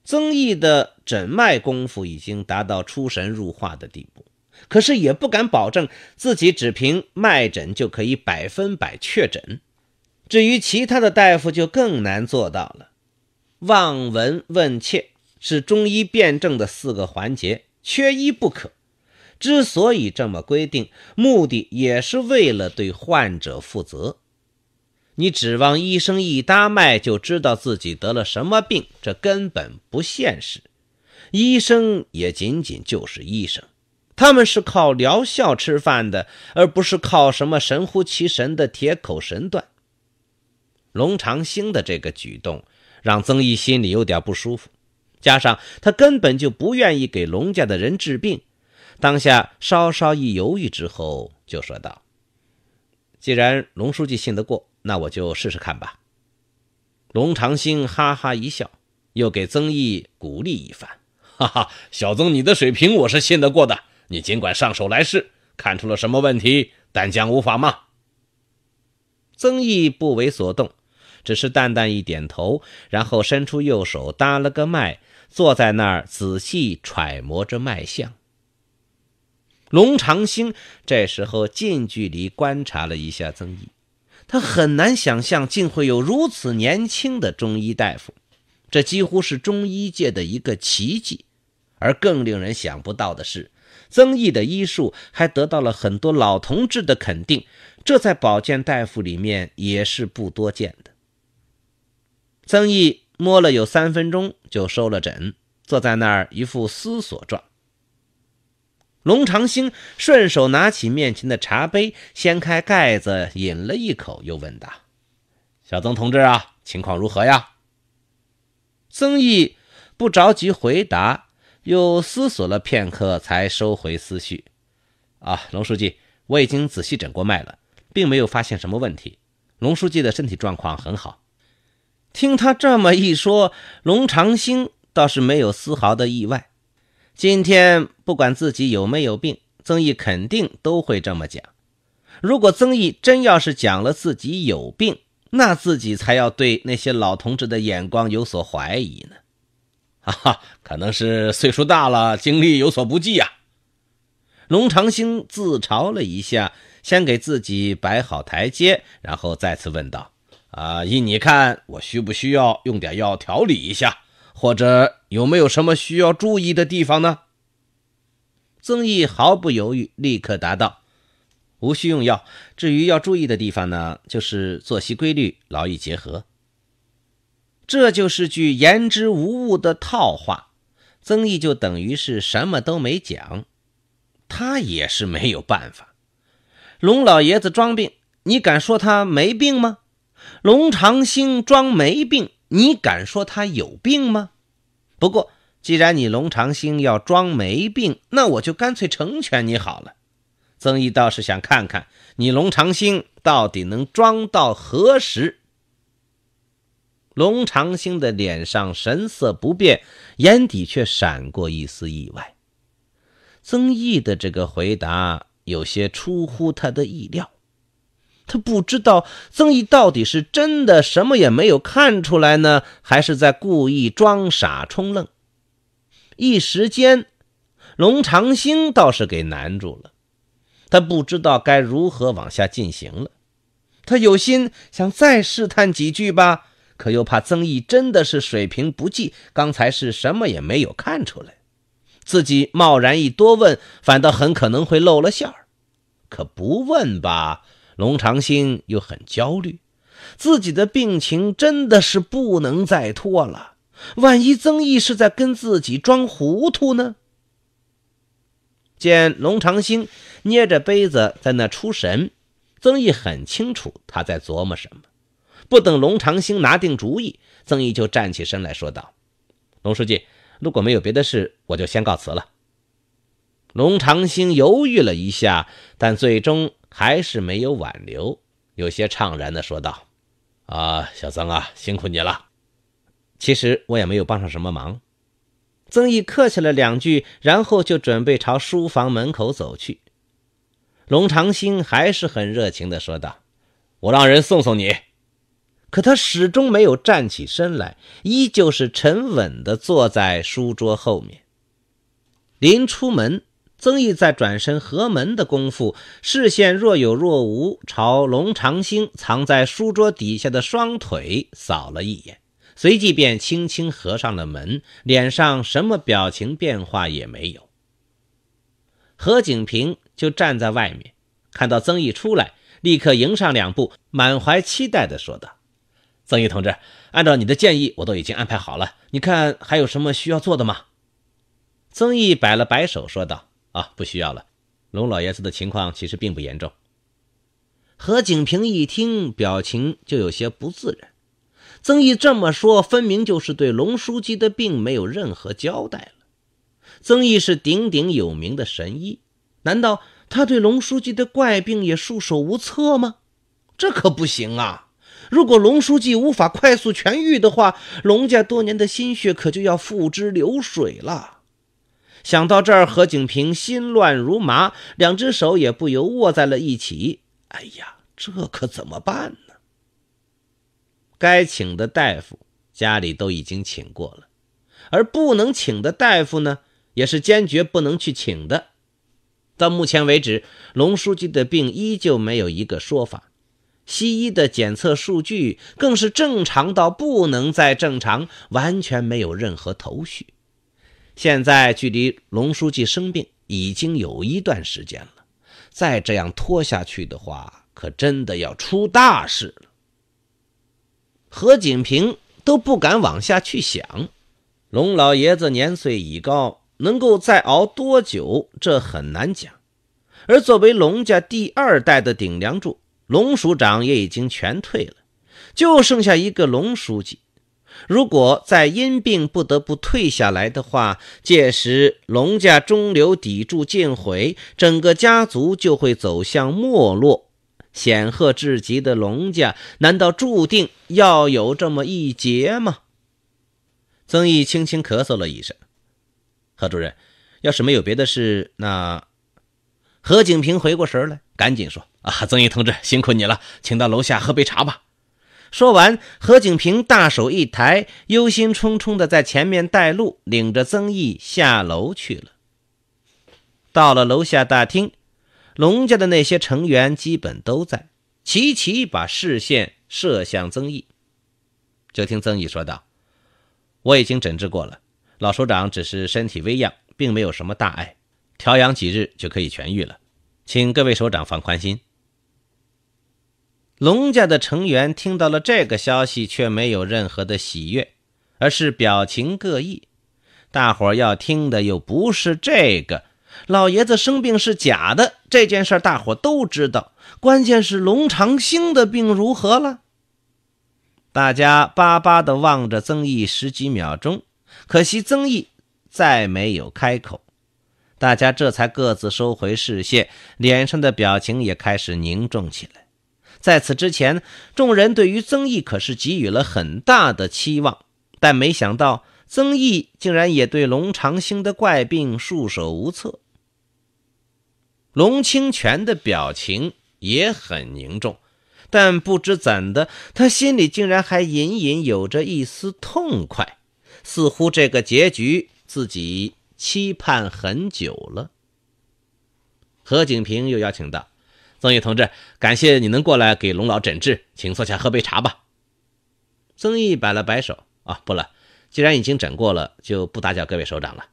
曾毅的诊脉功夫已经达到出神入化的地步，可是也不敢保证自己只凭脉诊就可以百分百确诊。至于其他的大夫就更难做到了，望闻问切。是中医辨证的四个环节，缺一不可。之所以这么规定，目的也是为了对患者负责。你指望医生一搭脉就知道自己得了什么病，这根本不现实。医生也仅仅就是医生，他们是靠疗效吃饭的，而不是靠什么神乎其神的铁口神断。龙长兴的这个举动，让曾毅心里有点不舒服。加上他根本就不愿意给龙家的人治病，当下稍稍一犹豫之后，就说道：“既然龙书记信得过，那我就试试看吧。”龙长兴哈哈一笑，又给曾毅鼓励一番：“哈哈，小曾，你的水平我是信得过的，你尽管上手来试，看出了什么问题，但将无法吗？”曾毅不为所动，只是淡淡一点头，然后伸出右手搭了个脉。坐在那儿仔细揣摩着脉象。龙长兴这时候近距离观察了一下曾毅，他很难想象竟会有如此年轻的中医大夫，这几乎是中医界的一个奇迹。而更令人想不到的是，曾毅的医术还得到了很多老同志的肯定，这在保健大夫里面也是不多见的。曾毅。摸了有三分钟，就收了诊，坐在那儿一副思索状。龙长兴顺手拿起面前的茶杯，掀开盖子饮了一口，又问道：“小曾同志啊，情况如何呀？”曾毅不着急回答，又思索了片刻，才收回思绪：“啊，龙书记，我已经仔细诊过脉了，并没有发现什么问题。龙书记的身体状况很好。”听他这么一说，龙长兴倒是没有丝毫的意外。今天不管自己有没有病，曾毅肯定都会这么讲。如果曾毅真要是讲了自己有病，那自己才要对那些老同志的眼光有所怀疑呢。哈哈，可能是岁数大了，精力有所不济呀。龙长兴自嘲了一下，先给自己摆好台阶，然后再次问道。啊，依你看，我需不需要用点药调理一下，或者有没有什么需要注意的地方呢？曾毅毫不犹豫，立刻答道：“无需用药。至于要注意的地方呢，就是作息规律，劳逸结合。”这就是句言之无物的套话。曾毅就等于是什么都没讲，他也是没有办法。龙老爷子装病，你敢说他没病吗？龙长兴装没病，你敢说他有病吗？不过，既然你龙长兴要装没病，那我就干脆成全你好了。曾毅倒是想看看你龙长兴到底能装到何时。龙长兴的脸上神色不变，眼底却闪过一丝意外。曾毅的这个回答有些出乎他的意料。他不知道曾毅到底是真的什么也没有看出来呢，还是在故意装傻充愣。一时间，龙长兴倒是给难住了，他不知道该如何往下进行了。他有心想再试探几句吧，可又怕曾毅真的是水平不济，刚才是什么也没有看出来，自己贸然一多问，反倒很可能会露了馅儿。可不问吧？龙长兴又很焦虑，自己的病情真的是不能再拖了。万一曾毅是在跟自己装糊涂呢？见龙长兴捏着杯子在那出神，曾毅很清楚他在琢磨什么。不等龙长兴拿定主意，曾毅就站起身来说道：“龙书记，如果没有别的事，我就先告辞了。”龙长兴犹豫了一下，但最终。还是没有挽留，有些怅然的说道：“啊，小曾啊，辛苦你了。其实我也没有帮上什么忙。”曾毅客气了两句，然后就准备朝书房门口走去。龙长兴还是很热情的说道：“我让人送送你。”可他始终没有站起身来，依旧是沉稳的坐在书桌后面。临出门。曾毅在转身合门的功夫，视线若有若无朝龙长兴藏在书桌底下的双腿扫了一眼，随即便轻轻合上了门，脸上什么表情变化也没有。何景平就站在外面，看到曾毅出来，立刻迎上两步，满怀期待的说道：“曾毅同志，按照你的建议，我都已经安排好了，你看还有什么需要做的吗？”曾毅摆了摆手，说道。啊，不需要了。龙老爷子的情况其实并不严重。何景平一听，表情就有些不自然。曾毅这么说，分明就是对龙书记的病没有任何交代了。曾毅是鼎鼎有名的神医，难道他对龙书记的怪病也束手无策吗？这可不行啊！如果龙书记无法快速痊愈的话，龙家多年的心血可就要付之流水了。想到这儿，何景平心乱如麻，两只手也不由握在了一起。哎呀，这可怎么办呢？该请的大夫家里都已经请过了，而不能请的大夫呢，也是坚决不能去请的。到目前为止，龙书记的病依旧没有一个说法，西医的检测数据更是正常到不能再正常，完全没有任何头绪。现在距离龙书记生病已经有一段时间了，再这样拖下去的话，可真的要出大事了。何锦平都不敢往下去想，龙老爷子年岁已高，能够再熬多久，这很难讲。而作为龙家第二代的顶梁柱，龙署长也已经全退了，就剩下一个龙书记。如果在因病不得不退下来的话，届时龙家中流砥柱尽毁，整个家族就会走向没落。显赫至极的龙家，难道注定要有这么一劫吗？曾毅轻轻咳嗽了一声。何主任，要是没有别的事，那……何景平回过神来，赶紧说：“啊，曾毅同志，辛苦你了，请到楼下喝杯茶吧。”说完，何景平大手一抬，忧心忡忡地在前面带路，领着曾毅下楼去了。到了楼下大厅，龙家的那些成员基本都在，齐齐把视线射向曾毅。就听曾毅说道：“我已经诊治过了，老首长只是身体微恙，并没有什么大碍，调养几日就可以痊愈了，请各位首长放宽心。”龙家的成员听到了这个消息，却没有任何的喜悦，而是表情各异。大伙儿要听的又不是这个，老爷子生病是假的，这件事大伙都知道。关键是龙长兴的病如何了？大家巴巴的望着曾毅十几秒钟，可惜曾毅再没有开口，大家这才各自收回视线，脸上的表情也开始凝重起来。在此之前，众人对于曾毅可是给予了很大的期望，但没想到曾毅竟然也对龙长兴的怪病束手无策。龙清泉的表情也很凝重，但不知怎的，他心里竟然还隐隐有着一丝痛快，似乎这个结局自己期盼很久了。何景平又邀请道。曾毅同志，感谢你能过来给龙老诊治，请坐下喝杯茶吧。曾毅摆了摆手，啊，不了，既然已经诊过了，就不打搅各位首长了。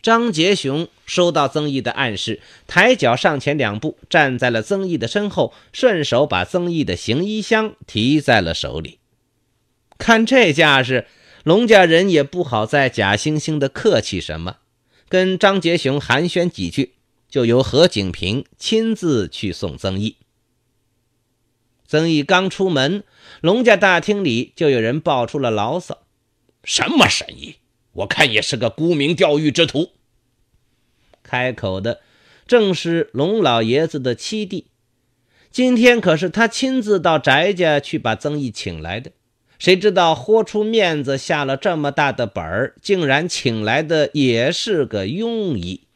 张杰雄收到曾毅的暗示，抬脚上前两步，站在了曾毅的身后，顺手把曾毅的行医箱提在了手里。看这架势，龙家人也不好再假惺惺的客气什么，跟张杰雄寒暄几句。就由何景平亲自去送曾毅。曾毅刚出门，龙家大厅里就有人爆出了牢骚：“什么神医？我看也是个沽名钓誉之徒。”开口的正是龙老爷子的七弟。今天可是他亲自到翟家去把曾毅请来的，谁知道豁出面子下了这么大的本儿，竟然请来的也是个庸医。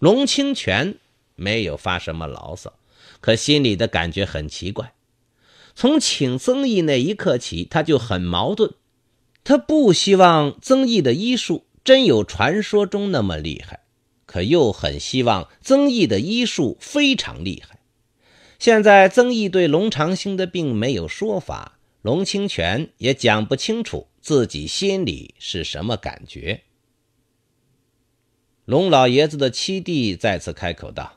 龙清泉没有发什么牢骚，可心里的感觉很奇怪。从请曾毅那一刻起，他就很矛盾。他不希望曾毅的医术真有传说中那么厉害，可又很希望曾毅的医术非常厉害。现在曾毅对龙长兴的病没有说法，龙清泉也讲不清楚自己心里是什么感觉。龙老爷子的七弟再次开口道：“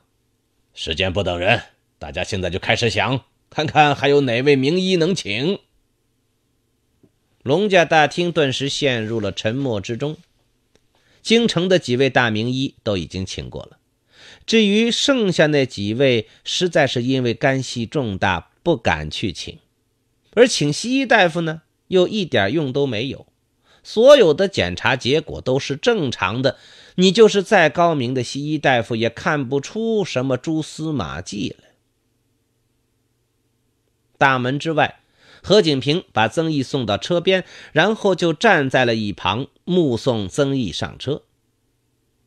时间不等人，大家现在就开始想，看看还有哪位名医能请。”龙家大厅顿时陷入了沉默之中。京城的几位大名医都已经请过了，至于剩下那几位，实在是因为干系重大，不敢去请。而请西医大夫呢，又一点用都没有，所有的检查结果都是正常的。你就是再高明的西医大夫，也看不出什么蛛丝马迹来。大门之外，何景平把曾毅送到车边，然后就站在了一旁，目送曾毅上车。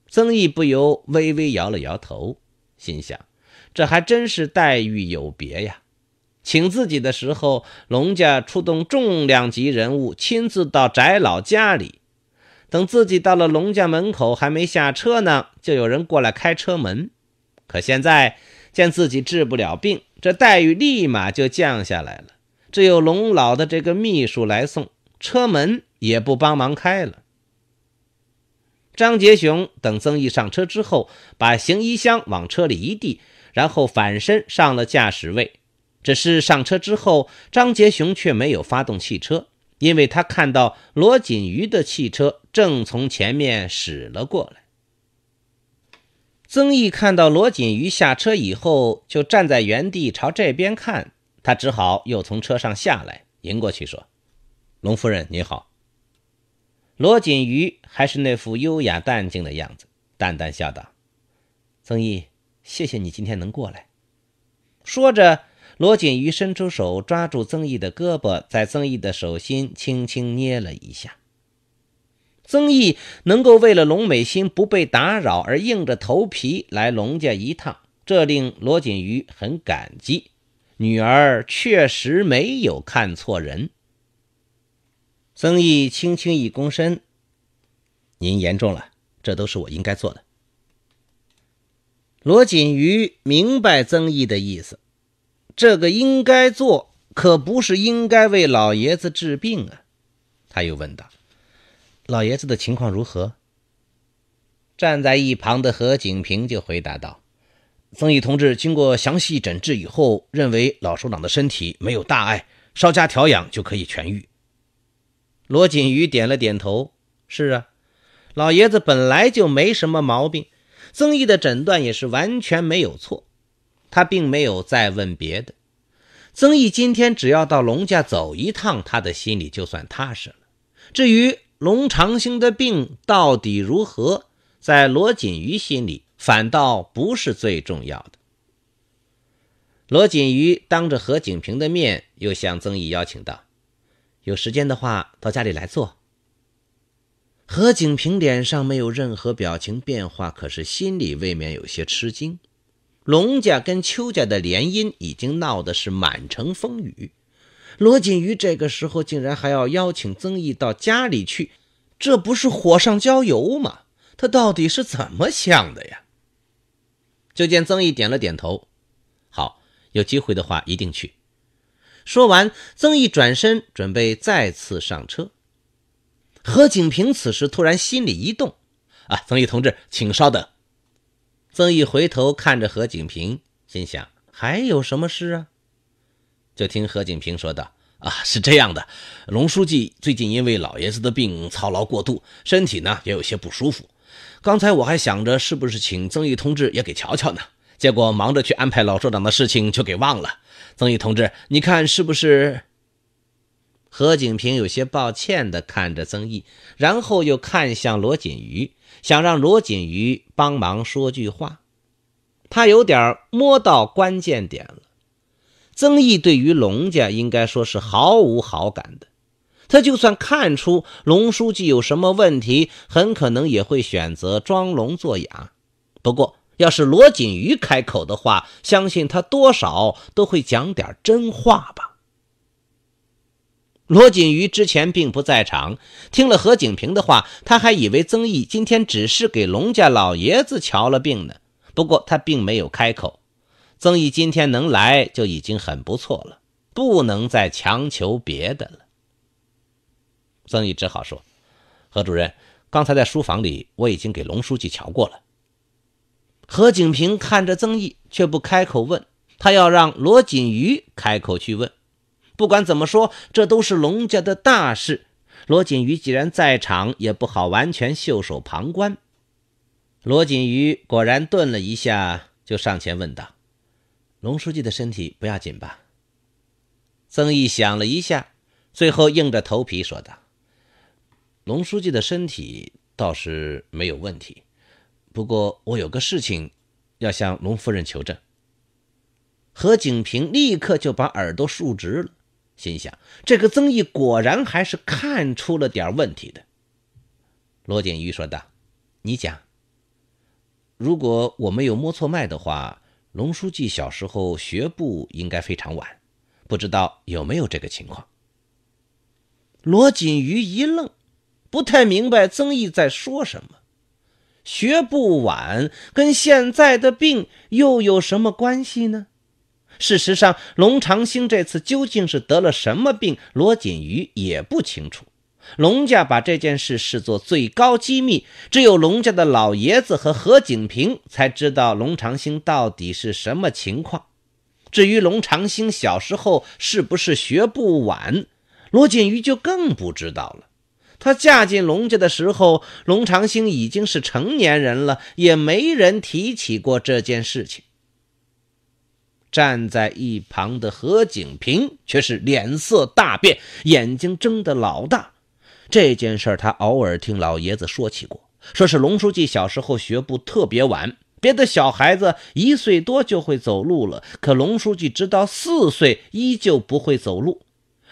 曾毅不由微微摇了摇头，心想：这还真是待遇有别呀！请自己的时候，龙家出动重量级人物，亲自到翟老家里。等自己到了龙家门口，还没下车呢，就有人过来开车门。可现在见自己治不了病，这待遇立马就降下来了。只有龙老的这个秘书来送车门，也不帮忙开了。张杰雄等曾毅上车之后，把行医箱往车里一递，然后反身上了驾驶位。只是上车之后，张杰雄却没有发动汽车，因为他看到罗锦瑜的汽车。正从前面驶了过来。曾毅看到罗锦瑜下车以后，就站在原地朝这边看，他只好又从车上下来，迎过去说：“龙夫人你好。”罗锦瑜还是那副优雅淡静的样子，淡淡笑道：“曾毅，谢谢你今天能过来。”说着，罗锦瑜伸出手抓住曾毅的胳膊，在曾毅的手心轻轻捏了一下。曾毅能够为了龙美心不被打扰而硬着头皮来龙家一趟，这令罗锦瑜很感激。女儿确实没有看错人。曾毅轻轻一躬身：“您言重了，这都是我应该做的。”罗锦瑜明白曾毅的意思，这个应该做可不是应该为老爷子治病啊。他又问道。老爷子的情况如何？站在一旁的何景平就回答道：“曾毅同志经过详细诊治以后，认为老首长的身体没有大碍，稍加调养就可以痊愈。”罗锦瑜点了点头：“是啊，老爷子本来就没什么毛病，曾毅的诊断也是完全没有错。”他并没有再问别的。曾毅今天只要到龙家走一趟，他的心里就算踏实了。至于……龙长兴的病到底如何，在罗锦瑜心里反倒不是最重要的。罗锦瑜当着何景平的面，又向曾毅邀请道：“有时间的话，到家里来坐。”何景平脸上没有任何表情变化，可是心里未免有些吃惊。龙家跟邱家的联姻已经闹得是满城风雨。罗锦瑜这个时候竟然还要邀请曾毅到家里去，这不是火上浇油吗？他到底是怎么想的呀？就见曾毅点了点头，好，有机会的话一定去。说完，曾毅转身准备再次上车。何景平此时突然心里一动，啊，曾毅同志，请稍等。曾毅回头看着何景平，心想还有什么事啊？就听何景平说道：“啊，是这样的，龙书记最近因为老爷子的病操劳过度，身体呢也有些不舒服。刚才我还想着是不是请曾毅同志也给瞧瞧呢，结果忙着去安排老首长的事情，却给忘了。曾毅同志，你看是不是？”何景平有些抱歉地看着曾毅，然后又看向罗锦瑜，想让罗锦瑜帮忙说句话。他有点摸到关键点了。曾毅对于龙家应该说是毫无好感的，他就算看出龙书记有什么问题，很可能也会选择装聋作哑。不过，要是罗锦瑜开口的话，相信他多少都会讲点真话吧。罗锦瑜之前并不在场，听了何景平的话，他还以为曾毅今天只是给龙家老爷子瞧了病呢。不过他并没有开口。曾毅今天能来就已经很不错了，不能再强求别的了。曾毅只好说：“何主任，刚才在书房里我已经给龙书记瞧过了。”何景平看着曾毅，却不开口问，他要让罗锦瑜开口去问。不管怎么说，这都是龙家的大事。罗锦瑜既然在场，也不好完全袖手旁观。罗锦瑜果然顿了一下，就上前问道。龙书记的身体不要紧吧？曾毅想了一下，最后硬着头皮说道：“龙书记的身体倒是没有问题，不过我有个事情要向龙夫人求证。”何景平立刻就把耳朵竖直了，心想：“这个曾毅果然还是看出了点问题的。”罗锦瑜说道：“你讲，如果我没有摸错脉的话。”龙书记小时候学步应该非常晚，不知道有没有这个情况。罗锦瑜一愣，不太明白曾毅在说什么。学步晚跟现在的病又有什么关系呢？事实上，龙长兴这次究竟是得了什么病，罗锦瑜也不清楚。龙家把这件事视作最高机密，只有龙家的老爷子和何景平才知道龙长兴到底是什么情况。至于龙长兴小时候是不是学不晚，罗锦瑜就更不知道了。她嫁进龙家的时候，龙长兴已经是成年人了，也没人提起过这件事情。站在一旁的何景平却是脸色大变，眼睛睁得老大。这件事儿，他偶尔听老爷子说起过，说是龙书记小时候学步特别晚，别的小孩子一岁多就会走路了，可龙书记直到四岁依旧不会走路。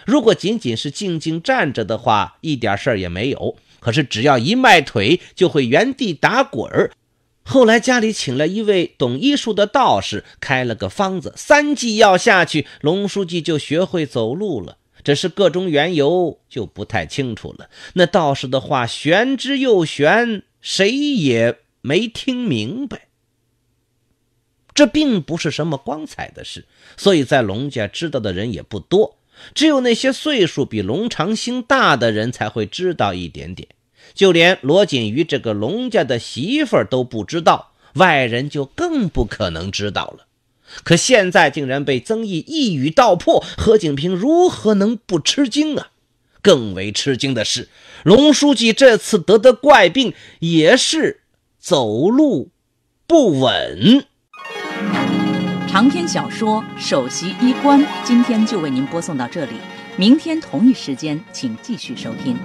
如果仅仅是静静站着的话，一点事儿也没有，可是只要一迈腿，就会原地打滚儿。后来家里请了一位懂医术的道士，开了个方子，三剂药下去，龙书记就学会走路了。只是个中缘由就不太清楚了。那道士的话玄之又玄，谁也没听明白。这并不是什么光彩的事，所以在龙家知道的人也不多，只有那些岁数比龙长兴大的人才会知道一点点。就连罗锦瑜这个龙家的媳妇儿都不知道，外人就更不可能知道了。可现在竟然被曾毅一语道破，何景平如何能不吃惊啊？更为吃惊的是，龙书记这次得的怪病也是走路不稳。长篇小说《首席医官》，今天就为您播送到这里，明天同一时间，请继续收听。